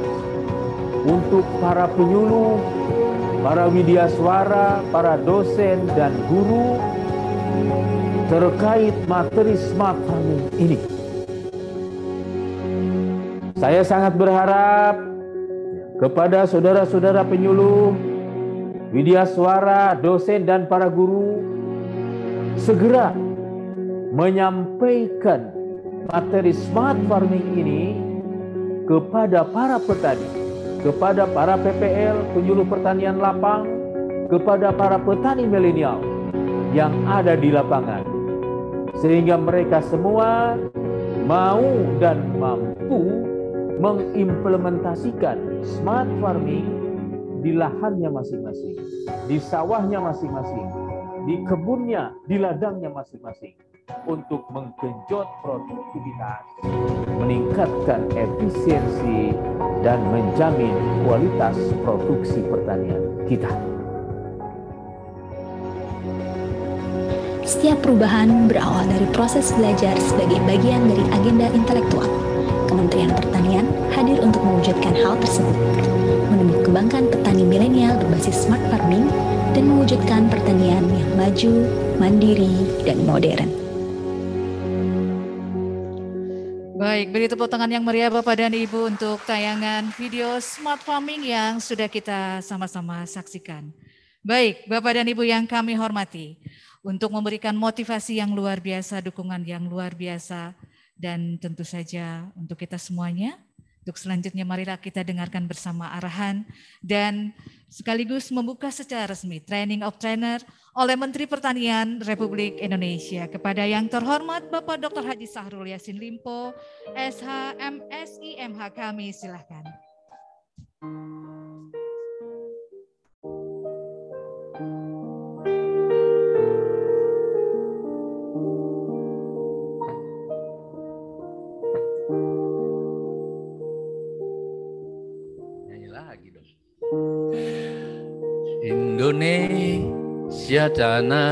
untuk para penyuluh, para widya suara, para dosen, dan guru terkait materi smart farming ini. Saya sangat berharap kepada saudara-saudara penyuluh, media suara, dosen, dan para guru segera menyampaikan materi smart farming ini kepada para petani, kepada para PPL, penyuluh pertanian lapang, kepada para petani milenial yang ada di lapangan sehingga mereka semua mau dan mampu mengimplementasikan smart farming di lahannya masing-masing, di sawahnya masing-masing, di kebunnya, di ladangnya masing-masing untuk menggenjot produktivitas, meningkatkan efisiensi dan menjamin kualitas produksi pertanian kita. Setiap perubahan berawal dari proses belajar sebagai bagian dari agenda intelektual. Kementerian Pertanian hadir untuk mewujudkan hal tersebut, mengembangkan petani milenial berbasis smart farming, dan mewujudkan pertanian yang maju, mandiri, dan modern. Baik, beri tepuk tangan yang meriah Bapak dan Ibu untuk tayangan video Smart Farming yang sudah kita sama-sama saksikan. Baik, Bapak dan Ibu yang kami hormati untuk memberikan motivasi yang luar biasa, dukungan yang luar biasa, dan tentu saja untuk kita semuanya. Untuk selanjutnya marilah kita dengarkan bersama arahan dan sekaligus membuka secara resmi Training of Trainer oleh Menteri Pertanian Republik Indonesia kepada yang terhormat Bapak Dr. Haji Sahrul Yasin Limpo, SH, MSI, MH kami silahkan. Thank you. Mane Syadana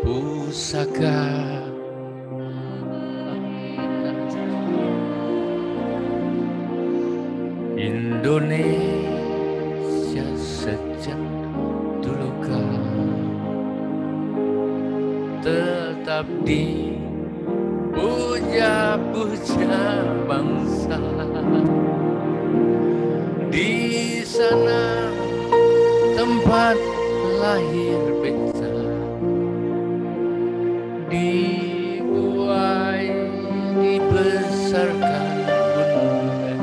Pusaka Indonesia sejak dulu kan tetap di puja-puja bangsa sana tempat lahir beta dibuai dibesarkan gunungan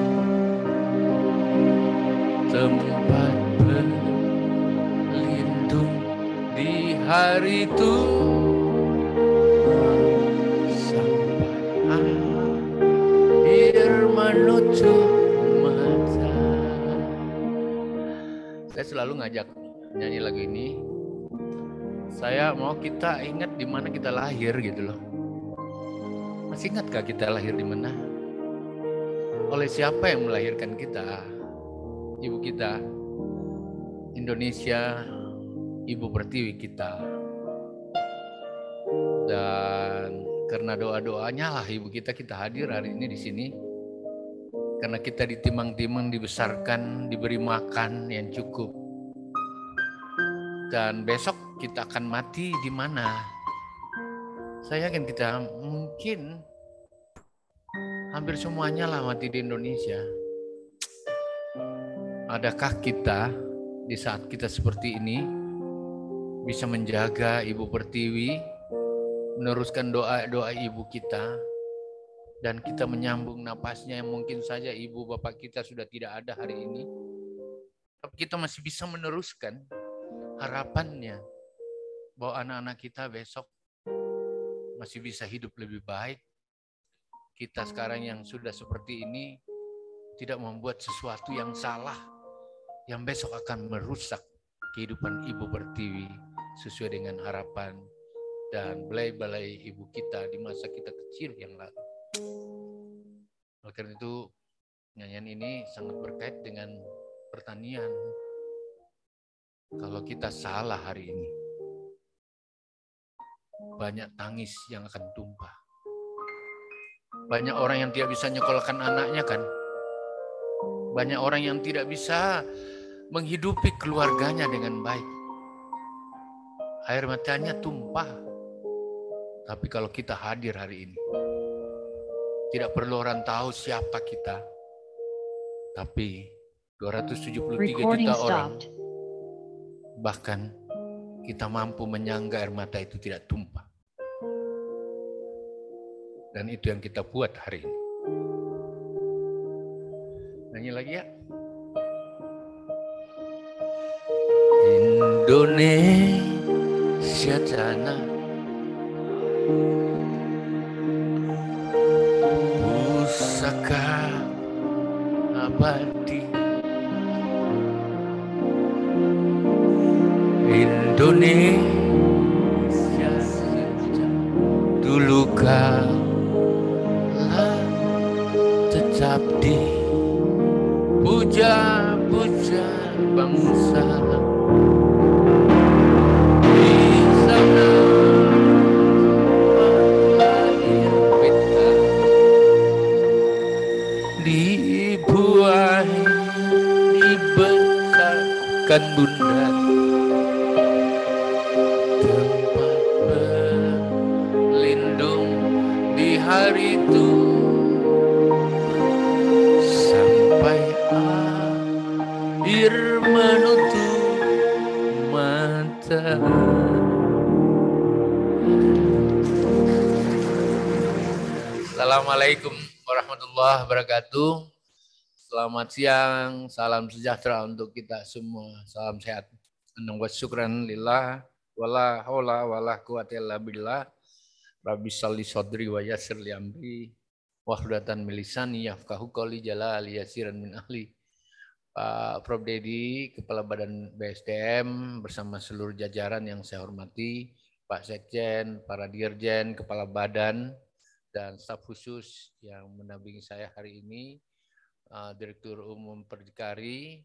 tempat berlindung di hari tua selalu ngajak nyanyi lagu ini. Saya mau kita ingat di mana kita lahir gitu loh. Masih ingat gak kita lahir di mana? Oleh siapa yang melahirkan kita? Ibu kita, Indonesia, Ibu Pertiwi kita. Dan karena doa-doanya lah ibu kita kita hadir hari ini di sini karena kita ditimang-timang, dibesarkan, diberi makan yang cukup. Dan besok kita akan mati di mana? Saya yakin kita mungkin hampir semuanya lah mati di Indonesia. Adakah kita di saat kita seperti ini bisa menjaga Ibu Pertiwi, meneruskan doa-doa Ibu kita, dan kita menyambung napasnya yang mungkin saja ibu bapak kita sudah tidak ada hari ini. Tapi kita masih bisa meneruskan harapannya bahwa anak-anak kita besok masih bisa hidup lebih baik. Kita sekarang yang sudah seperti ini tidak membuat sesuatu yang salah yang besok akan merusak kehidupan ibu Pertiwi sesuai dengan harapan dan belai-belai ibu kita di masa kita kecil yang lalu. Oleh karena itu, nyanyian ini sangat berkait dengan pertanian. Kalau kita salah hari ini, banyak tangis yang akan tumpah. Banyak orang yang tidak bisa nyekolahkan anaknya kan. Banyak orang yang tidak bisa menghidupi keluarganya dengan baik. Air matanya tumpah. Tapi kalau kita hadir hari ini, tidak perlu orang tahu siapa kita. Tapi 273 Recording juta orang stopped. bahkan kita mampu menyangga air mata itu tidak tumpah. Dan itu yang kita buat hari ini. Nyanyi lagi ya. Indonesia tanah pusaka abadi Indonesia dulu kala tetap puja puja bangsa bunda tempat berlindung di hari itu sampai akhir menutup mata Assalamualaikum warahmatullahi wabarakatuh Selamat siang, salam sejahtera untuk kita semua. Salam sehat. Senang wa syukran lillah wala hola wala quwata illa billah. Rabbi salli sodri wa yasir li amri wahdatan milisani yafqahu qawli jalali yasiran min ahli. Pak Prof Dedi, Kepala Badan BSDM bersama seluruh jajaran yang saya hormati, Pak Sekjen, para dirjen, kepala badan dan staf khusus yang mendampingi saya hari ini. Eh, Direktur Umum Perdikari,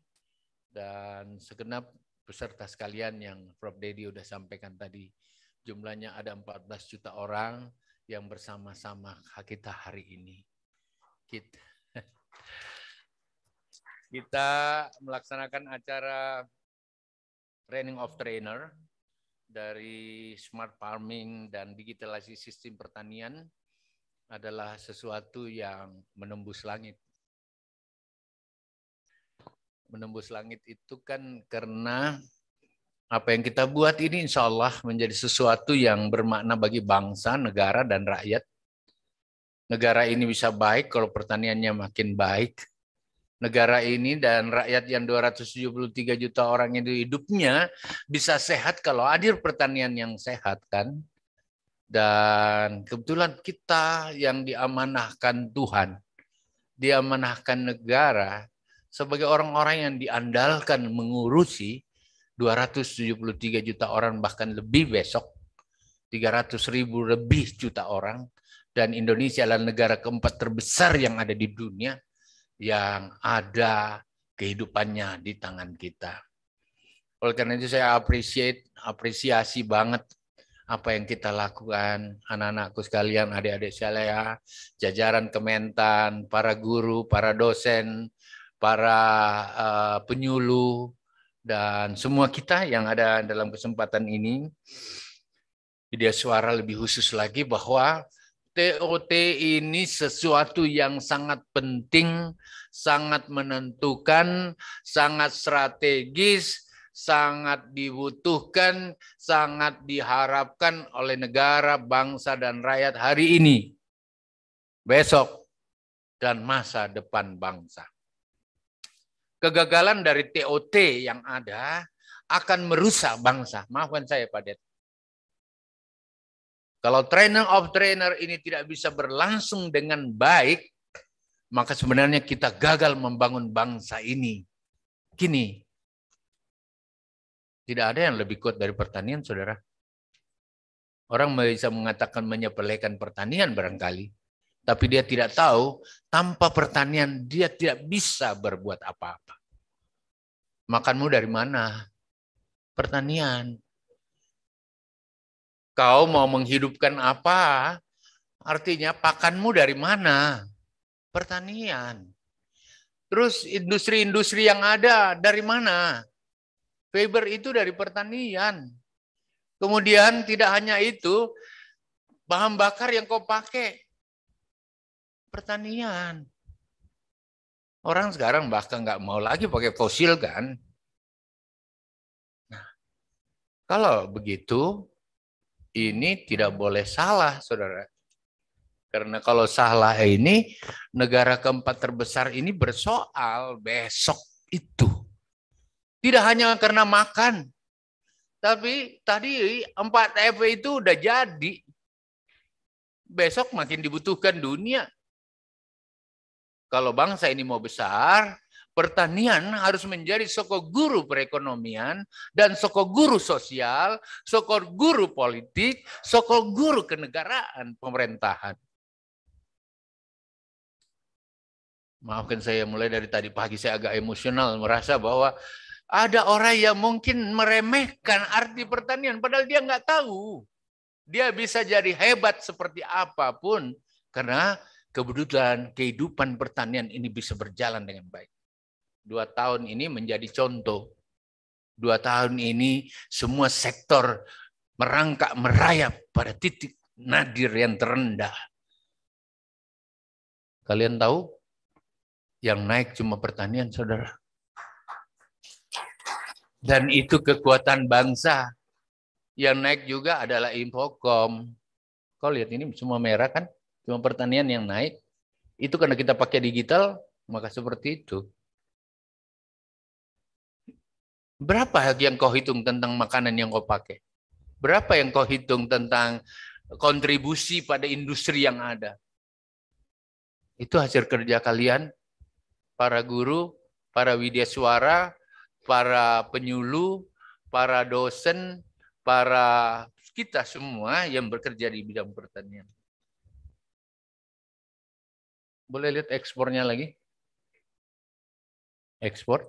dan segenap peserta sekalian yang Prof. Dedi sudah sampaikan tadi. Jumlahnya ada 14 juta orang yang bersama-sama kita hari ini. Kita, kita melaksanakan acara training of trainer dari smart farming dan digitalisasi sistem pertanian adalah sesuatu yang menembus langit menembus langit itu kan karena apa yang kita buat ini insya Allah menjadi sesuatu yang bermakna bagi bangsa, negara, dan rakyat. Negara ini bisa baik kalau pertaniannya makin baik. Negara ini dan rakyat yang 273 juta orang itu hidupnya bisa sehat kalau hadir pertanian yang sehat kan. Dan kebetulan kita yang diamanahkan Tuhan, diamanahkan negara, sebagai orang-orang yang diandalkan mengurusi 273 juta orang bahkan lebih besok 300 ribu lebih juta orang dan Indonesia adalah negara keempat terbesar yang ada di dunia yang ada kehidupannya di tangan kita. Oleh karena itu saya appreciate apresiasi banget apa yang kita lakukan, anak-anakku sekalian, adik-adik saya, ya. jajaran Kementan, para guru, para dosen, para uh, penyuluh dan semua kita yang ada dalam kesempatan ini dia suara lebih khusus lagi bahwa TOT ini sesuatu yang sangat penting, sangat menentukan, sangat strategis, sangat dibutuhkan, sangat diharapkan oleh negara, bangsa, dan rakyat hari ini, besok, dan masa depan bangsa. Kegagalan dari TOT yang ada akan merusak bangsa. Maafkan saya Pak Det. Kalau trainer of trainer ini tidak bisa berlangsung dengan baik, maka sebenarnya kita gagal membangun bangsa ini. Kini, tidak ada yang lebih kuat dari pertanian, saudara. Orang bisa mengatakan menyepelekan pertanian barangkali. Tapi dia tidak tahu, tanpa pertanian dia tidak bisa berbuat apa-apa. Makanmu dari mana? Pertanian. Kau mau menghidupkan apa? Artinya pakanmu dari mana? Pertanian. Terus industri-industri yang ada dari mana? Fiber itu dari pertanian. Kemudian tidak hanya itu, bahan bakar yang kau pakai pertanian. Orang sekarang bahkan nggak mau lagi pakai fosil kan. Nah, kalau begitu, ini tidak boleh salah, saudara. Karena kalau salah ini, negara keempat terbesar ini bersoal besok itu. Tidak hanya karena makan, tapi tadi 4 F itu udah jadi. Besok makin dibutuhkan dunia. Kalau bangsa ini mau besar, pertanian harus menjadi soko guru perekonomian dan soko guru sosial, soko guru politik, soko guru kenegaraan pemerintahan. Maafkan saya mulai dari tadi pagi saya agak emosional merasa bahwa ada orang yang mungkin meremehkan arti pertanian padahal dia nggak tahu. Dia bisa jadi hebat seperti apapun karena kebetulan kehidupan pertanian ini bisa berjalan dengan baik. Dua tahun ini menjadi contoh. Dua tahun ini semua sektor merangkak merayap pada titik nadir yang terendah. Kalian tahu yang naik cuma pertanian, saudara. Dan itu kekuatan bangsa. Yang naik juga adalah Infocom. Kau lihat ini semua merah kan? Cuma pertanian yang naik itu karena kita pakai digital maka seperti itu. Berapa yang kau hitung tentang makanan yang kau pakai? Berapa yang kau hitung tentang kontribusi pada industri yang ada? Itu hasil kerja kalian, para guru, para widya suara, para penyulu para dosen, para kita semua yang bekerja di bidang pertanian boleh lihat ekspornya lagi? Ekspor.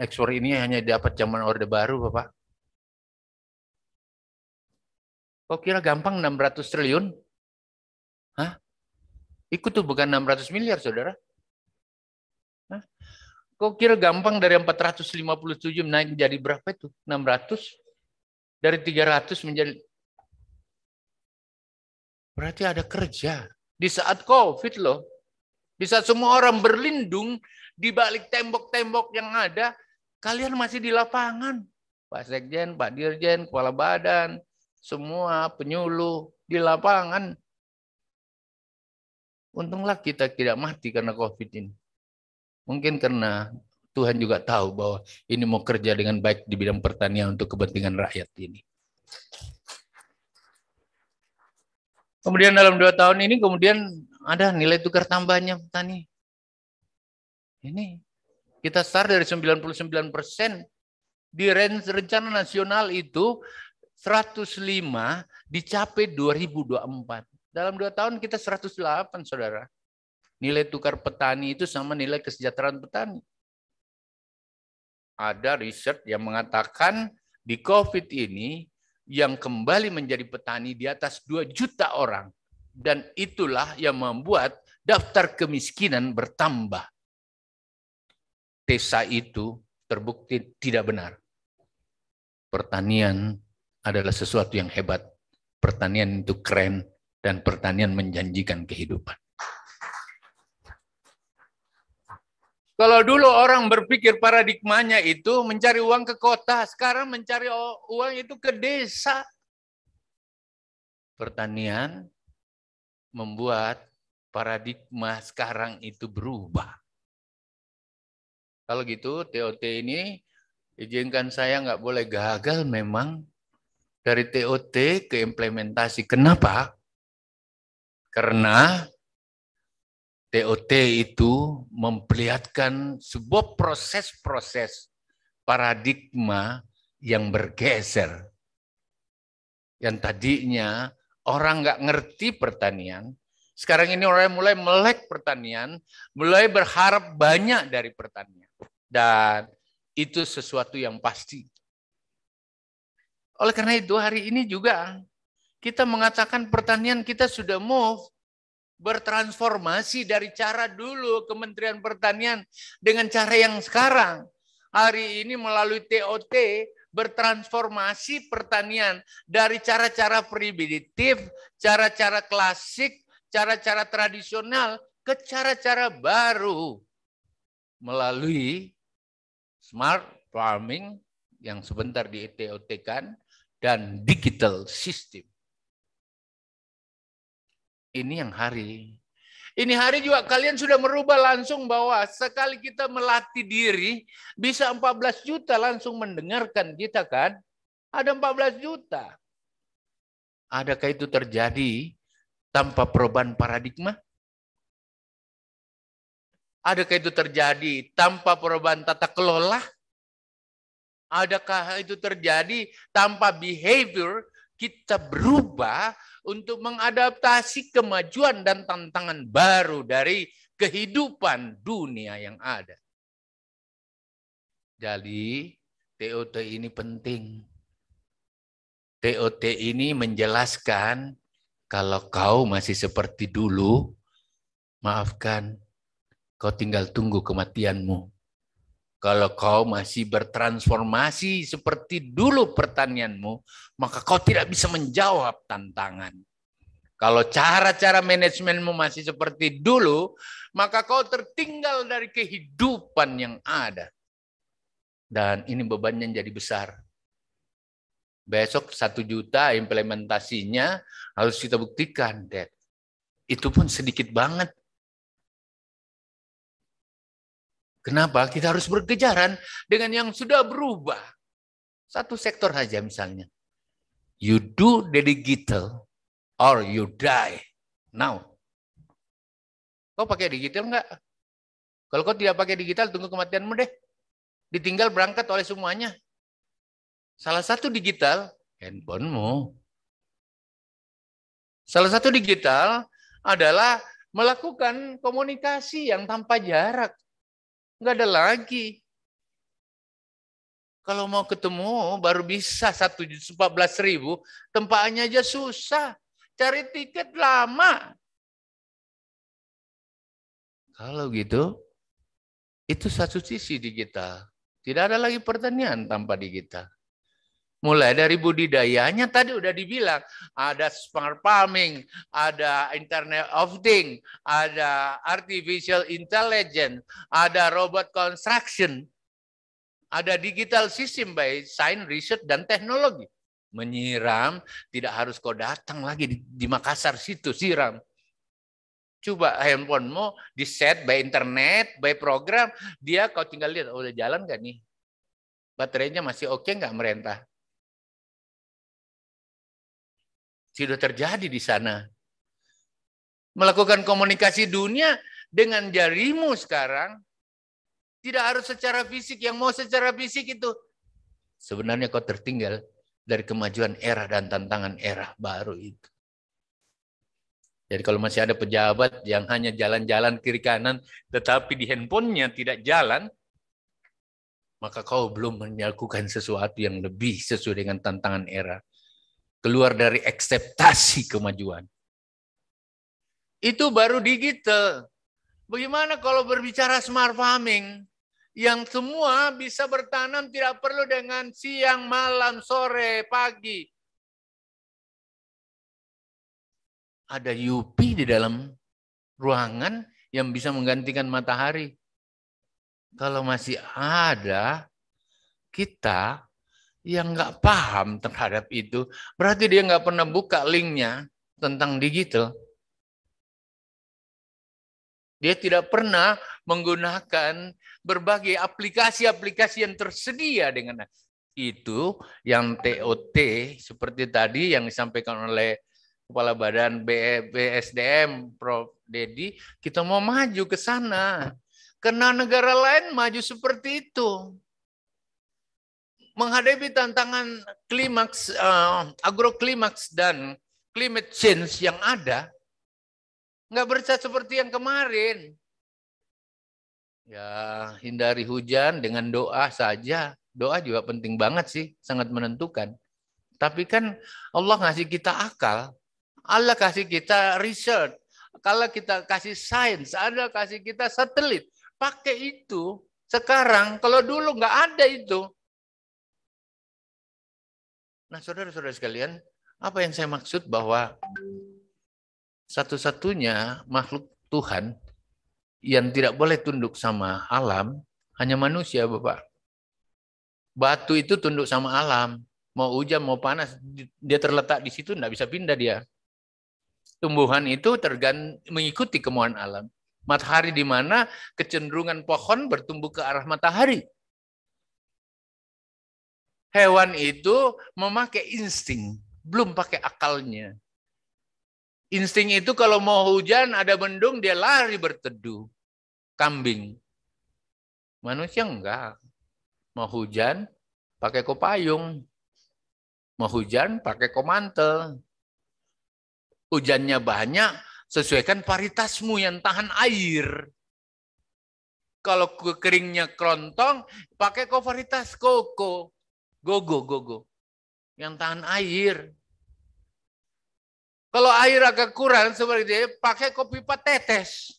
Ekspor ini hanya dapat zaman Orde Baru, Bapak. Kok kira gampang 600 triliun? Hah? ikut tuh bukan 600 miliar, Saudara. Hah? Kok kira gampang dari 457 naik menjadi berapa itu? 600? Dari 300 menjadi Berarti ada kerja. Di saat COVID loh. Di saat semua orang berlindung di balik tembok-tembok yang ada, kalian masih di lapangan. Pak Sekjen, Pak Dirjen, Kepala Badan, semua penyuluh di lapangan. Untunglah kita tidak mati karena COVID ini. Mungkin karena Tuhan juga tahu bahwa ini mau kerja dengan baik di bidang pertanian untuk kepentingan rakyat ini. Kemudian dalam dua tahun ini kemudian ada nilai tukar tambahnya petani. Ini kita start dari 99 persen di range rencana nasional itu 105 dicapai 2024. Dalam dua tahun kita 108, saudara. Nilai tukar petani itu sama nilai kesejahteraan petani. Ada riset yang mengatakan di COVID ini yang kembali menjadi petani di atas 2 juta orang. Dan itulah yang membuat daftar kemiskinan bertambah. Tesa itu terbukti tidak benar. Pertanian adalah sesuatu yang hebat. Pertanian itu keren dan pertanian menjanjikan kehidupan. Kalau dulu orang berpikir paradigmanya itu mencari uang ke kota, sekarang mencari uang itu ke desa. Pertanian membuat paradigma sekarang itu berubah. Kalau gitu TOT ini izinkan saya nggak boleh gagal memang dari TOT ke implementasi. Kenapa? Karena TOT itu memperlihatkan sebuah proses-proses paradigma yang bergeser. Yang tadinya orang nggak ngerti pertanian, sekarang ini orang mulai melek pertanian, mulai berharap banyak dari pertanian. Dan itu sesuatu yang pasti. Oleh karena itu hari ini juga kita mengatakan pertanian kita sudah move bertransformasi dari cara dulu Kementerian Pertanian dengan cara yang sekarang. Hari ini melalui TOT bertransformasi pertanian dari cara-cara primitif, cara-cara klasik, cara-cara tradisional ke cara-cara baru melalui smart farming yang sebentar di TOT kan dan digital system. Ini yang hari. Ini hari juga kalian sudah merubah langsung bahwa sekali kita melatih diri, bisa 14 juta langsung mendengarkan kita kan? Ada 14 juta. Adakah itu terjadi tanpa perubahan paradigma? Adakah itu terjadi tanpa perubahan tata kelola? Adakah itu terjadi tanpa behavior kita berubah untuk mengadaptasi kemajuan dan tantangan baru dari kehidupan dunia yang ada. Jadi TOT ini penting. TOT ini menjelaskan kalau kau masih seperti dulu, maafkan, kau tinggal tunggu kematianmu. Kalau kau masih bertransformasi seperti dulu pertanianmu, maka kau tidak bisa menjawab tantangan. Kalau cara-cara manajemenmu masih seperti dulu, maka kau tertinggal dari kehidupan yang ada. Dan ini bebannya jadi besar. Besok satu juta implementasinya harus kita buktikan, Dad. Itu pun sedikit banget Kenapa? Kita harus berkejaran dengan yang sudah berubah. Satu sektor saja misalnya. You do the digital or you die now. Kau pakai digital enggak? Kalau kau tidak pakai digital, tunggu kematianmu deh. Ditinggal berangkat oleh semuanya. Salah satu digital, handphonemu. Salah satu digital adalah melakukan komunikasi yang tanpa jarak nggak ada lagi. Kalau mau ketemu baru bisa satu juta belas ribu, tempatnya aja susah. Cari tiket lama. Kalau gitu, itu satu sisi digital. Tidak ada lagi pertanian tanpa digital. Mulai dari budidayanya tadi udah dibilang, ada smart farming, ada internet of thing, ada artificial intelligence, ada robot construction, ada digital system by science, research, dan teknologi. Menyiram, tidak harus kau datang lagi di, di Makassar situ, siram. Coba handphonemu di set by internet, by program, dia kau tinggal lihat, oh, udah jalan gak nih? Baterainya masih oke okay nggak merentah? Sudah terjadi di sana. Melakukan komunikasi dunia dengan jarimu sekarang, tidak harus secara fisik. Yang mau secara fisik itu sebenarnya kau tertinggal dari kemajuan era dan tantangan era baru itu. Jadi kalau masih ada pejabat yang hanya jalan-jalan kiri kanan tetapi di handphonenya tidak jalan, maka kau belum melakukan sesuatu yang lebih sesuai dengan tantangan era keluar dari ekspektasi kemajuan. Itu baru digital. Bagaimana kalau berbicara smart farming yang semua bisa bertanam tidak perlu dengan siang, malam, sore, pagi. Ada yupi di dalam ruangan yang bisa menggantikan matahari. Kalau masih ada, kita yang nggak paham terhadap itu, berarti dia nggak pernah buka linknya tentang digital. Dia tidak pernah menggunakan berbagai aplikasi-aplikasi yang tersedia dengan itu yang TOT seperti tadi yang disampaikan oleh Kepala Badan BSDM Prof. Dedi, kita mau maju ke sana. Karena negara lain maju seperti itu menghadapi tantangan klimaks, uh, agroklimaks dan climate change yang ada, nggak bercat seperti yang kemarin. Ya, hindari hujan dengan doa saja. Doa juga penting banget sih, sangat menentukan. Tapi kan Allah ngasih kita akal, Allah kasih kita research. kalau kita kasih sains, ada kasih kita satelit. Pakai itu sekarang, kalau dulu nggak ada itu, Nah, saudara-saudara sekalian, apa yang saya maksud bahwa satu-satunya makhluk Tuhan yang tidak boleh tunduk sama alam hanya manusia, Bapak. Batu itu tunduk sama alam. Mau hujan, mau panas, dia terletak di situ, tidak bisa pindah dia. Tumbuhan itu tergan mengikuti kemauan alam. Matahari di mana kecenderungan pohon bertumbuh ke arah matahari. Hewan itu memakai insting, belum pakai akalnya. Insting itu kalau mau hujan, ada mendung, dia lari berteduh. Kambing. Manusia enggak. Mau hujan, pakai kopayung. Mau hujan, pakai komantel. Hujannya banyak, sesuaikan paritasmu yang tahan air. Kalau keringnya kerontong, pakai kovaritas koko. Gogo, gogo. Yang tahan air. Kalau air agak kurang seperti dia, ya, pakai kopi pipa tetes.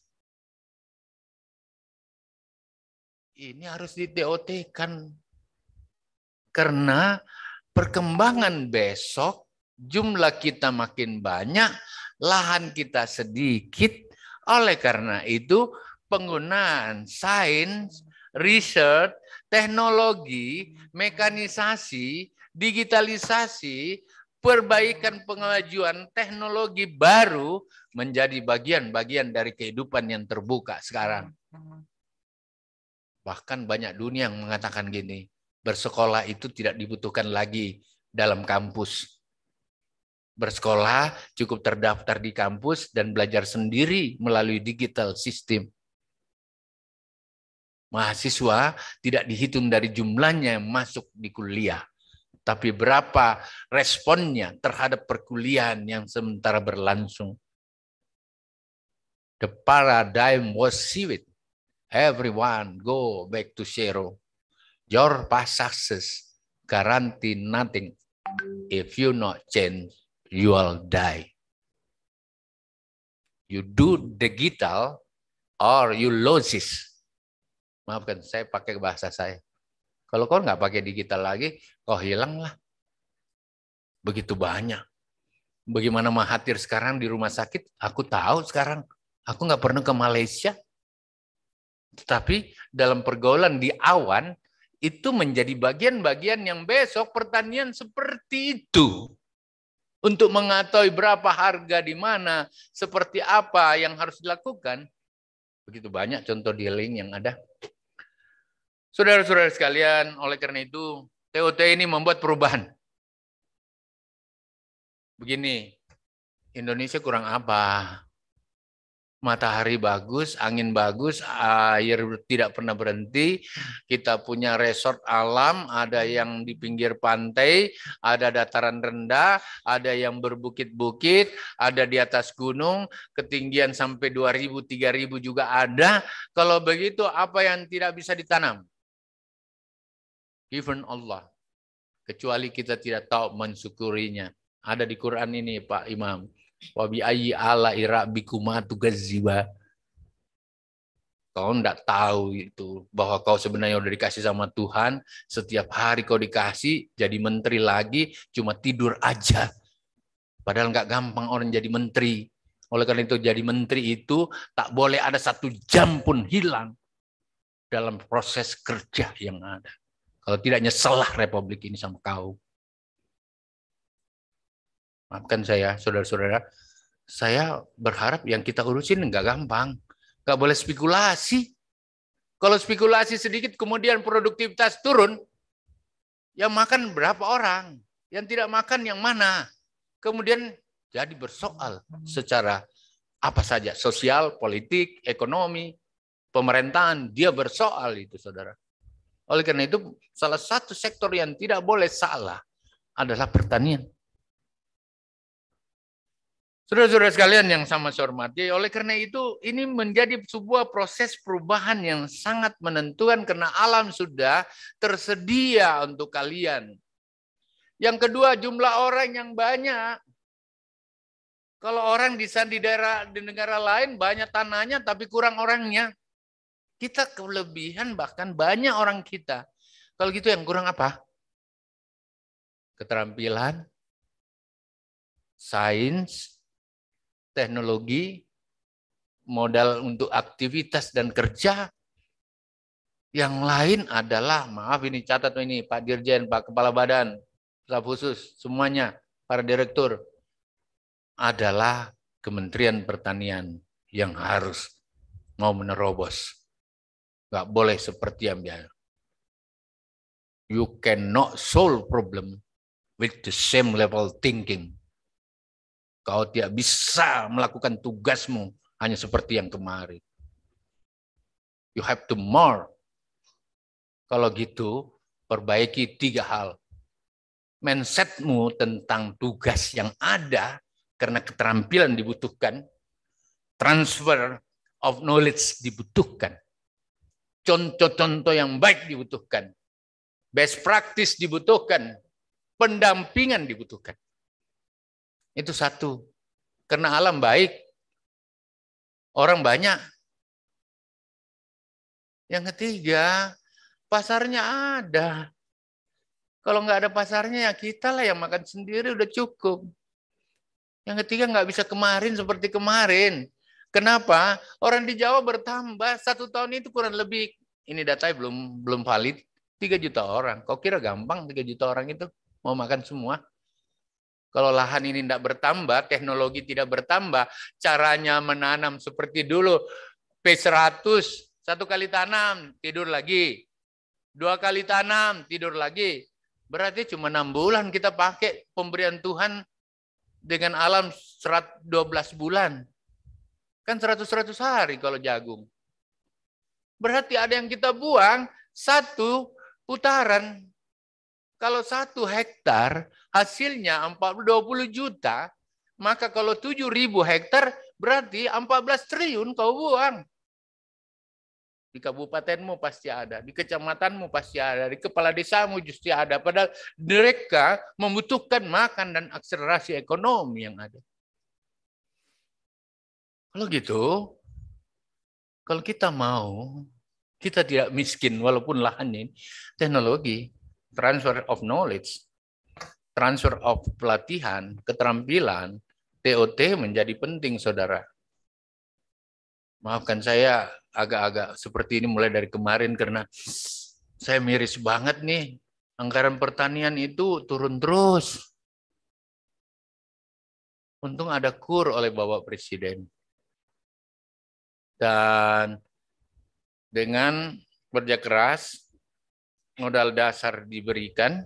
Ini harus di DOT kan. Karena perkembangan besok, jumlah kita makin banyak, lahan kita sedikit. Oleh karena itu, penggunaan sains, research teknologi, mekanisasi, digitalisasi, perbaikan pengajuan teknologi baru menjadi bagian-bagian dari kehidupan yang terbuka sekarang. Bahkan banyak dunia yang mengatakan gini, bersekolah itu tidak dibutuhkan lagi dalam kampus. Bersekolah cukup terdaftar di kampus dan belajar sendiri melalui digital system mahasiswa tidak dihitung dari jumlahnya yang masuk di kuliah, tapi berapa responnya terhadap perkuliahan yang sementara berlangsung. The paradigm was seated. Everyone go back to zero. Your past success guarantee nothing. If you not change, you will die. You do the digital or you loses Maafkan, saya pakai bahasa saya. Kalau kau nggak pakai digital lagi, kau hilanglah. Begitu banyak. Bagaimana Mahathir sekarang di rumah sakit, aku tahu sekarang. Aku nggak pernah ke Malaysia. Tetapi dalam pergaulan di awan, itu menjadi bagian-bagian yang besok pertanian seperti itu. Untuk mengetahui berapa harga di mana, seperti apa yang harus dilakukan. Begitu banyak contoh dealing yang ada Saudara-saudara sekalian, oleh karena itu TOT ini membuat perubahan. Begini, Indonesia kurang apa? Matahari bagus, angin bagus, air tidak pernah berhenti. Kita punya resort alam, ada yang di pinggir pantai, ada dataran rendah, ada yang berbukit-bukit, ada di atas gunung, ketinggian sampai 2000, 3000 juga ada. Kalau begitu apa yang tidak bisa ditanam? given Allah. Kecuali kita tidak tahu mensyukurinya. Ada di Quran ini Pak Imam. Wabi Allah ayyi ala irabikuma tugazziba. Kau tidak tahu itu bahwa kau sebenarnya sudah dikasih sama Tuhan, setiap hari kau dikasih jadi menteri lagi, cuma tidur aja. Padahal nggak gampang orang jadi menteri. Oleh karena itu jadi menteri itu tak boleh ada satu jam pun hilang dalam proses kerja yang ada. Kalau tidak nyeselah republik ini sama kau. Maafkan saya, saudara-saudara. Saya berharap yang kita urusin nggak gampang. Nggak boleh spekulasi. Kalau spekulasi sedikit kemudian produktivitas turun, yang makan berapa orang? Yang tidak makan yang mana? Kemudian jadi bersoal secara apa saja, sosial, politik, ekonomi, pemerintahan, dia bersoal itu saudara. Oleh karena itu, salah satu sektor yang tidak boleh salah adalah pertanian. Saudara-saudara sekalian yang sama saya hormati, oleh karena itu ini menjadi sebuah proses perubahan yang sangat menentukan karena alam sudah tersedia untuk kalian. Yang kedua, jumlah orang yang banyak. Kalau orang di sana di daerah di negara lain banyak tanahnya tapi kurang orangnya. Kita kelebihan bahkan banyak orang kita. Kalau gitu yang kurang apa? Keterampilan, sains, teknologi, modal untuk aktivitas dan kerja. Yang lain adalah, maaf ini catat ini Pak Dirjen, Pak Kepala Badan, staf khusus, semuanya, para direktur, adalah Kementerian Pertanian yang harus mau menerobos Nggak boleh seperti yang biasa. You cannot solve problem with the same level thinking. Kau tidak bisa melakukan tugasmu hanya seperti yang kemarin. You have to more. Kalau gitu, perbaiki tiga hal. Mindsetmu tentang tugas yang ada karena keterampilan dibutuhkan, transfer of knowledge dibutuhkan. Contoh-contoh yang baik dibutuhkan. Best practice dibutuhkan. Pendampingan dibutuhkan. Itu satu. Karena alam baik, orang banyak. Yang ketiga, pasarnya ada. Kalau nggak ada pasarnya ya kita lah yang makan sendiri udah cukup. Yang ketiga nggak bisa kemarin seperti kemarin. Kenapa? Orang di Jawa bertambah satu tahun itu kurang lebih ini data belum belum valid 3 juta orang. Kok kira gampang 3 juta orang itu mau makan semua? Kalau lahan ini tidak bertambah, teknologi tidak bertambah, caranya menanam seperti dulu P100 satu kali tanam tidur lagi, dua kali tanam tidur lagi. Berarti cuma enam bulan kita pakai pemberian Tuhan dengan alam 12 bulan Kan 100-100 hari kalau jagung. Berarti ada yang kita buang satu putaran. Kalau satu hektar hasilnya 20 juta, maka kalau 7 ribu hektar berarti 14 triliun kau buang. Di kabupatenmu pasti ada, di kecamatanmu pasti ada, di kepala desamu justru ada. Padahal mereka membutuhkan makan dan akselerasi ekonomi yang ada. Kalau gitu, kalau kita mau, kita tidak miskin walaupun lahanin, ini, teknologi, transfer of knowledge, transfer of pelatihan, keterampilan, TOT menjadi penting, saudara. Maafkan saya agak-agak seperti ini mulai dari kemarin karena saya miris banget nih. Anggaran pertanian itu turun terus. Untung ada kur oleh Bapak Presiden. Dan dengan kerja keras, modal dasar diberikan,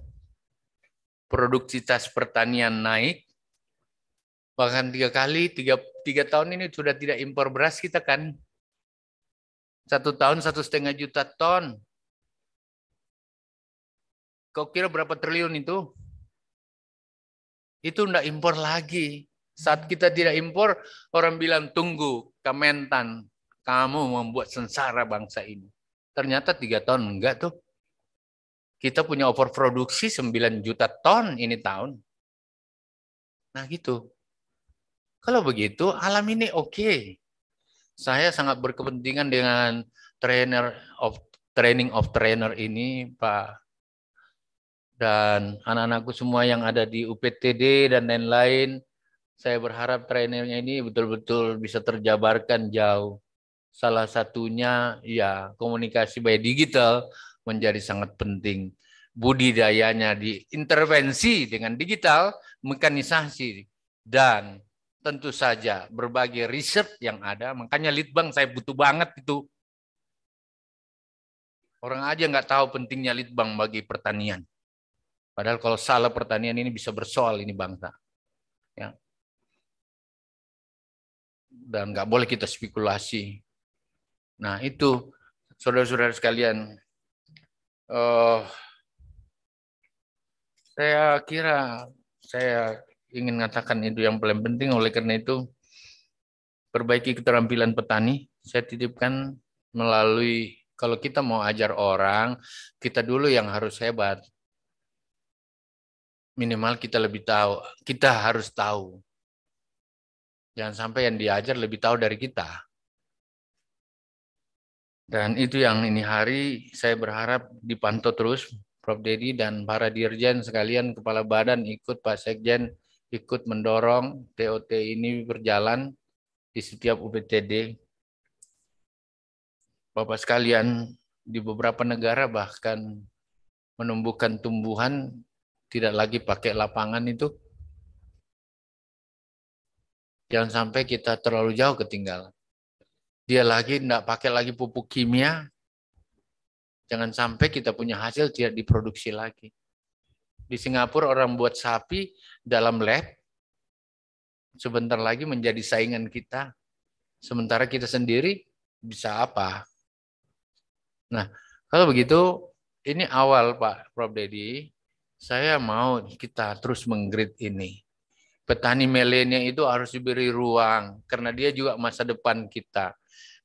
produktivitas pertanian naik, bahkan tiga kali, tiga, tiga tahun ini sudah tidak impor beras kita kan. Satu tahun satu setengah juta ton. Kau kira berapa triliun itu? Itu tidak impor lagi. Saat kita tidak impor, orang bilang tunggu, kementan kamu membuat sengsara bangsa ini. Ternyata tiga tahun enggak tuh. Kita punya overproduksi 9 juta ton ini tahun. Nah gitu. Kalau begitu alam ini oke. Okay. Saya sangat berkepentingan dengan trainer of training of trainer ini Pak dan anak-anakku semua yang ada di UPTD dan lain-lain. Saya berharap trainernya ini betul-betul bisa terjabarkan jauh. Salah satunya ya komunikasi by digital menjadi sangat penting. Budidayanya diintervensi dengan digital, mekanisasi, dan tentu saja berbagai riset yang ada. Makanya Litbang saya butuh banget itu. Orang aja nggak tahu pentingnya Litbang bagi pertanian. Padahal kalau salah pertanian ini bisa bersoal ini bangsa. Ya. Dan nggak boleh kita spekulasi. Nah itu saudara-saudara sekalian, uh, saya kira saya ingin mengatakan itu yang paling penting. Oleh karena itu, perbaiki keterampilan petani. Saya titipkan melalui kalau kita mau ajar orang, kita dulu yang harus hebat. Minimal kita lebih tahu, kita harus tahu. Jangan sampai yang diajar lebih tahu dari kita. Dan itu yang ini hari saya berharap dipantau terus Prof. Dedi dan para dirjen sekalian kepala badan ikut Pak Sekjen ikut mendorong TOT ini berjalan di setiap UPTD. Bapak sekalian, di beberapa negara bahkan menumbuhkan tumbuhan tidak lagi pakai lapangan itu. Jangan sampai kita terlalu jauh ketinggalan dia lagi tidak pakai lagi pupuk kimia. Jangan sampai kita punya hasil tidak diproduksi lagi. Di Singapura orang buat sapi dalam lab sebentar lagi menjadi saingan kita. Sementara kita sendiri bisa apa? Nah, kalau begitu ini awal Pak Prof Deddy. saya mau kita terus menggrid ini. Petani milenial itu harus diberi ruang karena dia juga masa depan kita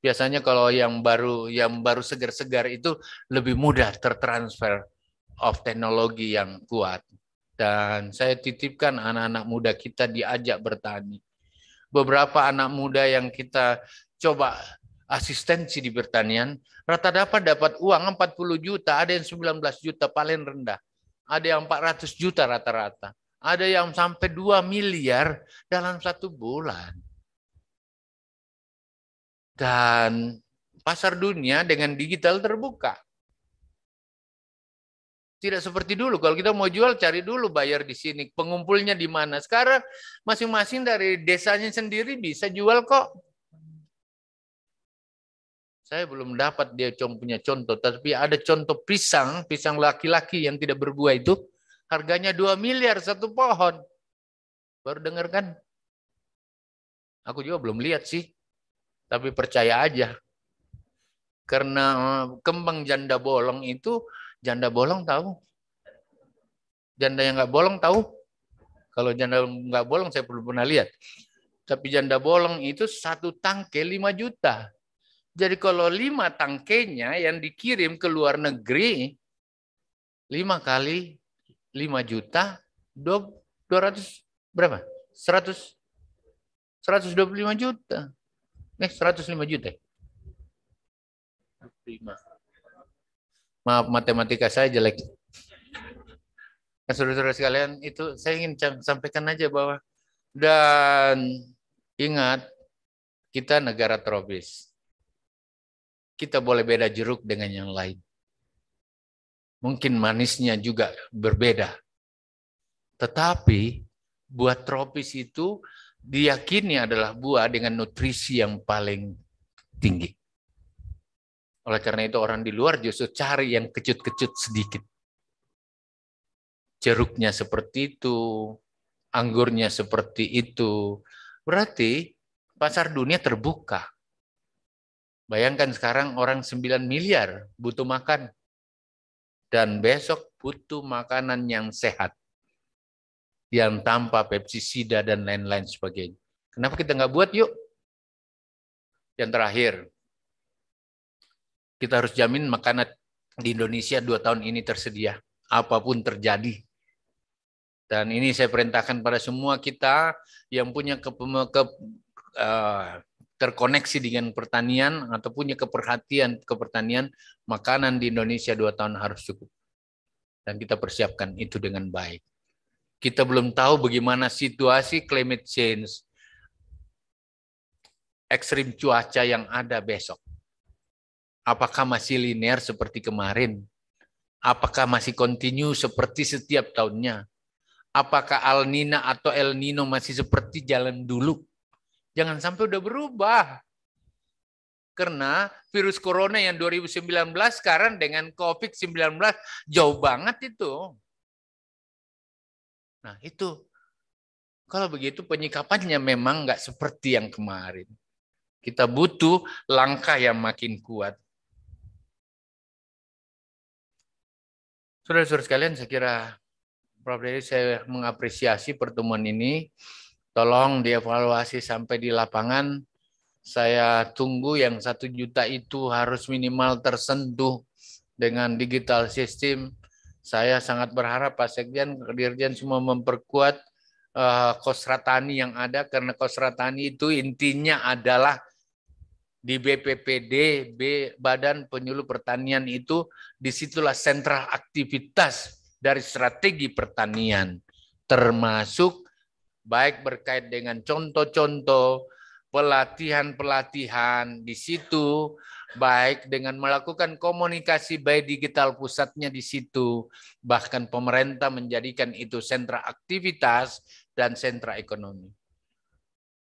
Biasanya kalau yang baru yang baru segar-segar itu lebih mudah tertransfer of teknologi yang kuat. Dan saya titipkan anak-anak muda kita diajak bertani. Beberapa anak muda yang kita coba asistensi di pertanian, rata dapat dapat uang 40 juta, ada yang 19 juta paling rendah. Ada yang 400 juta rata-rata ada yang sampai 2 miliar dalam satu bulan. Dan pasar dunia dengan digital terbuka. Tidak seperti dulu, kalau kita mau jual cari dulu bayar di sini, pengumpulnya di mana. Sekarang masing-masing dari desanya sendiri bisa jual kok. Saya belum dapat dia punya contoh, tapi ada contoh pisang, pisang laki-laki yang tidak berbuah itu, harganya 2 miliar satu pohon. Baru dengar kan? Aku juga belum lihat sih. Tapi percaya aja. Karena eh, kembang janda bolong itu, janda bolong tahu. Janda yang nggak bolong tahu. Kalau janda nggak bolong saya perlu pernah lihat. Tapi janda bolong itu satu tangke lima juta. Jadi kalau lima tangkainya yang dikirim ke luar negeri, lima kali lima juta, dua ratus berapa? Seratus, seratus dua puluh lima juta. Eh, 105 juta. Ya? Maaf, matematika saya jelek. Nah, saudara-saudara sekalian, itu saya ingin sampaikan aja bahwa dan ingat kita negara tropis. Kita boleh beda jeruk dengan yang lain. Mungkin manisnya juga berbeda. Tetapi buat tropis itu diyakini adalah buah dengan nutrisi yang paling tinggi. Oleh karena itu orang di luar justru cari yang kecut-kecut sedikit. Jeruknya seperti itu, anggurnya seperti itu. Berarti pasar dunia terbuka. Bayangkan sekarang orang 9 miliar butuh makan. Dan besok butuh makanan yang sehat yang tanpa pepsisida dan lain-lain sebagainya. Kenapa kita nggak buat? Yuk. Yang terakhir, kita harus jamin makanan di Indonesia dua tahun ini tersedia, apapun terjadi. Dan ini saya perintahkan pada semua kita yang punya ke, ke, uh, terkoneksi dengan pertanian atau punya keperhatian ke pertanian, makanan di Indonesia dua tahun harus cukup. Dan kita persiapkan itu dengan baik. Kita belum tahu bagaimana situasi climate change, ekstrim cuaca yang ada besok. Apakah masih linear seperti kemarin? Apakah masih continue seperti setiap tahunnya? Apakah Al Nina atau El Nino masih seperti jalan dulu? Jangan sampai udah berubah. Karena virus corona yang 2019 sekarang dengan COVID-19 jauh banget itu. Nah itu, kalau begitu penyikapannya memang nggak seperti yang kemarin. Kita butuh langkah yang makin kuat. Saudara-saudara sekalian, saya kira Prof. Dedi saya mengapresiasi pertemuan ini. Tolong dievaluasi sampai di lapangan. Saya tunggu yang satu juta itu harus minimal tersentuh dengan digital system saya sangat berharap Pak Sekjen, Dirjen semua memperkuat uh, eh, kosratani yang ada karena kosratani itu intinya adalah di BPPD, B, Badan Penyuluh Pertanian itu disitulah sentra aktivitas dari strategi pertanian, termasuk baik berkait dengan contoh-contoh pelatihan-pelatihan di situ baik dengan melakukan komunikasi baik digital pusatnya di situ, bahkan pemerintah menjadikan itu sentra aktivitas dan sentra ekonomi.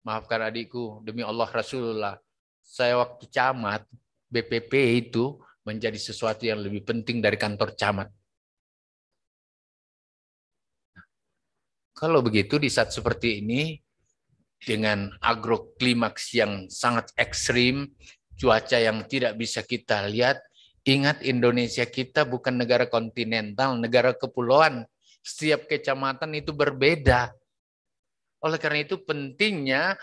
Maafkan adikku, demi Allah Rasulullah, saya waktu camat, BPP itu menjadi sesuatu yang lebih penting dari kantor camat. Kalau begitu di saat seperti ini, dengan agroklimaks yang sangat ekstrim, cuaca yang tidak bisa kita lihat. Ingat Indonesia kita bukan negara kontinental, negara kepulauan. Setiap kecamatan itu berbeda. Oleh karena itu pentingnya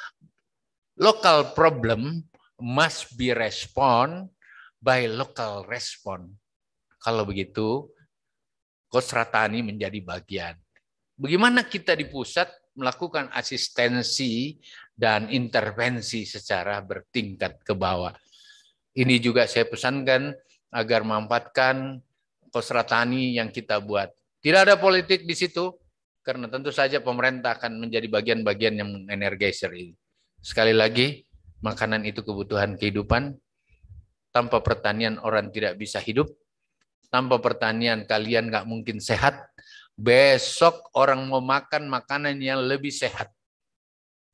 local problem must be respond by local respond. Kalau begitu, Kosratani menjadi bagian. Bagaimana kita di pusat melakukan asistensi dan intervensi secara bertingkat ke bawah. Ini juga saya pesankan agar memanfaatkan kosratani yang kita buat. Tidak ada politik di situ, karena tentu saja pemerintah akan menjadi bagian-bagian yang energizer ini. Sekali lagi, makanan itu kebutuhan kehidupan. Tanpa pertanian orang tidak bisa hidup. Tanpa pertanian kalian nggak mungkin sehat. Besok orang mau makan makanan yang lebih sehat.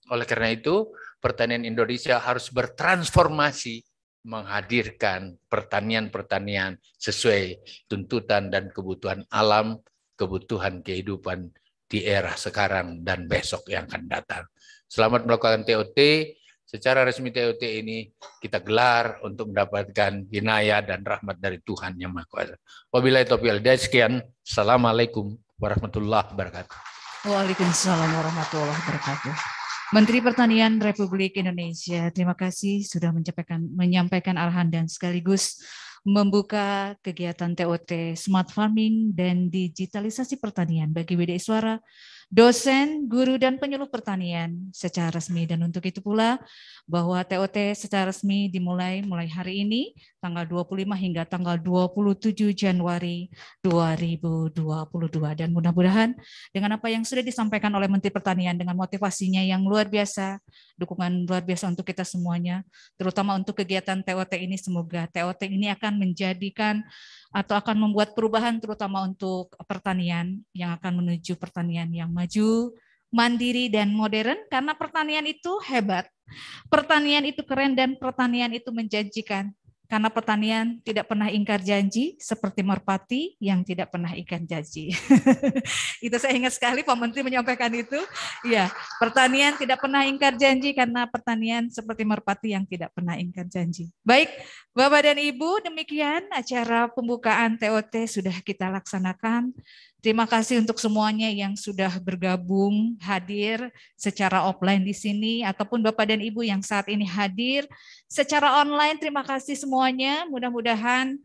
Oleh karena itu, pertanian Indonesia harus bertransformasi menghadirkan pertanian-pertanian sesuai tuntutan dan kebutuhan alam, kebutuhan kehidupan di era sekarang dan besok yang akan datang. Selamat melakukan TOT. Secara resmi TOT ini kita gelar untuk mendapatkan inayah dan rahmat dari Tuhan Yang Maha Kuasa. Wabillahi taufiq sekian. Assalamualaikum warahmatullahi wabarakatuh. Waalaikumsalam warahmatullahi wabarakatuh. Menteri Pertanian Republik Indonesia. Terima kasih sudah menyampaikan, menyampaikan arahan dan sekaligus membuka kegiatan TOT Smart Farming dan Digitalisasi Pertanian bagi WDI Suara dosen, guru, dan penyuluh pertanian secara resmi. Dan untuk itu pula bahwa TOT secara resmi dimulai mulai hari ini, tanggal 25 hingga tanggal 27 Januari 2022. Dan mudah-mudahan dengan apa yang sudah disampaikan oleh Menteri Pertanian, dengan motivasinya yang luar biasa, dukungan luar biasa untuk kita semuanya, terutama untuk kegiatan TOT ini, semoga TOT ini akan menjadikan atau akan membuat perubahan terutama untuk pertanian yang akan menuju pertanian yang maju, mandiri dan modern karena pertanian itu hebat. Pertanian itu keren dan pertanian itu menjanjikan. Karena pertanian tidak pernah ingkar janji seperti merpati yang tidak pernah ikan janji. itu saya ingat sekali Pak Menteri menyampaikan itu. Ya, pertanian tidak pernah ingkar janji karena pertanian seperti merpati yang tidak pernah ingkar janji. Baik, Bapak dan Ibu, demikian acara pembukaan TOT sudah kita laksanakan. Terima kasih untuk semuanya yang sudah bergabung hadir secara offline di sini ataupun Bapak dan Ibu yang saat ini hadir secara online. Terima kasih semuanya. Mudah-mudahan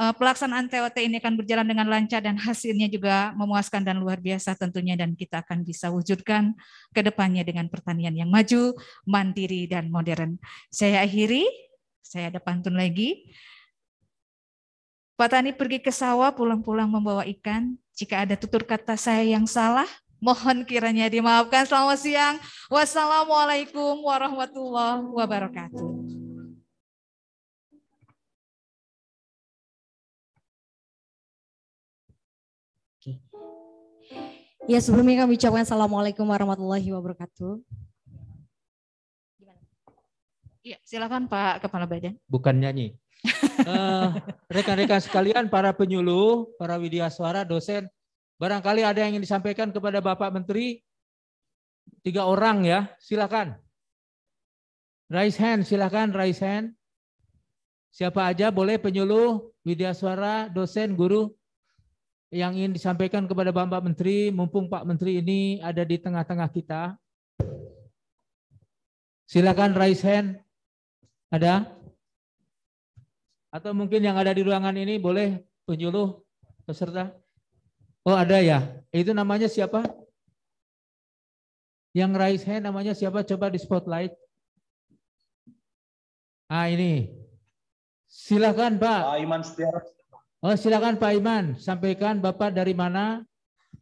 eh, pelaksanaan TOT ini akan berjalan dengan lancar dan hasilnya juga memuaskan dan luar biasa tentunya dan kita akan bisa wujudkan ke depannya dengan pertanian yang maju, mandiri, dan modern. Saya akhiri saya ada pantun lagi. Pak Tani pergi ke sawah pulang-pulang membawa ikan. Jika ada tutur kata saya yang salah, mohon kiranya dimaafkan. Selamat siang. Wassalamualaikum warahmatullahi wabarakatuh. Ya sebelumnya kami ucapkan Assalamualaikum warahmatullahi wabarakatuh. Ya silakan Pak Kepala Badan. Bukan nyanyi. Eh, rekan-rekan uh, sekalian, para penyuluh, para widya suara, dosen, barangkali ada yang ingin disampaikan kepada Bapak Menteri. Tiga orang ya, silakan. Raise hand, silakan raise hand. Siapa aja boleh penyuluh, widya suara, dosen, guru yang ingin disampaikan kepada Bapak Menteri, mumpung Pak Menteri ini ada di tengah-tengah kita. Silakan raise hand. Ada? Atau mungkin yang ada di ruangan ini boleh penyuluh peserta? Oh ada ya. Itu namanya siapa? Yang raise hand namanya siapa? Coba di spotlight. Ah ini. Silakan Pak. Pak Iman Setiara. Oh silakan Pak Iman. Sampaikan Bapak dari mana?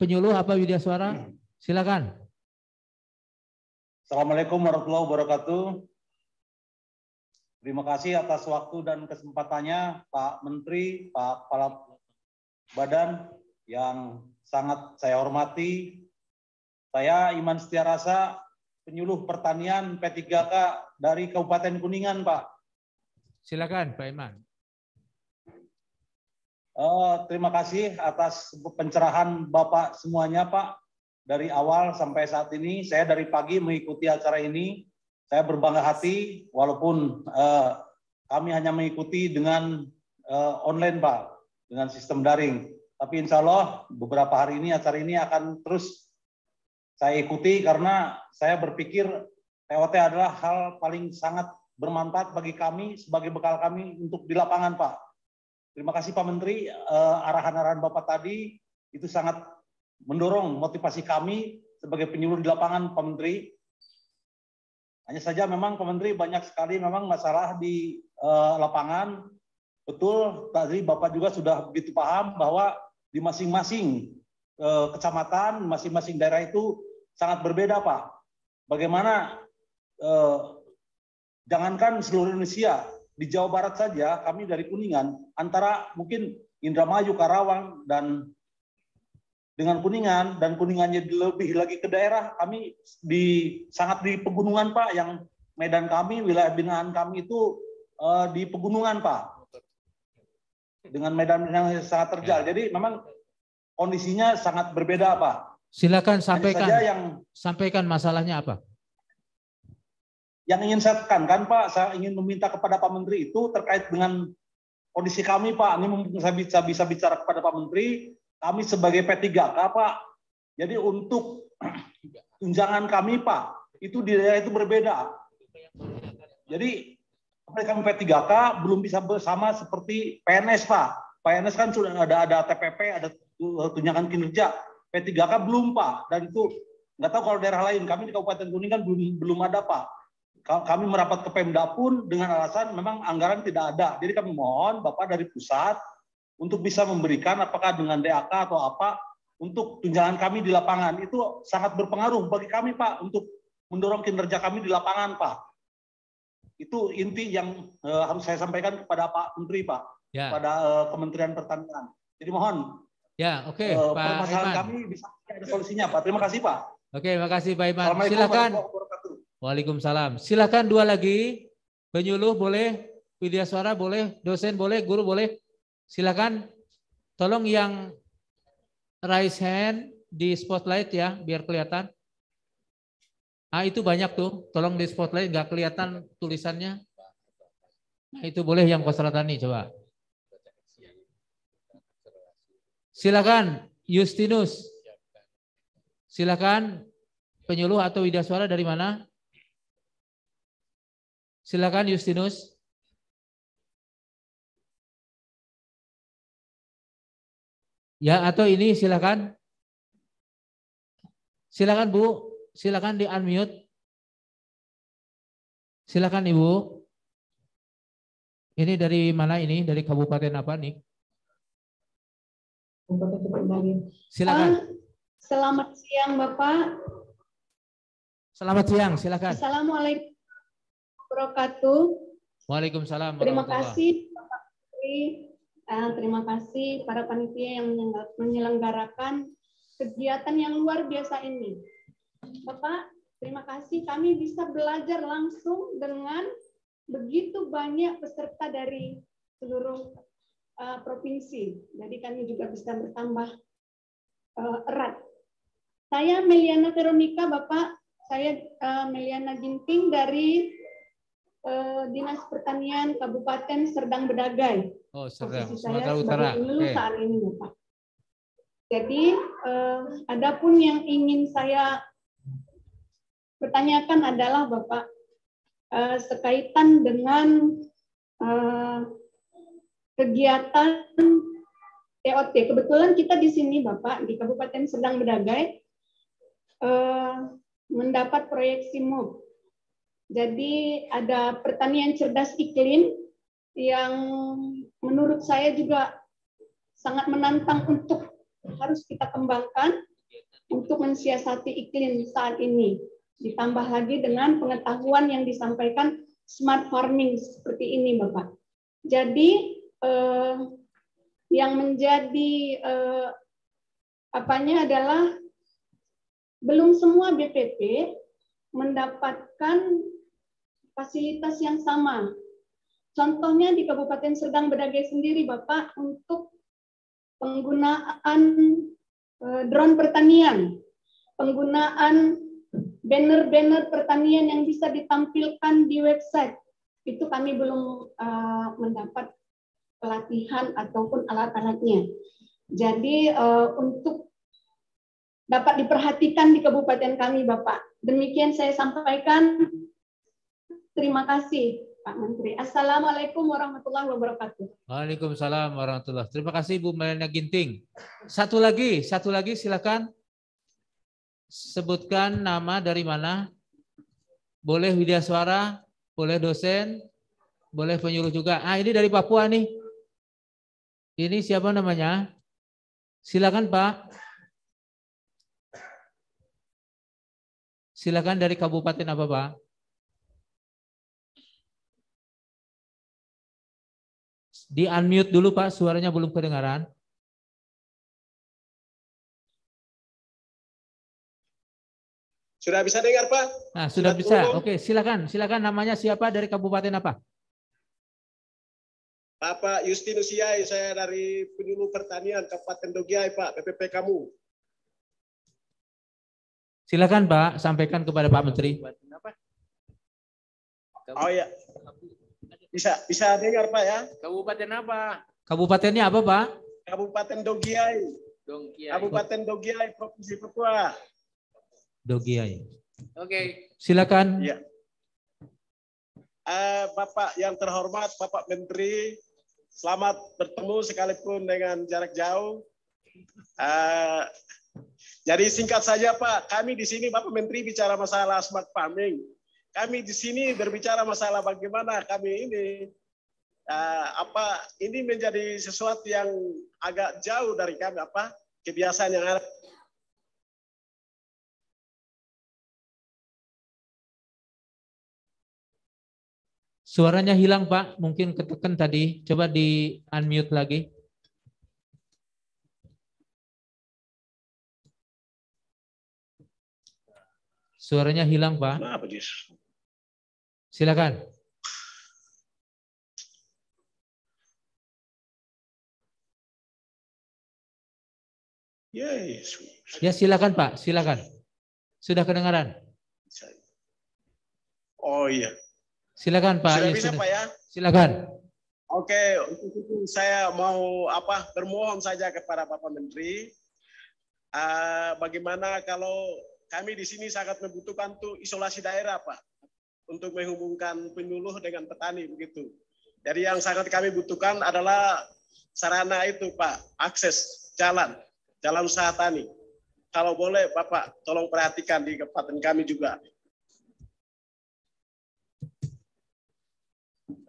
Penyuluh apa Widya Suara? Silakan. Assalamualaikum warahmatullahi wabarakatuh. Terima kasih atas waktu dan kesempatannya Pak Menteri, Pak Kepala Badan yang sangat saya hormati. Saya Iman Setiarasa, penyuluh pertanian P3K dari Kabupaten Kuningan, Pak. Silakan, Pak Iman. Uh, terima kasih atas pencerahan Bapak semuanya, Pak. Dari awal sampai saat ini, saya dari pagi mengikuti acara ini saya berbangga hati walaupun uh, kami hanya mengikuti dengan uh, online Pak, dengan sistem daring. Tapi insya Allah beberapa hari ini acara ini akan terus saya ikuti karena saya berpikir TOT adalah hal paling sangat bermanfaat bagi kami sebagai bekal kami untuk di lapangan Pak. Terima kasih Pak Menteri, eh, arahan-arahan Bapak tadi itu sangat mendorong motivasi kami sebagai penyuluh di lapangan Pak Menteri hanya saja memang Menteri banyak sekali memang masalah di uh, lapangan. Betul, tadi Bapak juga sudah begitu paham bahwa di masing-masing uh, kecamatan, masing-masing daerah itu sangat berbeda, Pak. Bagaimana, uh, jangankan seluruh Indonesia, di Jawa Barat saja, kami dari Kuningan, antara mungkin Indramayu, Karawang, dan dengan Kuningan dan Kuningannya lebih lagi ke daerah kami di sangat di pegunungan Pak yang medan kami wilayah binaan kami itu uh, di pegunungan Pak dengan medan yang sangat terjal ya. jadi memang kondisinya sangat berbeda Pak silakan sampaikan saja yang sampaikan masalahnya apa yang ingin saya tekankan Pak saya ingin meminta kepada Pak Menteri itu terkait dengan kondisi kami Pak ini mungkin saya bisa bisa bicara kepada Pak Menteri kami sebagai P3K, Pak. Jadi untuk tunjangan kami, Pak, itu di daerah itu berbeda. Jadi kami P3K belum bisa bersama seperti PNS, Pak. PNS kan sudah ada ada TPP, ada tunjangan kinerja. P3K belum, Pak. Dan itu nggak tahu kalau daerah lain. Kami di Kabupaten Kuningan belum belum ada, Pak. Kami merapat ke Pemda pun dengan alasan memang anggaran tidak ada. Jadi kami mohon Bapak dari pusat untuk bisa memberikan apakah dengan DAK atau apa untuk tunjangan kami di lapangan itu sangat berpengaruh bagi kami Pak untuk mendorong kinerja kami di lapangan Pak. Itu inti yang eh, harus saya sampaikan kepada Pak Menteri Pak, ya. pada eh, Kementerian Pertanian. Jadi mohon Ya, oke. Okay, uh, eh, Pak permasalahan Iman. kami bisa ada solusinya, Pak. Terima kasih, Pak. Oke, terima kasih, Pak Iman. Silakan. Waalaikumsalam. Silakan dua lagi. Penyuluh boleh, Widya suara boleh, dosen boleh, guru boleh. Silakan tolong yang raise hand di spotlight ya biar kelihatan. Ah itu banyak tuh, tolong di spotlight nggak kelihatan tulisannya. Nah itu boleh yang nih coba. Silakan Justinus. Silakan penyuluh atau suara dari mana? Silakan Justinus. Ya atau ini silakan. Silakan Bu, silakan di unmute. Silakan Ibu. Ini dari mana ini? Dari kabupaten apa nih? Silakan. Eh, selamat siang Bapak. Selamat siang, silakan. Assalamualaikum warahmatullahi wabarakatuh. Waalaikumsalam Terima kasih Bapak Menteri Uh, terima kasih para panitia yang menyelenggarakan kegiatan yang luar biasa ini. Bapak, terima kasih kami bisa belajar langsung dengan begitu banyak peserta dari seluruh uh, provinsi. Jadi kami juga bisa bertambah uh, erat. Saya Meliana Veronica, Bapak. Saya uh, Meliana Ginting dari uh, Dinas Pertanian Kabupaten Serdang Bedagai. Oh, Sumatera Utara. lulusan okay. ini, pak. Jadi, eh, pun yang ingin saya pertanyakan adalah, Bapak, eh, sekaitan dengan eh, kegiatan TOT. Kebetulan kita di sini, Bapak, di Kabupaten Sedang Bedagai, eh, mendapat proyeksi mob. Jadi, ada pertanian cerdas iklim yang menurut saya juga sangat menantang untuk harus kita kembangkan untuk mensiasati iklim saat ini. Ditambah lagi dengan pengetahuan yang disampaikan smart farming seperti ini, Bapak. Jadi eh, yang menjadi eh, apanya adalah belum semua BPP mendapatkan fasilitas yang sama Contohnya di Kabupaten Serdang Bedagai sendiri, Bapak, untuk penggunaan e, drone pertanian, penggunaan banner-banner pertanian yang bisa ditampilkan di website, itu kami belum e, mendapat pelatihan ataupun alat-alatnya. Jadi e, untuk dapat diperhatikan di kabupaten kami, Bapak. Demikian saya sampaikan. Terima kasih. Pak Menteri. Assalamualaikum warahmatullahi wabarakatuh. Waalaikumsalam warahmatullahi Terima kasih Bu Melena Ginting. Satu lagi, satu lagi silakan sebutkan nama dari mana. Boleh Widya Suara, boleh dosen, boleh penyuluh juga. Ah ini dari Papua nih. Ini siapa namanya? Silakan Pak. Silakan dari kabupaten apa Pak? Di unmute dulu Pak, suaranya belum kedengaran. Sudah bisa dengar Pak? Nah, sudah, sudah bisa. Turun. Oke, silakan. Silakan namanya siapa dari kabupaten apa? Bapak Justinus Yai, saya dari penyuluh pertanian Kabupaten Dogiai Pak, PPP kamu. Silakan Pak, sampaikan kepada Pak Menteri. Oh ya, bisa bisa dengar Pak ya? Kabupaten apa? Kabupatennya apa Pak? Kabupaten Dogiai. Dogiai. Kabupaten Dogiai, Provinsi Papua. Dogiai. Oke. Okay. Silakan. Ya. Uh, Bapak yang terhormat, Bapak Menteri, selamat bertemu sekalipun dengan jarak jauh. Uh, jadi singkat saja Pak, kami di sini Bapak Menteri bicara masalah smart farming kami di sini berbicara masalah bagaimana kami ini uh, apa ini menjadi sesuatu yang agak jauh dari kami apa kebiasaan yang ada. Suaranya hilang Pak, mungkin ketekan tadi. Coba di unmute lagi. Suaranya hilang Pak. Silakan. Ya silakan Pak, silakan. Sudah kedengaran? Oh iya. Silakan Pak. Sudah ya, sudah. Pak ya? Silakan. Oke, saya mau apa bermohon saja kepada Bapak Menteri. Uh, bagaimana kalau kami di sini sangat membutuhkan tuh isolasi daerah, Pak untuk menghubungkan penyuluh dengan petani begitu. Jadi yang sangat kami butuhkan adalah sarana itu Pak, akses jalan, jalan usaha tani. Kalau boleh Bapak tolong perhatikan di kabupaten kami juga.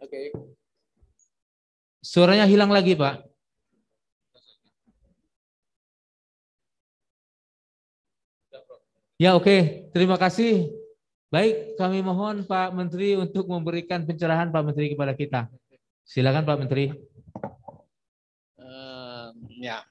Oke. Okay. Suaranya hilang lagi Pak. Ya oke, okay. terima kasih. Baik, kami mohon Pak Menteri untuk memberikan pencerahan Pak Menteri kepada kita. Silakan Pak Menteri. Uh, ya,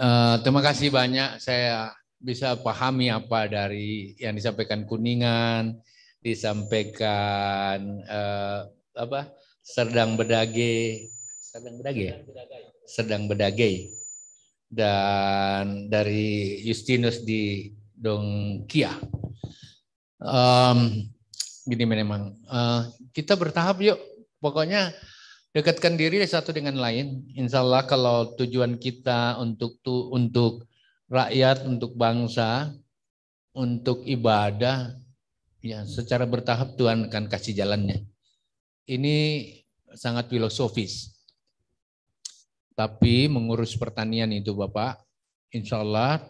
uh, terima kasih banyak. Saya bisa pahami apa dari yang disampaikan Kuningan, disampaikan uh, apa Serdang Bedage, Serdang Bedage ya? Serdang Bedage, dan dari Justinus di Dongkia um, gini memang uh, eh, kita bertahap yuk pokoknya dekatkan diri satu dengan lain insya Allah kalau tujuan kita untuk tu, untuk rakyat untuk bangsa untuk ibadah ya secara bertahap Tuhan akan kasih jalannya ini sangat filosofis tapi mengurus pertanian itu Bapak insya Allah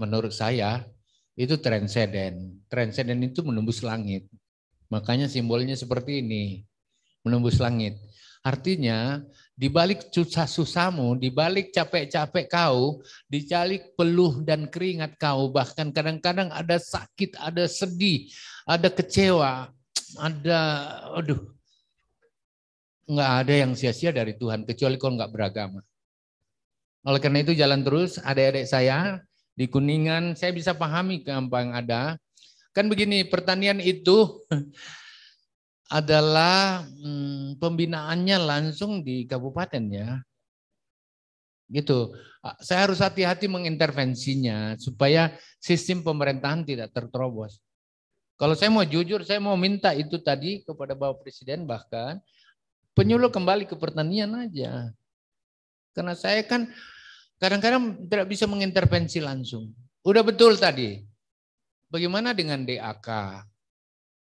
menurut saya itu transenden. Transenden itu menembus langit. Makanya simbolnya seperti ini, menembus langit. Artinya, di balik susah-susahmu, di balik capek-capek kau, di peluh dan keringat kau, bahkan kadang-kadang ada sakit, ada sedih, ada kecewa, ada, aduh, nggak ada yang sia-sia dari Tuhan kecuali kau nggak beragama. Oleh karena itu jalan terus, adik-adik saya, di Kuningan, saya bisa pahami kenapa yang ada. Kan begini, pertanian itu adalah hmm, pembinaannya langsung di kabupaten ya. Gitu. Saya harus hati-hati mengintervensinya supaya sistem pemerintahan tidak terterobos. Kalau saya mau jujur, saya mau minta itu tadi kepada Bapak Presiden bahkan penyuluh kembali ke pertanian aja. Karena saya kan Kadang-kadang tidak bisa mengintervensi langsung. Udah betul tadi. Bagaimana dengan DAK?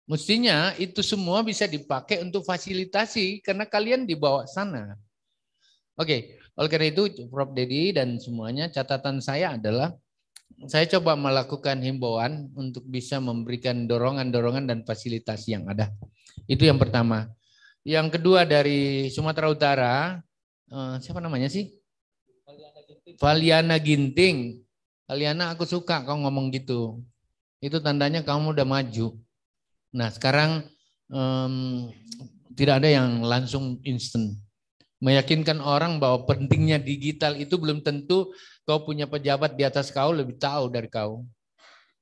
Mestinya itu semua bisa dipakai untuk fasilitasi karena kalian dibawa sana. Oke, oleh karena itu Prof. Dedi dan semuanya catatan saya adalah saya coba melakukan himbauan untuk bisa memberikan dorongan-dorongan dan fasilitasi yang ada. Itu yang pertama. Yang kedua dari Sumatera Utara, eh, siapa namanya sih? Valiana Ginting. Valiana aku suka kau ngomong gitu. Itu tandanya kamu udah maju. Nah sekarang um, tidak ada yang langsung instant Meyakinkan orang bahwa pentingnya digital itu belum tentu kau punya pejabat di atas kau lebih tahu dari kau.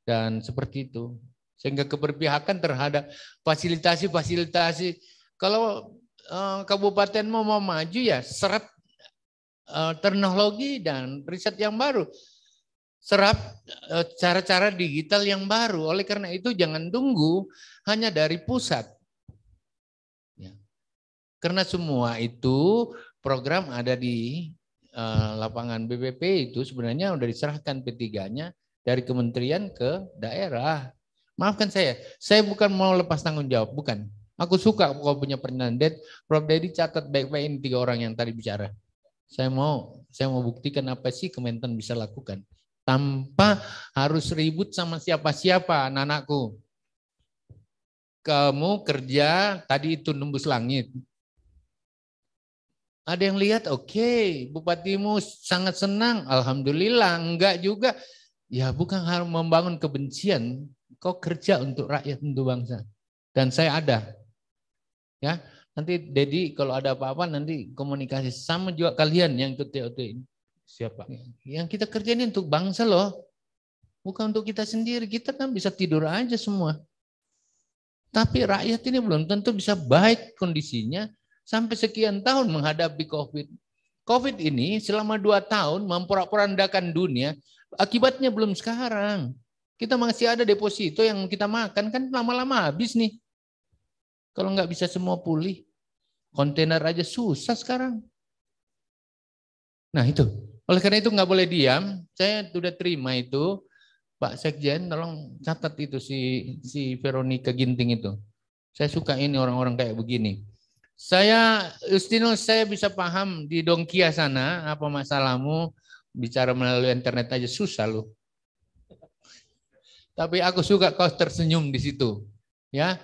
Dan seperti itu. Sehingga keberpihakan terhadap fasilitasi-fasilitasi. Kalau uh, kabupatenmu mau maju ya serap. Eh, teknologi dan riset yang baru. Serap eh, cara-cara digital yang baru. Oleh karena itu jangan tunggu hanya dari pusat. Ya. Karena semua itu program ada di eh, lapangan BPP itu sebenarnya sudah diserahkan P3-nya dari kementerian ke daerah. Maafkan saya, saya bukan mau lepas tanggung jawab, bukan. Aku suka kalau punya pernyataan. Prof. Dedi catat baik-baik ini tiga orang yang tadi bicara. Saya mau saya mau buktikan apa sih Kementan bisa lakukan tanpa harus ribut sama siapa-siapa anak-anakku. Kamu kerja tadi itu nembus langit. Ada yang lihat, oke, okay, bupatimu sangat senang, alhamdulillah. Enggak juga, ya bukan harus membangun kebencian. Kau kerja untuk rakyat, untuk bangsa. Dan saya ada. Ya, Nanti Dedi kalau ada apa-apa nanti komunikasi sama juga kalian yang ikut TOT ini. Siapa? Ya, yang kita kerjain untuk bangsa loh. Bukan untuk kita sendiri. Kita kan bisa tidur aja semua. Tapi rakyat ini belum tentu bisa baik kondisinya sampai sekian tahun menghadapi COVID. COVID ini selama dua tahun memporak-porandakan dunia. Akibatnya belum sekarang. Kita masih ada deposito yang kita makan kan lama-lama habis nih. Kalau nggak bisa semua pulih. Kontainer aja susah sekarang. Nah itu. Oleh karena itu nggak boleh diam. Saya sudah terima itu. Pak Sekjen tolong catat itu si si Veronica Ginting itu. Saya suka ini orang-orang kayak begini. Saya Justino saya bisa paham di Dongkia sana apa masalahmu bicara melalui internet aja susah loh. Tapi aku suka kau tersenyum di situ. Ya,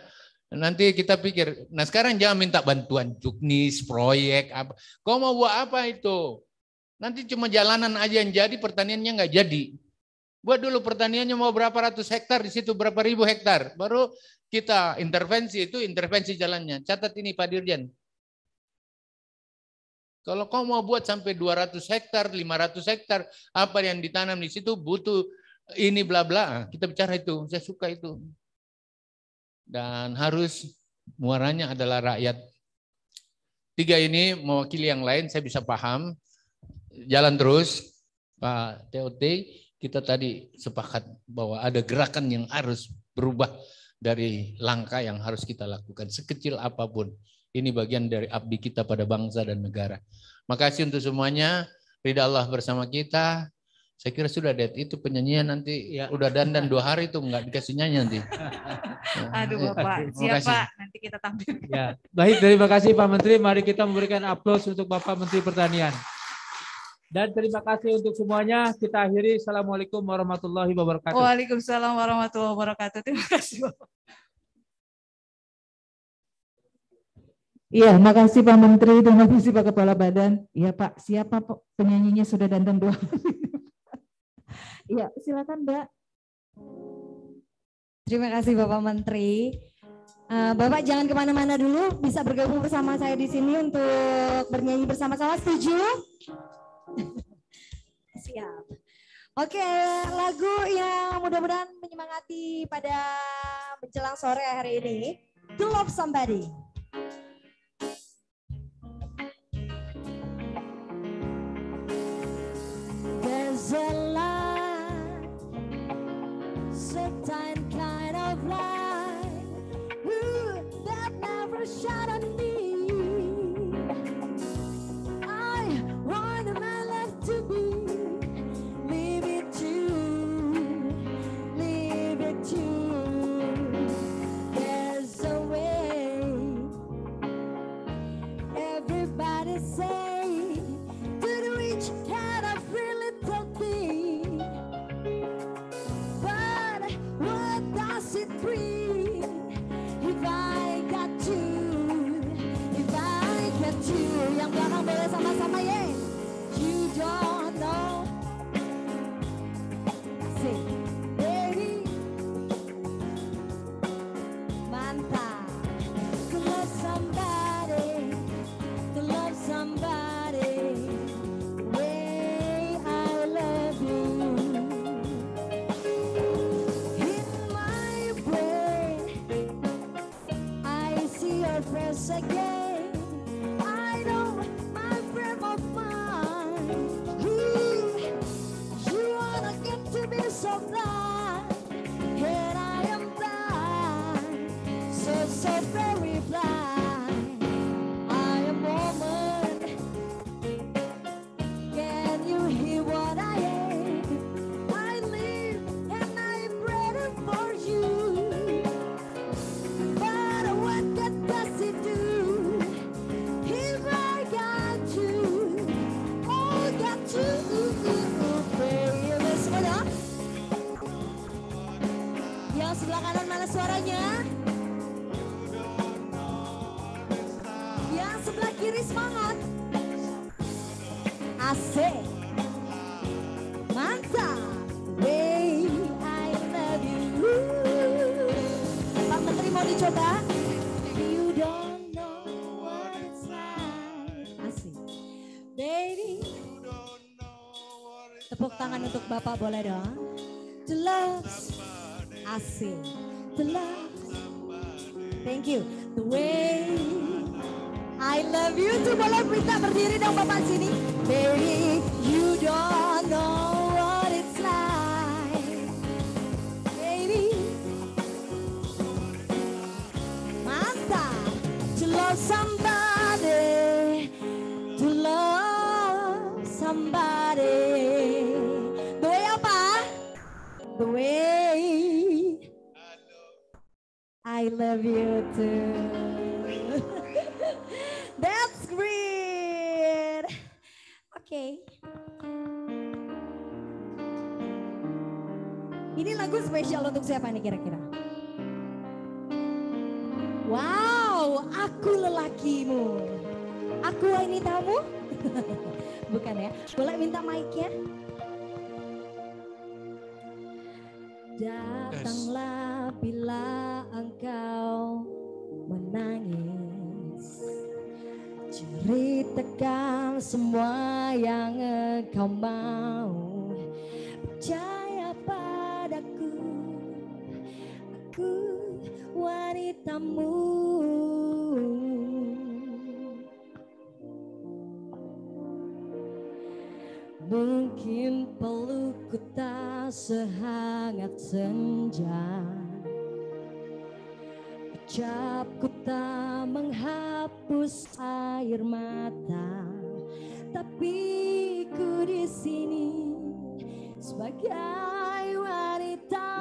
Nanti kita pikir, nah sekarang jangan minta bantuan juknis, proyek, apa. Kau mau buat apa itu? Nanti cuma jalanan aja yang jadi, pertaniannya nggak jadi. Buat dulu pertaniannya mau berapa ratus hektar di situ, berapa ribu hektar. Baru kita intervensi itu, intervensi jalannya. Catat ini Pak Dirjen. Kalau kau mau buat sampai 200 hektar, 500 hektar, apa yang ditanam di situ butuh ini bla bla. Nah, kita bicara itu, saya suka itu dan harus muaranya adalah rakyat. Tiga ini mewakili yang lain, saya bisa paham. Jalan terus, Pak TOT, kita tadi sepakat bahwa ada gerakan yang harus berubah dari langkah yang harus kita lakukan, sekecil apapun. Ini bagian dari abdi kita pada bangsa dan negara. Makasih untuk semuanya. Ridha Allah bersama kita. Saya kira sudah det itu penyanyian nanti ya. udah dandan dua hari itu nggak dikasih nyanyi nanti. Aduh iya. Bapak, siapa nanti kita tampil. Ya. Baik, terima kasih Pak Menteri. Mari kita memberikan aplaus untuk Bapak Menteri Pertanian. Dan terima kasih untuk semuanya. Kita akhiri. Assalamualaikum warahmatullahi wabarakatuh. Waalaikumsalam warahmatullahi wabarakatuh. Terima kasih Bapak. Iya, makasih Pak Menteri, terima kasih Pak Kepala Badan. Iya Pak, siapa penyanyinya sudah dandan dua hari? Ya, silakan Mbak. Terima kasih Bapak Menteri. Eh, Bapak jangan kemana-mana dulu, bisa bergabung bersama saya di sini untuk bernyanyi bersama-sama. Setuju? Siap. Oke, lagu yang mudah-mudahan menyemangati pada menjelang sore hari ini, To Love Somebody. There's a love certain kind of light Ooh, that never shone on me. Bapak boleh dong. Jelas. Asik. Jelas. Thank you. The way I love you. Tuh boleh minta berdiri dong Bapak sini. Baby, you don't know. That's great. Oke. Okay. Ini lagu spesial untuk siapa nih kira-kira? Wow, aku lelakimu. Aku wanitamu? Bukan ya. Boleh minta mic-nya? Datanglah bila engkau menangis Ceritakan semua yang engkau mau Percaya padaku Aku wanitamu Mungkin pelukku tak sehangat senja Ucapku tak menghapus air mata Tapi ku di sini sebagai wanita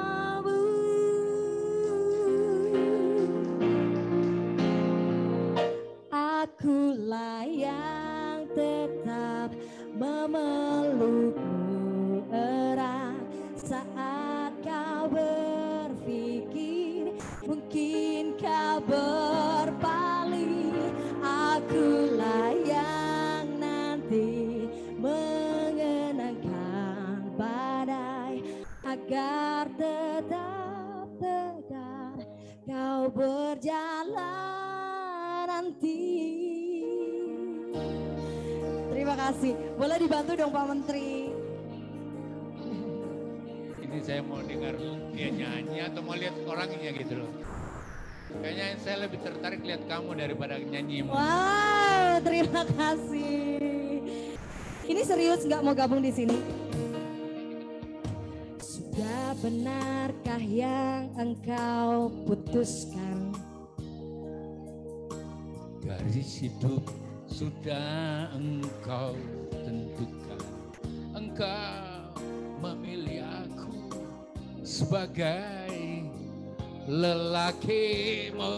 Aku yang tetap memelukmu erat saat kau berpikir mungkin kau berpaling aku layak nanti mengenangkan badai agar tetap tegar kau berjalan nanti kasih. Boleh dibantu dong Pak Menteri? Ini saya mau dengar dia nyanyi atau mau lihat orangnya gitu loh. Kayaknya saya lebih tertarik lihat kamu daripada nyanyi. Wow, terima kasih. Ini serius nggak mau gabung di sini? Sudah benarkah yang engkau putuskan? Garis hidup sudah engkau tentukan engkau memilih aku sebagai lelakimu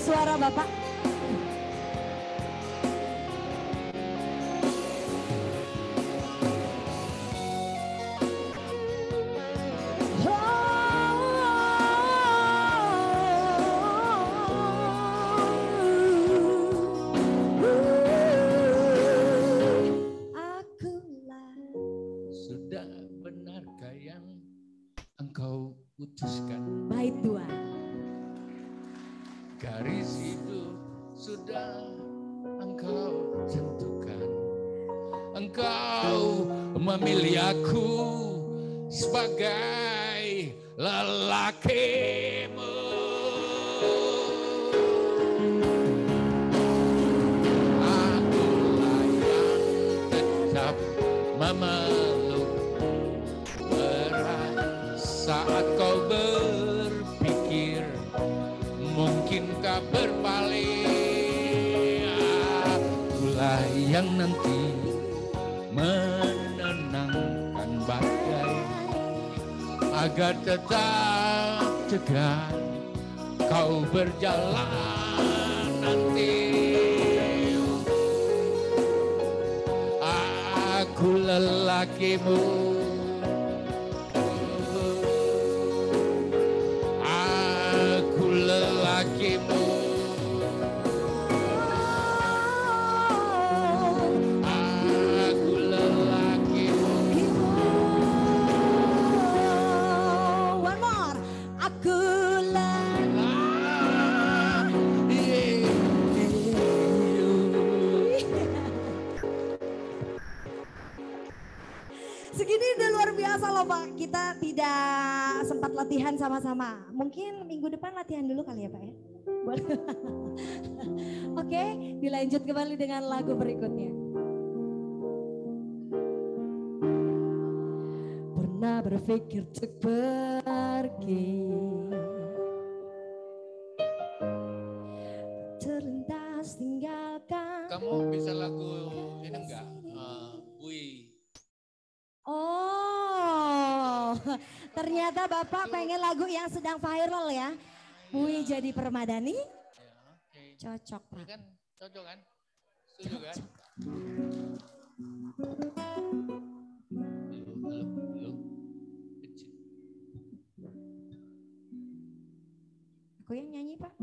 suara Bapak? aku sebagai lelaki. agar tetap tegar kau berjalan nanti aku lelakimu latihan sama-sama. Mungkin minggu depan latihan dulu kali ya Pak ya. Oke, Oke, dilanjut kembali dengan lagu berikutnya. Pernah berpikir untuk pergi Terlintas tinggalkan Kamu bisa lagu ini enggak? Uh, Oh, Ternyata Bapak pengen lagu yang sedang viral ya. Bui ya. jadi permadani. Ya, okay. Cocok Pak. Iya kan, cocok kan? Setuju kan? Aku yang nyanyi Pak.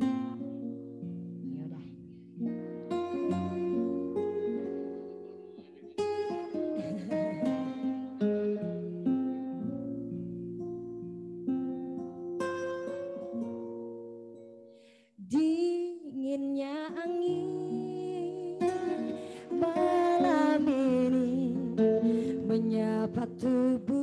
To bu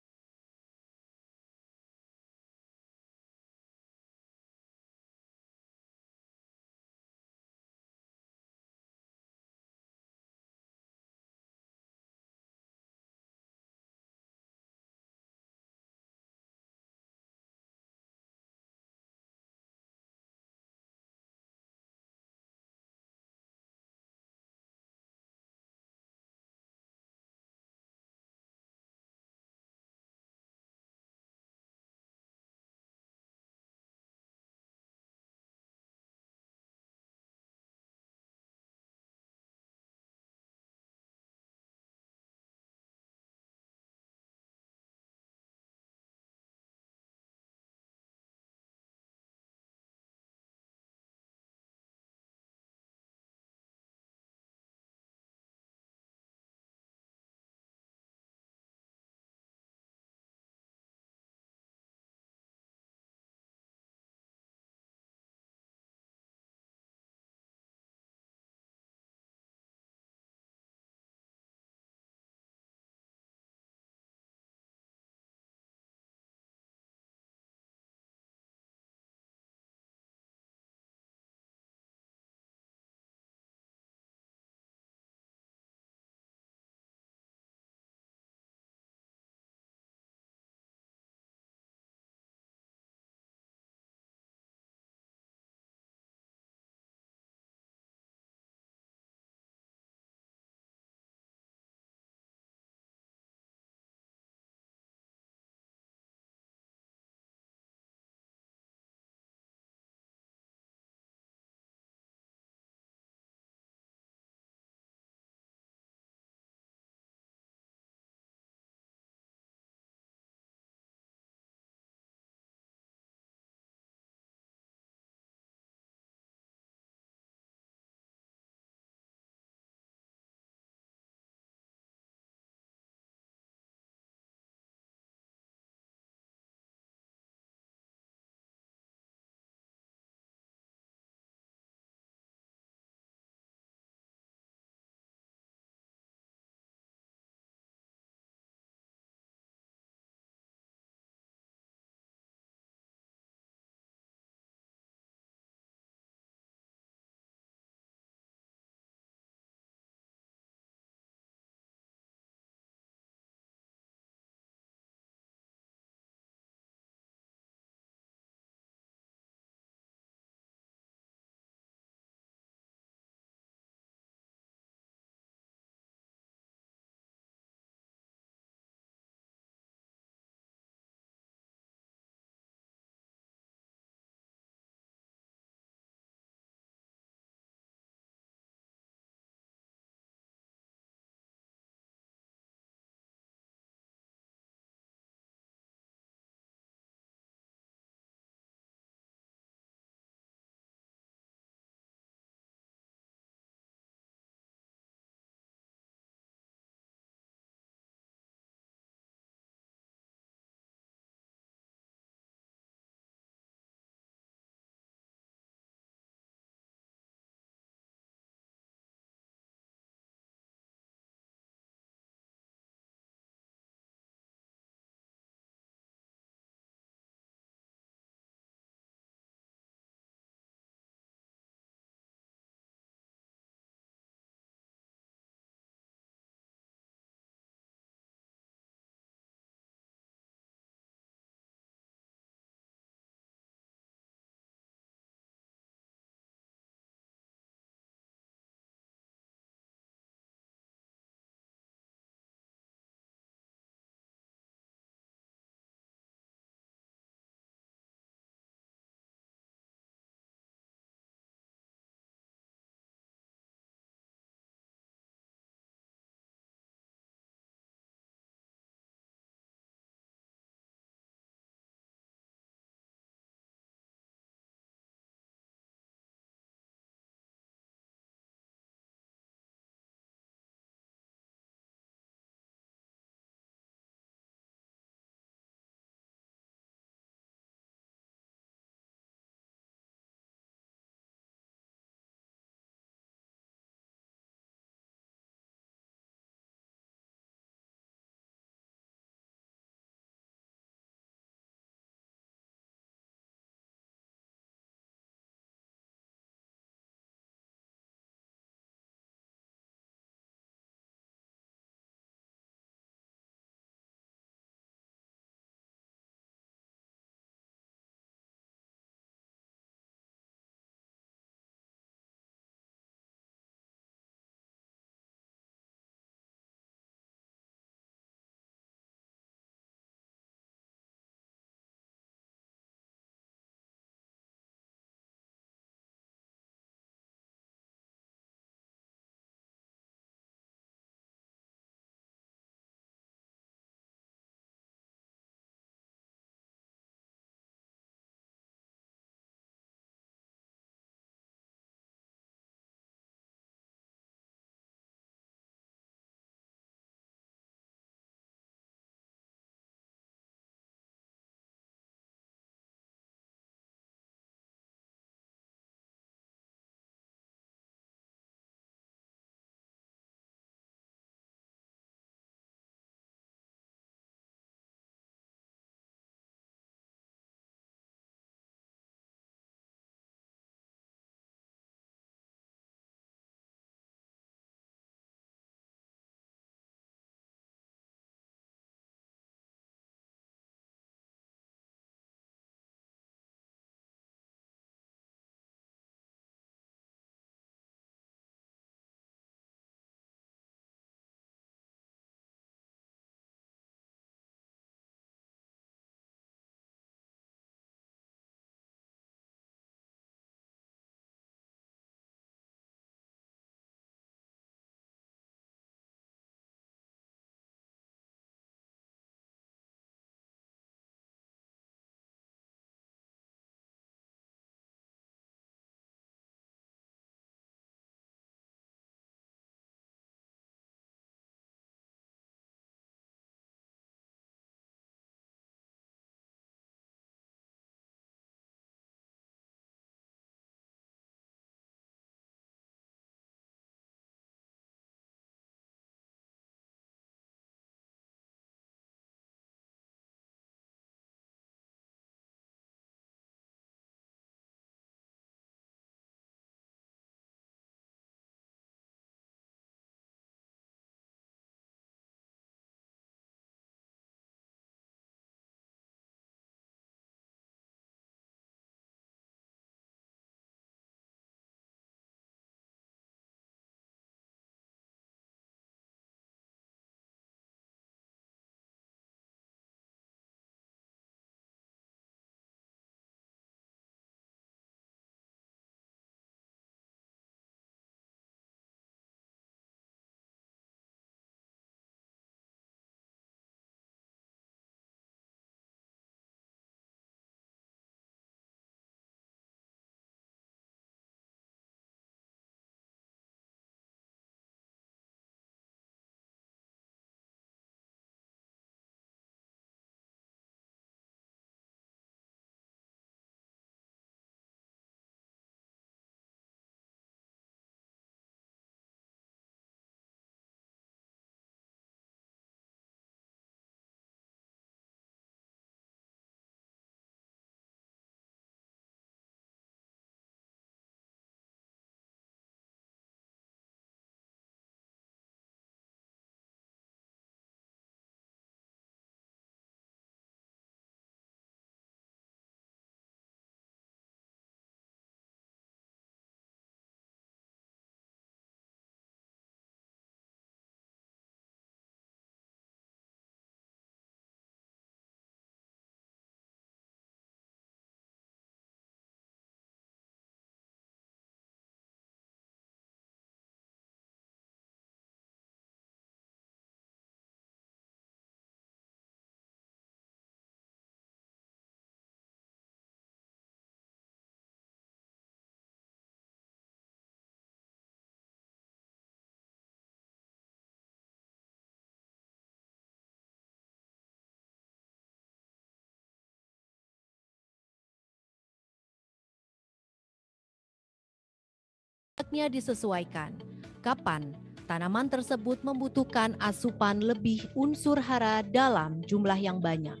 hendaknya disesuaikan. Kapan tanaman tersebut membutuhkan asupan lebih unsur hara dalam jumlah yang banyak.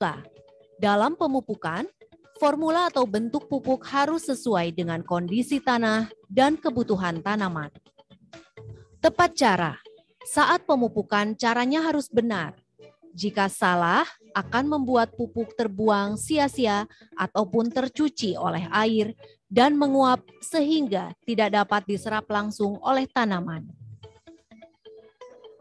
Nah, dalam pemupukan, formula atau bentuk pupuk harus sesuai dengan kondisi tanah dan kebutuhan tanaman. Tepat cara. Saat pemupukan caranya harus benar jika salah, akan membuat pupuk terbuang sia-sia ataupun tercuci oleh air dan menguap sehingga tidak dapat diserap langsung oleh tanaman.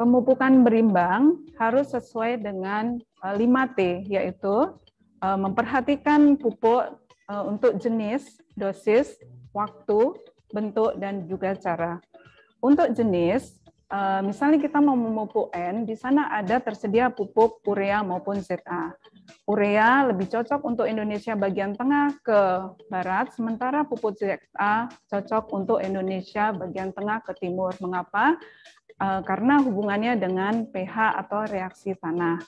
Pemupukan berimbang harus sesuai dengan 5T, e, yaitu e, memperhatikan pupuk e, untuk jenis, dosis, waktu, bentuk, dan juga cara. Untuk jenis, Eh, misalnya kita mau memupuk N, di sana ada tersedia pupuk urea maupun ZA. Urea lebih cocok untuk Indonesia bagian tengah ke barat, sementara pupuk ZA cocok untuk Indonesia bagian tengah ke timur. Mengapa? Eh, karena hubungannya dengan pH atau reaksi tanah.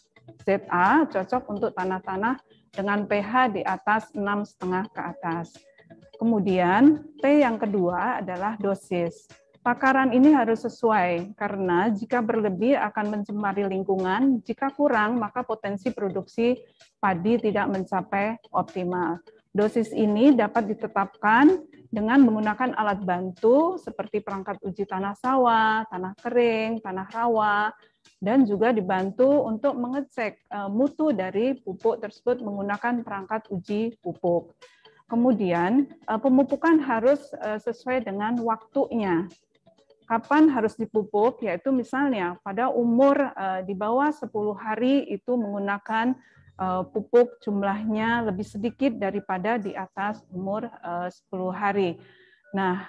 ZA cocok untuk tanah-tanah dengan pH di atas 6,5 ke atas. Kemudian T yang kedua adalah dosis Takaran ini harus sesuai, karena jika berlebih akan mencemari lingkungan, jika kurang maka potensi produksi padi tidak mencapai optimal. Dosis ini dapat ditetapkan dengan menggunakan alat bantu seperti perangkat uji tanah sawah, tanah kering, tanah rawa, dan juga dibantu untuk mengecek e, mutu dari pupuk tersebut menggunakan perangkat uji pupuk. Kemudian e, pemupukan harus e, sesuai dengan waktunya kapan harus dipupuk, yaitu misalnya pada umur eh, di bawah 10 hari itu menggunakan eh, pupuk jumlahnya lebih sedikit daripada di atas umur 10 eh, hari. Nah,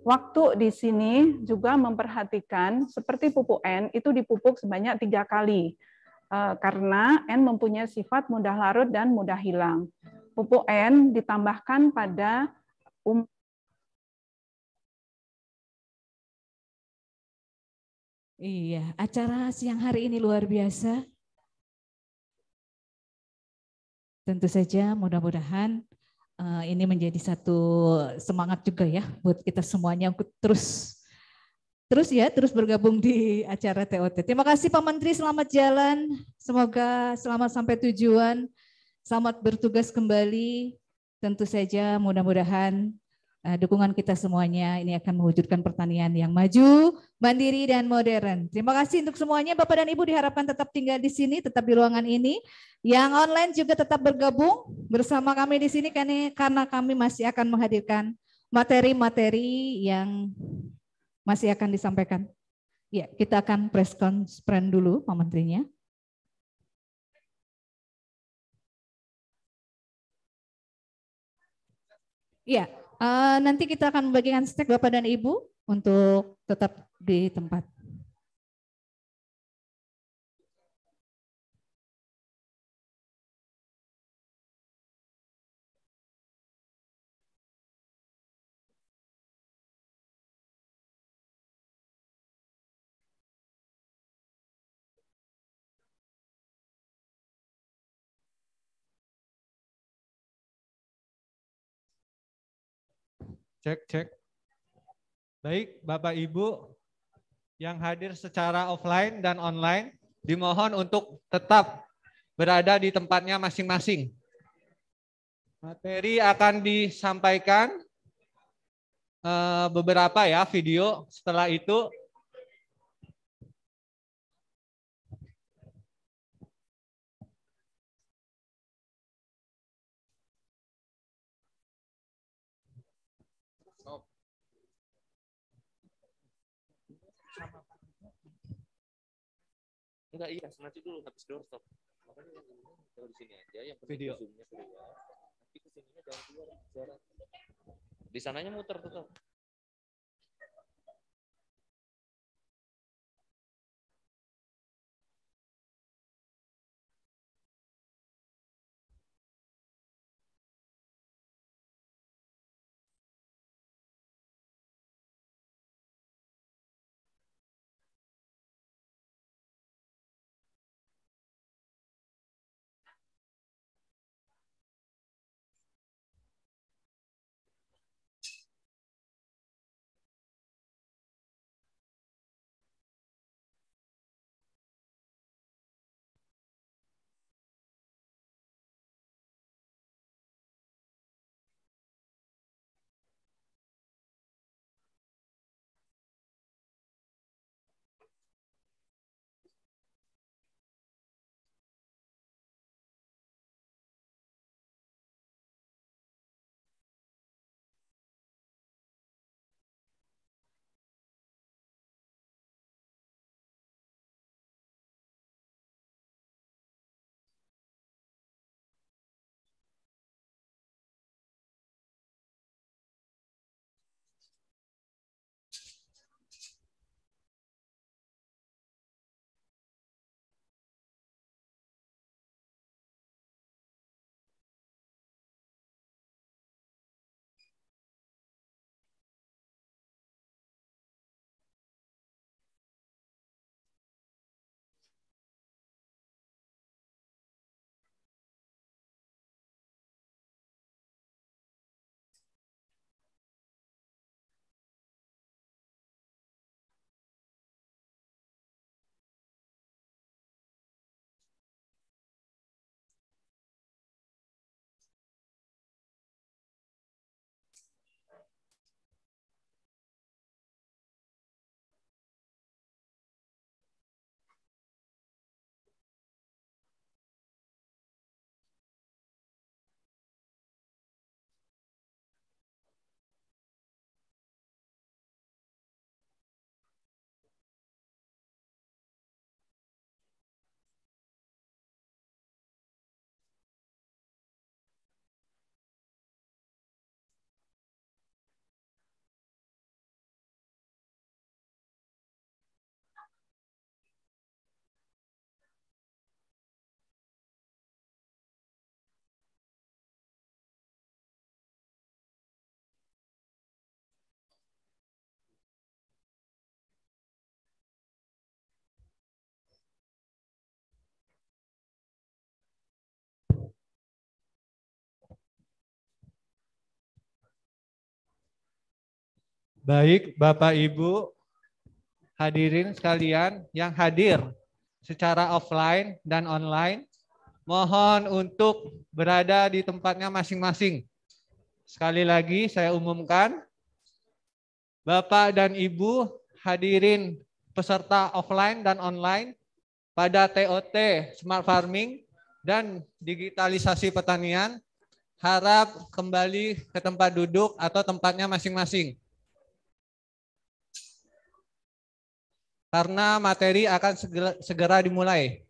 waktu di sini juga memperhatikan seperti pupuk N itu dipupuk sebanyak tiga kali karena N mempunyai sifat mudah larut dan mudah hilang. Pupuk N ditambahkan pada umur Iya, acara siang hari ini luar biasa. Tentu saja mudah-mudahan uh, ini menjadi satu semangat juga ya buat kita semuanya untuk terus terus ya terus bergabung di acara TOT. Terima kasih Pak Menteri, selamat jalan. Semoga selamat sampai tujuan. Selamat bertugas kembali. Tentu saja mudah-mudahan Eh, dukungan kita semuanya ini akan mewujudkan pertanian yang maju, mandiri dan modern. Terima kasih untuk semuanya Bapak dan Ibu diharapkan tetap tinggal di sini, tetap di ruangan ini. Yang online juga tetap bergabung bersama kami di sini karena kami masih akan menghadirkan materi-materi yang masih akan disampaikan. Ya, kita akan press conference dulu Pak Menterinya. Ya, Eh, nanti kita akan membagikan stek Bapak dan Ibu untuk tetap di tempat. Cek, cek. Baik, Bapak Ibu yang hadir secara offline dan online, dimohon untuk tetap berada di tempatnya masing-masing. Materi akan disampaikan eh, beberapa ya video. Setelah itu Enggak iya, nanti dulu habis doorstop. Makanya kalau di sini aja yang video zoomnya keluar. Tapi kesininya jangan keluar jarak. Di sananya muter tetap. Baik, Bapak Ibu, hadirin sekalian yang hadir secara offline dan online, mohon untuk berada di tempatnya masing-masing. Sekali lagi saya umumkan, Bapak dan Ibu hadirin peserta offline dan online pada TOT Smart Farming dan digitalisasi pertanian harap kembali ke tempat duduk atau tempatnya masing-masing. karena materi akan segera, segera dimulai.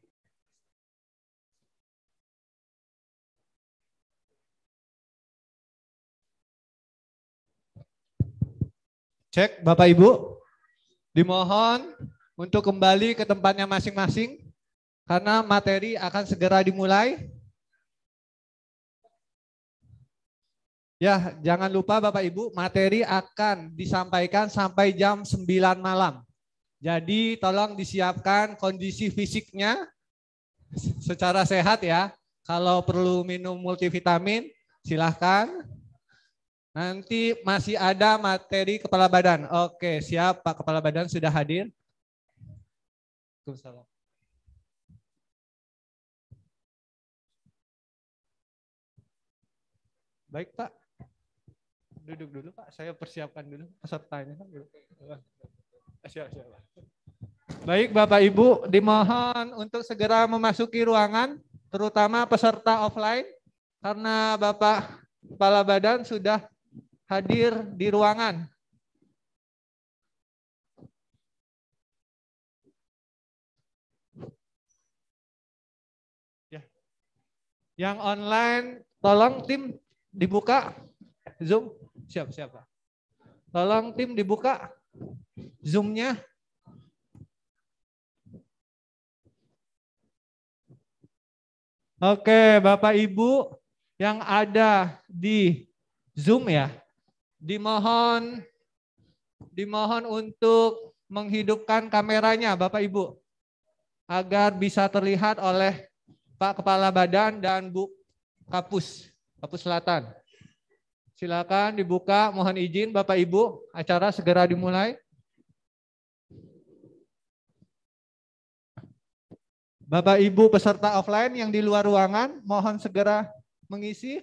Cek Bapak Ibu, dimohon untuk kembali ke tempatnya masing-masing karena materi akan segera dimulai. Ya, jangan lupa Bapak Ibu, materi akan disampaikan sampai jam 9 malam. Jadi tolong disiapkan kondisi fisiknya secara sehat ya. Kalau perlu minum multivitamin, silahkan. Nanti masih ada materi kepala badan. Oke, siap Pak Kepala Badan sudah hadir. Waalaikumsalam. Baik Pak, duduk dulu Pak. Saya persiapkan dulu pesertanya. Dulu. Baik Bapak Ibu, dimohon untuk segera memasuki ruangan, terutama peserta offline, karena Bapak Kepala Badan sudah hadir di ruangan. Ya. Yang online, tolong tim dibuka. Zoom, siap, siap. Tolong tim dibuka. Zoomnya. Oke, Bapak Ibu yang ada di Zoom ya, dimohon dimohon untuk menghidupkan kameranya Bapak Ibu agar bisa terlihat oleh Pak Kepala Badan dan Bu Kapus, Kapus Selatan. Silakan dibuka, mohon izin Bapak Ibu, acara segera dimulai. Bapak Ibu peserta offline yang di luar ruangan, mohon segera mengisi.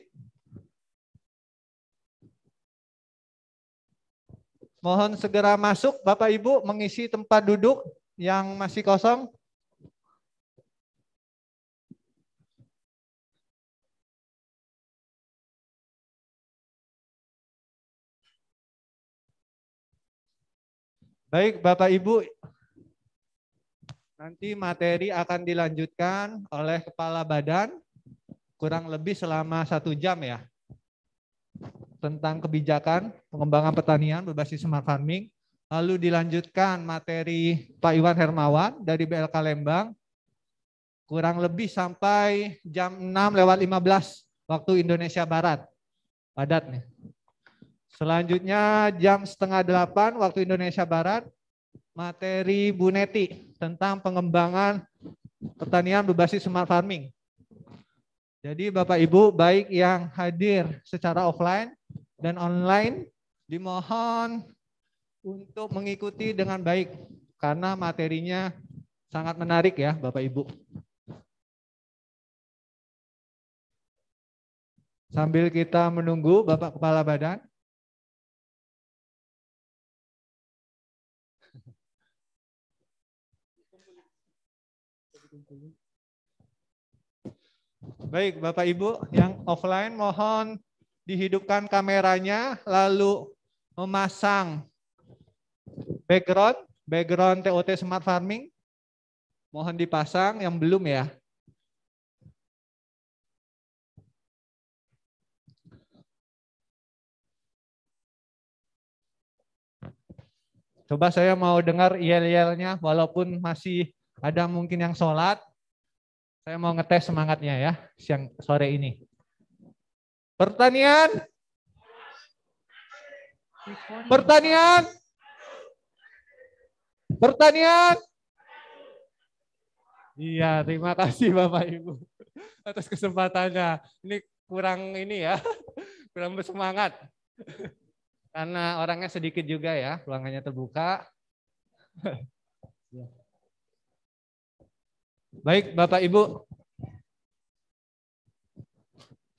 Mohon segera masuk Bapak Ibu mengisi tempat duduk yang masih kosong. Baik, Bapak Ibu, nanti materi akan dilanjutkan oleh kepala badan kurang lebih selama satu jam ya tentang kebijakan pengembangan pertanian berbasis smart farming. Lalu dilanjutkan materi Pak Iwan Hermawan dari BLK Lembang kurang lebih sampai jam 6 lewat 15 waktu Indonesia Barat. Padat nih. Selanjutnya jam setengah delapan waktu Indonesia Barat, materi Bu Neti tentang pengembangan pertanian berbasis smart farming. Jadi Bapak Ibu baik yang hadir secara offline dan online dimohon untuk mengikuti dengan baik karena materinya sangat menarik ya Bapak Ibu. Sambil kita menunggu Bapak Kepala Badan, Baik, Bapak Ibu yang offline mohon dihidupkan kameranya lalu memasang background background TOT Smart Farming. Mohon dipasang yang belum ya. Coba saya mau dengar yel-yelnya walaupun masih ada mungkin yang sholat. Saya mau ngetes semangatnya ya siang sore ini. Pertanian. Pertanian. Pertanian. Iya, terima kasih Bapak Ibu atas kesempatannya. Ini kurang ini ya, kurang bersemangat. Karena orangnya sedikit juga ya, ruangannya terbuka. Baik, Bapak Ibu.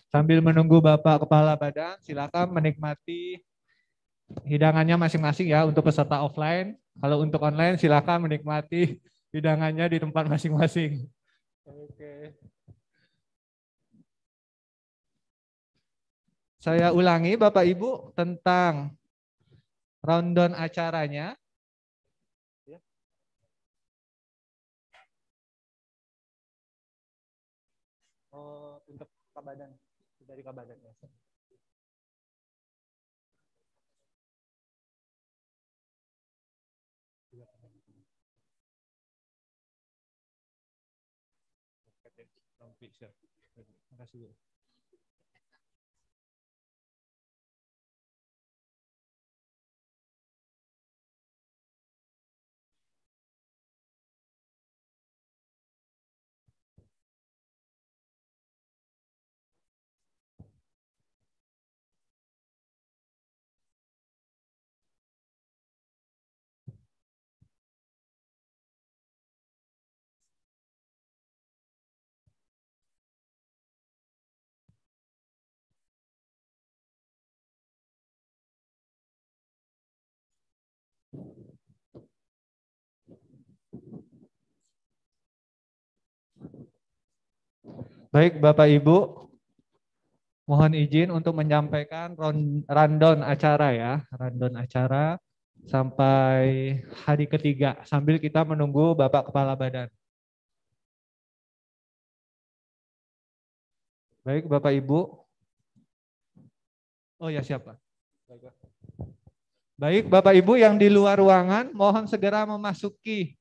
Sambil menunggu Bapak Kepala Badan, silakan menikmati hidangannya masing-masing ya untuk peserta offline. Kalau untuk online silakan menikmati hidangannya di tempat masing-masing. Oke. Saya ulangi Bapak Ibu tentang rundown acaranya. Kabadan dari Kabadan ya. Terima kasih. Baik Bapak Ibu, mohon izin untuk menyampaikan rundown acara ya, rundown acara sampai hari ketiga sambil kita menunggu Bapak Kepala Badan. Baik Bapak Ibu. Oh ya siapa? Baik Bapak Ibu yang di luar ruangan mohon segera memasuki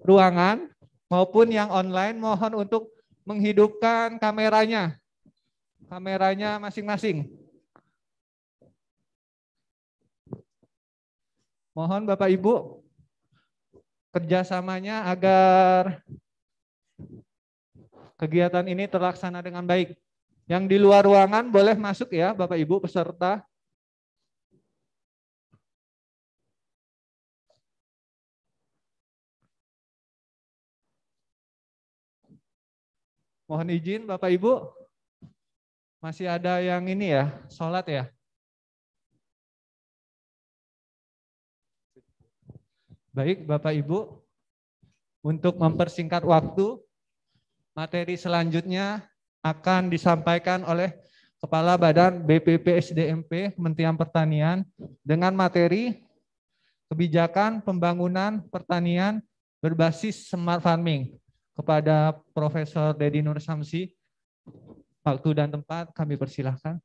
ruangan maupun yang online mohon untuk menghidupkan kameranya. Kameranya masing-masing. Mohon Bapak Ibu kerjasamanya agar kegiatan ini terlaksana dengan baik. Yang di luar ruangan boleh masuk ya Bapak Ibu peserta. Mohon izin Bapak Ibu, masih ada yang ini ya, sholat ya. Baik Bapak Ibu, untuk mempersingkat waktu, materi selanjutnya akan disampaikan oleh Kepala Badan BPP SDMP Kementerian Pertanian dengan materi kebijakan pembangunan pertanian berbasis smart farming kepada Profesor Dedi Nur Samsi. Waktu dan tempat kami persilahkan.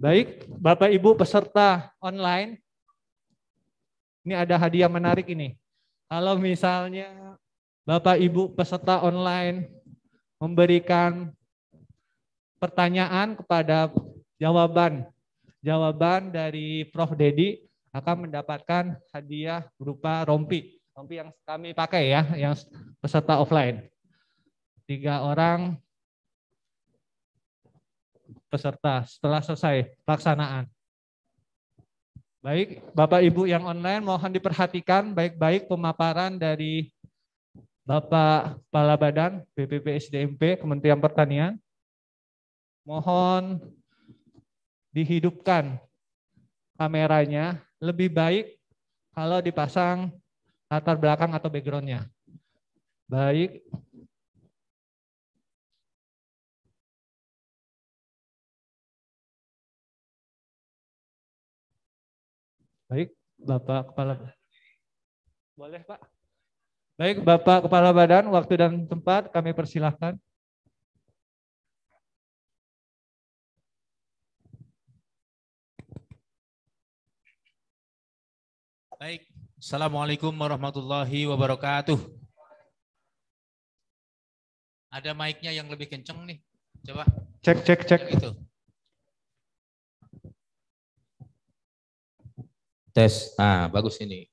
Baik, Bapak Ibu peserta online, ini ada hadiah menarik ini. Kalau misalnya Bapak Ibu peserta online memberikan pertanyaan kepada jawaban jawaban dari Prof. Dedi akan mendapatkan hadiah berupa rompi. Rompi yang kami pakai ya, yang peserta offline. Tiga orang peserta setelah selesai pelaksanaan. Baik, Bapak Ibu yang online mohon diperhatikan baik-baik pemaparan dari Bapak Kepala Badan BPP SDMP Kementerian Pertanian. Mohon dihidupkan kameranya, lebih baik kalau dipasang latar belakang atau backgroundnya. Baik. Baik, Bapak Kepala Boleh, Pak. Baik, Bapak Kepala Badan, waktu dan tempat kami persilahkan. Baik, Assalamualaikum warahmatullahi wabarakatuh. Ada mic-nya yang lebih kenceng nih. Coba. Cek, cek, cek. Itu. Tes. Nah, bagus ini.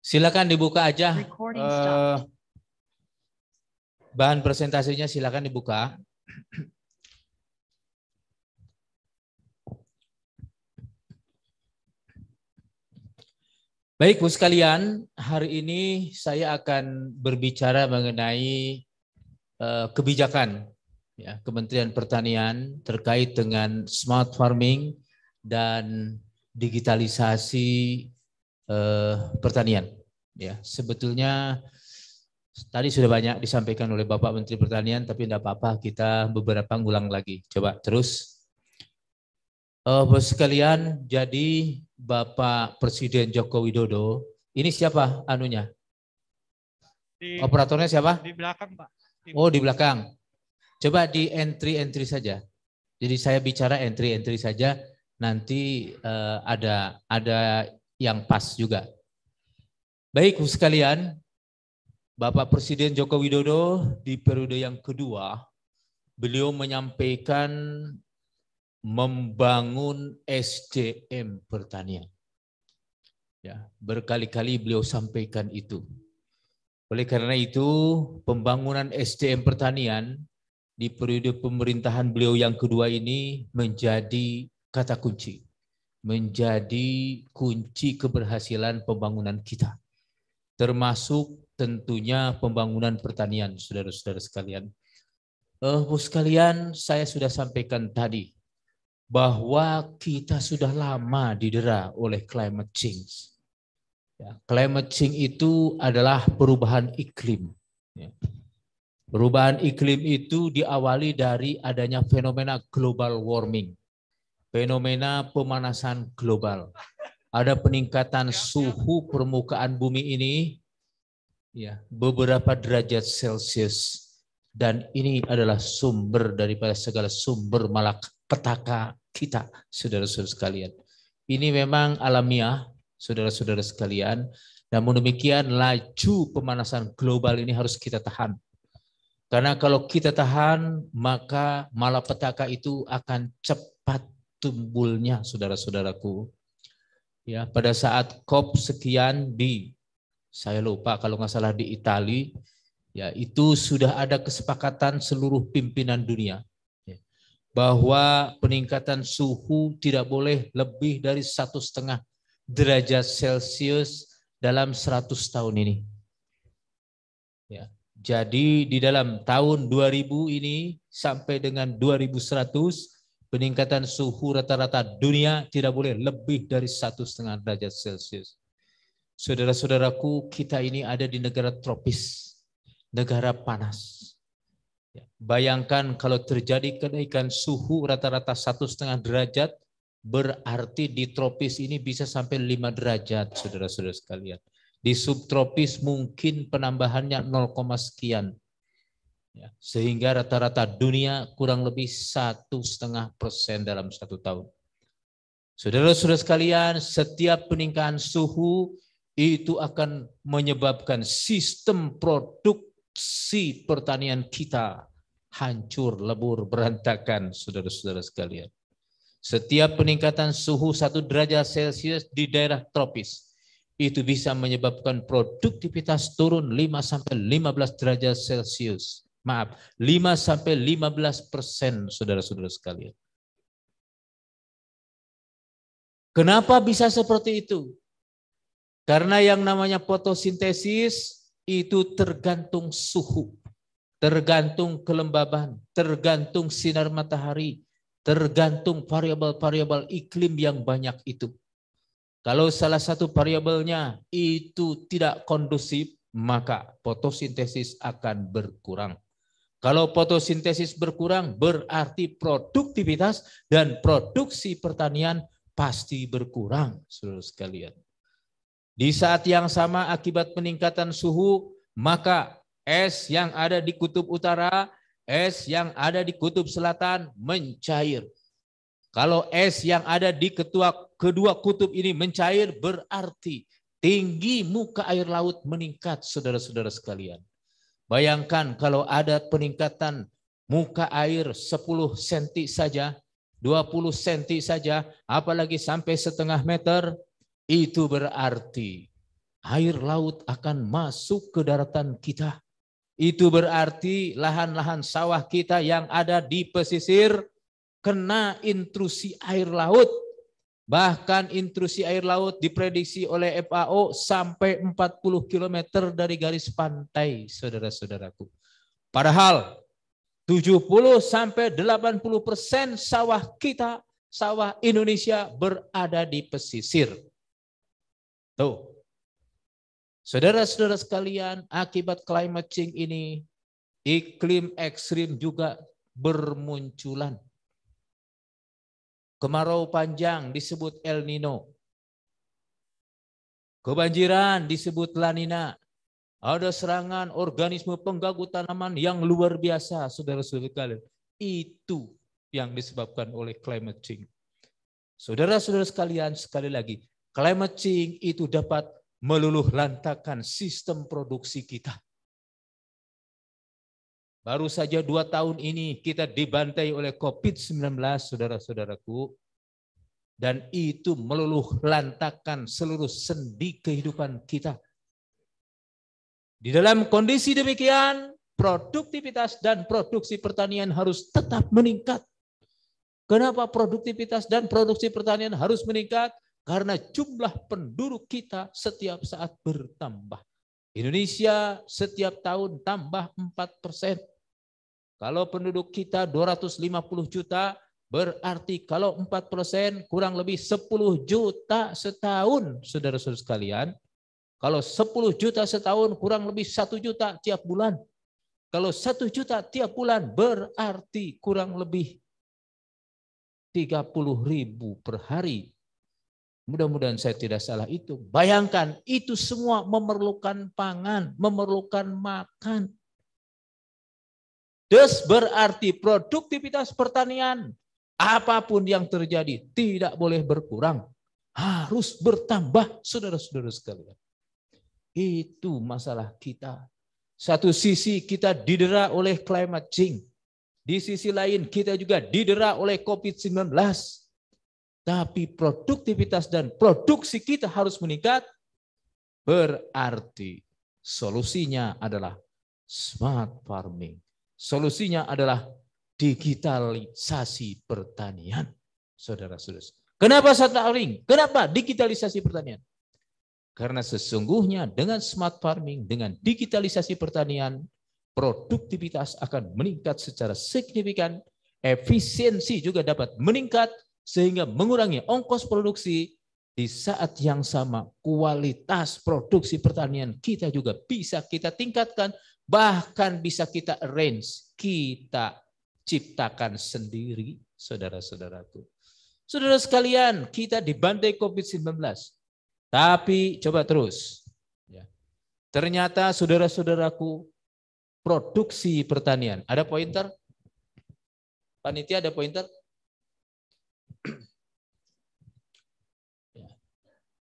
silakan dibuka aja. Uh, bahan presentasinya silakan dibuka. Baik, Bu sekalian, hari ini saya akan berbicara mengenai uh, kebijakan ya, Kementerian Pertanian terkait dengan smart farming dan digitalisasi uh, pertanian. Ya, sebetulnya tadi sudah banyak disampaikan oleh Bapak Menteri Pertanian, tapi tidak apa-apa kita beberapa ngulang lagi. Coba terus. Uh, eh, Bos sekalian, jadi Bapak Presiden Joko Widodo. Ini siapa anunya? Di, Operatornya siapa? Di belakang, Pak. Di oh, di belakang. Coba di entry-entry saja. Jadi saya bicara entry-entry saja, nanti uh, ada ada yang pas juga. Baik, sekalian, Bapak Presiden Joko Widodo di periode yang kedua, beliau menyampaikan membangun SDM pertanian. Ya, berkali-kali beliau sampaikan itu. Oleh karena itu, pembangunan SDM pertanian di periode pemerintahan beliau yang kedua ini menjadi kata kunci, menjadi kunci keberhasilan pembangunan kita. Termasuk tentunya pembangunan pertanian, saudara-saudara sekalian. Eh, uh, sekalian, saya sudah sampaikan tadi bahwa kita sudah lama didera oleh climate change. Ya, climate change itu adalah perubahan iklim. Ya. Perubahan iklim itu diawali dari adanya fenomena global warming, fenomena pemanasan global. Ada peningkatan suhu permukaan bumi ini ya, beberapa derajat Celcius dan ini adalah sumber daripada segala sumber malak petaka kita, saudara-saudara sekalian. Ini memang alamiah, saudara-saudara sekalian. Namun demikian, laju pemanasan global ini harus kita tahan. Karena kalau kita tahan, maka malapetaka itu akan cepat tumbulnya saudara-saudaraku. Ya, pada saat COP sekian di saya lupa kalau nggak salah di Italia ya itu sudah ada kesepakatan seluruh pimpinan dunia bahwa peningkatan suhu tidak boleh lebih dari satu setengah derajat Celcius dalam 100 tahun ini. Ya. Jadi di dalam tahun 2000 ini sampai dengan 2100 peningkatan suhu rata-rata dunia tidak boleh lebih dari satu setengah derajat Celcius. Saudara-saudaraku, kita ini ada di negara tropis, negara panas Ya, bayangkan kalau terjadi kenaikan suhu rata-rata satu setengah derajat, berarti di tropis ini bisa sampai lima derajat, saudara-saudara sekalian. Di subtropis mungkin penambahannya 0, sekian. Ya, sehingga rata-rata dunia kurang lebih satu setengah persen dalam satu tahun. Saudara-saudara sekalian, setiap peningkatan suhu itu akan menyebabkan sistem produk si pertanian kita hancur, lebur, berantakan, saudara-saudara sekalian. Setiap peningkatan suhu satu derajat Celcius di daerah tropis, itu bisa menyebabkan produktivitas turun 5-15 derajat Celcius. Maaf, 5-15 persen, saudara-saudara sekalian. Kenapa bisa seperti itu? Karena yang namanya fotosintesis itu tergantung suhu, tergantung kelembaban, tergantung sinar matahari, tergantung variabel-variabel iklim yang banyak itu. Kalau salah satu variabelnya itu tidak kondusif, maka fotosintesis akan berkurang. Kalau fotosintesis berkurang, berarti produktivitas dan produksi pertanian pasti berkurang, seluruh sekalian. Di saat yang sama akibat peningkatan suhu, maka es yang ada di kutub utara, es yang ada di kutub selatan mencair. Kalau es yang ada di ketua, kedua kutub ini mencair berarti tinggi muka air laut meningkat saudara-saudara sekalian. Bayangkan kalau ada peningkatan muka air 10 cm saja, 20 cm saja, apalagi sampai setengah meter, itu berarti air laut akan masuk ke daratan kita. Itu berarti lahan-lahan sawah kita yang ada di pesisir kena intrusi air laut. Bahkan intrusi air laut diprediksi oleh FAO sampai 40 km dari garis pantai, saudara-saudaraku. Padahal 70 sampai 80 persen sawah kita, sawah Indonesia berada di pesisir. Tuh. Saudara-saudara sekalian, akibat climate change ini, iklim ekstrim juga bermunculan. Kemarau panjang disebut El Nino. Kebanjiran disebut lanina. Ada serangan organisme pengganggu tanaman yang luar biasa, saudara-saudara sekalian. Itu yang disebabkan oleh climate change. Saudara-saudara sekalian, sekali lagi, Climate change itu dapat meluluh lantakan sistem produksi kita. Baru saja dua tahun ini kita dibantai oleh COVID-19, saudara-saudaraku. Dan itu meluluh lantakan seluruh sendi kehidupan kita. Di dalam kondisi demikian, produktivitas dan produksi pertanian harus tetap meningkat. Kenapa produktivitas dan produksi pertanian harus meningkat? Karena jumlah penduduk kita setiap saat bertambah. Indonesia setiap tahun tambah 4 persen. Kalau penduduk kita 250 juta, berarti kalau 4 persen kurang lebih 10 juta setahun, saudara-saudara sekalian. Kalau 10 juta setahun kurang lebih 1 juta tiap bulan. Kalau 1 juta tiap bulan berarti kurang lebih 30 ribu per hari Mudah-mudahan saya tidak salah itu. Bayangkan itu semua memerlukan pangan, memerlukan makan. terus berarti produktivitas pertanian apapun yang terjadi tidak boleh berkurang, harus bertambah saudara-saudara sekalian. Itu masalah kita. Satu sisi kita didera oleh climate change. Di sisi lain kita juga didera oleh COVID-19. Tapi produktivitas dan produksi kita harus meningkat. Berarti solusinya adalah smart farming. Solusinya adalah digitalisasi pertanian. Saudara-saudara. Kenapa smart farming? Kenapa digitalisasi pertanian? Karena sesungguhnya dengan smart farming, dengan digitalisasi pertanian, produktivitas akan meningkat secara signifikan, efisiensi juga dapat meningkat, sehingga mengurangi ongkos produksi di saat yang sama kualitas produksi pertanian kita juga bisa kita tingkatkan bahkan bisa kita arrange kita ciptakan sendiri saudara-saudaraku saudara sekalian kita dibantai covid-19 tapi coba terus ya. ternyata saudara-saudaraku produksi pertanian ada pointer panitia ada pointer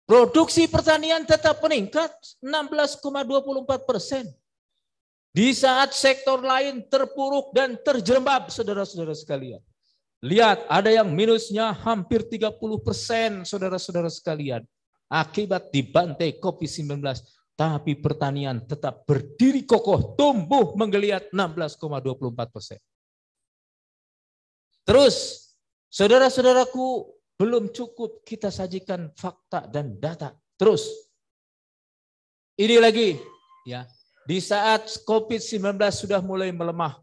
Produksi pertanian tetap meningkat 16,24 persen. Di saat sektor lain terpuruk dan terjerembab, saudara-saudara sekalian. Lihat, ada yang minusnya hampir 30 persen, saudara-saudara sekalian. Akibat dibantai COVID-19. Tapi pertanian tetap berdiri kokoh, tumbuh menggeliat 16,24 persen. Terus Saudara-saudaraku, belum cukup kita sajikan fakta dan data. Terus. Ini lagi ya. Di saat Covid-19 sudah mulai melemah,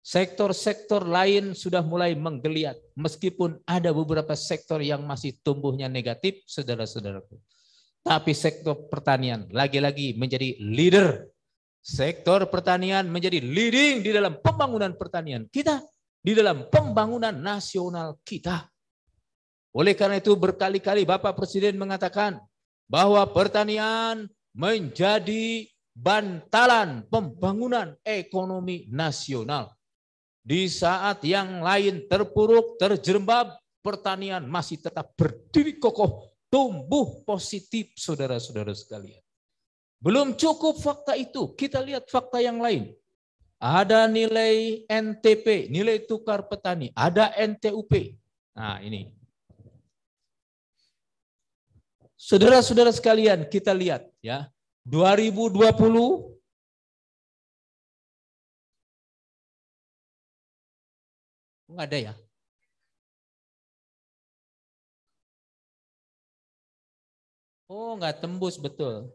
sektor-sektor lain sudah mulai menggeliat meskipun ada beberapa sektor yang masih tumbuhnya negatif, saudara-saudaraku. Tapi sektor pertanian lagi-lagi menjadi leader. Sektor pertanian menjadi leading di dalam pembangunan pertanian kita di dalam pembangunan nasional kita. Oleh karena itu berkali-kali Bapak Presiden mengatakan bahwa pertanian menjadi bantalan pembangunan ekonomi nasional. Di saat yang lain terpuruk, terjerembab, pertanian masih tetap berdiri kokoh, tumbuh positif saudara-saudara sekalian. Belum cukup fakta itu, kita lihat fakta yang lain ada nilai NTP, nilai tukar petani, ada NTUP. Nah, ini. Saudara-saudara sekalian, kita lihat ya. 2020 Enggak ada ya? Oh, enggak tembus betul.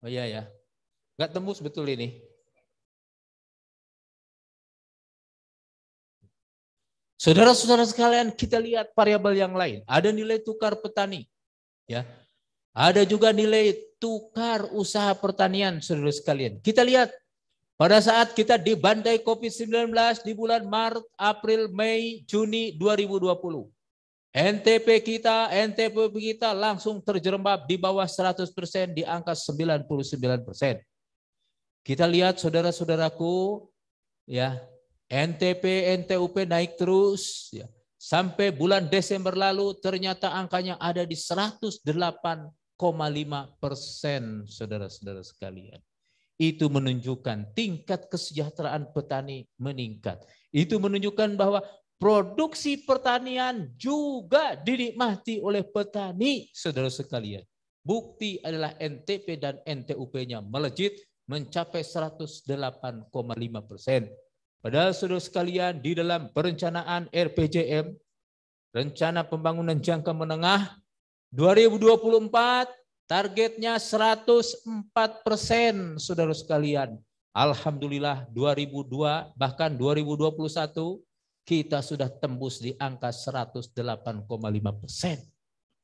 Oh iya ya. Enggak tembus betul ini. Saudara-saudara sekalian, kita lihat variabel yang lain. Ada nilai tukar petani. Ya. Ada juga nilai tukar usaha pertanian, saudara sekalian. Kita lihat pada saat kita di bandai COVID-19 di bulan Maret, April, Mei, Juni 2020. NTP kita, NTP kita langsung terjerembab di bawah 100% di angka 99%. Kita lihat saudara-saudaraku, ya NTP, NTUP naik terus. Ya. Sampai bulan Desember lalu ternyata angkanya ada di 108,5 persen, saudara-saudara sekalian. Itu menunjukkan tingkat kesejahteraan petani meningkat. Itu menunjukkan bahwa produksi pertanian juga dinikmati oleh petani, saudara sekalian. Bukti adalah NTP dan NTUP-nya melejit mencapai 108,5 persen. Padahal saudara sekalian di dalam perencanaan RPJM, Rencana Pembangunan Jangka Menengah 2024, targetnya 104 persen saudara sekalian. Alhamdulillah 2002 bahkan 2021 kita sudah tembus di angka 108,5 persen.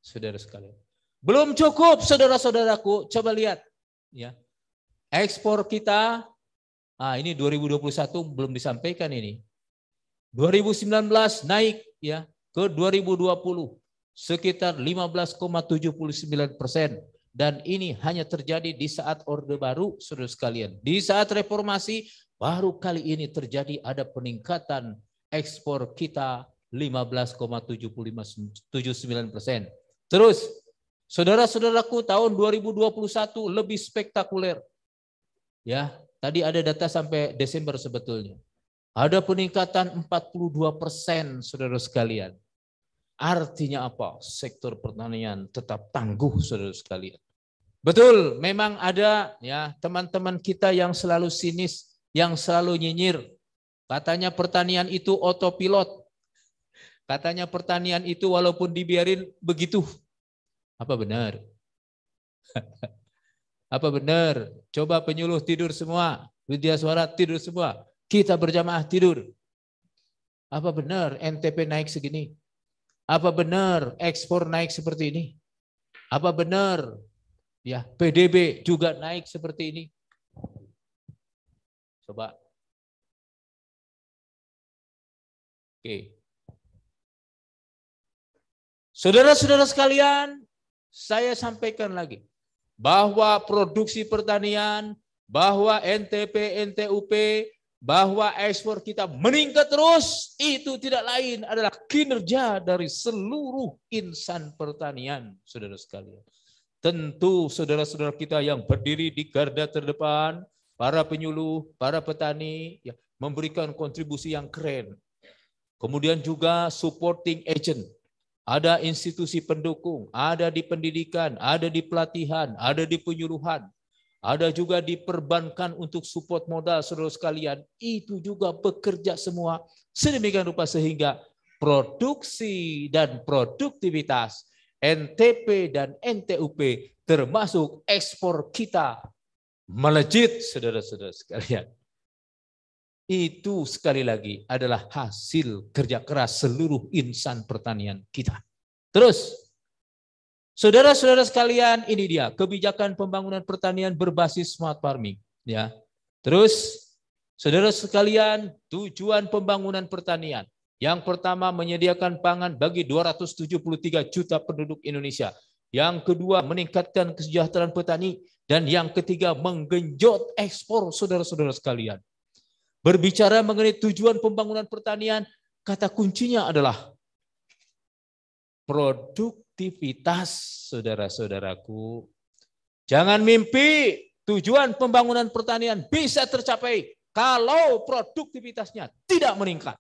Saudara sekalian. Belum cukup saudara-saudaraku. Coba lihat. ya Ekspor kita, ah ini 2021 belum disampaikan ini. 2019 naik ya ke 2020 sekitar 15,79 persen. Dan ini hanya terjadi di saat Orde Baru, saudara sekalian. Di saat reformasi, baru kali ini terjadi ada peningkatan ekspor kita 15,79 persen. Terus, saudara-saudaraku tahun 2021 lebih spektakuler. Ya, tadi ada data sampai Desember sebetulnya. Ada peningkatan 42 persen, saudara sekalian. Artinya apa? Sektor pertanian tetap tangguh, saudara sekalian. Betul, memang ada ya teman-teman kita yang selalu sinis, yang selalu nyinyir, Katanya pertanian itu otopilot. Katanya pertanian itu walaupun dibiarin begitu. Apa benar? Apa benar? Coba penyuluh tidur semua. Widya suara tidur semua. Kita berjamaah tidur. Apa benar NTP naik segini? Apa benar ekspor naik seperti ini? Apa benar ya PDB juga naik seperti ini? Coba Oke. Saudara-saudara sekalian, saya sampaikan lagi bahwa produksi pertanian, bahwa NTP, NTUP, bahwa ekspor kita meningkat terus, itu tidak lain adalah kinerja dari seluruh insan pertanian, saudara sekalian. Tentu saudara-saudara kita yang berdiri di garda terdepan, para penyuluh, para petani, ya, memberikan kontribusi yang keren. Kemudian juga supporting agent. Ada institusi pendukung, ada di pendidikan, ada di pelatihan, ada di penyuluhan, ada juga di perbankan untuk support modal seluruh sekalian. Itu juga bekerja semua sedemikian rupa sehingga produksi dan produktivitas NTP dan NTUP termasuk ekspor kita melejit saudara-saudara sekalian itu sekali lagi adalah hasil kerja keras seluruh insan pertanian kita. Terus, saudara-saudara sekalian, ini dia kebijakan pembangunan pertanian berbasis smart farming. Ya, terus, saudara sekalian, tujuan pembangunan pertanian. Yang pertama menyediakan pangan bagi 273 juta penduduk Indonesia. Yang kedua meningkatkan kesejahteraan petani dan yang ketiga menggenjot ekspor saudara-saudara sekalian. Berbicara mengenai tujuan pembangunan pertanian, kata kuncinya adalah produktivitas, saudara-saudaraku. Jangan mimpi tujuan pembangunan pertanian bisa tercapai kalau produktivitasnya tidak meningkat.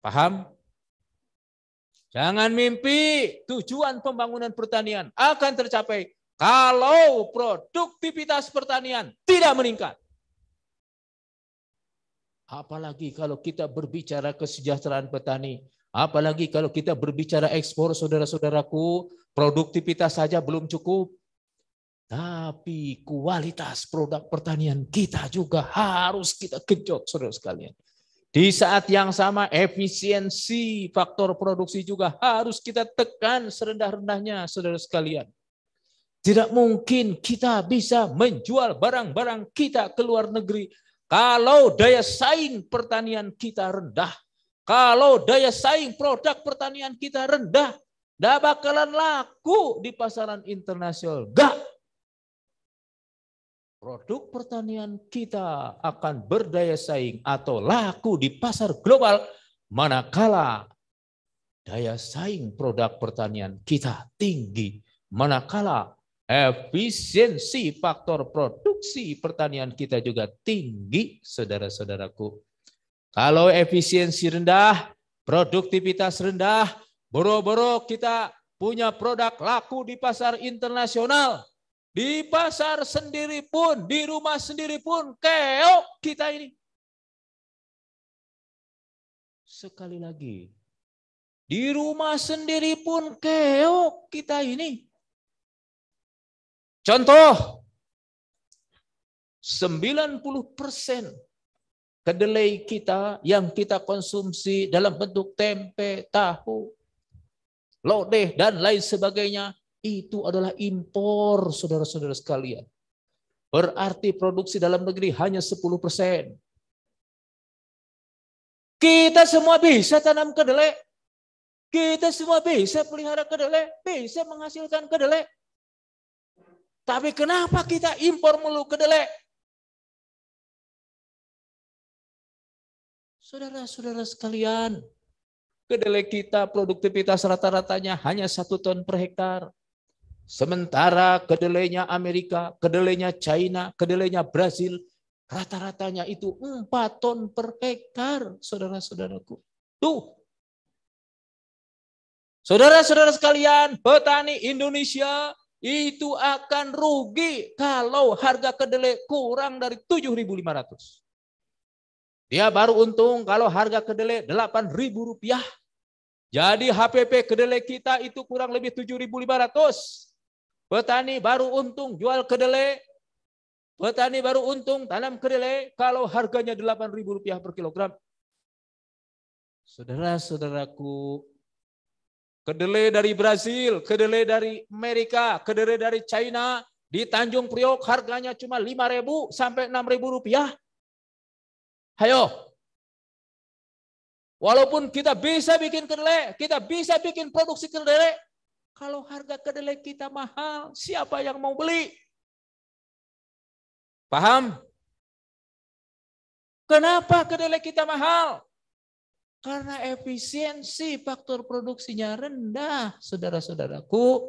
Paham? Jangan mimpi tujuan pembangunan pertanian akan tercapai kalau produktivitas pertanian tidak meningkat. Apalagi kalau kita berbicara kesejahteraan petani, apalagi kalau kita berbicara ekspor saudara-saudaraku, produktivitas saja belum cukup. Tapi kualitas produk pertanian kita juga harus kita kejot saudara sekalian. Di saat yang sama efisiensi faktor produksi juga harus kita tekan serendah-rendahnya saudara sekalian. Tidak mungkin kita bisa menjual barang-barang kita ke luar negeri kalau daya saing pertanian kita rendah. Kalau daya saing produk pertanian kita rendah, tidak bakalan laku di pasaran internasional. Gak. Produk pertanian kita akan berdaya saing atau laku di pasar global manakala daya saing produk pertanian kita tinggi, manakala efisiensi faktor produksi pertanian kita juga tinggi, saudara-saudaraku. Kalau efisiensi rendah, produktivitas rendah, boro-boro kita punya produk laku di pasar internasional, di pasar sendiri pun, di rumah sendiri pun, keok kita ini. Sekali lagi, di rumah sendiri pun keok kita ini. Contoh, 90% kedelai kita yang kita konsumsi dalam bentuk tempe, tahu, lodeh, dan lain sebagainya, itu adalah impor saudara-saudara sekalian. Berarti produksi dalam negeri hanya 10%. Kita semua bisa tanam kedelai. Kita semua bisa pelihara kedelai, bisa menghasilkan kedelai. Tapi kenapa kita impor mulu kedelai? Saudara-saudara sekalian, kedelai kita produktivitas rata-ratanya hanya satu ton per hektar. Sementara kedelainya Amerika, kedelainya China, kedelainya Brazil, rata-ratanya itu empat ton per hektar, saudara-saudaraku. Tuh. Saudara-saudara sekalian, petani Indonesia itu akan rugi kalau harga kedelai kurang dari 7.500. Dia baru untung kalau harga kedelai 8.000 rupiah. Jadi HPP kedelai kita itu kurang lebih 7.500. Petani baru untung jual kedelai. Petani baru untung tanam kedelai kalau harganya 8.000 rupiah per kilogram. Saudara-saudaraku kedelai dari Brazil, kedelai dari Amerika, kedelai dari China, di Tanjung Priok harganya cuma 5.000 sampai 6.000 rupiah. Hayo. Walaupun kita bisa bikin kedelai, kita bisa bikin produksi kedelai, kalau harga kedelai kita mahal, siapa yang mau beli? Paham? Kenapa kedelai kita mahal? Karena efisiensi faktor produksinya rendah, saudara-saudaraku.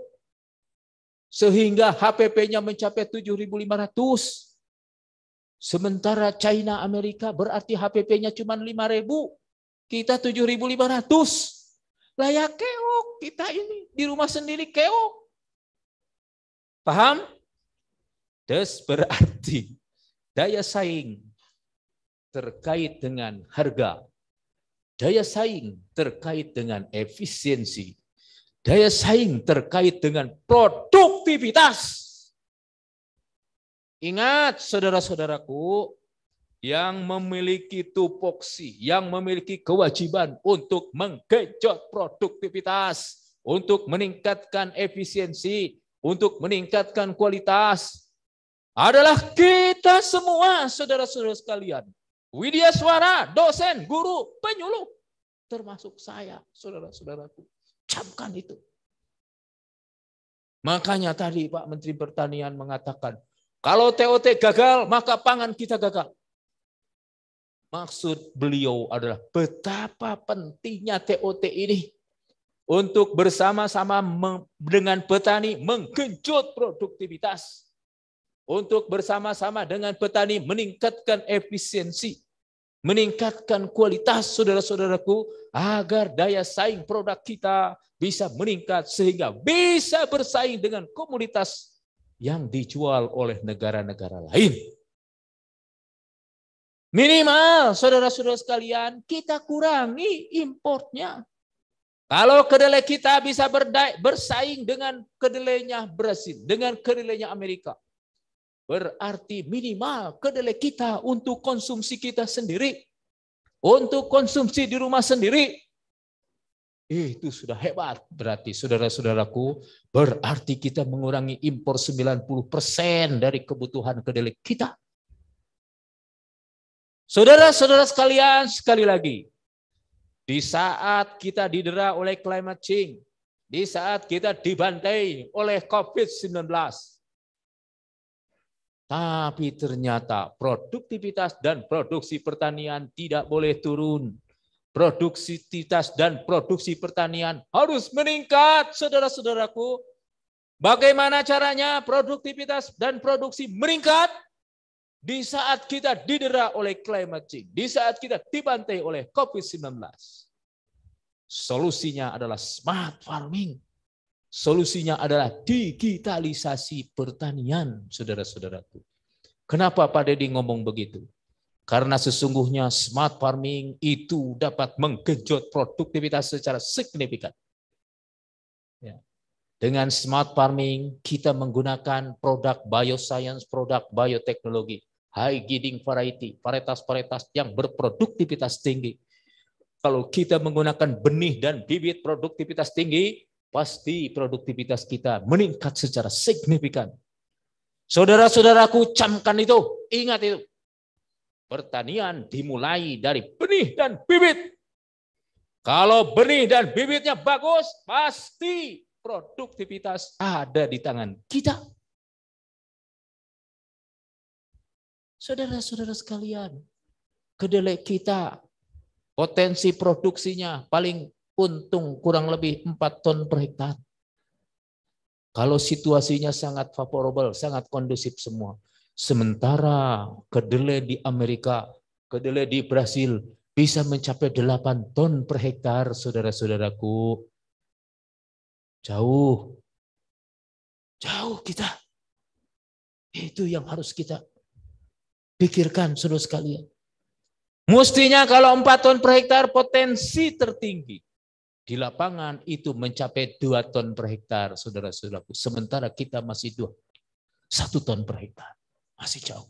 Sehingga HPP-nya mencapai 7.500. Sementara China Amerika berarti HPP-nya cuma 5.000. Kita 7.500. Layak keok kita ini. Di rumah sendiri keok. Paham? Des berarti daya saing terkait dengan harga daya saing terkait dengan efisiensi, daya saing terkait dengan produktivitas. Ingat saudara-saudaraku yang memiliki tupoksi, yang memiliki kewajiban untuk menggejot produktivitas, untuk meningkatkan efisiensi, untuk meningkatkan kualitas, adalah kita semua saudara-saudara sekalian. Widya Suara, dosen, guru, penyuluh, termasuk saya, saudara-saudaraku. Camkan itu. Makanya tadi Pak Menteri Pertanian mengatakan, kalau TOT gagal, maka pangan kita gagal. Maksud beliau adalah betapa pentingnya TOT ini untuk bersama-sama dengan petani menggenjot produktivitas untuk bersama-sama dengan petani meningkatkan efisiensi, meningkatkan kualitas saudara-saudaraku agar daya saing produk kita bisa meningkat sehingga bisa bersaing dengan komunitas yang dijual oleh negara-negara lain. Minimal saudara-saudara sekalian, kita kurangi importnya. Kalau kedelai kita bisa bersaing dengan kedelainya Brasil, dengan kedelainya Amerika, Berarti minimal kedelai kita untuk konsumsi kita sendiri. Untuk konsumsi di rumah sendiri. Itu sudah hebat. Berarti saudara-saudaraku, berarti kita mengurangi impor 90% dari kebutuhan kedelai kita. Saudara-saudara sekalian, sekali lagi, di saat kita didera oleh climate change, di saat kita dibantai oleh COVID-19, tapi ternyata produktivitas dan produksi pertanian tidak boleh turun. Produktivitas dan produksi pertanian harus meningkat, saudara-saudaraku. Bagaimana caranya produktivitas dan produksi meningkat? Di saat kita didera oleh climate change, di saat kita dibantai oleh COVID-19. Solusinya adalah smart farming Solusinya adalah digitalisasi pertanian, saudara-saudaraku. Kenapa Pak Deddy ngomong begitu? Karena sesungguhnya smart farming itu dapat menggenjot produktivitas secara signifikan. Ya. Dengan smart farming, kita menggunakan produk bioscience, produk bioteknologi, high yielding variety, varietas-varietas yang berproduktivitas tinggi. Kalau kita menggunakan benih dan bibit produktivitas tinggi, pasti produktivitas kita meningkat secara signifikan. Saudara-saudaraku, camkan itu, ingat itu. Pertanian dimulai dari benih dan bibit. Kalau benih dan bibitnya bagus, pasti produktivitas ada di tangan kita. Saudara-saudara sekalian, kedelai kita potensi produksinya paling untung kurang lebih 4 ton per hektar. Kalau situasinya sangat favorable, sangat kondusif semua. Sementara kedelai di Amerika, kedelai di Brasil bisa mencapai 8 ton per hektar, saudara-saudaraku. Jauh. Jauh kita. Itu yang harus kita pikirkan, saudara sekalian. Mestinya kalau 4 ton per hektar potensi tertinggi di lapangan itu mencapai dua ton per hektar, saudara-saudaraku. Sementara kita masih dua satu ton per hektar. Masih jauh.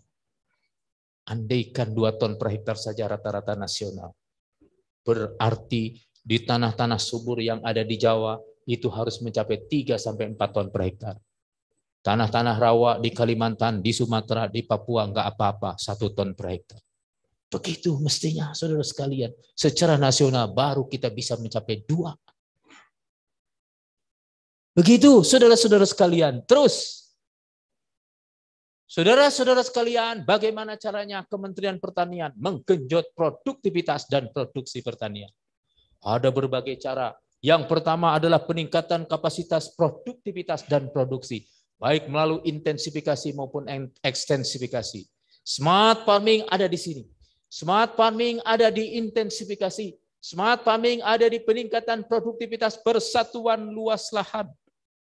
Andaikan dua ton per hektar saja rata-rata nasional. Berarti di tanah-tanah subur yang ada di Jawa itu harus mencapai tiga sampai empat ton per hektar. Tanah-tanah rawa di Kalimantan, di Sumatera, di Papua enggak apa-apa, satu ton per hektar. Begitu mestinya saudara sekalian. Secara nasional baru kita bisa mencapai dua. Begitu saudara-saudara sekalian. Terus. Saudara-saudara sekalian, bagaimana caranya Kementerian Pertanian menggenjot produktivitas dan produksi pertanian? Ada berbagai cara. Yang pertama adalah peningkatan kapasitas produktivitas dan produksi, baik melalui intensifikasi maupun ekstensifikasi. Smart farming ada di sini. Smart farming ada di intensifikasi. Smart farming ada di peningkatan produktivitas persatuan luas lahan.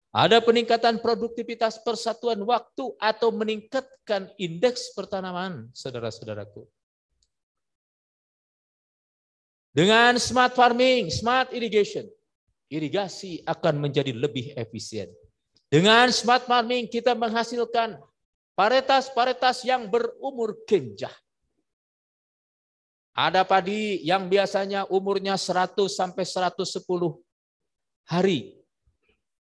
Ada peningkatan produktivitas persatuan waktu atau meningkatkan indeks pertanaman, saudara-saudaraku. Dengan smart farming, smart irrigation, irigasi akan menjadi lebih efisien. Dengan smart farming kita menghasilkan paretas-paretas yang berumur genjah ada padi yang biasanya umurnya 100 sampai 110 hari.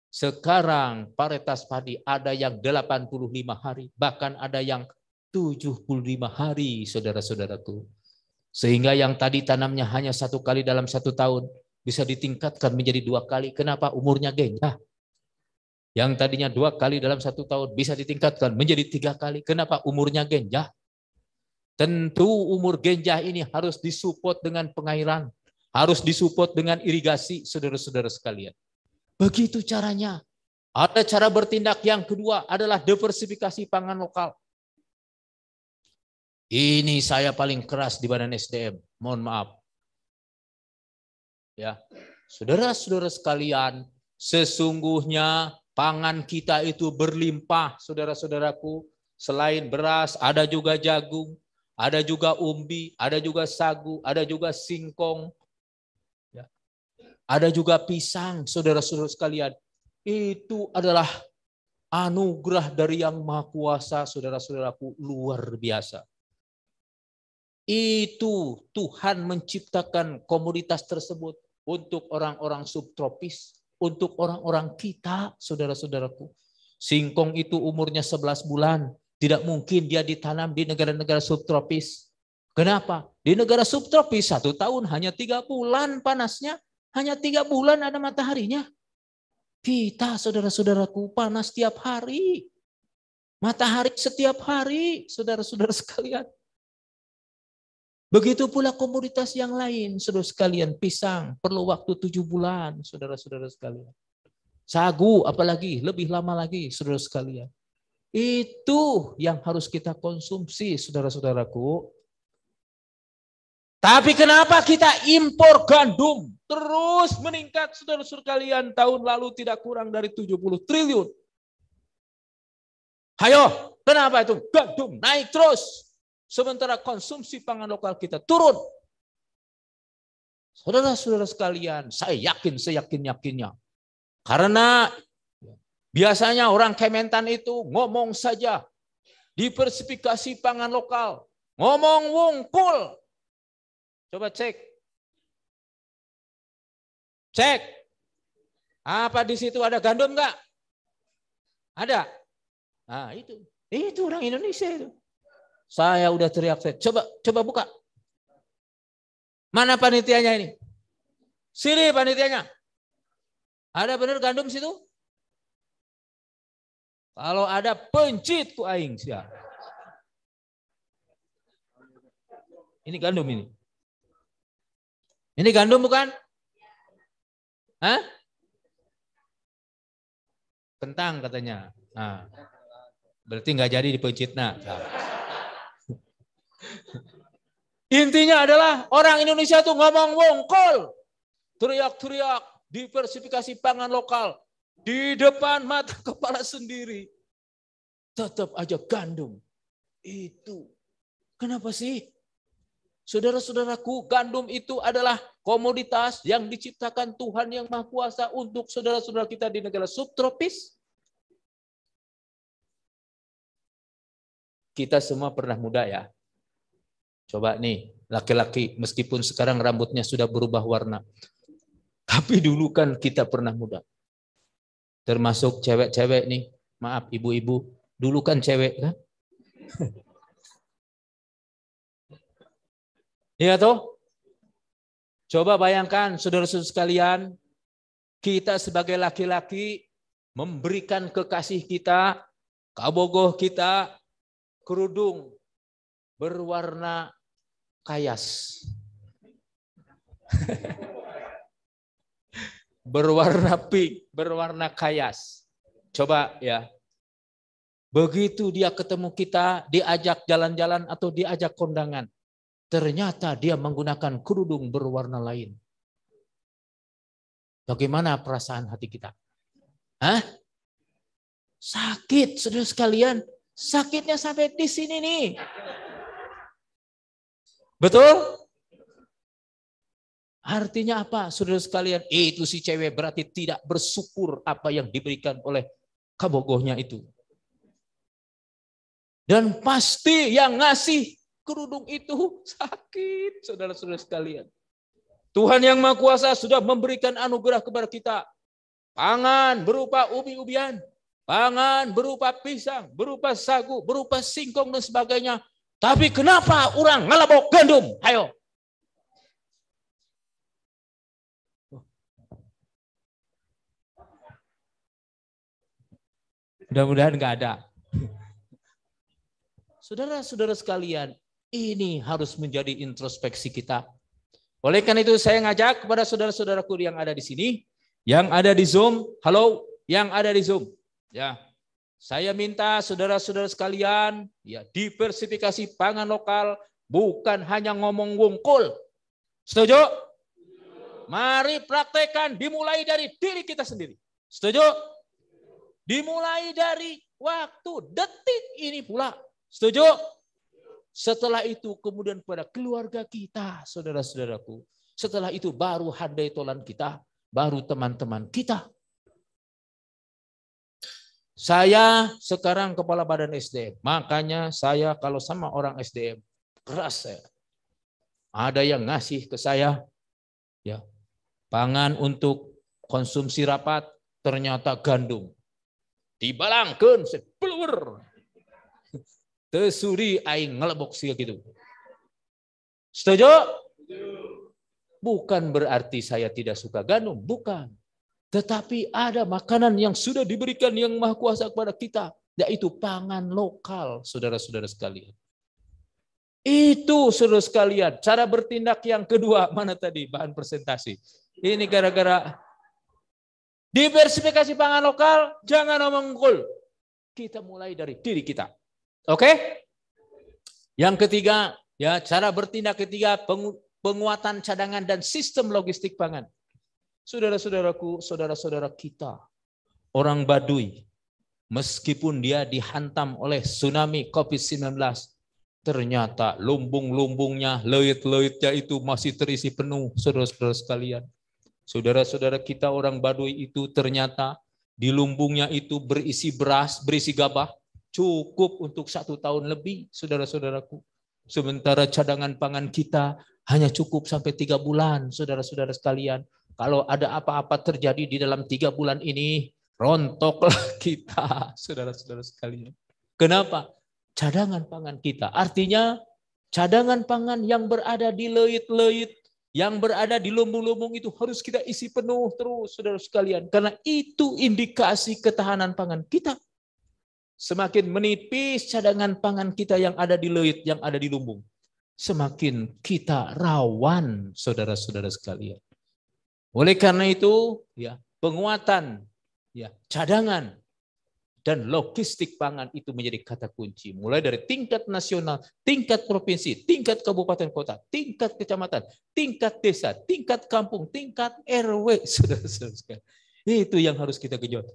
Sekarang paritas padi ada yang 85 hari, bahkan ada yang 75 hari, saudara-saudaraku. Sehingga yang tadi tanamnya hanya satu kali dalam satu tahun, bisa ditingkatkan menjadi dua kali. Kenapa? Umurnya genjah. Yang tadinya dua kali dalam satu tahun, bisa ditingkatkan menjadi tiga kali. Kenapa? Umurnya genjah. Tentu umur genjah ini harus disupport dengan pengairan, harus disupport dengan irigasi, saudara-saudara sekalian. Begitu caranya. Ada cara bertindak yang kedua adalah diversifikasi pangan lokal. Ini saya paling keras di badan SDM. Mohon maaf. Ya, saudara-saudara sekalian, sesungguhnya pangan kita itu berlimpah, saudara-saudaraku. Selain beras, ada juga jagung, ada juga umbi, ada juga sagu, ada juga singkong, ya. ada juga pisang, saudara-saudara sekalian. Itu adalah anugerah dari Yang Maha Kuasa, saudara-saudaraku, luar biasa. Itu Tuhan menciptakan komoditas tersebut untuk orang-orang subtropis, untuk orang-orang kita, saudara-saudaraku. Singkong itu umurnya 11 bulan, tidak mungkin dia ditanam di negara-negara subtropis. Kenapa? Di negara subtropis satu tahun hanya tiga bulan panasnya. Hanya tiga bulan ada mataharinya. Kita saudara-saudaraku panas setiap hari. Matahari setiap hari, saudara-saudara sekalian. Begitu pula komoditas yang lain, saudara sekalian. Pisang perlu waktu tujuh bulan, saudara-saudara sekalian. Sagu apalagi lebih lama lagi, saudara sekalian. Itu yang harus kita konsumsi, saudara-saudaraku. Tapi kenapa kita impor gandum terus meningkat saudara-saudara kalian tahun lalu tidak kurang dari 70 triliun. Hayo, kenapa itu gandum naik terus sementara konsumsi pangan lokal kita turun. Saudara-saudara sekalian, saya yakin, saya yakin-yakinnya. Karena Biasanya orang Kementan itu ngomong saja. Diversifikasi pangan lokal. Ngomong wungkul. Coba cek. Cek. Apa di situ ada gandum enggak? Ada. Nah, itu. Itu orang Indonesia itu. Saya udah teriak-teriak. Coba coba buka. Mana panitianya ini? Sini panitianya. Ada benar gandum situ? Kalau ada pencit ku aing siap. Ini gandum ini. Ini gandum bukan? Hah? Kentang katanya. Nah, berarti nggak jadi dipencit. Nah. Intinya adalah orang Indonesia tuh ngomong wongkol. Teriak-teriak diversifikasi pangan lokal di depan mata kepala sendiri. Tetap aja gandum. Itu. Kenapa sih? Saudara-saudaraku, gandum itu adalah komoditas yang diciptakan Tuhan yang Maha Kuasa untuk saudara-saudara kita di negara subtropis. Kita semua pernah muda ya. Coba nih, laki-laki meskipun sekarang rambutnya sudah berubah warna. Tapi dulu kan kita pernah muda termasuk cewek-cewek nih. Maaf ibu-ibu, dulu kan cewek kan? Iya toh? Coba bayangkan saudara-saudara sekalian, kita sebagai laki-laki memberikan kekasih kita, kabogoh kita, kerudung berwarna kayas. berwarna pink, berwarna kayas. Coba ya. Begitu dia ketemu kita, diajak jalan-jalan atau diajak kondangan. Ternyata dia menggunakan kerudung berwarna lain. Bagaimana perasaan hati kita? Hah? Sakit, saudara sekalian. Sakitnya sampai di sini nih. Betul? Artinya apa, saudara sekalian? Itu si cewek berarti tidak bersyukur apa yang diberikan oleh kabogohnya itu. Dan pasti yang ngasih kerudung itu sakit, saudara-saudara sekalian. Tuhan yang Maha Kuasa sudah memberikan anugerah kepada kita. Pangan berupa ubi-ubian, pangan berupa pisang, berupa sagu, berupa singkong dan sebagainya. Tapi kenapa orang ngelabok gandum? Ayo, Mudah-mudahan nggak ada. Saudara-saudara sekalian, ini harus menjadi introspeksi kita. Oleh karena itu saya ngajak kepada saudara-saudaraku yang ada di sini, yang ada di Zoom, halo, yang ada di Zoom. Ya. Saya minta saudara-saudara sekalian, ya diversifikasi pangan lokal bukan hanya ngomong wungkul. Setuju? Mari praktekkan dimulai dari diri kita sendiri. Setuju? Dimulai dari waktu detik ini pula. Setuju? Setelah itu kemudian pada keluarga kita, saudara-saudaraku. Setelah itu baru handai tolan kita, baru teman-teman kita. Saya sekarang kepala badan SDM, makanya saya kalau sama orang SDM keras saya. Ada yang ngasih ke saya ya pangan untuk konsumsi rapat ternyata gandum dibalangkan sepelur. Tesuri aing ngelebok sih gitu. Setuju? Bukan berarti saya tidak suka gandum, bukan. Tetapi ada makanan yang sudah diberikan yang maha kuasa kepada kita, yaitu pangan lokal, saudara-saudara sekalian. Itu saudara sekalian, cara bertindak yang kedua, mana tadi bahan presentasi. Ini gara-gara Diversifikasi pangan lokal, jangan omong kul. Kita mulai dari diri kita. Oke? Okay? Yang ketiga, ya cara bertindak ketiga penguatan cadangan dan sistem logistik pangan. Saudara-saudaraku, saudara-saudara kita, orang Baduy, meskipun dia dihantam oleh tsunami COVID-19, ternyata lumbung-lumbungnya, leit-leitnya itu masih terisi penuh, saudara-saudara sekalian. Saudara-saudara kita orang Baduy itu ternyata di lumbungnya itu berisi beras, berisi gabah, cukup untuk satu tahun lebih, saudara-saudaraku. Sementara cadangan pangan kita hanya cukup sampai tiga bulan, saudara-saudara sekalian. Kalau ada apa-apa terjadi di dalam tiga bulan ini, rontoklah kita, saudara-saudara sekalian. Kenapa? Cadangan pangan kita. Artinya cadangan pangan yang berada di leit-leit yang berada di lumbung-lumbung itu harus kita isi penuh terus, saudara sekalian. Karena itu indikasi ketahanan pangan kita. Semakin menipis cadangan pangan kita yang ada di leit, yang ada di lumbung. Semakin kita rawan, saudara-saudara sekalian. Oleh karena itu, ya penguatan, ya cadangan dan logistik pangan itu menjadi kata kunci. Mulai dari tingkat nasional, tingkat provinsi, tingkat kabupaten kota, tingkat kecamatan, tingkat desa, tingkat kampung, tingkat RW. Saudara-saudara Itu yang harus kita genjot.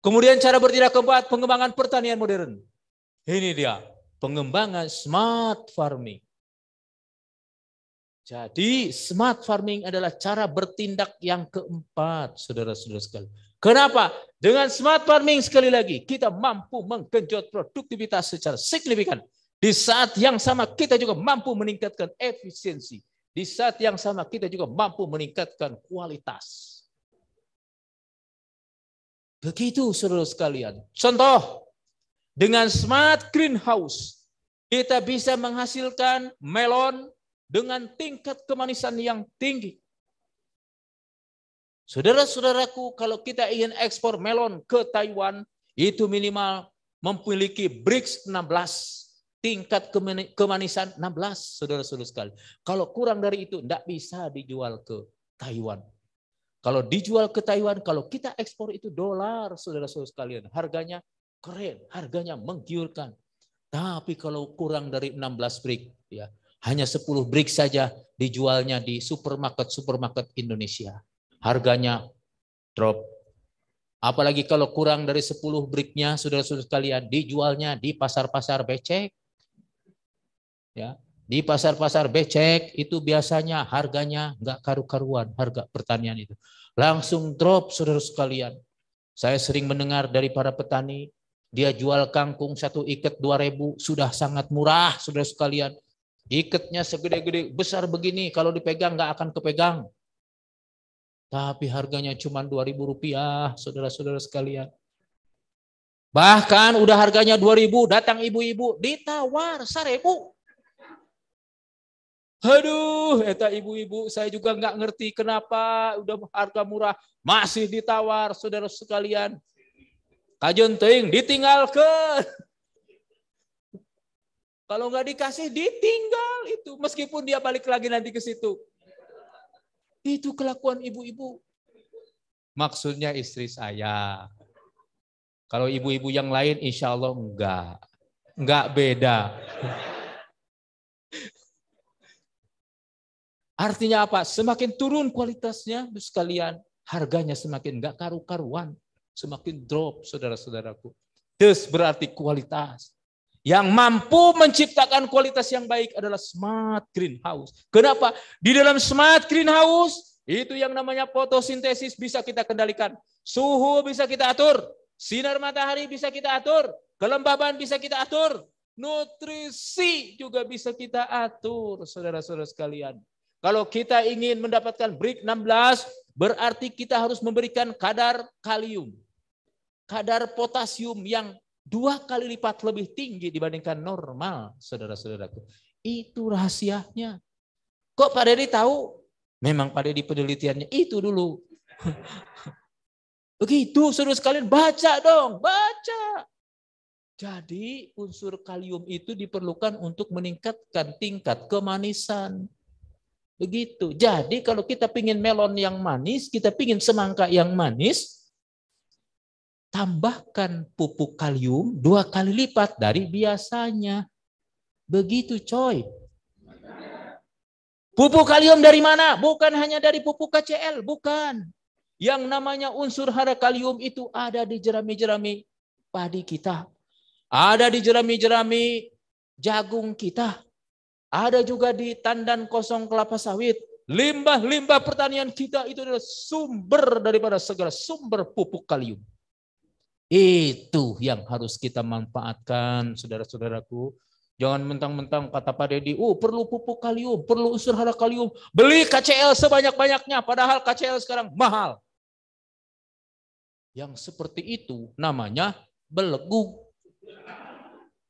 Kemudian cara bertindak keempat, pengembangan pertanian modern. Ini dia, pengembangan smart farming. Jadi smart farming adalah cara bertindak yang keempat, saudara-saudara sekalian Kenapa? Dengan smart farming sekali lagi, kita mampu menggenjot produktivitas secara signifikan. Di saat yang sama kita juga mampu meningkatkan efisiensi. Di saat yang sama kita juga mampu meningkatkan kualitas. Begitu saudara sekalian. Contoh, dengan smart greenhouse, kita bisa menghasilkan melon dengan tingkat kemanisan yang tinggi. Saudara-saudaraku, kalau kita ingin ekspor melon ke Taiwan, itu minimal memiliki BRICS 16. Tingkat kemanisan 16, saudara-saudara sekali. Kalau kurang dari itu, tidak bisa dijual ke Taiwan. Kalau dijual ke Taiwan, kalau kita ekspor itu dolar, saudara-saudara sekalian. Harganya keren, harganya menggiurkan. Tapi kalau kurang dari 16 BRICS, ya, hanya 10 BRICS saja dijualnya di supermarket-supermarket Indonesia harganya drop. Apalagi kalau kurang dari 10 briknya, saudara-saudara sekalian, dijualnya di pasar-pasar becek. Ya, di pasar-pasar becek itu biasanya harganya nggak karu-karuan harga pertanian itu. Langsung drop saudara sekalian. Saya sering mendengar dari para petani, dia jual kangkung satu ikat dua ribu sudah sangat murah saudara sekalian. Ikatnya segede-gede, besar begini, kalau dipegang nggak akan kepegang. Tapi harganya cuma dua ribu rupiah, saudara-saudara sekalian. Bahkan udah harganya dua ribu, datang ibu-ibu, ditawar seribu. Aduh, eta ibu-ibu, saya juga nggak ngerti kenapa udah harga murah masih ditawar, saudara sekalian. Kajun ting, ke. Kalau nggak dikasih, ditinggal itu. Meskipun dia balik lagi nanti ke situ. Itu kelakuan ibu-ibu. Maksudnya istri saya. Kalau ibu-ibu yang lain insya Allah enggak. Enggak beda. Artinya apa? Semakin turun kualitasnya, sekalian harganya semakin enggak karu-karuan. Semakin drop, saudara-saudaraku. Terus berarti kualitas. Yang mampu menciptakan kualitas yang baik adalah smart greenhouse. Kenapa? Di dalam smart greenhouse itu yang namanya fotosintesis bisa kita kendalikan. Suhu bisa kita atur. Sinar matahari bisa kita atur. Kelembaban bisa kita atur. Nutrisi juga bisa kita atur, saudara-saudara sekalian. Kalau kita ingin mendapatkan break 16, berarti kita harus memberikan kadar kalium, kadar potasium yang dua kali lipat lebih tinggi dibandingkan normal, saudara-saudaraku. Itu rahasianya. Kok Pak Dedi tahu? Memang Pak Dedi penelitiannya itu dulu. Begitu suruh sekalian baca dong, baca. Jadi unsur kalium itu diperlukan untuk meningkatkan tingkat kemanisan. Begitu. Jadi kalau kita pingin melon yang manis, kita pingin semangka yang manis, tambahkan pupuk kalium dua kali lipat dari biasanya. Begitu coy. Pupuk kalium dari mana? Bukan hanya dari pupuk KCL, bukan. Yang namanya unsur hara kalium itu ada di jerami-jerami padi kita. Ada di jerami-jerami jagung kita. Ada juga di tandan kosong kelapa sawit. Limbah-limbah pertanian kita itu adalah sumber daripada segala sumber pupuk kalium. Itu yang harus kita manfaatkan, saudara-saudaraku. Jangan mentang-mentang kata Pak Deddy, oh perlu pupuk kalium, perlu unsur hara kalium. Beli KCL sebanyak-banyaknya, padahal KCL sekarang mahal. Yang seperti itu namanya belegu.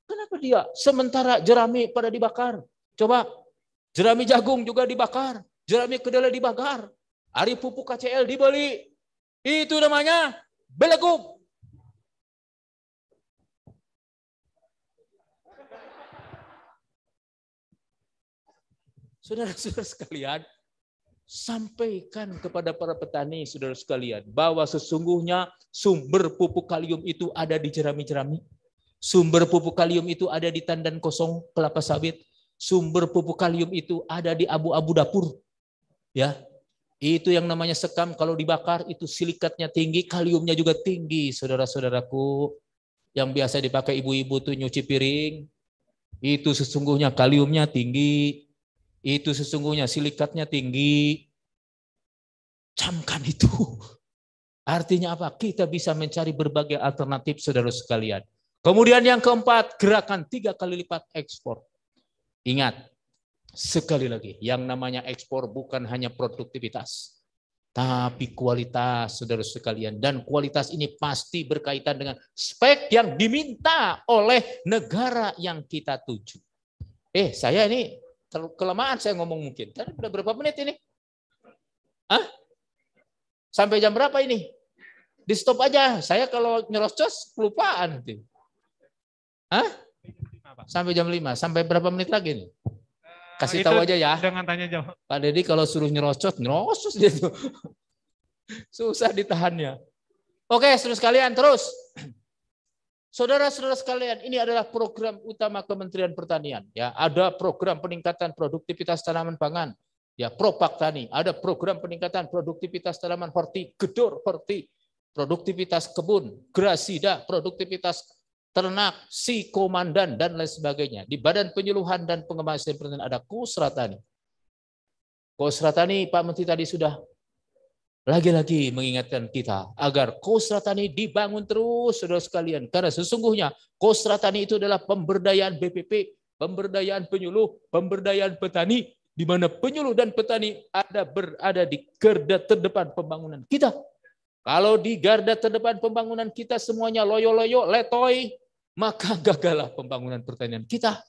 Kenapa dia? Sementara jerami pada dibakar. Coba, jerami jagung juga dibakar. Jerami kedelai dibakar. Ari pupuk KCL dibeli. Itu namanya belegu. Saudara-saudara sekalian, sampaikan kepada para petani, saudara sekalian, bahwa sesungguhnya sumber pupuk kalium itu ada di jerami-jerami. Sumber pupuk kalium itu ada di tandan kosong kelapa sawit. Sumber pupuk kalium itu ada di abu-abu dapur. Ya, itu yang namanya sekam kalau dibakar itu silikatnya tinggi, kaliumnya juga tinggi, saudara-saudaraku. Yang biasa dipakai ibu-ibu tuh nyuci piring, itu sesungguhnya kaliumnya tinggi, itu sesungguhnya silikatnya tinggi. Camkan itu. Artinya apa? Kita bisa mencari berbagai alternatif saudara sekalian. Kemudian yang keempat, gerakan tiga kali lipat ekspor. Ingat, sekali lagi, yang namanya ekspor bukan hanya produktivitas, tapi kualitas saudara sekalian. Dan kualitas ini pasti berkaitan dengan spek yang diminta oleh negara yang kita tuju. Eh, saya ini Kelamaan saya ngomong mungkin. Tadi kan udah berapa menit ini? Hah? Sampai jam berapa ini? Di stop aja. Saya kalau nyerocos kelupaan nanti. Hah? Sampai jam 5. Sampai berapa menit lagi nih? Kasih tahu aja ya. Jangan tanya jawab. Pak Dedi kalau suruh nyerocos, nyerocos gitu. Susah ditahannya. Oke, terus kalian terus. Saudara-saudara sekalian, ini adalah program utama Kementerian Pertanian. Ya, ada program peningkatan produktivitas tanaman pangan, ya Propak Tani, ada program peningkatan produktivitas tanaman horti, gedor horti, produktivitas kebun, grasida, produktivitas ternak, si komandan dan lain sebagainya. Di Badan Penyuluhan dan Pengembangan Pertanian ada Kusratani. Kusratani Pak Menteri tadi sudah lagi-lagi mengingatkan kita agar kostratani dibangun terus saudara sekalian karena sesungguhnya kostratani itu adalah pemberdayaan BPP, pemberdayaan penyuluh, pemberdayaan petani di mana penyuluh dan petani ada berada di garda terdepan pembangunan kita. Kalau di garda terdepan pembangunan kita semuanya loyo-loyo, letoy, maka gagalah pembangunan pertanian kita.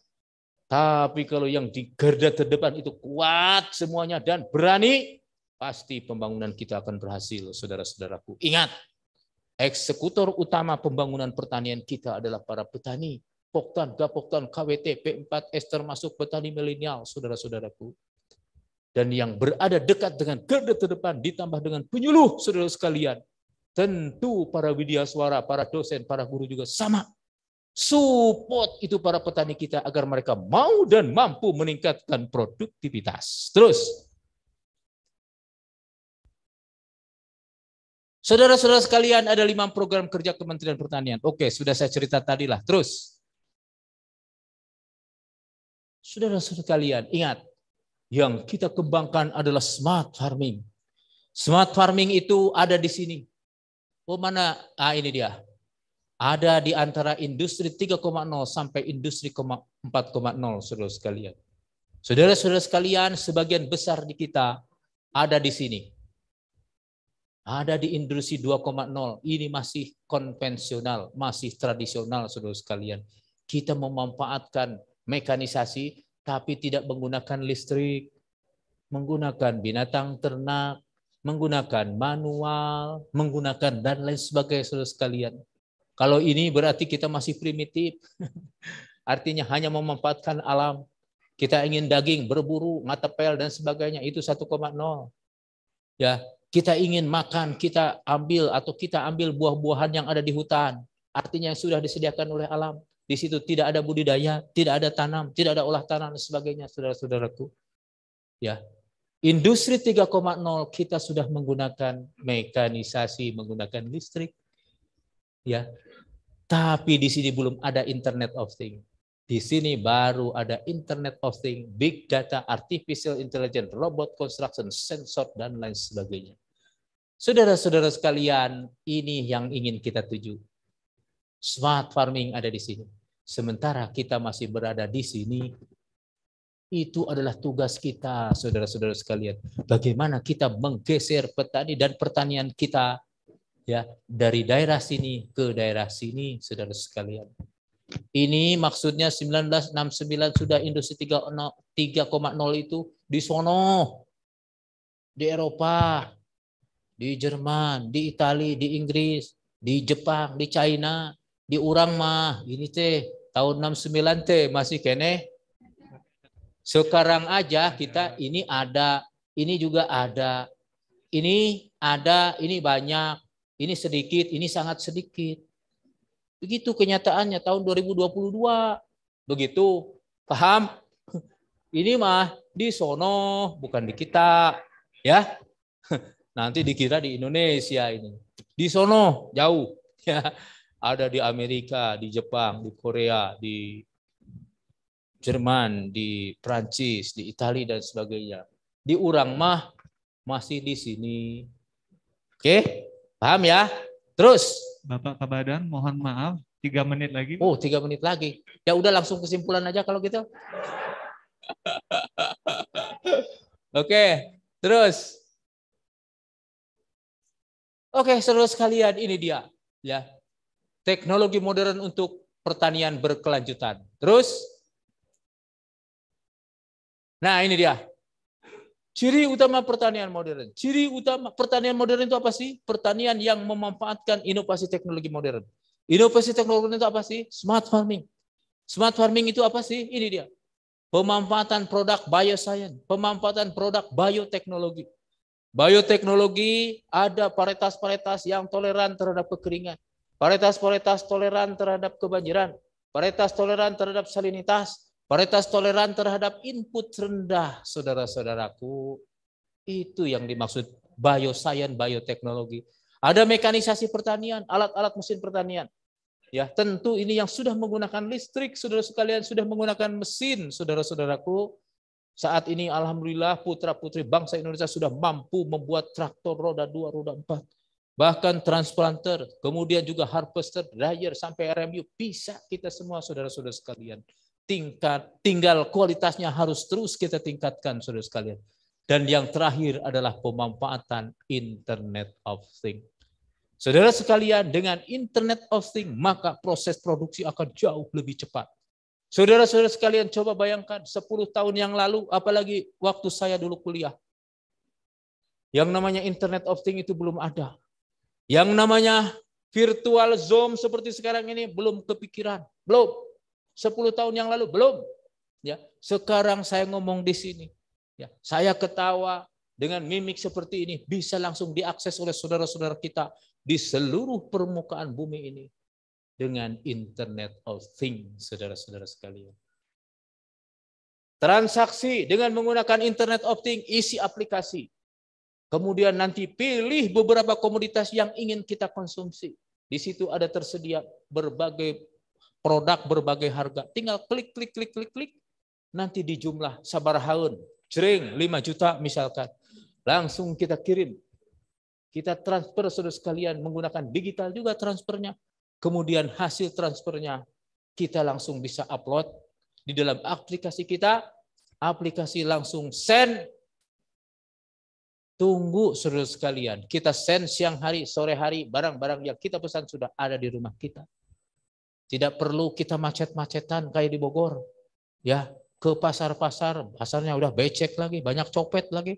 Tapi kalau yang di garda terdepan itu kuat semuanya dan berani, pasti pembangunan kita akan berhasil, saudara-saudaraku. Ingat, eksekutor utama pembangunan pertanian kita adalah para petani. Poktan, Gapoktan, KWT, P4S termasuk petani milenial, saudara-saudaraku. Dan yang berada dekat dengan garda terdepan ditambah dengan penyuluh, saudara sekalian. Tentu para widya suara, para dosen, para guru juga sama. Support itu para petani kita agar mereka mau dan mampu meningkatkan produktivitas. Terus, Saudara-saudara sekalian, ada lima program kerja Kementerian Pertanian. Oke, sudah saya cerita tadi lah. Terus. Saudara-saudara sekalian, ingat. Yang kita kembangkan adalah smart farming. Smart farming itu ada di sini. Oh mana? Ah ini dia. Ada di antara industri 3,0 sampai industri 4,0, saudara sekalian. Saudara-saudara sekalian, sebagian besar di kita ada di sini. Ada di industri 2.0, ini masih konvensional, masih tradisional, saudara sekalian. Kita memanfaatkan mekanisasi, tapi tidak menggunakan listrik, menggunakan binatang ternak, menggunakan manual, menggunakan dan lain sebagainya, saudara sekalian. Kalau ini berarti kita masih primitif. Artinya hanya memanfaatkan alam. Kita ingin daging, berburu, ngatepel, dan sebagainya. Itu 1,0. Ya, kita ingin makan, kita ambil atau kita ambil buah-buahan yang ada di hutan, artinya yang sudah disediakan oleh alam. Di situ tidak ada budidaya, tidak ada tanam, tidak ada olah tanam dan sebagainya, saudara-saudaraku. Ya. Industri 3.0 kita sudah menggunakan mekanisasi, menggunakan listrik. Ya. Tapi di sini belum ada Internet of Things. Di sini baru ada internet of thing, big data, artificial intelligence, robot construction, sensor, dan lain sebagainya. Saudara-saudara sekalian, ini yang ingin kita tuju. Smart farming ada di sini. Sementara kita masih berada di sini, itu adalah tugas kita, saudara-saudara sekalian. Bagaimana kita menggeser petani dan pertanian kita ya dari daerah sini ke daerah sini, saudara sekalian. Ini maksudnya 1969 sudah industri 3,0 itu di sono, di Eropa, di Jerman, di Italia, di Inggris, di Jepang, di China, di Urang mah ini teh tahun 69 teh masih kene. Sekarang aja kita ini ada, ini juga ada, ini ada, ini banyak, ini sedikit, ini sangat sedikit. Begitu kenyataannya tahun 2022. Begitu. Paham? Ini mah di sono, bukan di kita. Ya. Nanti dikira di Indonesia ini. Di sono, jauh. Ya. Ada di Amerika, di Jepang, di Korea, di Jerman, di Prancis, di Italia dan sebagainya. Di orang mah masih di sini. Oke, paham ya? Terus. Bapak Kabadan, mohon maaf, tiga menit lagi. Oh, tiga menit lagi. Ya udah langsung kesimpulan aja kalau gitu. Oke, okay, terus. Oke, okay, seru sekalian, ini dia ya teknologi modern untuk pertanian berkelanjutan. Terus, nah ini dia Ciri utama pertanian modern. Ciri utama pertanian modern itu apa sih? Pertanian yang memanfaatkan inovasi teknologi modern. Inovasi teknologi itu apa sih? Smart farming. Smart farming itu apa sih? Ini dia. Pemanfaatan produk bioscience, pemanfaatan produk bioteknologi. Bioteknologi ada varietas-varietas yang toleran terhadap kekeringan, varietas-varietas toleran terhadap kebanjiran, varietas toleran terhadap salinitas, Varietas toleran terhadap input rendah, saudara-saudaraku, itu yang dimaksud bioscience, bioteknologi. Ada mekanisasi pertanian, alat-alat mesin pertanian. Ya, tentu ini yang sudah menggunakan listrik, saudara sekalian sudah menggunakan mesin, saudara-saudaraku. Saat ini alhamdulillah putra-putri bangsa Indonesia sudah mampu membuat traktor roda dua, roda empat. Bahkan transplanter, kemudian juga harvester, dryer, sampai RMU. Bisa kita semua saudara-saudara sekalian tingkat tinggal kualitasnya harus terus kita tingkatkan Saudara sekalian. Dan yang terakhir adalah pemanfaatan Internet of Things. Saudara sekalian, dengan Internet of Things, maka proses produksi akan jauh lebih cepat. Saudara-saudara sekalian, coba bayangkan 10 tahun yang lalu, apalagi waktu saya dulu kuliah. Yang namanya Internet of Things itu belum ada. Yang namanya virtual Zoom seperti sekarang ini belum kepikiran. Belum. 10 tahun yang lalu belum. Ya, sekarang saya ngomong di sini. Ya, saya ketawa dengan mimik seperti ini bisa langsung diakses oleh saudara-saudara kita di seluruh permukaan bumi ini dengan Internet of Things, saudara-saudara sekalian. Transaksi dengan menggunakan Internet of Things, isi aplikasi. Kemudian nanti pilih beberapa komoditas yang ingin kita konsumsi. Di situ ada tersedia berbagai produk berbagai harga. Tinggal klik, klik, klik, klik, klik. Nanti dijumlah sabar haun. Jering 5 juta misalkan. Langsung kita kirim. Kita transfer sudah sekalian menggunakan digital juga transfernya. Kemudian hasil transfernya kita langsung bisa upload di dalam aplikasi kita. Aplikasi langsung send Tunggu saudara sekalian, kita send siang hari, sore hari, barang-barang yang kita pesan sudah ada di rumah kita. Tidak perlu kita macet-macetan kayak di Bogor. Ya, ke pasar-pasar, pasarnya udah becek lagi, banyak copet lagi.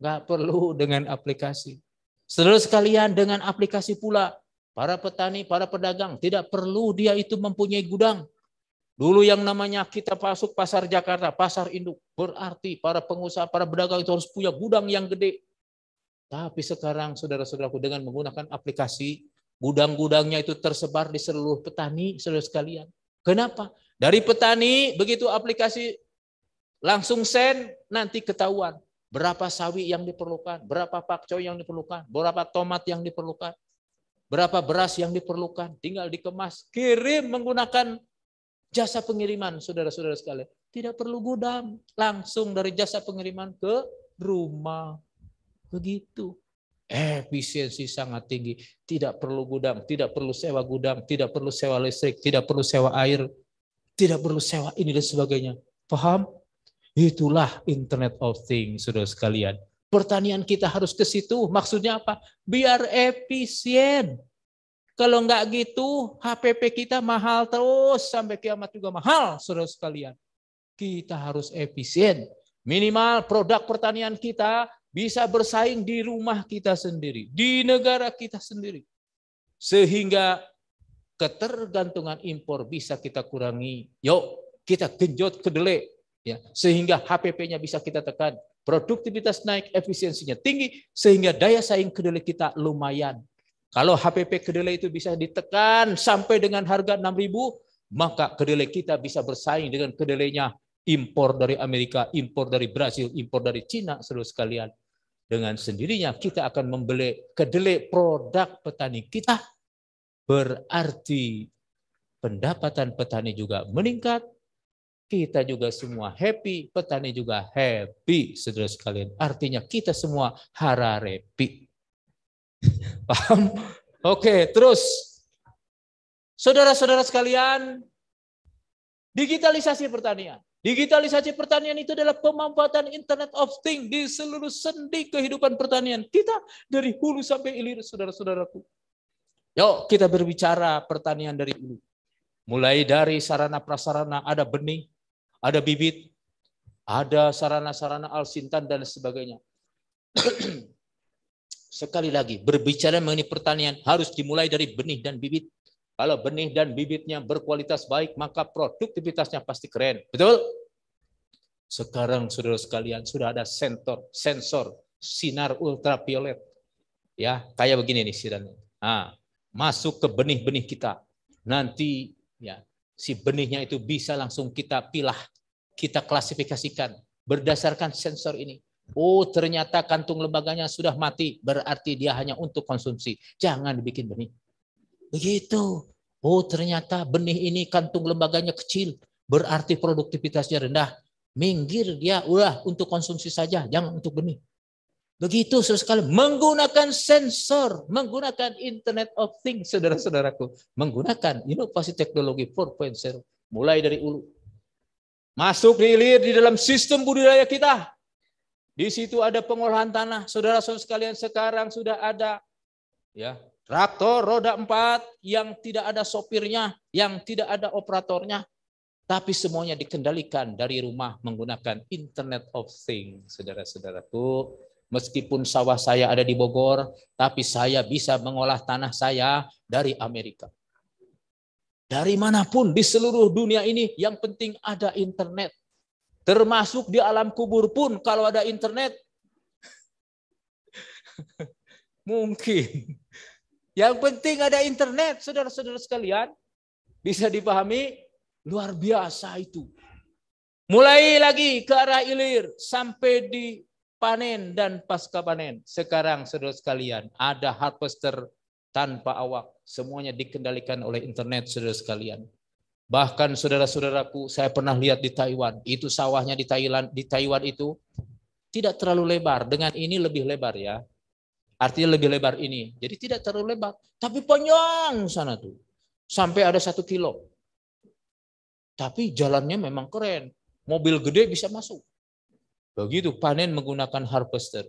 Nggak perlu dengan aplikasi. Seluruh sekalian dengan aplikasi pula, para petani, para pedagang, tidak perlu dia itu mempunyai gudang. Dulu yang namanya kita masuk pasar Jakarta, pasar induk, berarti para pengusaha, para pedagang itu harus punya gudang yang gede. Tapi sekarang saudara-saudaraku dengan menggunakan aplikasi Gudang-gudangnya itu tersebar di seluruh petani, seluruh sekalian. Kenapa? Dari petani begitu aplikasi langsung send nanti ketahuan berapa sawi yang diperlukan, berapa pakcoy yang diperlukan, berapa tomat yang diperlukan, berapa beras yang diperlukan, tinggal dikemas, kirim menggunakan jasa pengiriman saudara-saudara sekalian. Tidak perlu gudang, langsung dari jasa pengiriman ke rumah. Begitu efisiensi sangat tinggi, tidak perlu gudang, tidak perlu sewa gudang, tidak perlu sewa listrik, tidak perlu sewa air, tidak perlu sewa ini dan sebagainya. Paham? Itulah Internet of Things, saudara sekalian. Pertanian kita harus ke situ. Maksudnya apa? Biar efisien. Kalau enggak gitu, HPP kita mahal terus sampai kiamat juga mahal, saudara sekalian. Kita harus efisien. Minimal produk pertanian kita bisa bersaing di rumah kita sendiri, di negara kita sendiri. Sehingga ketergantungan impor bisa kita kurangi. Yuk, kita genjot kedelai ya, sehingga HPP-nya bisa kita tekan. Produktivitas naik, efisiensinya tinggi sehingga daya saing kedelai kita lumayan. Kalau HPP kedelai itu bisa ditekan sampai dengan harga 6.000, maka kedelai kita bisa bersaing dengan kedelainya impor dari Amerika, impor dari Brasil, impor dari Cina, seluruh sekalian dengan sendirinya kita akan membeli kedelai produk petani kita, berarti pendapatan petani juga meningkat, kita juga semua happy, petani juga happy, saudara sekalian. Artinya kita semua hararepi. Paham? Oke, terus. Saudara-saudara sekalian, digitalisasi pertanian. Digitalisasi pertanian itu adalah pemanfaatan Internet of Things di seluruh sendi kehidupan pertanian kita dari hulu sampai hilir, saudara-saudaraku. Yuk kita berbicara pertanian dari hulu. Mulai dari sarana prasarana ada benih, ada bibit, ada sarana-sarana al sintan dan sebagainya. Sekali lagi, berbicara mengenai pertanian harus dimulai dari benih dan bibit. Kalau benih dan bibitnya berkualitas baik, maka produktivitasnya pasti keren. Betul? Sekarang saudara sekalian sudah ada sensor, sensor sinar ultraviolet. Ya, kayak begini nih sirahnya. Nah, masuk ke benih-benih kita. Nanti ya si benihnya itu bisa langsung kita pilah, kita klasifikasikan berdasarkan sensor ini. Oh, ternyata kantung lembaganya sudah mati, berarti dia hanya untuk konsumsi. Jangan dibikin benih. Begitu. Oh ternyata benih ini kantung lembaganya kecil. Berarti produktivitasnya rendah. Minggir dia ulah untuk konsumsi saja. Jangan untuk benih. Begitu sekali menggunakan sensor, menggunakan Internet of Things, saudara-saudaraku, menggunakan inovasi teknologi 4.0 mulai dari ulu. Masuk hilir di dalam sistem budidaya kita. Di situ ada pengolahan tanah, saudara-saudara sekalian sekarang sudah ada ya Traktor roda empat yang tidak ada sopirnya, yang tidak ada operatornya, tapi semuanya dikendalikan dari rumah menggunakan Internet of Things, saudara-saudaraku. Meskipun sawah saya ada di Bogor, tapi saya bisa mengolah tanah saya dari Amerika. Dari manapun di seluruh dunia ini, yang penting ada internet. Termasuk di alam kubur pun, kalau ada internet, mungkin yang penting ada internet, saudara-saudara sekalian. Bisa dipahami, luar biasa itu. Mulai lagi ke arah ilir sampai di panen dan pasca panen. Sekarang saudara sekalian, ada harvester tanpa awak. Semuanya dikendalikan oleh internet saudara sekalian. Bahkan saudara-saudaraku, saya pernah lihat di Taiwan, itu sawahnya di Thailand, di Taiwan itu tidak terlalu lebar. Dengan ini lebih lebar ya. Artinya lebih lebar ini. Jadi tidak terlalu lebar. Tapi panjang sana tuh. Sampai ada satu kilo. Tapi jalannya memang keren. Mobil gede bisa masuk. Begitu panen menggunakan harvester.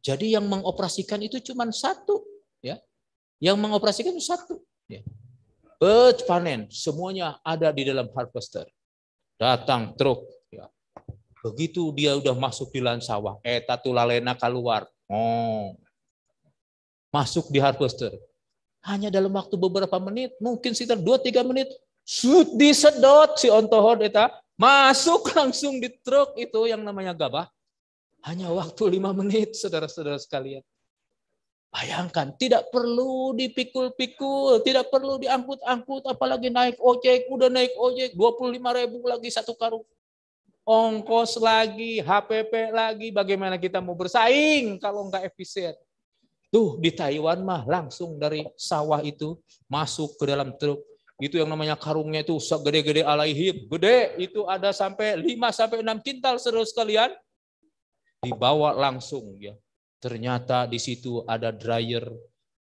Jadi yang mengoperasikan itu cuma satu. ya Yang mengoperasikan itu satu. Ya. Bet panen, semuanya ada di dalam harvester. Datang truk. Ya. Begitu dia udah masuk di lahan eh tatu lalena keluar. Oh, masuk di harvester. Hanya dalam waktu beberapa menit, mungkin sekitar 2-3 menit, shoot disedot si ontohon itu, masuk langsung di truk itu yang namanya gabah. Hanya waktu 5 menit, saudara-saudara sekalian. Bayangkan, tidak perlu dipikul-pikul, tidak perlu diangkut-angkut, apalagi naik ojek, udah naik ojek, 25 ribu lagi satu karung. Ongkos lagi, HPP lagi, bagaimana kita mau bersaing kalau nggak efisien. Tuh di Taiwan mah langsung dari sawah itu masuk ke dalam truk. Itu yang namanya karungnya itu segede-gede alaihim. Gede itu ada sampai 5 sampai 6 kintal seru sekalian. Dibawa langsung ya. Ternyata di situ ada dryer,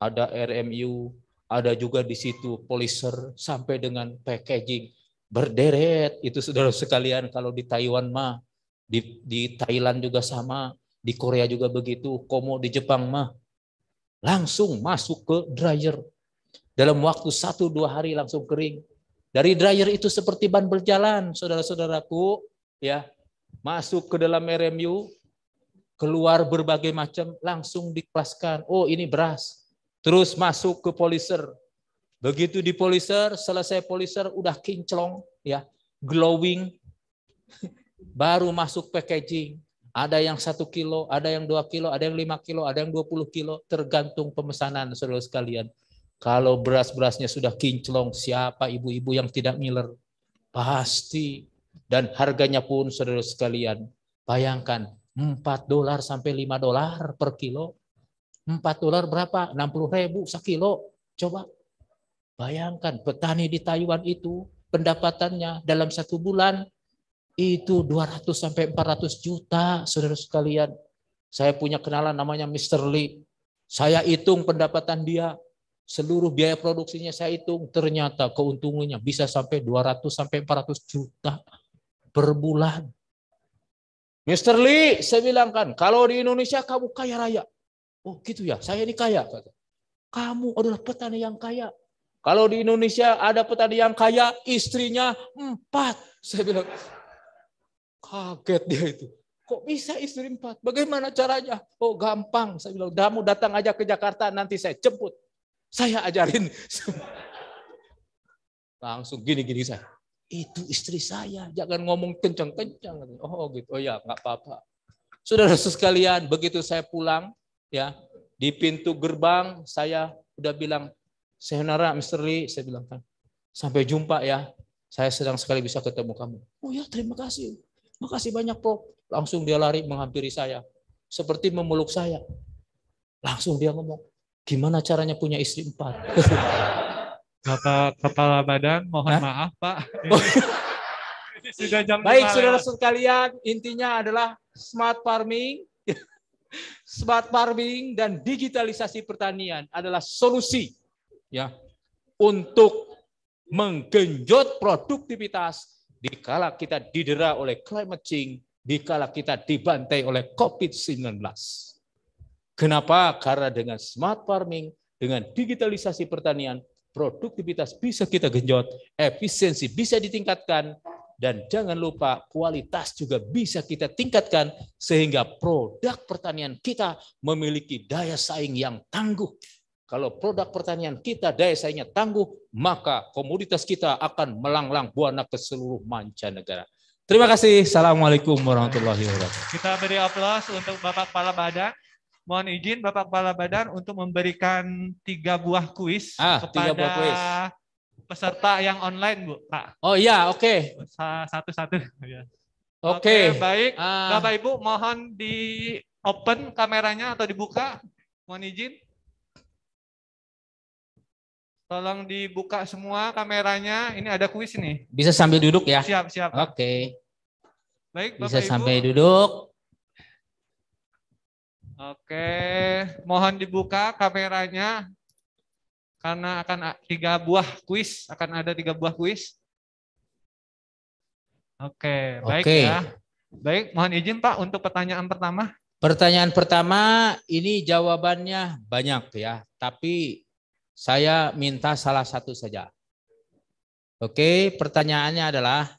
ada RMU, ada juga di situ polisher sampai dengan packaging berderet itu saudara sekalian kalau di Taiwan mah di, di Thailand juga sama di Korea juga begitu komo di Jepang mah Langsung masuk ke dryer. Dalam waktu satu dua hari langsung kering. Dari dryer itu seperti ban berjalan, saudara-saudaraku. ya Masuk ke dalam RMU, keluar berbagai macam, langsung dikelaskan. Oh ini beras. Terus masuk ke poliser. Begitu di poliser, selesai poliser, udah kinclong, ya glowing, baru masuk packaging, ada yang satu kilo, ada yang dua kilo, ada yang lima kilo, ada yang dua puluh kilo, tergantung pemesanan saudara sekalian. Kalau beras-berasnya sudah kinclong, siapa ibu-ibu yang tidak ngiler? Pasti. Dan harganya pun saudara sekalian, bayangkan empat dolar sampai lima dolar per kilo. Empat dolar berapa? Enam puluh ribu sekilo. Coba bayangkan petani di Taiwan itu pendapatannya dalam satu bulan itu 200 sampai 400 juta, saudara sekalian. Saya punya kenalan namanya Mr. Lee. Saya hitung pendapatan dia, seluruh biaya produksinya saya hitung, ternyata keuntungannya bisa sampai 200 sampai 400 juta per bulan. Mr. Lee, saya bilang kan, kalau di Indonesia kamu kaya raya. Oh gitu ya, saya ini kaya. Kamu adalah petani yang kaya. Kalau di Indonesia ada petani yang kaya, istrinya empat. Saya bilang, Kaget dia itu. Kok bisa istri empat? Bagaimana caranya? Oh gampang. Saya bilang, kamu datang aja ke Jakarta, nanti saya jemput. Saya ajarin. Langsung gini-gini saya. Itu istri saya, jangan ngomong kencang-kencang. Oh gitu, oh ya nggak apa-apa. Saudara sekalian, begitu saya pulang, ya di pintu gerbang saya udah bilang, nara, Mr. Lee, saya bilang kan, sampai jumpa ya. Saya sedang sekali bisa ketemu kamu. Oh ya, terima kasih. Makasih banyak, Prof. Langsung dia lari menghampiri saya. Seperti memeluk saya. Langsung dia ngomong, gimana caranya punya istri empat? Bapak Kepala Badan, mohon Hah? maaf Pak. Oh. Sudah jam Baik, saudara sekalian, intinya adalah smart farming, smart farming dan digitalisasi pertanian adalah solusi ya untuk menggenjot produktivitas dikala kita didera oleh climate change, dikala kita dibantai oleh COVID-19. Kenapa? Karena dengan smart farming, dengan digitalisasi pertanian, produktivitas bisa kita genjot, efisiensi bisa ditingkatkan, dan jangan lupa kualitas juga bisa kita tingkatkan sehingga produk pertanian kita memiliki daya saing yang tangguh kalau produk pertanian kita daya saingnya tangguh, maka komoditas kita akan melanglang buana ke seluruh mancanegara. Terima kasih. Assalamualaikum warahmatullahi wabarakatuh. Kita beri aplaus untuk Bapak Kepala Badan. Mohon izin Bapak Kepala Badan untuk memberikan tiga buah kuis ah, kepada tiga buah kuis. peserta yang online, Bu. Pak. Oh iya, oke. Okay. Satu-satu. Iya. Oke. Okay. Okay, baik. Ah. Bapak Ibu, mohon di open kameranya atau dibuka. Mohon izin. Tolong dibuka semua kameranya. Ini ada kuis nih. Bisa sambil duduk ya? Siap, siap. Oke. Okay. Baik, Bapak Bisa Ibu. sampai duduk. Oke, mohon dibuka kameranya karena akan tiga buah kuis, akan ada tiga buah kuis. Oke, baik Oke. ya. Baik, mohon izin Pak untuk pertanyaan pertama. Pertanyaan pertama ini jawabannya banyak ya, tapi saya minta salah satu saja. Oke, pertanyaannya adalah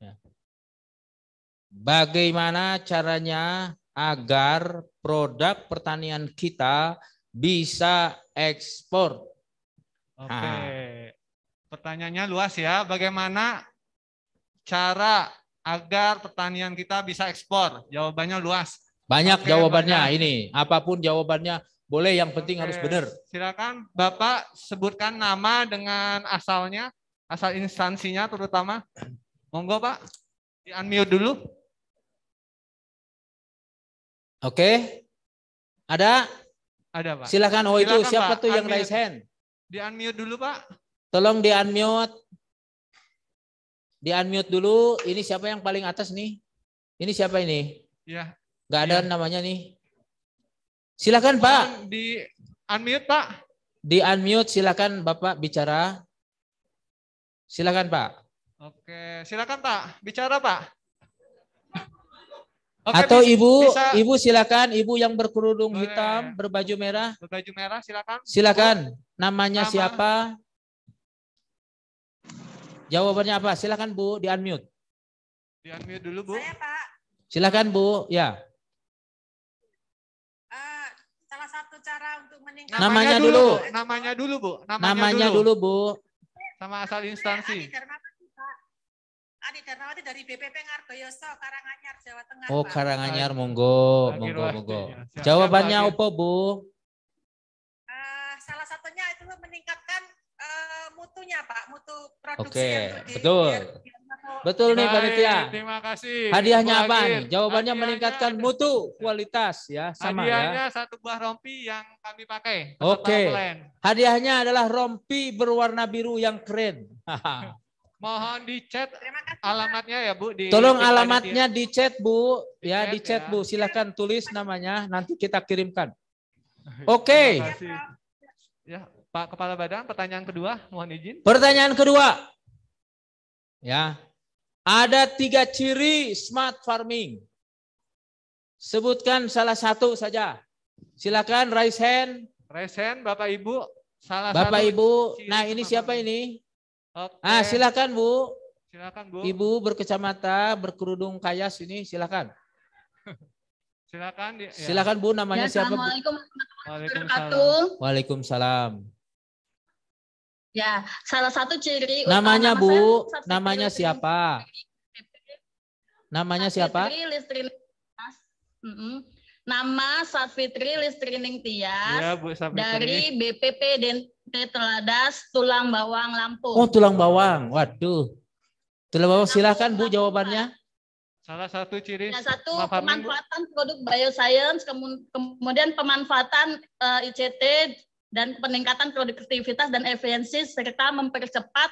ya. bagaimana caranya agar produk pertanian kita bisa ekspor? Oke. Nah. Pertanyaannya luas ya. Bagaimana cara agar pertanian kita bisa ekspor? Jawabannya luas. Banyak Oke, jawabannya banyak. ini. Apapun jawabannya boleh, yang penting Oke. harus benar. Silakan Bapak sebutkan nama dengan asalnya, asal instansinya terutama. Monggo Pak, di unmute dulu. Oke, ada? Ada Pak. Silakan, oh Silakan, itu Pak. siapa tuh yang raise hand? Di unmute dulu Pak. Tolong di unmute. Di unmute dulu. Ini siapa yang paling atas nih? Ini siapa ini? Ya. Gak ada ya. namanya nih. Silakan Pak. Di unmute Pak. Di unmute silakan Bapak bicara. Silakan Pak. Oke, silakan Pak. Bicara Pak. Oke, Atau bisa, ibu, bisa. ibu silakan, ibu yang berkerudung Oke. hitam, berbaju merah. Berbaju merah, silakan. Silakan. Namanya Nama. siapa? Jawabannya apa? Silakan Bu, di unmute. Di unmute dulu Bu. Saya Pak. Silakan Bu, ya. satu cara untuk meningkatkan namanya dulu, dulu. namanya dulu Bu namanya, namanya dulu. dulu Bu sama asal instansi Adi Darmawati dari BPP Ngargoyoso Karanganyar Jawa Tengah Oh Karanganyar monggo monggo monggo jawabannya apa Bu uh, salah satunya itu meningkatkan uh, mutunya Pak mutu produksi Oke okay. betul biar, biar Betul Baik, nih panitia. Terima kasih. Hadiahnya apa nih? Jawabannya meningkatkan mutu kualitas ya, sama ya. Hadiahnya ya. satu buah rompi yang kami pakai. Oke. Hadiahnya adalah rompi berwarna biru yang keren. Mohon dicat alamatnya ya Bu. Tolong alamatnya dicat Bu, ya dicat ya. Bu. Silahkan tulis namanya, nanti kita kirimkan. Oke. Okay. Ya, Pak Kepala Badan, pertanyaan kedua, mohon izin. Pertanyaan kedua. Ya, ada tiga ciri smart farming. Sebutkan salah satu saja. Silakan raise hand. Raise hand Bapak Ibu. Salah Bapak satu Ibu. Nah, ini siapa ini? Okay. Ah, silakan Bu. Silakan Bu. Ibu berkacamata, berkerudung kaya. Sini silakan. silakan. Ya. Silakan Bu namanya ya, siapa? Assalamualaikum Waalaikumsalam. Waalaikumsalam. Ya, salah satu ciri namanya Bu, saya, namanya siapa? Namanya siapa? Listri, Nama Safitri Listrining Tias ya, Bu, dari BPP DNT Teladas Tulang Bawang Lampung. Oh, Tulang Bawang. Waduh. Tulang Bawang silahkan Bu jawabannya. Salah satu ciri Salah satu pemanfaatan produk bioscience kemudian pemanfaatan eh, ICT dan peningkatan produktivitas dan efisiensi serta mempercepat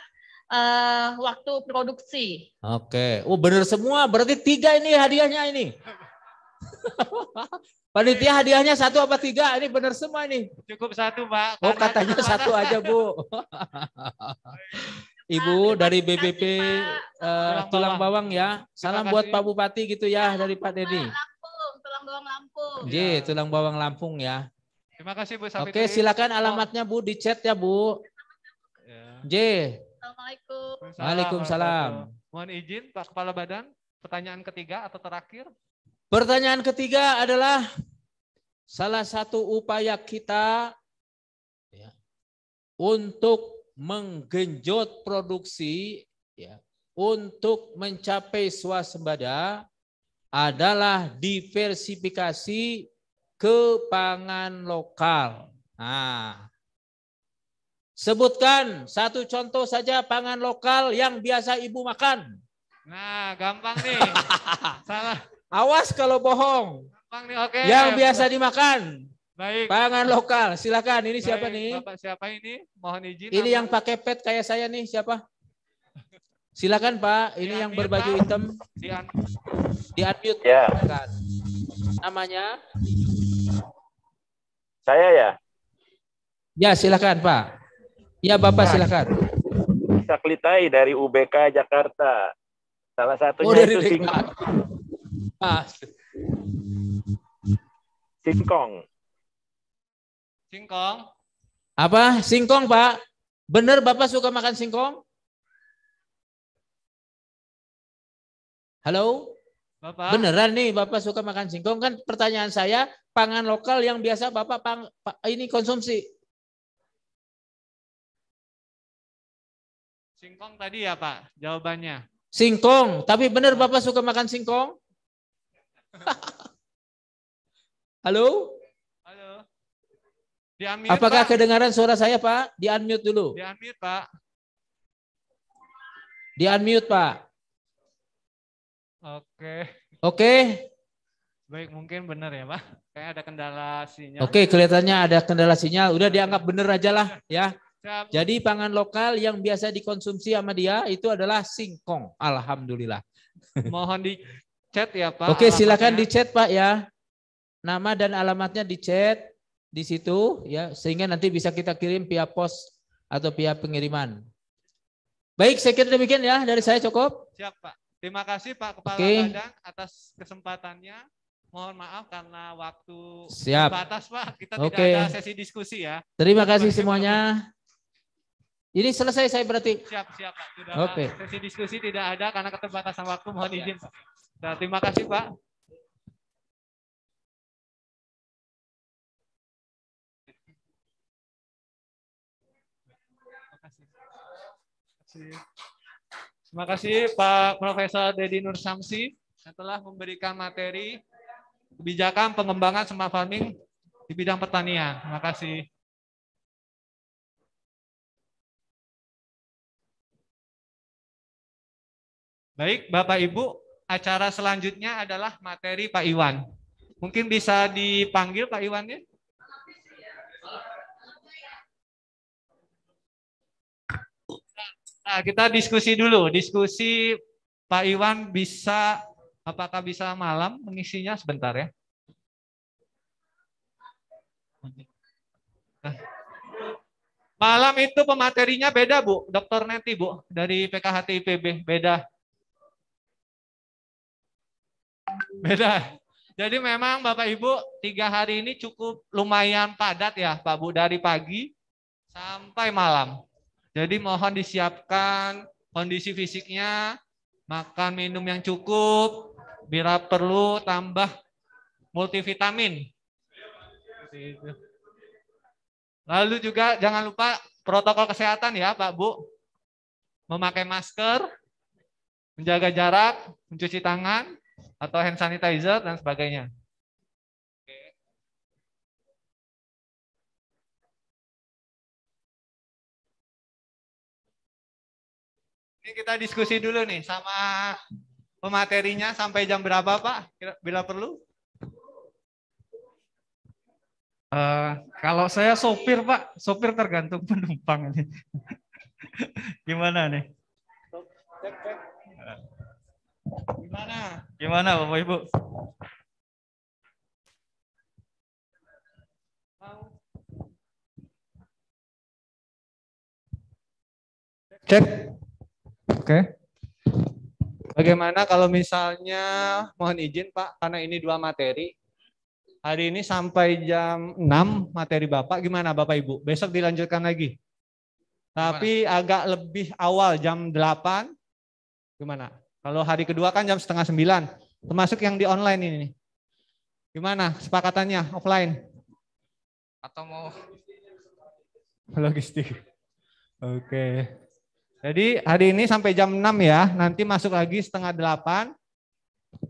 uh, waktu produksi. Oke, oh benar semua. Berarti tiga ini hadiahnya ini. Panitia hadiahnya satu apa tiga? Ini benar semua ini. Cukup satu, Pak. Oh, katanya satu aja, Bu. Ibu dari BBP uh, eh, Tulang Bawang ya. Salam buat Pak Bupati gitu ya dari Pak Deddy. Lampung, Tulang Bawang Lampung. J, Tulang Bawang Lampung ya. Terima kasih Bu Safitri. Oke, silakan alamatnya Bu di chat ya Bu. Ya. J. Assalamualaikum. Waalaikumsalam. Mohon izin Pak Kepala Badan, pertanyaan ketiga atau terakhir? Pertanyaan ketiga adalah salah satu upaya kita ya, untuk menggenjot produksi, ya, untuk mencapai swasembada adalah diversifikasi ke pangan lokal. Nah, sebutkan satu contoh saja pangan lokal yang biasa ibu makan. Nah, gampang nih. Salah. Awas kalau bohong. Gampang nih, oke. Yang biasa dimakan. Baik. Pangan lokal. Silakan. Ini Baik. siapa nih? Bapak siapa ini? Mohon izin. Ini yang pakai pet kayak saya nih, siapa? Silakan, Pak. Ini yang berbaju hitam. Di, unmute. di unmute. Ya. Namanya? Saya ya? Ya, silakan Pak. Ya, Bapak silakan. Saklitai dari UBK Jakarta. Salah satunya oh, dari itu singkong. Ah. Singkong. Singkong. Apa? Singkong, Pak? Benar Bapak suka makan singkong? Halo? Bapak. Beneran nih Bapak suka makan singkong kan pertanyaan saya pangan lokal yang biasa Bapak pang, ini konsumsi. Singkong tadi ya Pak jawabannya. Singkong, tapi benar Bapak suka makan singkong? Halo? Halo. Di unmute, Apakah Pak. kedengaran suara saya, Pak? Di unmute dulu. Di unmute, Pak. Di unmute, Pak. Oke. Oke. Baik, mungkin benar ya, Pak. Kayak ada kendala sinyal. Oke, kelihatannya ada kendala sinyal. Udah dianggap benar aja lah ya. Jadi pangan lokal yang biasa dikonsumsi sama dia itu adalah singkong. Alhamdulillah. Mohon di chat ya, Pak. Oke, alamatnya. silakan di chat, Pak ya. Nama dan alamatnya di chat di situ ya, sehingga nanti bisa kita kirim via pos atau via pengiriman. Baik, saya kira demikian ya dari saya cukup. Siap, Pak. Terima kasih Pak Kepala okay. Badan atas kesempatannya. Mohon maaf karena waktu Siap. terbatas Pak. Kita okay. tidak ada sesi diskusi ya. Terima, kasih, kasih semuanya. Pak. Ini selesai saya berarti. Siap, siap Pak. Sudah okay. sesi diskusi tidak ada karena keterbatasan waktu. Mohon iya. izin Pak. Nah, terima kasih Pak. Terima kasih. Terima kasih Pak Profesor Dedi Nur Samsi yang telah memberikan materi kebijakan pengembangan smart farming di bidang pertanian. Terima kasih. Baik, Bapak Ibu, acara selanjutnya adalah materi Pak Iwan. Mungkin bisa dipanggil Pak Iwan ya? Nah, kita diskusi dulu. Diskusi Pak Iwan bisa apakah bisa malam mengisinya sebentar ya? Malam itu pematerinya beda Bu, Dokter Neti Bu dari PKHT IPB beda. Beda. Jadi memang Bapak Ibu tiga hari ini cukup lumayan padat ya Pak Bu dari pagi sampai malam. Jadi mohon disiapkan kondisi fisiknya, makan minum yang cukup, bila perlu tambah multivitamin. Lalu juga jangan lupa protokol kesehatan ya Pak Bu. Memakai masker, menjaga jarak, mencuci tangan, atau hand sanitizer, dan sebagainya. Ini kita diskusi dulu nih sama pematerinya sampai jam berapa Pak bila perlu? Uh, kalau saya sopir Pak, sopir tergantung penumpang ini. Gimana nih? Gimana? Gimana Bapak Ibu? Cek. Oke. Bagaimana kalau misalnya mohon izin Pak karena ini dua materi. Hari ini sampai jam 6 materi Bapak gimana Bapak Ibu? Besok dilanjutkan lagi. Tapi gimana? agak lebih awal jam 8. Gimana? Kalau hari kedua kan jam setengah 9. Termasuk yang di online ini. Gimana sepakatannya offline? Atau mau logistik? Oke. Okay. Jadi hari ini sampai jam 6 ya, nanti masuk lagi setengah 8.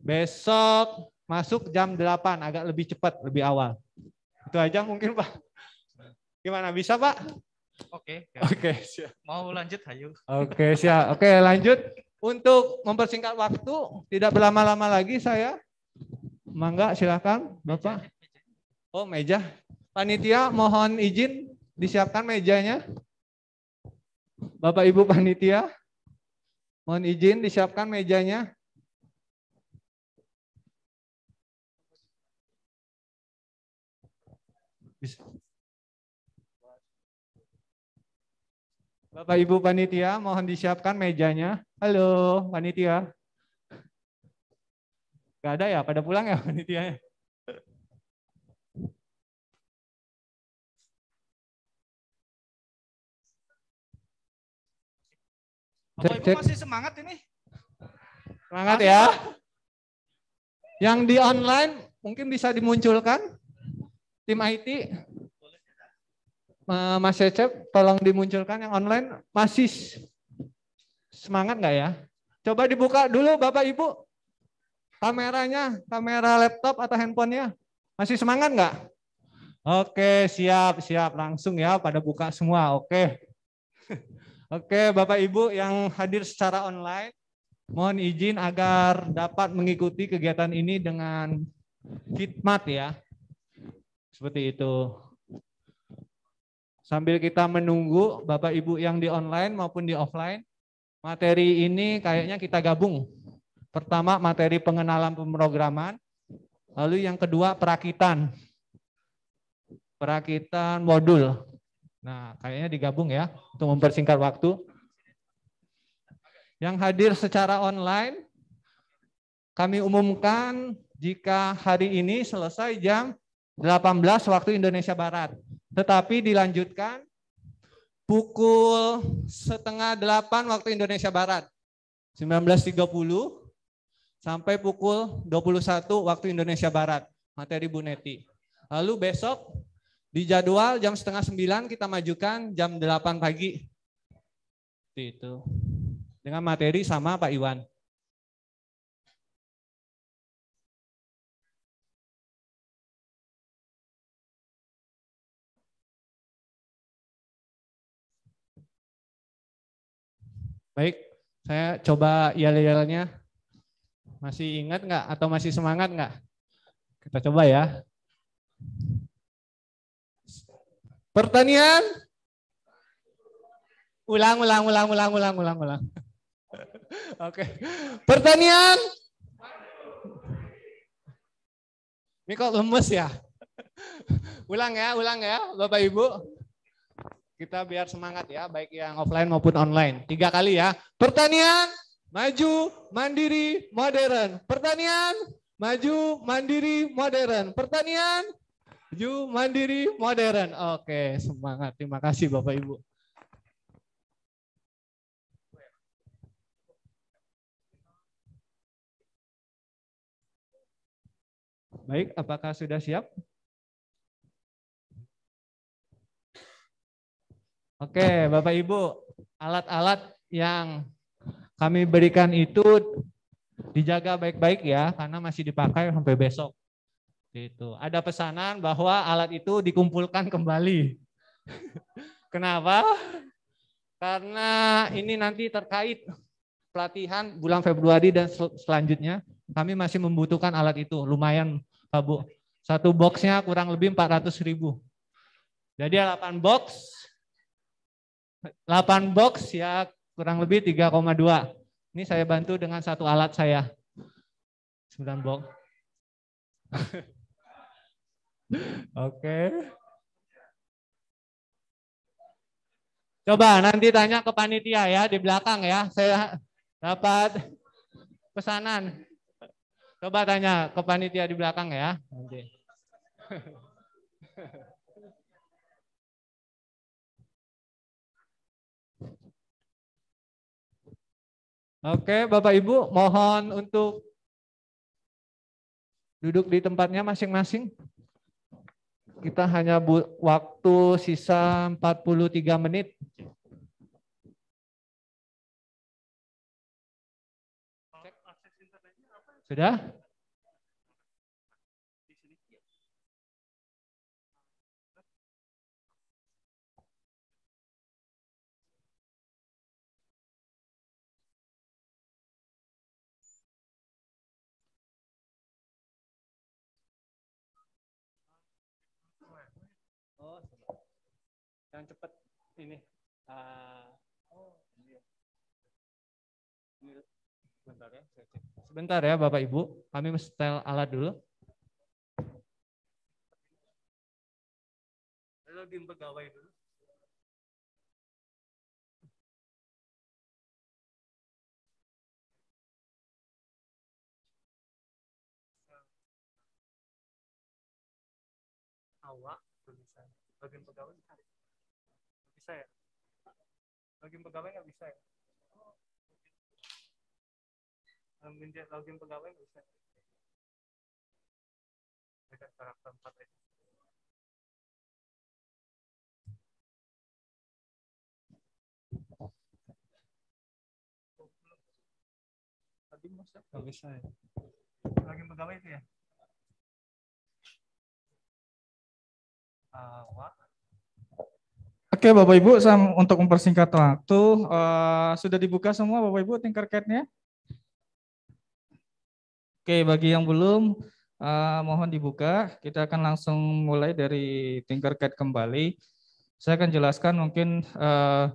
Besok masuk jam 8, agak lebih cepat, lebih awal. Itu aja mungkin Pak. Gimana, bisa Pak? Oke. Okay, ya. Oke, okay, siap. Mau lanjut, ayo. Oke, siap. Oke, lanjut. Untuk mempersingkat waktu, tidak berlama-lama lagi saya. Mangga, silakan Bapak. Oh, meja. Panitia, mohon izin disiapkan mejanya. Bapak Ibu Panitia, mohon izin disiapkan mejanya. Bapak Ibu Panitia, mohon disiapkan mejanya. Halo, Panitia. Gak ada ya? Pada pulang ya, Panitia? Bapak Ibu masih semangat ini? Semangat ya. Yang di online mungkin bisa dimunculkan tim IT. Mas Cecep, tolong dimunculkan yang online. Masih semangat nggak ya? Coba dibuka dulu Bapak Ibu. Kameranya, kamera laptop atau handphonenya. Masih semangat nggak? Oke, siap, siap. Langsung ya pada buka semua. Oke. Oke, Bapak Ibu yang hadir secara online, mohon izin agar dapat mengikuti kegiatan ini dengan khidmat ya. Seperti itu. Sambil kita menunggu Bapak Ibu yang di online maupun di offline, materi ini kayaknya kita gabung. Pertama materi pengenalan pemrograman, lalu yang kedua perakitan. Perakitan modul. Nah, kayaknya digabung ya untuk mempersingkat waktu. Yang hadir secara online, kami umumkan jika hari ini selesai jam 18 waktu Indonesia Barat. Tetapi dilanjutkan pukul setengah delapan waktu Indonesia Barat. 19.30 sampai pukul 21 waktu Indonesia Barat. Materi Bu Neti. Lalu besok di jadwal jam setengah sembilan kita majukan jam delapan pagi. Itu. Dengan materi sama Pak Iwan. Baik, saya coba yel-yelnya. Masih ingat nggak atau masih semangat nggak? Kita coba ya. Pertanian? Ulang, ulang, ulang, ulang, ulang, ulang, ulang. Oke. Pertanian? Ini kok lemes ya? ulang ya, ulang ya, Bapak Ibu. Kita biar semangat ya, baik yang offline maupun online. Tiga kali ya. Pertanian, maju, mandiri, modern. Pertanian, maju, mandiri, modern. Pertanian, maju, mandiri, modern. Oke, semangat. Terima kasih Bapak Ibu. Baik, apakah sudah siap? Oke, Bapak Ibu, alat-alat yang kami berikan itu dijaga baik-baik ya, karena masih dipakai sampai besok. Itu ada pesanan bahwa alat itu dikumpulkan kembali. Kenapa? Karena ini nanti terkait pelatihan bulan Februari dan sel selanjutnya. Kami masih membutuhkan alat itu. Lumayan, Pak Bu. Satu boxnya kurang lebih 400 ribu. Jadi 8 box, 8 box ya kurang lebih 3,2. Ini saya bantu dengan satu alat saya. 9 box. Oke. Coba nanti tanya ke panitia ya di belakang ya. Saya dapat pesanan. Coba tanya ke panitia di belakang ya nanti. Oke, Bapak Ibu, mohon untuk duduk di tempatnya masing-masing. Kita hanya waktu sisa 43 menit. Sudah? yang cepet ini uh, ah, sebentar ya sebentar ya bapak ibu kami setel alat dulu login pegawai dulu awak bagian pegawai login pegawai nggak bisa ya menjadi login pegawai nggak bisa dekat karakter empat aja tadi masa nggak bisa ya login pegawai itu ya awak Oke, Bapak Ibu, saya untuk mempersingkat waktu, uh, sudah dibuka semua Bapak Ibu tinkercadnya? Oke, bagi yang belum uh, mohon dibuka. Kita akan langsung mulai dari tinkercad kembali. Saya akan jelaskan mungkin uh,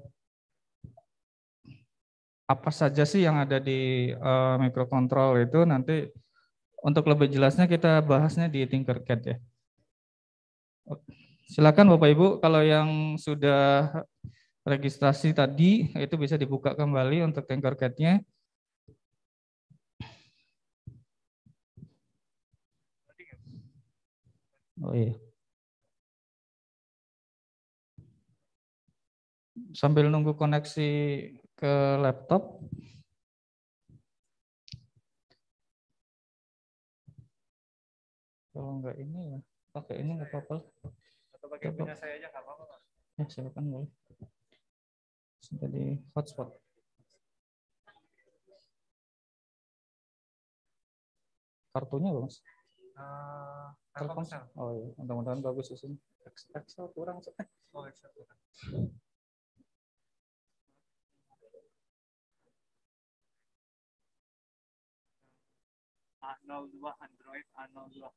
apa saja sih yang ada di uh, microcontrol itu nanti untuk lebih jelasnya kita bahasnya di tingkat ya. Oke. Silakan Bapak Ibu kalau yang sudah registrasi tadi itu bisa dibuka kembali untuk tinkercad catnya Oh iya. Sambil nunggu koneksi ke laptop. Kalau enggak ini ya, pakai ini enggak apa-apa pakai punya saya aja nggak apa-apa mas ya silakan boleh sudah di hotspot kartunya apa mas uh, Telkomsel. Oh iya, mudah-mudahan bagus di sini. Excel kurang. Oh, Excel kurang. A02 Android A02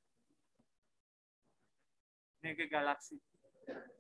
Dike galaksi. Dike galaksi.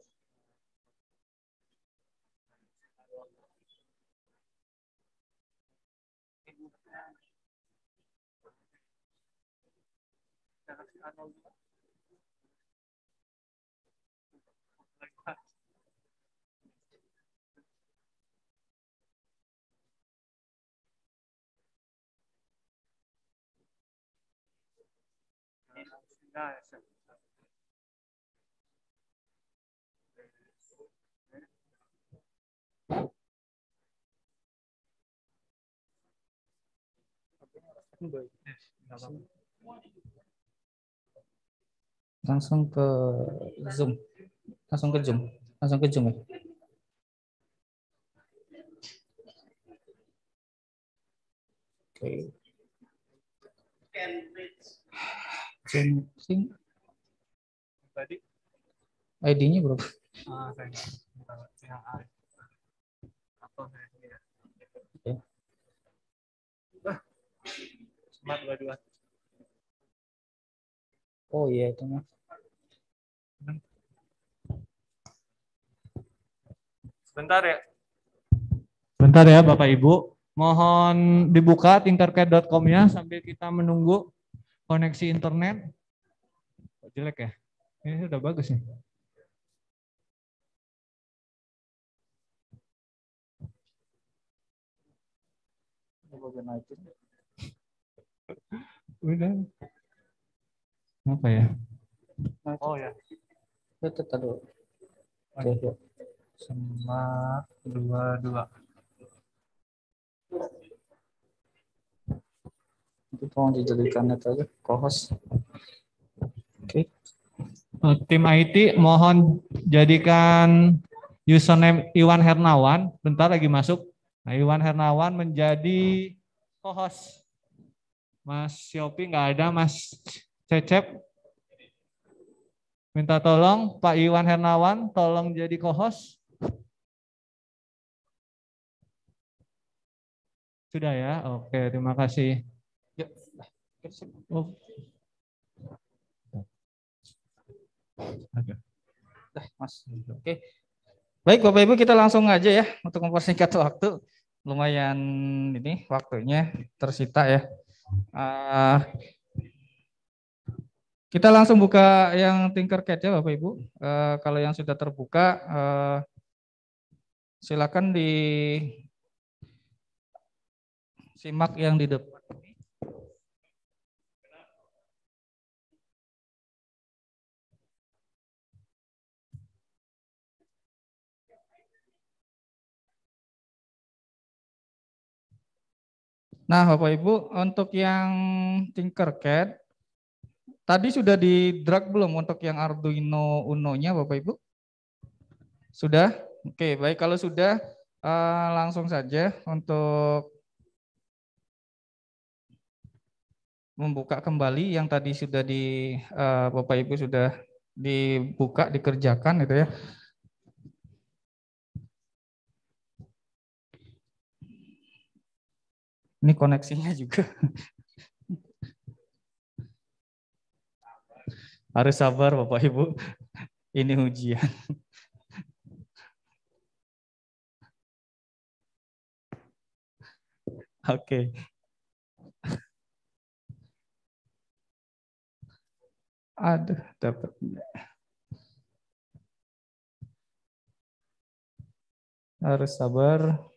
Langsung ke Zoom. Langsung ke Zoom. Langsung ke Zoom ya. Oke. Okay. Tadi ID-nya berapa? Ah, saya. Yang A. Atau saya. Oke. Ya. Okay sama dua-dua. Oh iya itu mah. Bentar ya. Bentar ya Bapak Ibu. Mohon dibuka tinkercadcom ya sambil kita menunggu koneksi internet. Oh, jelek ya? Ini sudah bagus nih. Coba udah apa ya oh ya itu dulu semak dua dua itu tolong dijadikan net aja kohos oke okay. Eh, tim IT mohon jadikan username Iwan Hernawan bentar lagi masuk nah Iwan Hernawan menjadi kohos Mas Shopee nggak ada, Mas Cecep. Minta tolong Pak Iwan Hernawan, tolong jadi co Sudah ya, oke terima kasih. Ya. Oh. Mas, oke. Baik Bapak Ibu kita langsung aja ya untuk mempersingkat waktu. Lumayan ini waktunya tersita ya. Uh, kita langsung buka yang Tinkercad ya Bapak Ibu. Uh, kalau yang sudah terbuka, uh, silakan di simak yang di depan. Nah, Bapak Ibu, untuk yang Tinkercad tadi sudah di drag belum untuk yang Arduino Uno-nya Bapak Ibu? Sudah? Oke, baik kalau sudah eh, langsung saja untuk membuka kembali yang tadi sudah di eh, Bapak Ibu sudah dibuka dikerjakan itu ya. Ini koneksinya juga. Harus sabar Bapak Ibu. Ini ujian. Oke. Ada, dapat. Harus sabar.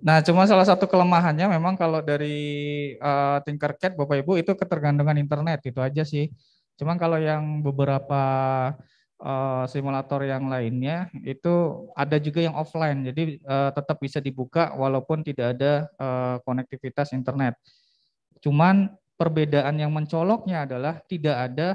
Nah, cuma salah satu kelemahannya memang kalau dari uh, eh, Tinkercad Bapak Ibu itu ketergantungan internet itu aja sih. Cuman kalau yang beberapa uh, simulator yang lainnya itu ada juga yang offline. Jadi uh, tetap bisa dibuka walaupun tidak ada uh, konektivitas internet. Cuman perbedaan yang mencoloknya adalah tidak ada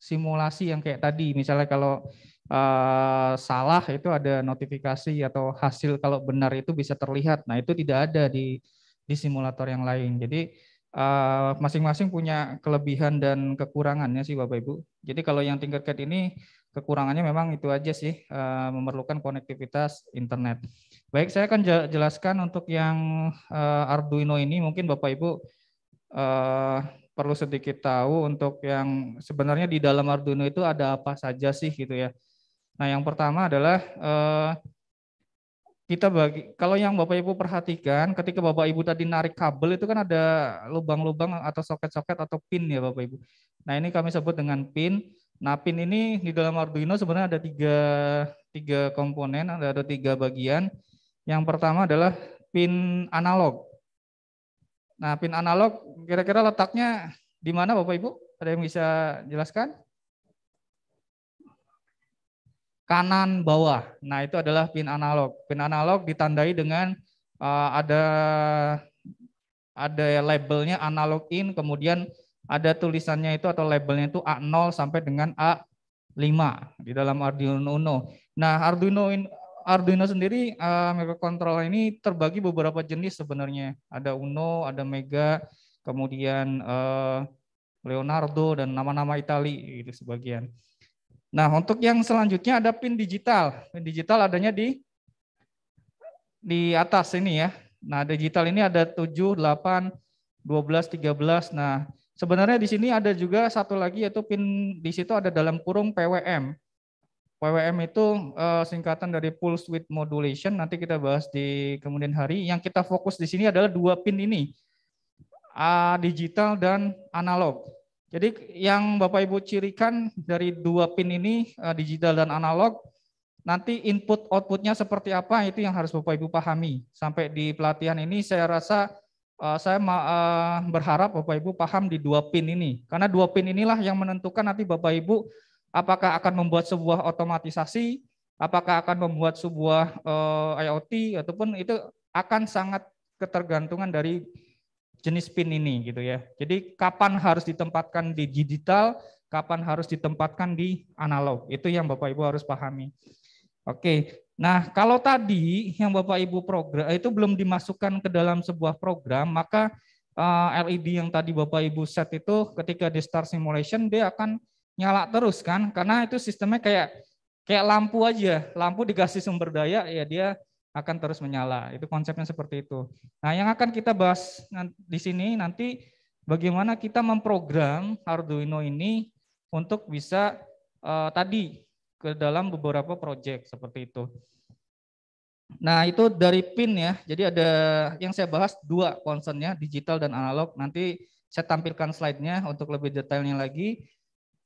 simulasi yang kayak tadi. Misalnya kalau Eh, salah itu ada notifikasi atau hasil kalau benar itu bisa terlihat. Nah, itu tidak ada di di simulator yang lain. Jadi eh, masing-masing uh, punya kelebihan dan kekurangannya sih Bapak Ibu. Jadi kalau yang Tinkercad ini kekurangannya memang itu aja sih uh, memerlukan konektivitas internet. Baik, saya akan jelaskan untuk yang uh, Arduino ini mungkin Bapak Ibu uh, perlu sedikit tahu untuk yang sebenarnya di dalam Arduino itu ada apa saja sih gitu ya. Nah, yang pertama adalah eh, kita bagi kalau yang Bapak Ibu perhatikan ketika Bapak Ibu tadi narik kabel itu kan ada lubang-lubang atau soket-soket atau pin ya Bapak Ibu. Nah, ini kami sebut dengan pin. Nah, pin ini di dalam Arduino sebenarnya ada tiga, tiga komponen, ada, ada tiga bagian. Yang pertama adalah pin analog. Nah, pin analog kira-kira letaknya di mana Bapak Ibu? Ada yang bisa jelaskan? kanan bawah. Nah, itu adalah pin analog. Pin analog ditandai dengan uh, ada ada labelnya analog in, kemudian ada tulisannya itu atau labelnya itu A0 sampai dengan A5 di dalam Arduino Uno. Nah, Arduino in, Arduino sendiri uh, microcontroller ini terbagi beberapa jenis sebenarnya. Ada Uno, ada Mega, kemudian uh, Leonardo dan nama-nama Itali itu sebagian. Nah, untuk yang selanjutnya ada pin digital. Pin digital adanya di di atas ini ya. Nah, digital ini ada 7, 8, 12, 13. Nah, sebenarnya di sini ada juga satu lagi yaitu pin di situ ada dalam kurung PWM. PWM itu eh, singkatan dari pulse width modulation. Nanti kita bahas di kemudian hari. Yang kita fokus di sini adalah dua pin ini. digital dan analog. Jadi yang Bapak Ibu cirikan dari dua pin ini eh, digital dan analog, nanti input outputnya seperti apa itu yang harus Bapak Ibu pahami. Sampai di pelatihan ini saya rasa eh, saya eh, berharap Bapak Ibu paham di dua pin ini. Karena dua pin inilah yang menentukan nanti Bapak Ibu apakah akan membuat sebuah otomatisasi, apakah akan membuat sebuah IoT ataupun itu akan sangat ketergantungan dari jenis pin ini gitu ya. Jadi kapan harus ditempatkan di digital, kapan harus ditempatkan di analog. Itu yang Bapak Ibu harus pahami. Oke. Nah, kalau tadi yang Bapak Ibu program eh, itu belum dimasukkan ke dalam sebuah program, maka eh, LED yang tadi Bapak Ibu set itu ketika di start simulation dia akan nyala terus kan karena itu sistemnya kayak kayak lampu aja. Lampu dikasih sumber daya ya dia akan terus menyala. Itu konsepnya seperti itu. Nah, yang akan kita bahas di sini nanti bagaimana kita memprogram Arduino ini untuk bisa uh, tadi ke dalam beberapa project seperti itu. Nah, itu dari pin ya. Jadi ada yang saya bahas dua concernnya, digital dan analog. Nanti saya tampilkan slide-nya untuk lebih detailnya lagi.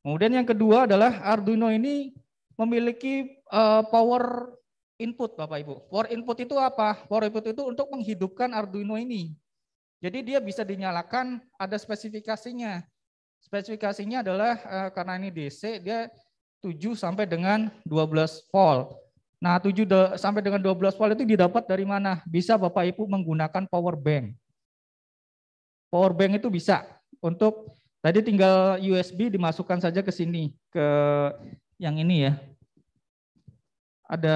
Kemudian yang kedua adalah Arduino ini memiliki uh, power input Bapak Ibu. Power input itu apa? Power input itu untuk menghidupkan Arduino ini. Jadi dia bisa dinyalakan, ada spesifikasinya. Spesifikasinya adalah eh, karena ini DC, dia 7 sampai dengan 12 volt. Nah, 7 sampai dengan 12 volt itu didapat dari mana? Bisa Bapak Ibu menggunakan power bank. Power bank itu bisa untuk tadi tinggal USB dimasukkan saja ke sini ke yang ini ya, ada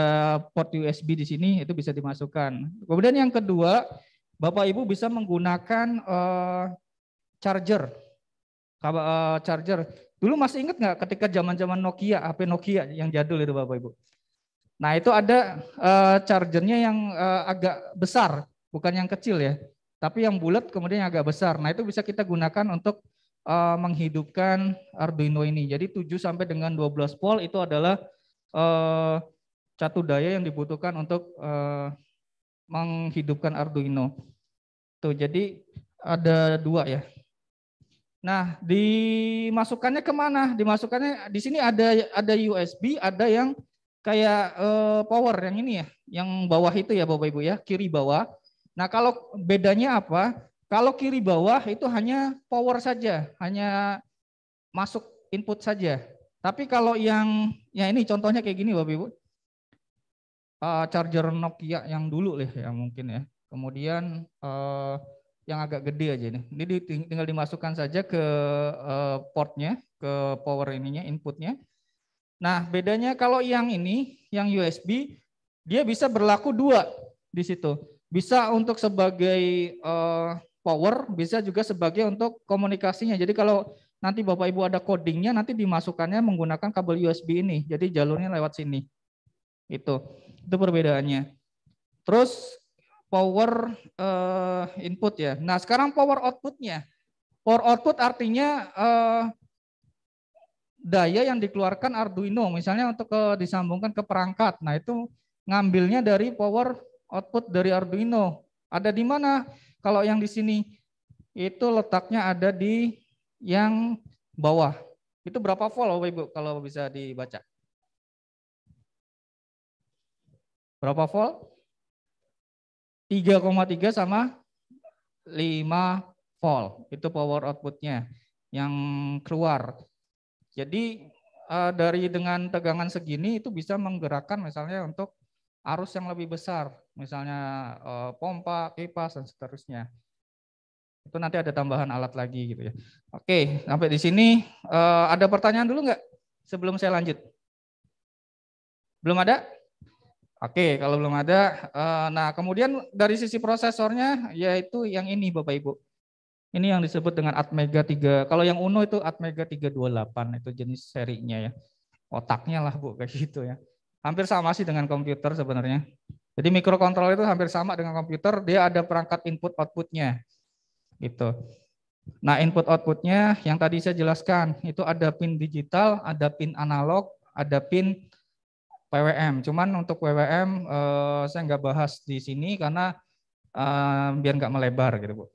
port USB di sini itu bisa dimasukkan. Kemudian yang kedua, Bapak Ibu bisa menggunakan uh, charger. Uh, charger. Dulu masih ingat nggak ketika zaman-zaman Nokia, HP Nokia yang jadul itu Bapak Ibu. Nah itu ada uh, chargernya yang uh, agak besar, bukan yang kecil ya, tapi yang bulat kemudian yang agak besar. Nah itu bisa kita gunakan untuk uh, menghidupkan Arduino ini. Jadi 7 sampai dengan 12 volt itu adalah uh, catu daya yang dibutuhkan untuk uh, menghidupkan Arduino. Tuh, jadi ada dua ya. Nah, dimasukkannya kemana? Dimasukkannya di sini ada ada USB, ada yang kayak uh, power yang ini ya, yang bawah itu ya Bapak Ibu ya, kiri bawah. Nah, kalau bedanya apa? Kalau kiri bawah itu hanya power saja, hanya masuk input saja. Tapi kalau yang ya ini contohnya kayak gini Bapak Ibu uh, charger Nokia yang dulu lah ya mungkin ya. Kemudian uh, yang agak gede aja ini. Ini tinggal dimasukkan saja ke uh, portnya, ke power ininya, inputnya. Nah bedanya kalau yang ini, yang USB, dia bisa berlaku dua di situ. Bisa untuk sebagai uh, power, bisa juga sebagai untuk komunikasinya. Jadi kalau nanti Bapak Ibu ada codingnya, nanti dimasukkannya menggunakan kabel USB ini. Jadi jalurnya lewat sini. Itu. Itu perbedaannya. Terus power uh, input ya. Nah sekarang power outputnya. Power output artinya uh, daya yang dikeluarkan Arduino, misalnya untuk ke, eh, disambungkan ke perangkat. Nah itu ngambilnya dari power output dari Arduino. Ada di mana? Kalau yang di sini itu letaknya ada di yang bawah. Itu berapa volt, Bapak Ibu, kalau bisa dibaca? Berapa volt? 3,3 sama 5 volt. Itu power outputnya yang keluar. Jadi eh, dari dengan tegangan segini itu bisa menggerakkan misalnya untuk arus yang lebih besar, misalnya eh, pompa, kipas dan seterusnya. Itu nanti ada tambahan alat lagi gitu ya. Oke, sampai di sini eh, ada pertanyaan dulu nggak sebelum saya lanjut? Belum ada? Oke, kalau belum ada, eh, nah kemudian dari sisi prosesornya yaitu yang ini Bapak Ibu. Ini yang disebut dengan Atmega 3. Kalau yang Uno itu Atmega 328 itu jenis serinya ya. Otaknya lah Bu kayak gitu ya. Hampir sama sih dengan komputer sebenarnya. Jadi mikrokontroler itu hampir sama dengan komputer, dia ada perangkat input outputnya gitu. Nah input outputnya yang tadi saya jelaskan itu ada pin digital, ada pin analog, ada pin PWM, Cuman untuk PWM uh, eh, saya nggak bahas di sini karena uh, biar nggak melebar gitu Bu.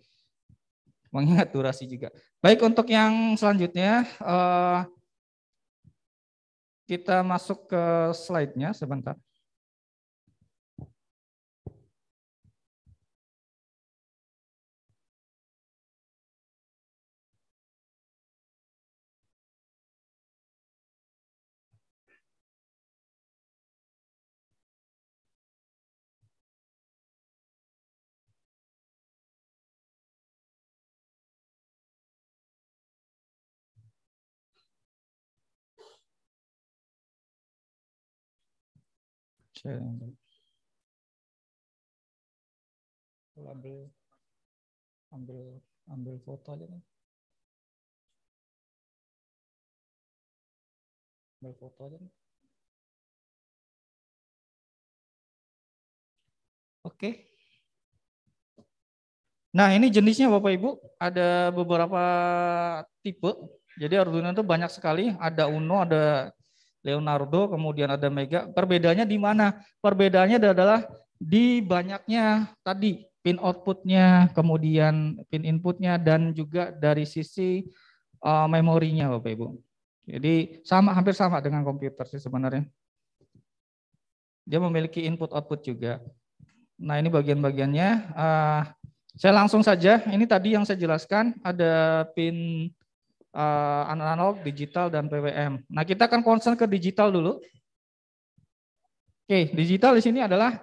Mengingat durasi juga. Baik untuk yang selanjutnya uh, kita masuk ke slide-nya sebentar. ambil ambil ambil foto aja nih kan. ambil foto aja nih kan. oke nah ini jenisnya bapak ibu ada beberapa tipe jadi Arduino itu banyak sekali ada Uno ada Leonardo, kemudian ada Mega. Perbedaannya di mana? Perbedaannya adalah di banyaknya tadi pin outputnya, kemudian pin inputnya, dan juga dari sisi uh, memorinya, Bapak Ibu. Jadi sama hampir sama dengan komputer sih sebenarnya. Dia memiliki input output juga. Nah ini bagian-bagiannya. Uh, saya langsung saja. Ini tadi yang saya jelaskan ada pin Eh, analog, digital, dan PWM. Nah, kita akan concern ke digital dulu. Oke, digital di sini adalah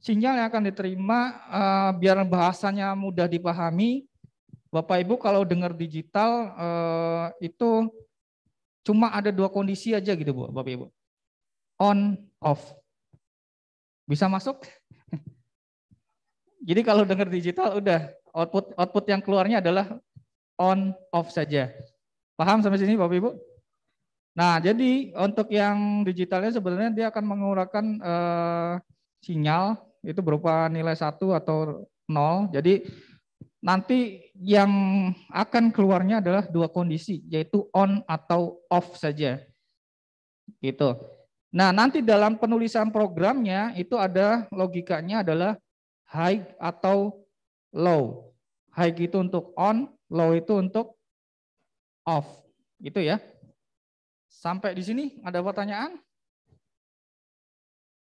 sinyal yang akan diterima eh, biar bahasanya mudah dipahami. Bapak Ibu kalau dengar digital eh, itu cuma ada dua kondisi aja gitu Bu, Bapak Ibu. On off. Bisa masuk? Jadi kalau dengar digital udah output output yang keluarnya adalah on off saja. Paham sampai sini Bapak Ibu? Nah, jadi untuk yang digitalnya sebenarnya dia akan menggunakan eh, sinyal itu berupa nilai satu atau nol. Jadi nanti yang akan keluarnya adalah dua kondisi yaitu on atau off saja. Gitu. Nah, nanti dalam penulisan programnya itu ada logikanya adalah high atau low. High itu untuk on, low itu untuk off, gitu ya. Sampai di sini ada pertanyaan?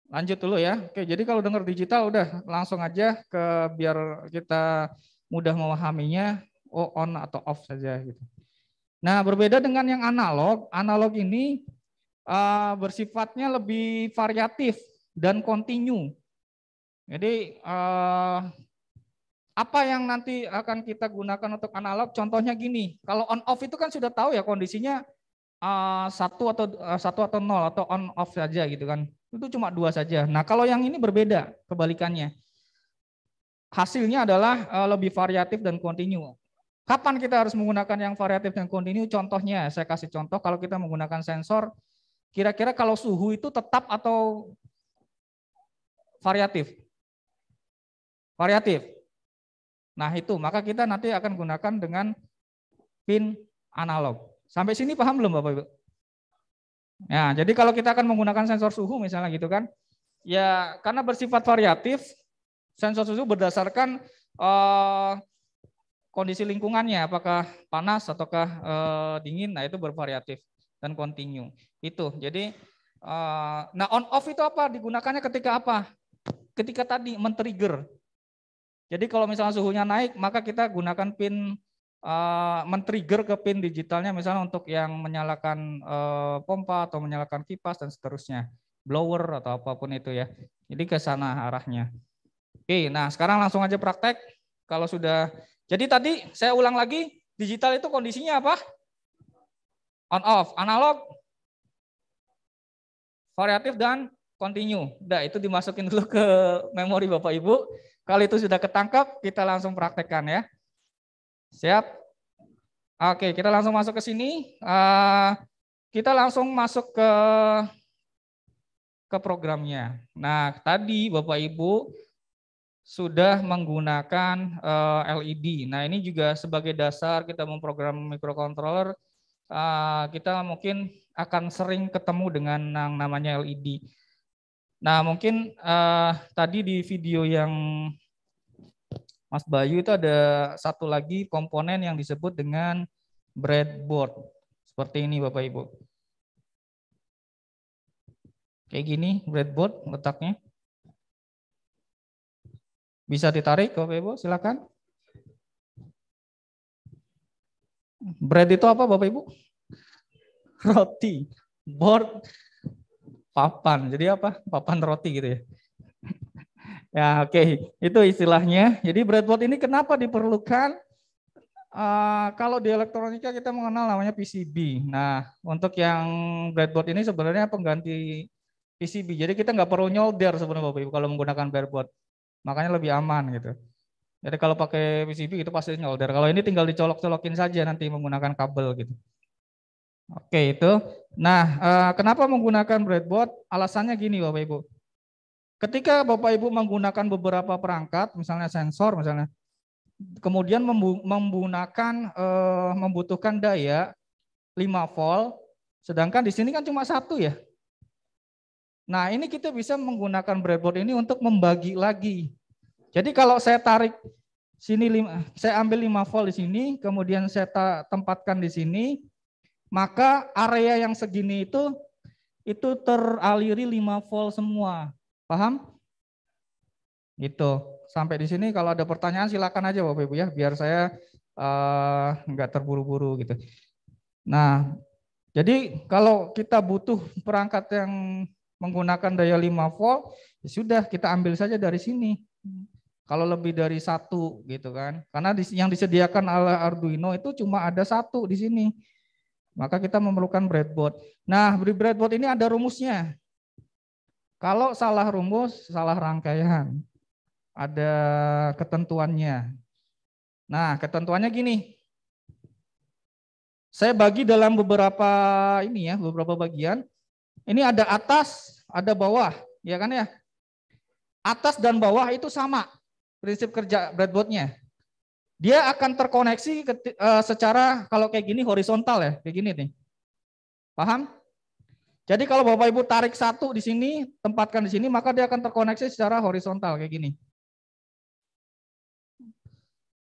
Lanjut dulu ya. Oke, jadi kalau dengar digital udah langsung aja ke biar kita mudah memahaminya oh on atau off saja gitu. Nah, berbeda dengan yang analog, analog ini uh, bersifatnya lebih variatif dan kontinu. Jadi uh, apa yang nanti akan kita gunakan untuk analog? Contohnya gini, kalau on off itu kan sudah tahu ya kondisinya eh, satu uh, atau eh, satu atau nol atau on off saja gitu kan. Itu cuma dua saja. Nah kalau yang ini berbeda kebalikannya. Hasilnya adalah uh, lebih variatif dan kontinu. Kapan kita harus menggunakan yang variatif dan kontinu? Contohnya, saya kasih contoh kalau kita menggunakan sensor, kira-kira kalau suhu itu tetap atau variatif? Variatif. Nah itu, maka kita nanti akan gunakan dengan pin analog. Sampai sini paham belum Bapak Ibu? Ya, jadi kalau kita akan menggunakan sensor suhu misalnya gitu kan, ya karena bersifat variatif, sensor suhu berdasarkan eh, kondisi lingkungannya, apakah panas ataukah eh, dingin, nah itu bervariatif dan kontinu. Itu, jadi eh, nah on off itu apa? Digunakannya ketika apa? Ketika tadi men-trigger jadi kalau misalnya suhunya naik, maka kita gunakan pin uh, men-trigger ke pin digitalnya misalnya untuk yang menyalakan uh, pompa atau menyalakan kipas dan seterusnya, blower atau apapun itu ya. Jadi ke sana arahnya. Oke, nah sekarang langsung aja praktek. Kalau sudah jadi tadi saya ulang lagi, digital itu kondisinya apa? On off, analog, variatif dan continue. Nah, itu dimasukin dulu ke memori Bapak Ibu. Kalau itu sudah ketangkap, kita langsung praktekkan ya. Siap? Oke, kita langsung masuk ke sini. Eh, kita langsung masuk ke ke programnya. Nah, tadi Bapak Ibu sudah menggunakan eh, LED. Nah, ini juga sebagai dasar kita memprogram microcontroller, eh, kita mungkin akan sering ketemu dengan yang namanya LED. Nah, mungkin uh, tadi di video yang Mas Bayu itu ada satu lagi komponen yang disebut dengan breadboard. Seperti ini Bapak Ibu. Kayak gini breadboard letaknya. Bisa ditarik Bapak Ibu, silakan. Bread itu apa Bapak Ibu? Roti. Board papan. Jadi apa? Papan roti gitu ya. ya oke, okay. itu istilahnya. Jadi breadboard ini kenapa diperlukan? Uh, kalau di elektronika kita mengenal namanya PCB. Nah, untuk yang breadboard ini sebenarnya pengganti PCB. Jadi kita nggak perlu nyolder sebenarnya Bapak Ibu kalau menggunakan breadboard. Makanya lebih aman gitu. Jadi kalau pakai PCB itu pasti nyolder. Kalau ini tinggal dicolok-colokin saja nanti menggunakan kabel gitu. Oke itu. Nah, eh, kenapa menggunakan breadboard? Alasannya gini Bapak Ibu. Ketika Bapak Ibu menggunakan beberapa perangkat, misalnya sensor misalnya, kemudian menggunakan eh, membutuhkan daya 5 volt, sedangkan di sini kan cuma satu ya. Nah, ini kita bisa menggunakan breadboard ini untuk membagi lagi. Jadi kalau saya tarik sini 5, saya ambil 5 volt di sini, kemudian saya tempatkan di sini, maka area yang segini itu itu teraliri 5 volt semua. Paham? Gitu. Sampai di sini kalau ada pertanyaan silakan aja Bapak Ibu ya biar saya uh, terburu-buru gitu. Nah, jadi kalau kita butuh perangkat yang menggunakan daya 5 volt, ya sudah kita ambil saja dari sini. Kalau lebih dari satu gitu kan. Karena yang disediakan oleh Arduino itu cuma ada satu di sini. Maka kita memerlukan breadboard. Nah, di breadboard ini ada rumusnya. Kalau salah rumus, salah rangkaian. Ada ketentuannya. Nah, ketentuannya gini. Saya bagi dalam beberapa ini ya, beberapa bagian. Ini ada atas, ada bawah, ya kan ya? Atas dan bawah itu sama prinsip kerja breadboardnya dia akan terkoneksi eh, secara kalau kayak gini horizontal ya, kayak gini nih. Paham? Jadi kalau Bapak Ibu tarik satu di sini, tempatkan di sini, maka dia akan terkoneksi secara horizontal kayak gini.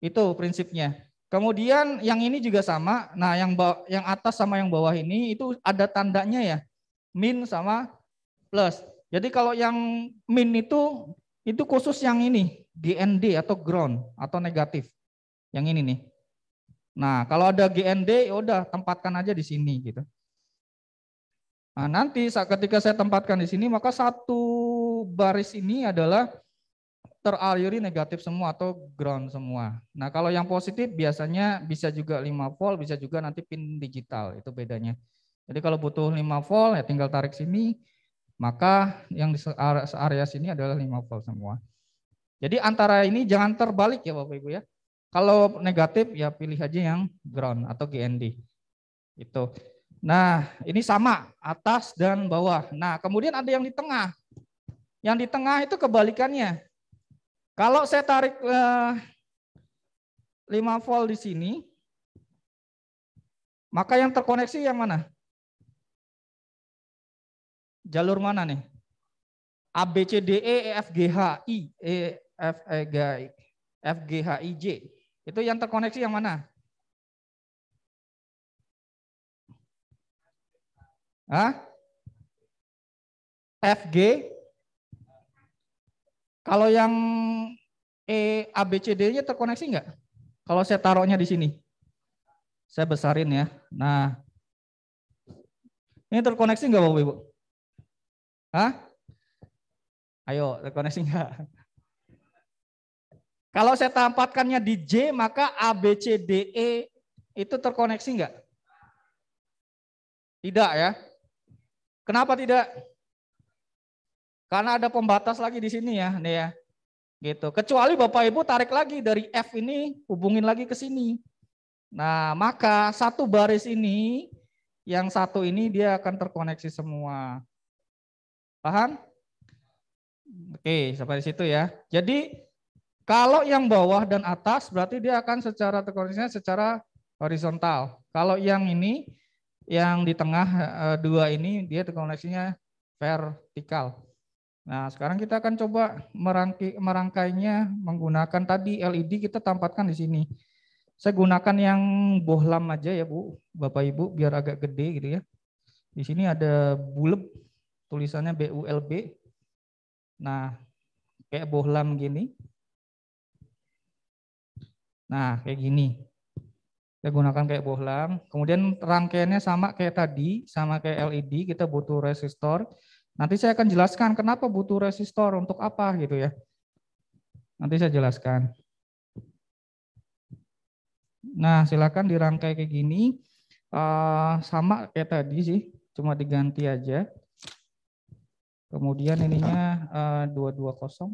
Itu prinsipnya. Kemudian yang ini juga sama. Nah, yang bawah, yang atas sama yang bawah ini itu ada tandanya ya. Min sama plus. Jadi kalau yang min itu itu khusus yang ini, GND atau ground atau negatif. Yang ini nih. Nah, kalau ada GND, ya udah tempatkan aja di sini gitu. Nah, nanti saat ketika saya tempatkan di sini, maka satu baris ini adalah teraliri negatif semua atau ground semua. Nah, kalau yang positif biasanya bisa juga 5 volt, bisa juga nanti pin digital, itu bedanya. Jadi kalau butuh 5 volt, ya tinggal tarik sini, maka yang di area sini adalah 5 volt semua. Jadi antara ini jangan terbalik ya Bapak Ibu ya. Kalau negatif ya pilih aja yang ground atau GND. Itu. Nah, ini sama atas dan bawah. Nah, kemudian ada yang di tengah. Yang di tengah itu kebalikannya. Kalau saya tarik eh, 5 volt di sini, maka yang terkoneksi yang mana? Jalur mana nih? A B C D E F G H I E F E G F G H I J. Itu yang terkoneksi yang mana? Hah? FG. Kalau yang E A B C D nya terkoneksi enggak? Kalau saya taruhnya di sini. Saya besarin ya. Nah. Ini terkoneksi enggak Bapak Ibu? Hah? Ayo, terkoneksi enggak? Kalau saya tampatkannya di J, maka A, B, C, D, E itu terkoneksi enggak? Tidak ya. Kenapa tidak? Karena ada pembatas lagi di sini ya, nih ya. Gitu. Kecuali Bapak Ibu tarik lagi dari F ini, hubungin lagi ke sini. Nah, maka satu baris ini, yang satu ini dia akan terkoneksi semua. Paham? Oke, sampai di situ ya. Jadi kalau yang bawah dan atas berarti dia akan secara tekorisnya secara horizontal. Kalau yang ini yang di tengah eh, dua ini dia terkoneksinya vertikal. Nah, sekarang kita akan coba merangkai, merangkainya menggunakan tadi LED kita tampatkan di sini. Saya gunakan yang bohlam aja ya Bu, Bapak Ibu biar agak gede gitu ya. Di sini ada bulb tulisannya BULB. Nah, kayak bohlam gini. Nah, kayak gini. Kita gunakan kayak bohlam. Kemudian rangkaiannya sama kayak tadi, sama kayak LED, kita butuh resistor. Nanti saya akan jelaskan kenapa butuh resistor, untuk apa gitu ya. Nanti saya jelaskan. Nah, silakan dirangkai kayak gini. Uh, sama kayak tadi sih, cuma diganti aja. Kemudian ininya uh, ah, 220.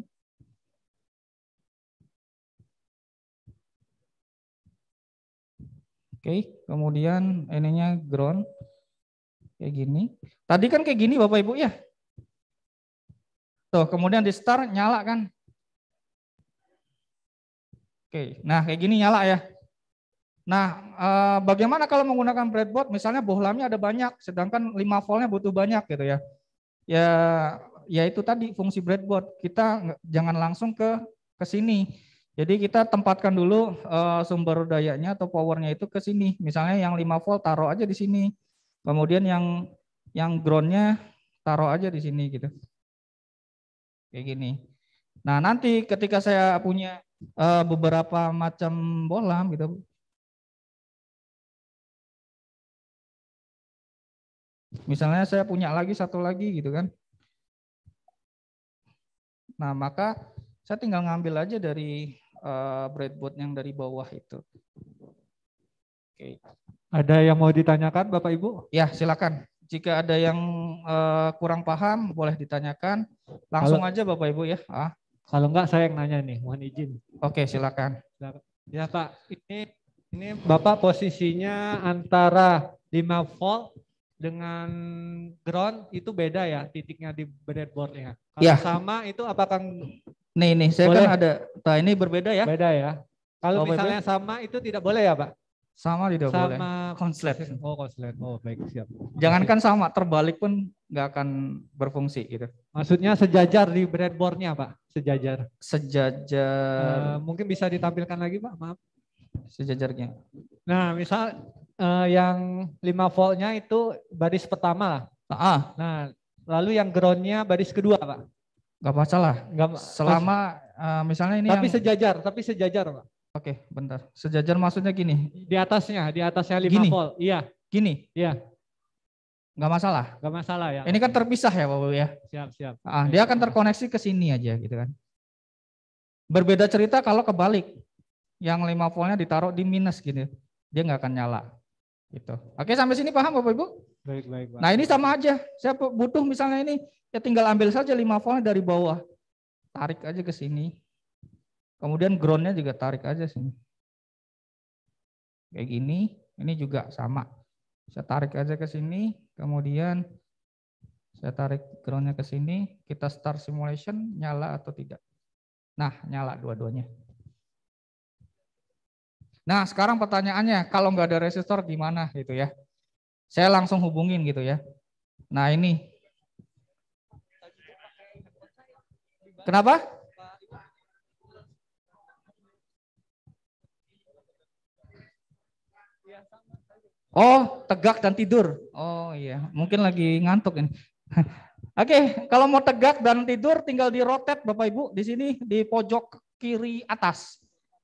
Oke, kemudian ininya ground kayak gini. Tadi kan kayak gini Bapak Ibu ya. Tuh, kemudian di start nyala kan. Oke, nah kayak gini nyala ya. Nah, eh, bagaimana kalau menggunakan breadboard? Misalnya bohlamnya ada banyak, sedangkan 5 voltnya butuh banyak gitu ya. Ya, ya itu tadi fungsi breadboard. Kita jangan langsung ke ke sini jadi kita tempatkan dulu uh, sumber dayanya atau powernya itu ke sini. Misalnya yang 5 volt taruh aja di sini. Kemudian yang yang groundnya taruh aja di sini gitu. Kayak gini. Nah nanti ketika saya punya uh, beberapa macam bolam gitu. Misalnya saya punya lagi satu lagi gitu kan. Nah maka saya tinggal ngambil aja dari Eh, breadboard yang dari bawah itu. Oke. Ada yang mau ditanyakan Bapak Ibu? Ya, silakan. Jika ada yang uh, kurang paham boleh ditanyakan. Langsung kalau, aja Bapak Ibu ya. Ah. Kalau enggak saya yang nanya nih, mohon izin. Oke, silakan. Ya, Pak. Ini ini Bapak posisinya antara 5 volt dengan ground itu beda ya titiknya di breadboardnya. Kalau ya. sama itu apakah Nih nih, saya kan boleh. kan ada. Nah, ini berbeda ya. Beda ya. Kalau oh, misalnya sama itu tidak boleh ya, Pak? Sama tidak sama boleh. Sama konslet. Oh, konslet. Oh, baik, siap. Jangankan sama, terbalik pun nggak akan berfungsi gitu. Maksudnya sejajar di breadboardnya, Pak? Sejajar. Sejajar. Uh, mungkin bisa ditampilkan lagi, Pak? Maaf. Sejajarnya. Nah, misal uh, yang 5 voltnya itu baris pertama lah. Ah. Nah, lalu yang groundnya baris kedua, Pak. Gak masalah. Gak, selama uh, misalnya ini Tapi yang... sejajar, tapi sejajar, Pak. Oke, bentar. Sejajar maksudnya gini. Di atasnya, di atasnya lima gini. volt. Iya. Gini. Iya. Gak masalah. Gak masalah ya. Ini kan terpisah ya, Pak ya. Siap, siap. Ah, dia akan terkoneksi ke sini aja gitu kan. Berbeda cerita kalau kebalik. Yang lima voltnya ditaruh di minus gini gitu. Dia nggak akan nyala. Gitu. Oke, sampai sini paham Bapak Ibu? Baik, baik, Pak. Nah, ini sama aja. Saya butuh misalnya ini ya tinggal ambil saja lima volt dari bawah. Tarik aja ke sini. Kemudian groundnya juga tarik aja sini. Kayak gini, ini juga sama. Saya tarik aja ke sini, kemudian saya tarik groundnya ke sini, kita start simulation, nyala atau tidak. Nah, nyala dua-duanya. Nah, sekarang pertanyaannya, kalau nggak ada resistor gimana gitu ya? Saya langsung hubungin gitu ya. Nah, ini Kenapa? Oh, tegak dan tidur. Oh iya, mungkin lagi ngantuk ini. Oke, okay, kalau mau tegak dan tidur tinggal di rotet Bapak Ibu di sini di pojok kiri atas.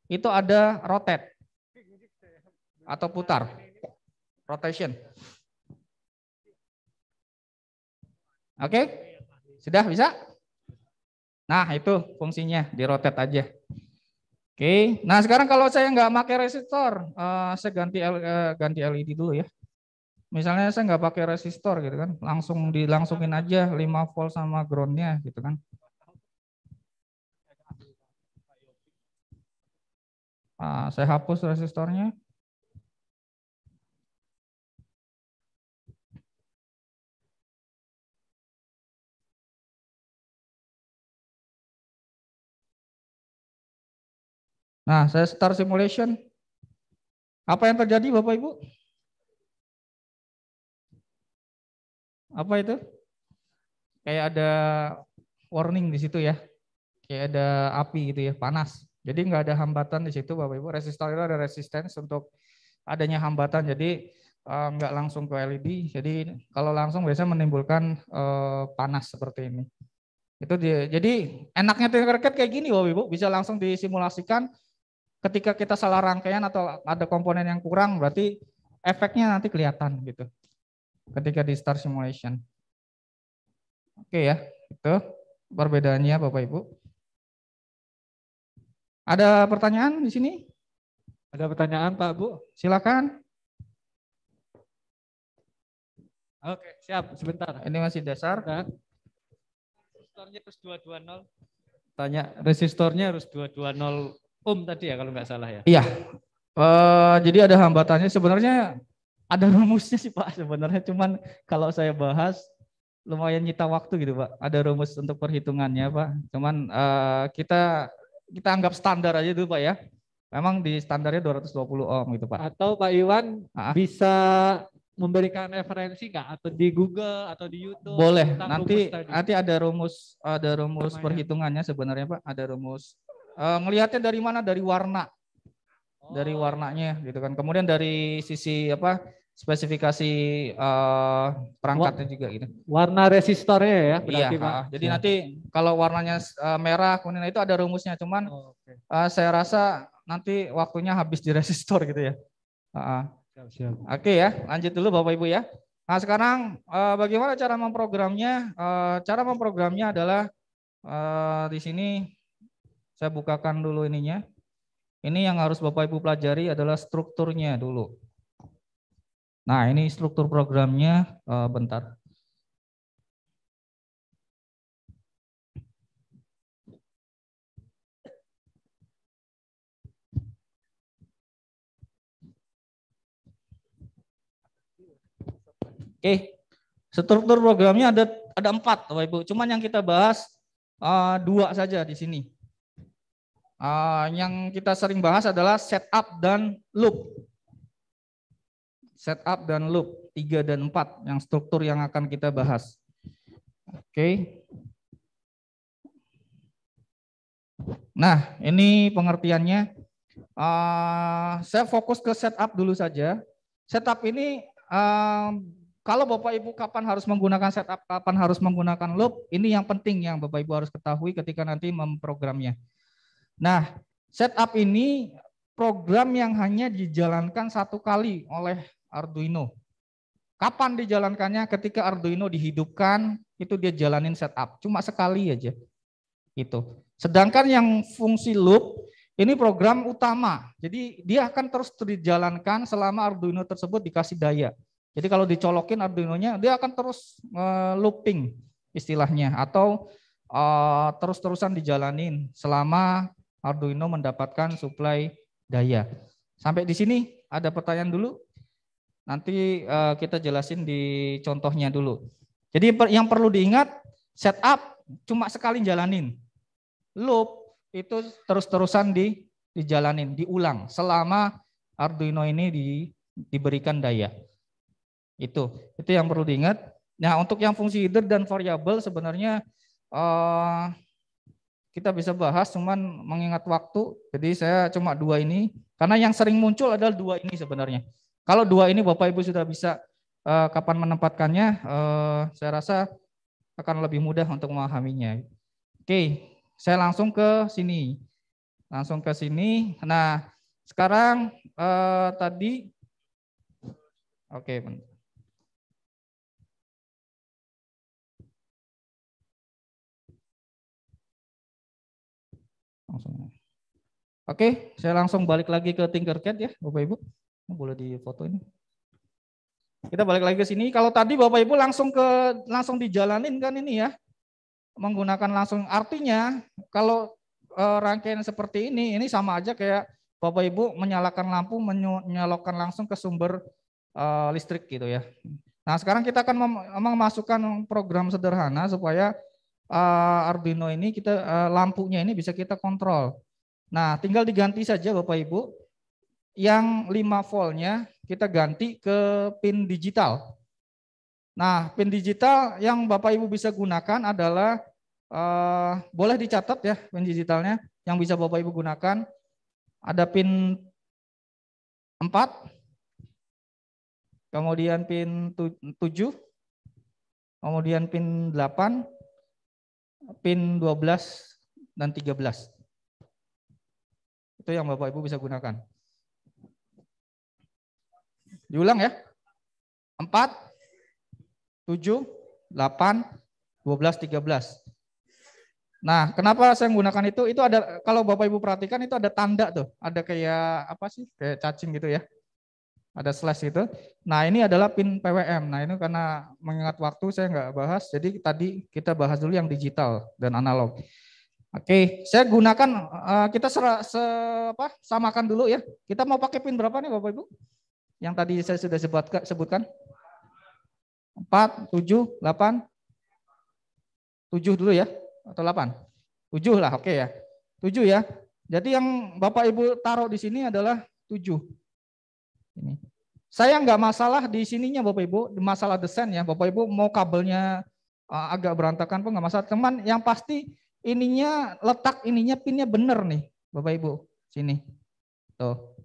Itu ada rotet. Atau putar. Rotation. Oke? Okay? Sudah bisa? Nah, itu fungsinya, di rotate aja. Oke, nah sekarang kalau saya nggak pakai resistor, eh, saya ganti eh, ganti LED dulu ya. Misalnya saya nggak pakai resistor gitu kan, langsung dilangsungin aja 5 volt sama groundnya gitu kan. Nah, saya hapus resistornya. Nah, saya start simulation. Apa yang terjadi Bapak Ibu? Apa itu? Kayak ada warning di situ ya. Kayak ada api gitu ya, panas. Jadi nggak ada hambatan di situ Bapak Ibu. Resistor itu ada resistance untuk adanya hambatan. Jadi eh, nggak langsung ke LED. Jadi kalau langsung biasanya menimbulkan eh, panas seperti ini. Itu dia. Jadi enaknya tinker kayak gini Bapak Ibu, bisa langsung disimulasikan ketika kita salah rangkaian atau ada komponen yang kurang berarti efeknya nanti kelihatan gitu ketika di start simulation. Oke ya, itu perbedaannya Bapak Ibu. Ada pertanyaan di sini? Ada pertanyaan Pak Bu? Silakan. Oke, siap. Sebentar. Ini masih dasar. Nah. Resistornya harus 220. Tanya, resistornya harus 220 Om tadi ya kalau nggak salah ya. Iya. Uh, jadi ada hambatannya sebenarnya ada rumusnya sih Pak sebenarnya cuman kalau saya bahas lumayan nyita waktu gitu Pak. Ada rumus untuk perhitungannya Pak. Cuman uh, kita kita anggap standar aja dulu Pak ya. Memang di standarnya 220 ohm gitu Pak. Atau Pak Iwan ah. bisa memberikan referensi nggak atau di Google atau di YouTube? Boleh. Nanti nanti ada rumus ada rumus Namanya. perhitungannya sebenarnya Pak. Ada rumus Uh, ngelihatnya dari mana? Dari warna. Oh. Dari warnanya gitu kan. Kemudian dari sisi apa? spesifikasi uh, perangkatnya War juga gitu. Warna resistornya ya, ya Iya, uh, jadi ya. nanti kalau warnanya uh, merah kuning itu ada rumusnya cuman oh, okay. uh, saya rasa nanti waktunya habis di resistor gitu ya. Uh, uh. Oke okay, ya, lanjut dulu Bapak Ibu ya. Nah, sekarang uh, bagaimana cara memprogramnya? Uh, cara memprogramnya adalah uh, di sini saya bukakan dulu ininya. Ini yang harus Bapak Ibu pelajari adalah strukturnya dulu. Nah, ini struktur programnya eh, bentar. Oke, struktur programnya ada ada empat, Bapak Ibu. Cuman yang kita bahas uh, dua saja di sini. Ah, yang kita sering bahas adalah setup dan loop. Setup dan loop 3 dan 4 yang struktur yang akan kita bahas. Oke. Nah, ini pengertiannya. Ah, saya fokus ke setup dulu saja. Setup ini ah, kalau Bapak Ibu kapan harus menggunakan setup, kapan harus menggunakan loop, ini yang penting yang Bapak Ibu harus ketahui ketika nanti memprogramnya. Nah, setup ini program yang hanya dijalankan satu kali oleh Arduino. Kapan dijalankannya? Ketika Arduino dihidupkan, itu dia jalanin setup. Cuma sekali aja. Itu. Sedangkan yang fungsi loop, ini program utama. Jadi dia akan terus dijalankan selama Arduino tersebut dikasih daya. Jadi kalau dicolokin Arduino-nya, dia akan terus eh, looping istilahnya. Atau eh, terus-terusan dijalanin selama Arduino mendapatkan suplai daya. Sampai di sini ada pertanyaan dulu? Nanti eh, kita jelasin di contohnya dulu. Jadi yang perlu diingat setup cuma sekali jalanin. Loop itu terus-terusan di dijalanin, diulang selama Arduino ini di, diberikan daya. Itu itu yang perlu diingat. Nah, untuk yang fungsi header dan variable sebenarnya uh, kita bisa bahas, cuman mengingat waktu, jadi saya cuma dua ini. Karena yang sering muncul adalah dua ini sebenarnya. Kalau dua ini Bapak Ibu sudah bisa uh, kapan menempatkannya, uh, saya rasa akan lebih mudah untuk memahaminya. Oke, saya langsung ke sini. Langsung ke sini. Nah, sekarang uh, tadi, oke, okay, langsung. Oke, saya langsung balik lagi ke Tinkercad ya, Bapak Ibu. Boleh di foto ini. Kita balik lagi ke sini. Kalau tadi Bapak Ibu langsung ke langsung dijalanin kan ini ya. Menggunakan langsung artinya kalau eh, rangkaian seperti ini ini sama aja kayak Bapak Ibu menyalakan lampu menyalakan langsung ke sumber eh, listrik gitu ya. Nah, sekarang kita akan memasukkan program sederhana supaya uh, Arduino ini kita uh, lampunya ini bisa kita kontrol. Nah, tinggal diganti saja Bapak Ibu. Yang 5 voltnya kita ganti ke pin digital. Nah, pin digital yang Bapak Ibu bisa gunakan adalah uh, boleh dicatat ya pin digitalnya yang bisa Bapak Ibu gunakan. Ada pin 4, kemudian pin 7, kemudian pin 8, pin 12 dan 13. Itu yang Bapak Ibu bisa gunakan. Diulang ya. 4, 7, 8, 12, 13. Nah, kenapa saya menggunakan itu? Itu ada kalau Bapak Ibu perhatikan itu ada tanda tuh, ada kayak apa sih? Kayak cacing gitu ya ada slash itu. Nah ini adalah pin PWM. Nah ini karena mengingat waktu saya nggak bahas. Jadi tadi kita bahas dulu yang digital dan analog. Oke, saya gunakan eh, kita sera, se, apa, samakan dulu ya. Kita mau pakai pin berapa nih Bapak Ibu? Yang tadi saya sudah sebutkan, sebutkan. 4, 7, 8, dulu ya, atau 8? 7 lah, oke ya. 7 ya. Jadi yang Bapak Ibu taruh di sini adalah 7. Ini. Saya nggak masalah di sininya Bapak Ibu, masalah desain ya Bapak Ibu mau kabelnya eh, agak berantakan pun nggak masalah. Teman yang pasti ininya letak ininya pinnya bener nih Bapak Ibu sini. Tuh.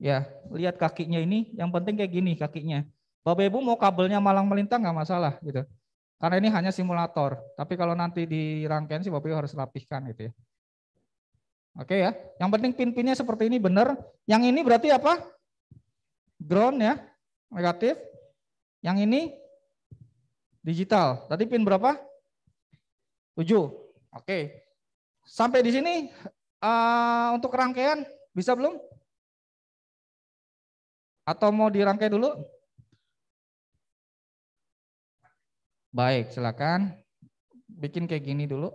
Ya, lihat kakinya ini yang penting kayak gini kakinya. Bapak Ibu mau kabelnya malang melintang nggak masalah gitu. Karena ini hanya simulator. Tapi kalau nanti di rangkaian sih Bapak Ibu harus rapihkan gitu ya. Oke ya. Yang penting pin-pinnya seperti ini benar. Yang ini berarti apa? ground ya, negatif. Yang ini digital. Tadi pin berapa? 7. Oke. Sampai di sini uh, untuk rangkaian bisa belum? Atau mau dirangkai dulu? Baik, silakan bikin kayak gini dulu.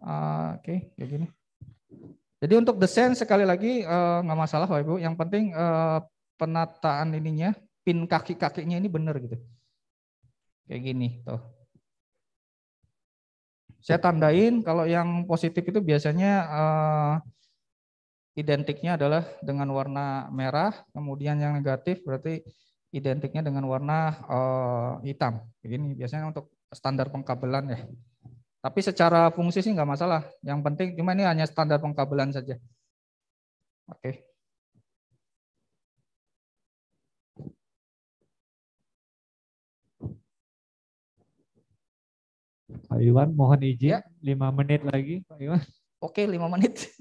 Uh, Oke, okay, kayak gini. Jadi untuk desain sekali lagi uh, nggak masalah, Bapak Ibu. Yang penting uh, penataan ininya, pin kaki-kakinya ini benar gitu. Kayak gini tuh. Saya tandain kalau yang positif itu biasanya uh, identiknya adalah dengan warna merah, kemudian yang negatif berarti identiknya dengan warna uh, hitam. Begini biasanya untuk standar pengkabelan ya. Tapi secara fungsi sih nggak masalah. Yang penting cuma ini hanya standar pengkabelan saja. Oke. Okay. Pak Iwan, mohon izin ya. lima 5 menit lagi Pak Iwan. Oke, lima menit.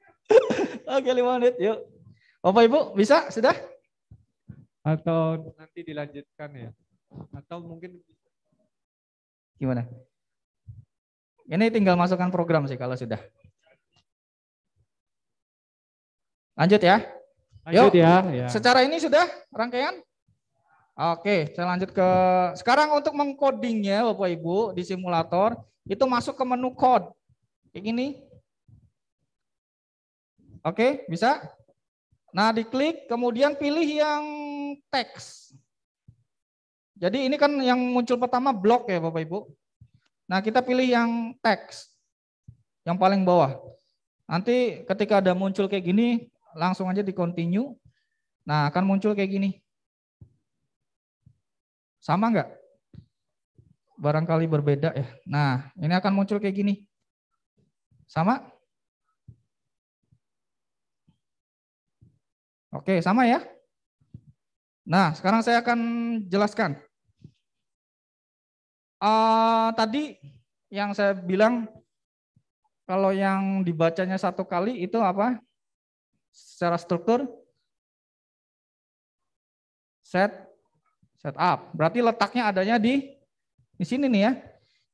Oke, lima menit. Yuk. Bapak Ibu, bisa? Sudah? Atau nanti dilanjutkan ya? Atau mungkin gimana? Ini tinggal masukkan program sih kalau sudah. Lanjut ya. Lanjut Yuk. ya. ya. Secara ini sudah rangkaian? Oke, saya lanjut ke sekarang untuk mengcodingnya Bapak Ibu di simulator itu masuk ke menu code. Kayak gini. Oke, bisa? Nah, diklik kemudian pilih yang teks. Jadi ini kan yang muncul pertama blok ya Bapak Ibu. Nah, kita pilih yang teks. Yang paling bawah. Nanti ketika ada muncul kayak gini, langsung aja di continue. Nah, akan muncul kayak gini. Sama nggak? Barangkali berbeda ya. Nah, ini akan muncul kayak gini. Sama? Oke, sama ya. Nah, sekarang saya akan jelaskan. Uh, tadi yang saya bilang kalau yang dibacanya satu kali itu apa? Secara struktur set up Berarti letaknya adanya di di sini nih ya.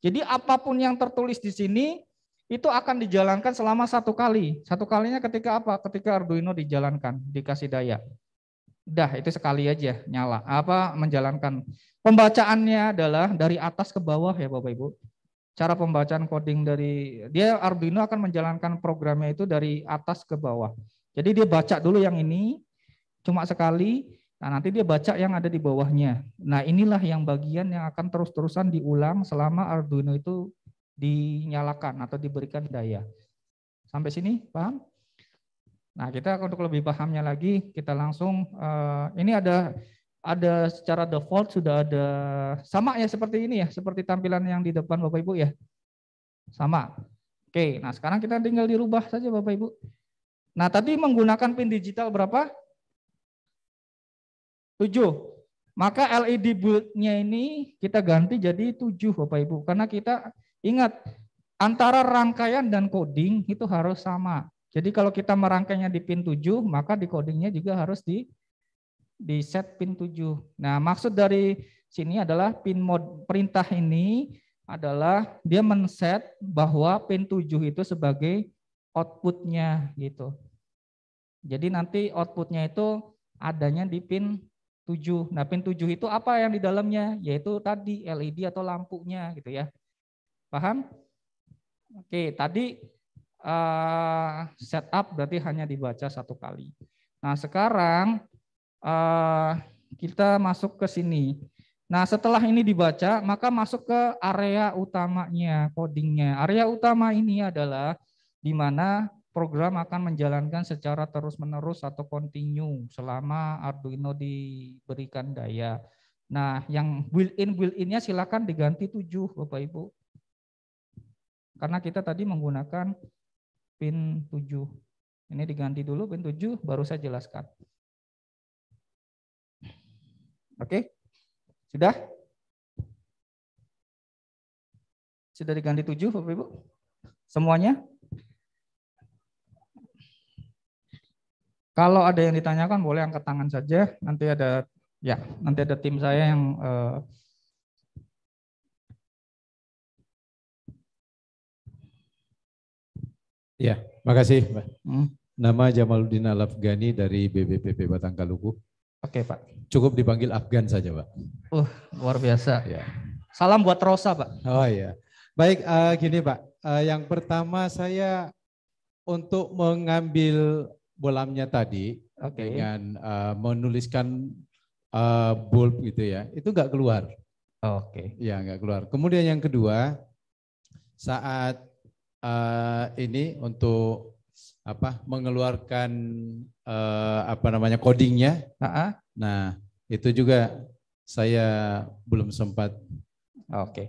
Jadi apapun yang tertulis di sini itu akan dijalankan selama satu kali. Satu kalinya ketika apa? Ketika Arduino dijalankan, dikasih daya. Dah, itu sekali aja nyala. Apa menjalankan. Pembacaannya adalah dari atas ke bawah ya Bapak Ibu cara pembacaan coding dari dia Arduino akan menjalankan programnya itu dari atas ke bawah. Jadi dia baca dulu yang ini cuma sekali, Nah, nanti dia baca yang ada di bawahnya. Nah, inilah yang bagian yang akan terus-terusan diulang selama Arduino itu dinyalakan atau diberikan daya. Sampai sini paham? Nah, kita untuk lebih pahamnya lagi, kita langsung uh, ini ada ada secara default sudah ada sama ya seperti ini ya, seperti tampilan yang di depan Bapak Ibu ya. Sama. Oke, nah sekarang kita tinggal dirubah saja Bapak Ibu. Nah, tadi menggunakan pin digital berapa? 7. Maka LED build ini kita ganti jadi 7 Bapak Ibu. Karena kita ingat antara rangkaian dan coding itu harus sama. Jadi kalau kita merangkainya di pin 7, maka di codingnya juga harus di di set pin 7. Nah, maksud dari sini adalah pin mode perintah ini adalah dia men-set bahwa pin 7 itu sebagai outputnya gitu. Jadi nanti outputnya itu adanya di pin 7. Nah, pin 7 itu apa yang di dalamnya? Yaitu tadi LED atau lampunya gitu ya. Paham? Oke, tadi uh, setup berarti hanya dibaca satu kali. Nah, sekarang uh, kita masuk ke sini. Nah, setelah ini dibaca, maka masuk ke area utamanya, codingnya. Area utama ini adalah di mana program akan menjalankan secara terus-menerus atau kontinu selama Arduino diberikan daya. Nah, yang built-in built-innya silakan diganti tujuh, Bapak Ibu. Karena kita tadi menggunakan pin 7. Ini diganti dulu pin 7 baru saya jelaskan. Oke. Sudah? Sudah diganti 7 Bapak Ibu? Semuanya? Kalau ada yang ditanyakan boleh angkat tangan saja. Nanti ada ya, nanti ada tim saya yang uh, Ya, makasih, Pak. Hmm. Nama Jamaluddin Al dari BBPP Batang Kaluku. Oke, Pak. Cukup dipanggil Afgan saja, Pak. Uh, luar biasa. Ya. Salam buat Rosa, Pak. Oh iya. Baik, uh, gini, Pak. Uh, yang pertama saya untuk mengambil bolamnya tadi okay. dengan uh, menuliskan uh, bulb gitu ya, itu nggak keluar. Oke. Okay. Ya nggak keluar. Kemudian yang kedua saat uh, ini untuk apa mengeluarkan uh, apa namanya codingnya. Uh-uh. Nah itu juga saya belum sempat. Oke. Okay.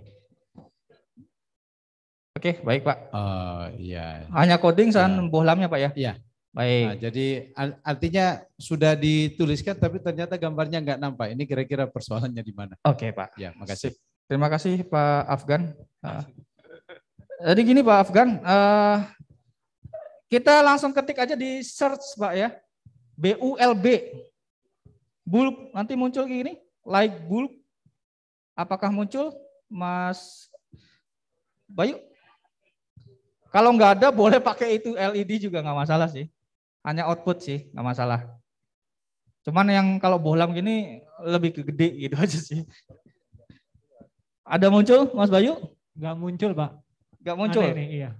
Oke, okay, baik Pak. Uh, ya. Hanya coding san uh, iya. bohlamnya Pak ya? Iya. Baik. Nah, jadi artinya sudah dituliskan tapi ternyata gambarnya nggak nampak. Ini kira-kira persoalannya di mana? Oke, Pak. Ya, makasih. Terima kasih Pak Afgan. jadi ah. eh, gini Pak Afgan, eh, kita langsung ketik aja di search Pak ya. BULB. Bulk nanti muncul gini, like bulk. Apakah muncul Mas Bayu? Kalau nggak ada boleh pakai itu LED juga nggak masalah sih hanya output sih, nggak masalah. Cuman yang kalau bohlam gini lebih ke gede gitu aja sih. Ada muncul, Mas Bayu? Nggak muncul, Pak. Nggak muncul? ini, iya.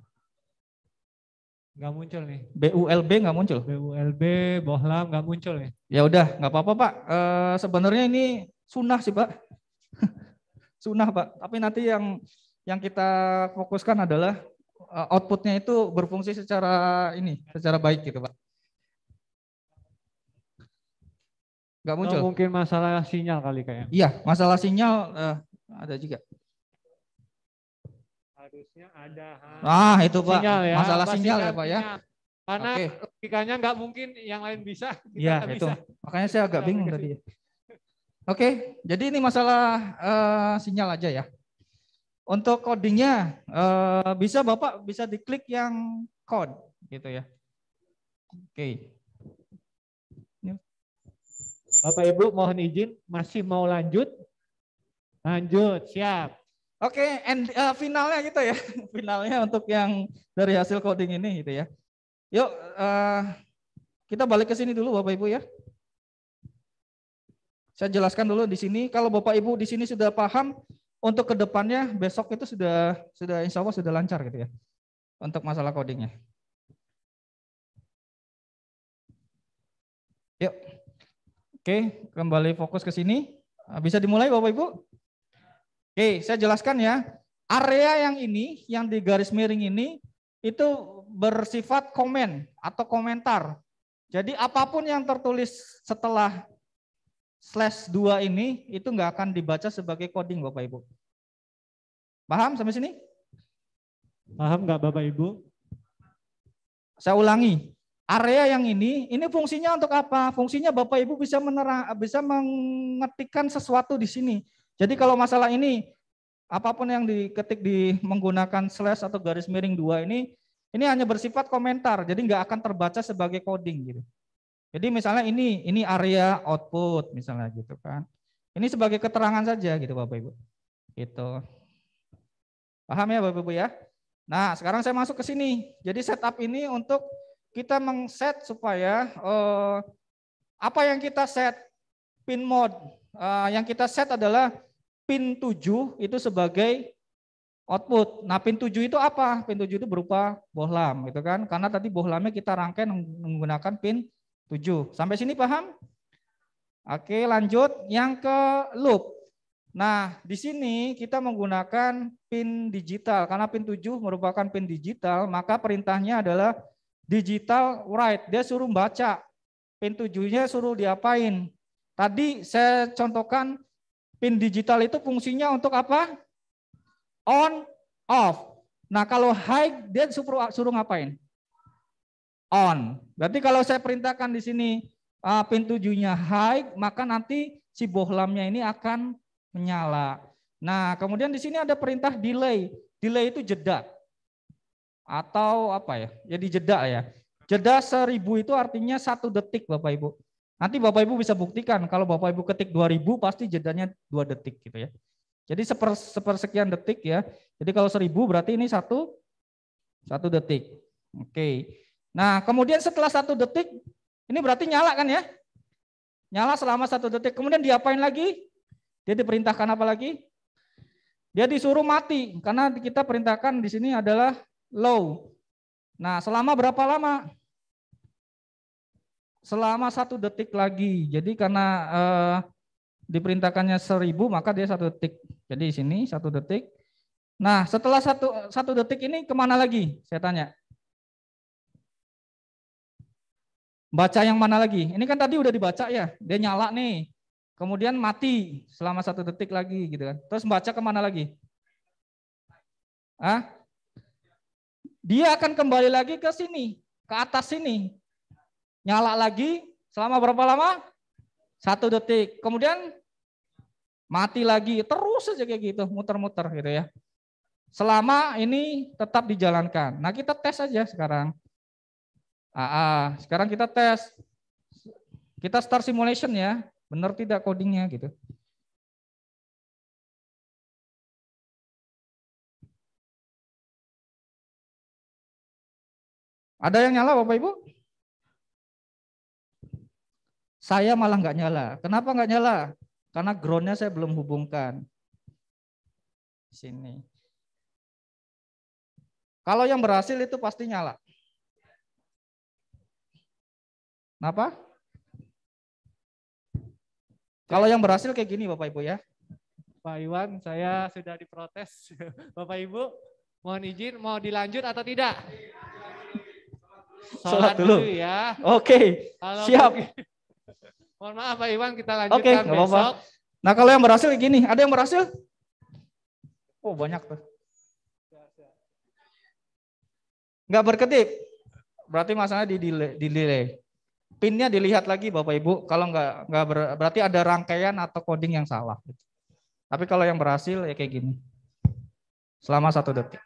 Nggak muncul nih. BULB nggak muncul? BULB, bohlam nggak muncul nih. Ya udah, nggak apa-apa, Pak. E, sebenarnya ini sunnah sih, Pak. sunnah, Pak. Tapi nanti yang yang kita fokuskan adalah eh, outputnya itu berfungsi secara ini, secara baik gitu, Pak. Nggak muncul. Oh, mungkin masalah sinyal kali kayaknya. Iya, masalah sinyal uh, ada juga. Harusnya ada. Ah, itu Pak. Sinyal, ya. Masalah Apa sinyal, sinyal ya, Pak ya. Karena okay. logikanya nggak mungkin yang lain bisa, Iya, itu. Bisa. Makanya saya agak bingung tadi. Ya. Oke, okay, jadi ini masalah uh, sinyal aja ya. Untuk codingnya, uh, bisa Bapak bisa diklik yang code gitu ya. Oke. Okay. Bapak Ibu mohon izin masih mau lanjut? Lanjut, siap. Oke, okay, uh, eh, finalnya gitu ya. finalnya untuk yang dari hasil coding ini gitu ya. Yuk, uh, kita balik ke sini dulu Bapak Ibu ya. Saya jelaskan dulu di sini. Kalau Bapak Ibu di sini sudah paham, untuk kedepannya besok itu sudah sudah insya Allah sudah lancar gitu ya untuk masalah codingnya. Oke, kembali fokus ke sini. Ah, bisa dimulai Bapak Ibu? Oke, saya jelaskan ya. Area yang ini, yang di garis miring ini, itu bersifat komen atau komentar. Jadi apapun yang tertulis setelah slash 2 ini, itu nggak akan dibaca sebagai coding Bapak Ibu. Paham sampai sini? Paham nggak Bapak Ibu? Saya ulangi, Area yang ini, ini fungsinya untuk apa? Fungsinya Bapak Ibu bisa menerang, bisa mengetikkan sesuatu di sini. Jadi kalau masalah ini, apapun yang diketik di menggunakan slash atau garis miring dua ini, ini hanya bersifat komentar, jadi nggak akan terbaca sebagai coding gitu. Jadi misalnya ini, ini area output misalnya gitu kan. Ini sebagai keterangan saja gitu Bapak Ibu. Gitu. Paham ya Bapak Ibu ya? Nah sekarang saya masuk ke sini. Jadi setup ini untuk kita mengset supaya uh, apa yang kita set pin mode uh, yang kita set adalah pin 7 itu sebagai output. Nah, pin 7 itu apa? Pin 7 itu berupa bohlam gitu kan. Karena tadi bohlamnya kita rangkai menggunakan pin 7. Sampai sini paham? Oke, lanjut yang ke loop. Nah, di sini kita menggunakan pin digital. Karena pin 7 merupakan pin digital, maka perintahnya adalah digital write. Dia suruh baca. Pin 7 suruh diapain. Tadi saya contohkan pin digital itu fungsinya untuk apa? On, off. Nah kalau high dia suruh, suruh ngapain? On. Berarti kalau saya perintahkan di sini uh, pin 7 high, maka nanti si bohlamnya ini akan menyala. Nah kemudian di sini ada perintah delay. Delay itu jeda atau apa ya? Jadi ya jeda ya. Jeda seribu itu artinya satu detik Bapak Ibu. Nanti Bapak Ibu bisa buktikan kalau Bapak Ibu ketik dua ribu pasti jedanya dua detik gitu ya. Jadi seper, sepersekian detik ya. Jadi kalau seribu berarti ini satu satu detik. Oke. Nah kemudian setelah satu detik ini berarti nyala kan ya? Nyala selama satu detik. Kemudian diapain lagi? Dia diperintahkan apa lagi? Dia disuruh mati karena kita perintahkan di sini adalah low. Nah, selama berapa lama? Selama satu detik lagi. Jadi karena eh, diperintahkannya seribu, maka dia satu detik. Jadi di sini satu detik. Nah, setelah satu, satu detik ini kemana lagi? Saya tanya. Baca yang mana lagi? Ini kan tadi udah dibaca ya, dia nyala nih. Kemudian mati selama satu detik lagi gitu kan. Terus baca kemana lagi? Ah, dia akan kembali lagi ke sini, ke atas sini. Nyala lagi selama berapa lama? Satu detik. Kemudian mati lagi. Terus saja kayak gitu, muter-muter gitu ya. Selama ini tetap dijalankan. Nah kita tes aja sekarang. AA. Ah, ah, sekarang kita tes. Kita start simulation ya. Benar tidak codingnya gitu. Ada yang nyala Bapak Ibu? Saya malah nggak nyala. Kenapa nggak nyala? Karena groundnya saya belum hubungkan. Sini. Kalau yang berhasil itu pasti nyala. Kenapa? Kalau yang berhasil kayak gini Bapak Ibu ya. Pak Iwan, saya sudah diprotes. Bapak Ibu, mohon izin mau dilanjut atau tidak? sholat, dulu. ya. Oke, okay. siap. Mohon maaf Pak Iwan, kita lanjutkan okay, besok. Apa -apa. Nah kalau yang berhasil gini, ada yang berhasil? Oh banyak tuh. Enggak berketip. berarti masalahnya di delay. Di delay. Pinnya dilihat lagi Bapak Ibu, kalau enggak, nggak ber, berarti ada rangkaian atau coding yang salah. Tapi kalau yang berhasil ya kayak gini, selama satu detik.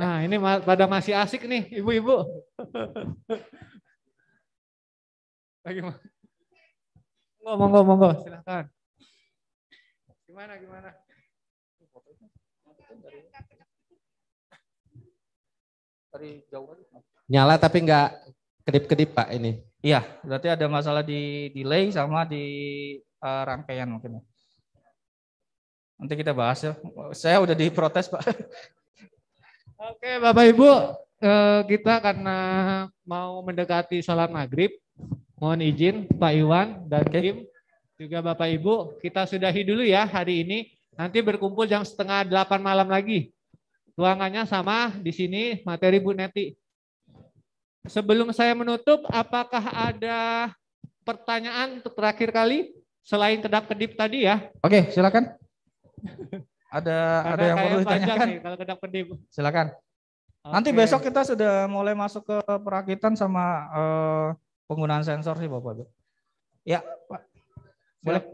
Nah, ini pada masih asik nih, ibu-ibu. Lagi mau monggo, monggo, monggo, silakan. Gimana, gimana? Dari jauh Nyala tapi nggak kedip-kedip pak ini. Iya, berarti ada masalah di delay sama di uh, rangkaian mungkin. Nanti kita bahas ya. Saya udah diprotes pak. Oke, Bapak Ibu, eh, kita karena mau mendekati sholat maghrib, mohon izin Pak Iwan dan Oke. tim juga Bapak Ibu, kita sudahi dulu ya hari ini. Nanti berkumpul jam setengah delapan malam lagi. Ruangannya sama di sini materi Bu Neti. Sebelum saya menutup, apakah ada pertanyaan untuk terakhir kali selain kedap-kedip tadi ya? Oke, silakan. Ada Karena ada yang perlu ditanyakan? kalau kedap Silakan. Okay. Nanti besok kita sudah mulai masuk ke perakitan sama uh, penggunaan sensor sih Bapak. Ya, Pak. Boleh.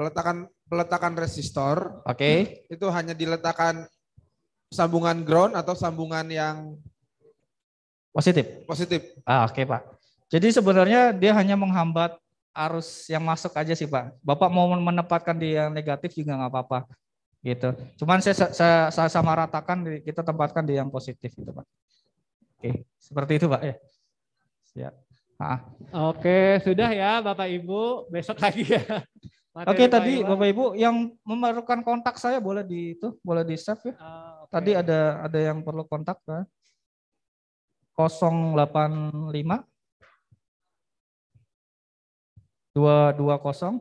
peletakan peletakan resistor. Oke. Okay. Itu hanya diletakkan sambungan ground atau sambungan yang positif? Positif. Ah, oke, okay, Pak. Jadi sebenarnya dia hanya menghambat arus yang masuk aja sih, Pak. Bapak mau menempatkan di yang negatif juga nggak apa-apa. Gitu. Cuman saya, saya, saya sama ratakan kita tempatkan di yang positif gitu, Pak. Oke, seperti itu, Pak ya. Siap. Ah. Oke, sudah ya Bapak Ibu, besok lagi ya. Oke, tadi Bapak Ibu yang memerlukan kontak saya boleh di itu, boleh di save ya. Uh, Tadi ada ada yang perlu kontak kan? 085 220 990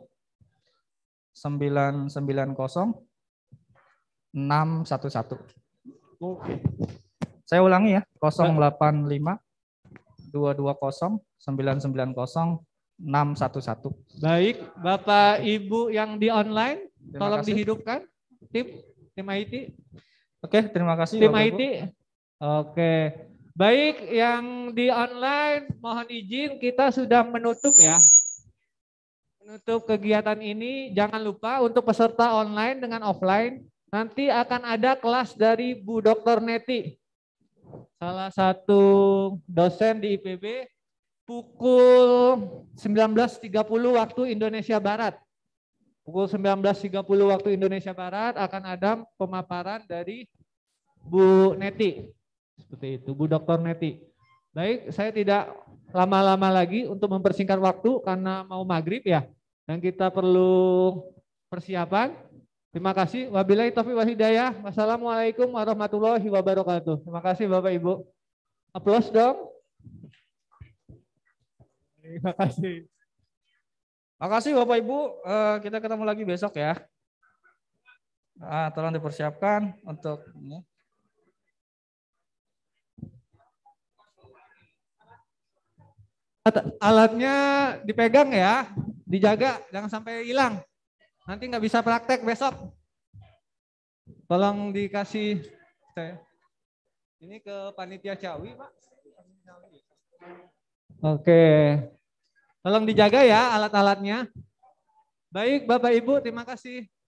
611. Oke. Saya ulangi ya, 085 220 990 611. Baik, Bapak Ibu yang di online, Terima tolong kasih. dihidupkan tim tim IT. Oke, terima kasih. Tim IT. Oke. Baik, yang di online mohon izin kita sudah menutup ya. Menutup kegiatan ini. Jangan lupa untuk peserta online dengan offline nanti akan ada kelas dari Bu Dr. Neti. Salah satu dosen di IPB pukul 19.30 waktu Indonesia Barat. Pukul 19.30 waktu Indonesia Barat akan ada pemaparan dari Bu Neti. Seperti itu, Bu Dr. Neti. Baik, saya tidak lama-lama lagi untuk mempersingkat waktu karena mau maghrib ya. Dan kita perlu persiapan. Terima kasih. Wabillahi taufiq wa hidayah. Wassalamualaikum warahmatullahi wabarakatuh. Terima kasih Bapak Ibu. Aplaus dong. Terima kasih. Makasih Bapak Ibu, eh, kita ketemu lagi besok ya. Nah, tolong dipersiapkan untuk ini. Alatnya dipegang ya, dijaga, jangan sampai hilang. Nanti nggak bisa praktek besok. Tolong dikasih Ini ke panitia Ciawi, Pak. Oke. Tolong dijaga ya alat-alatnya. Baik, Bapak Ibu, terima kasih.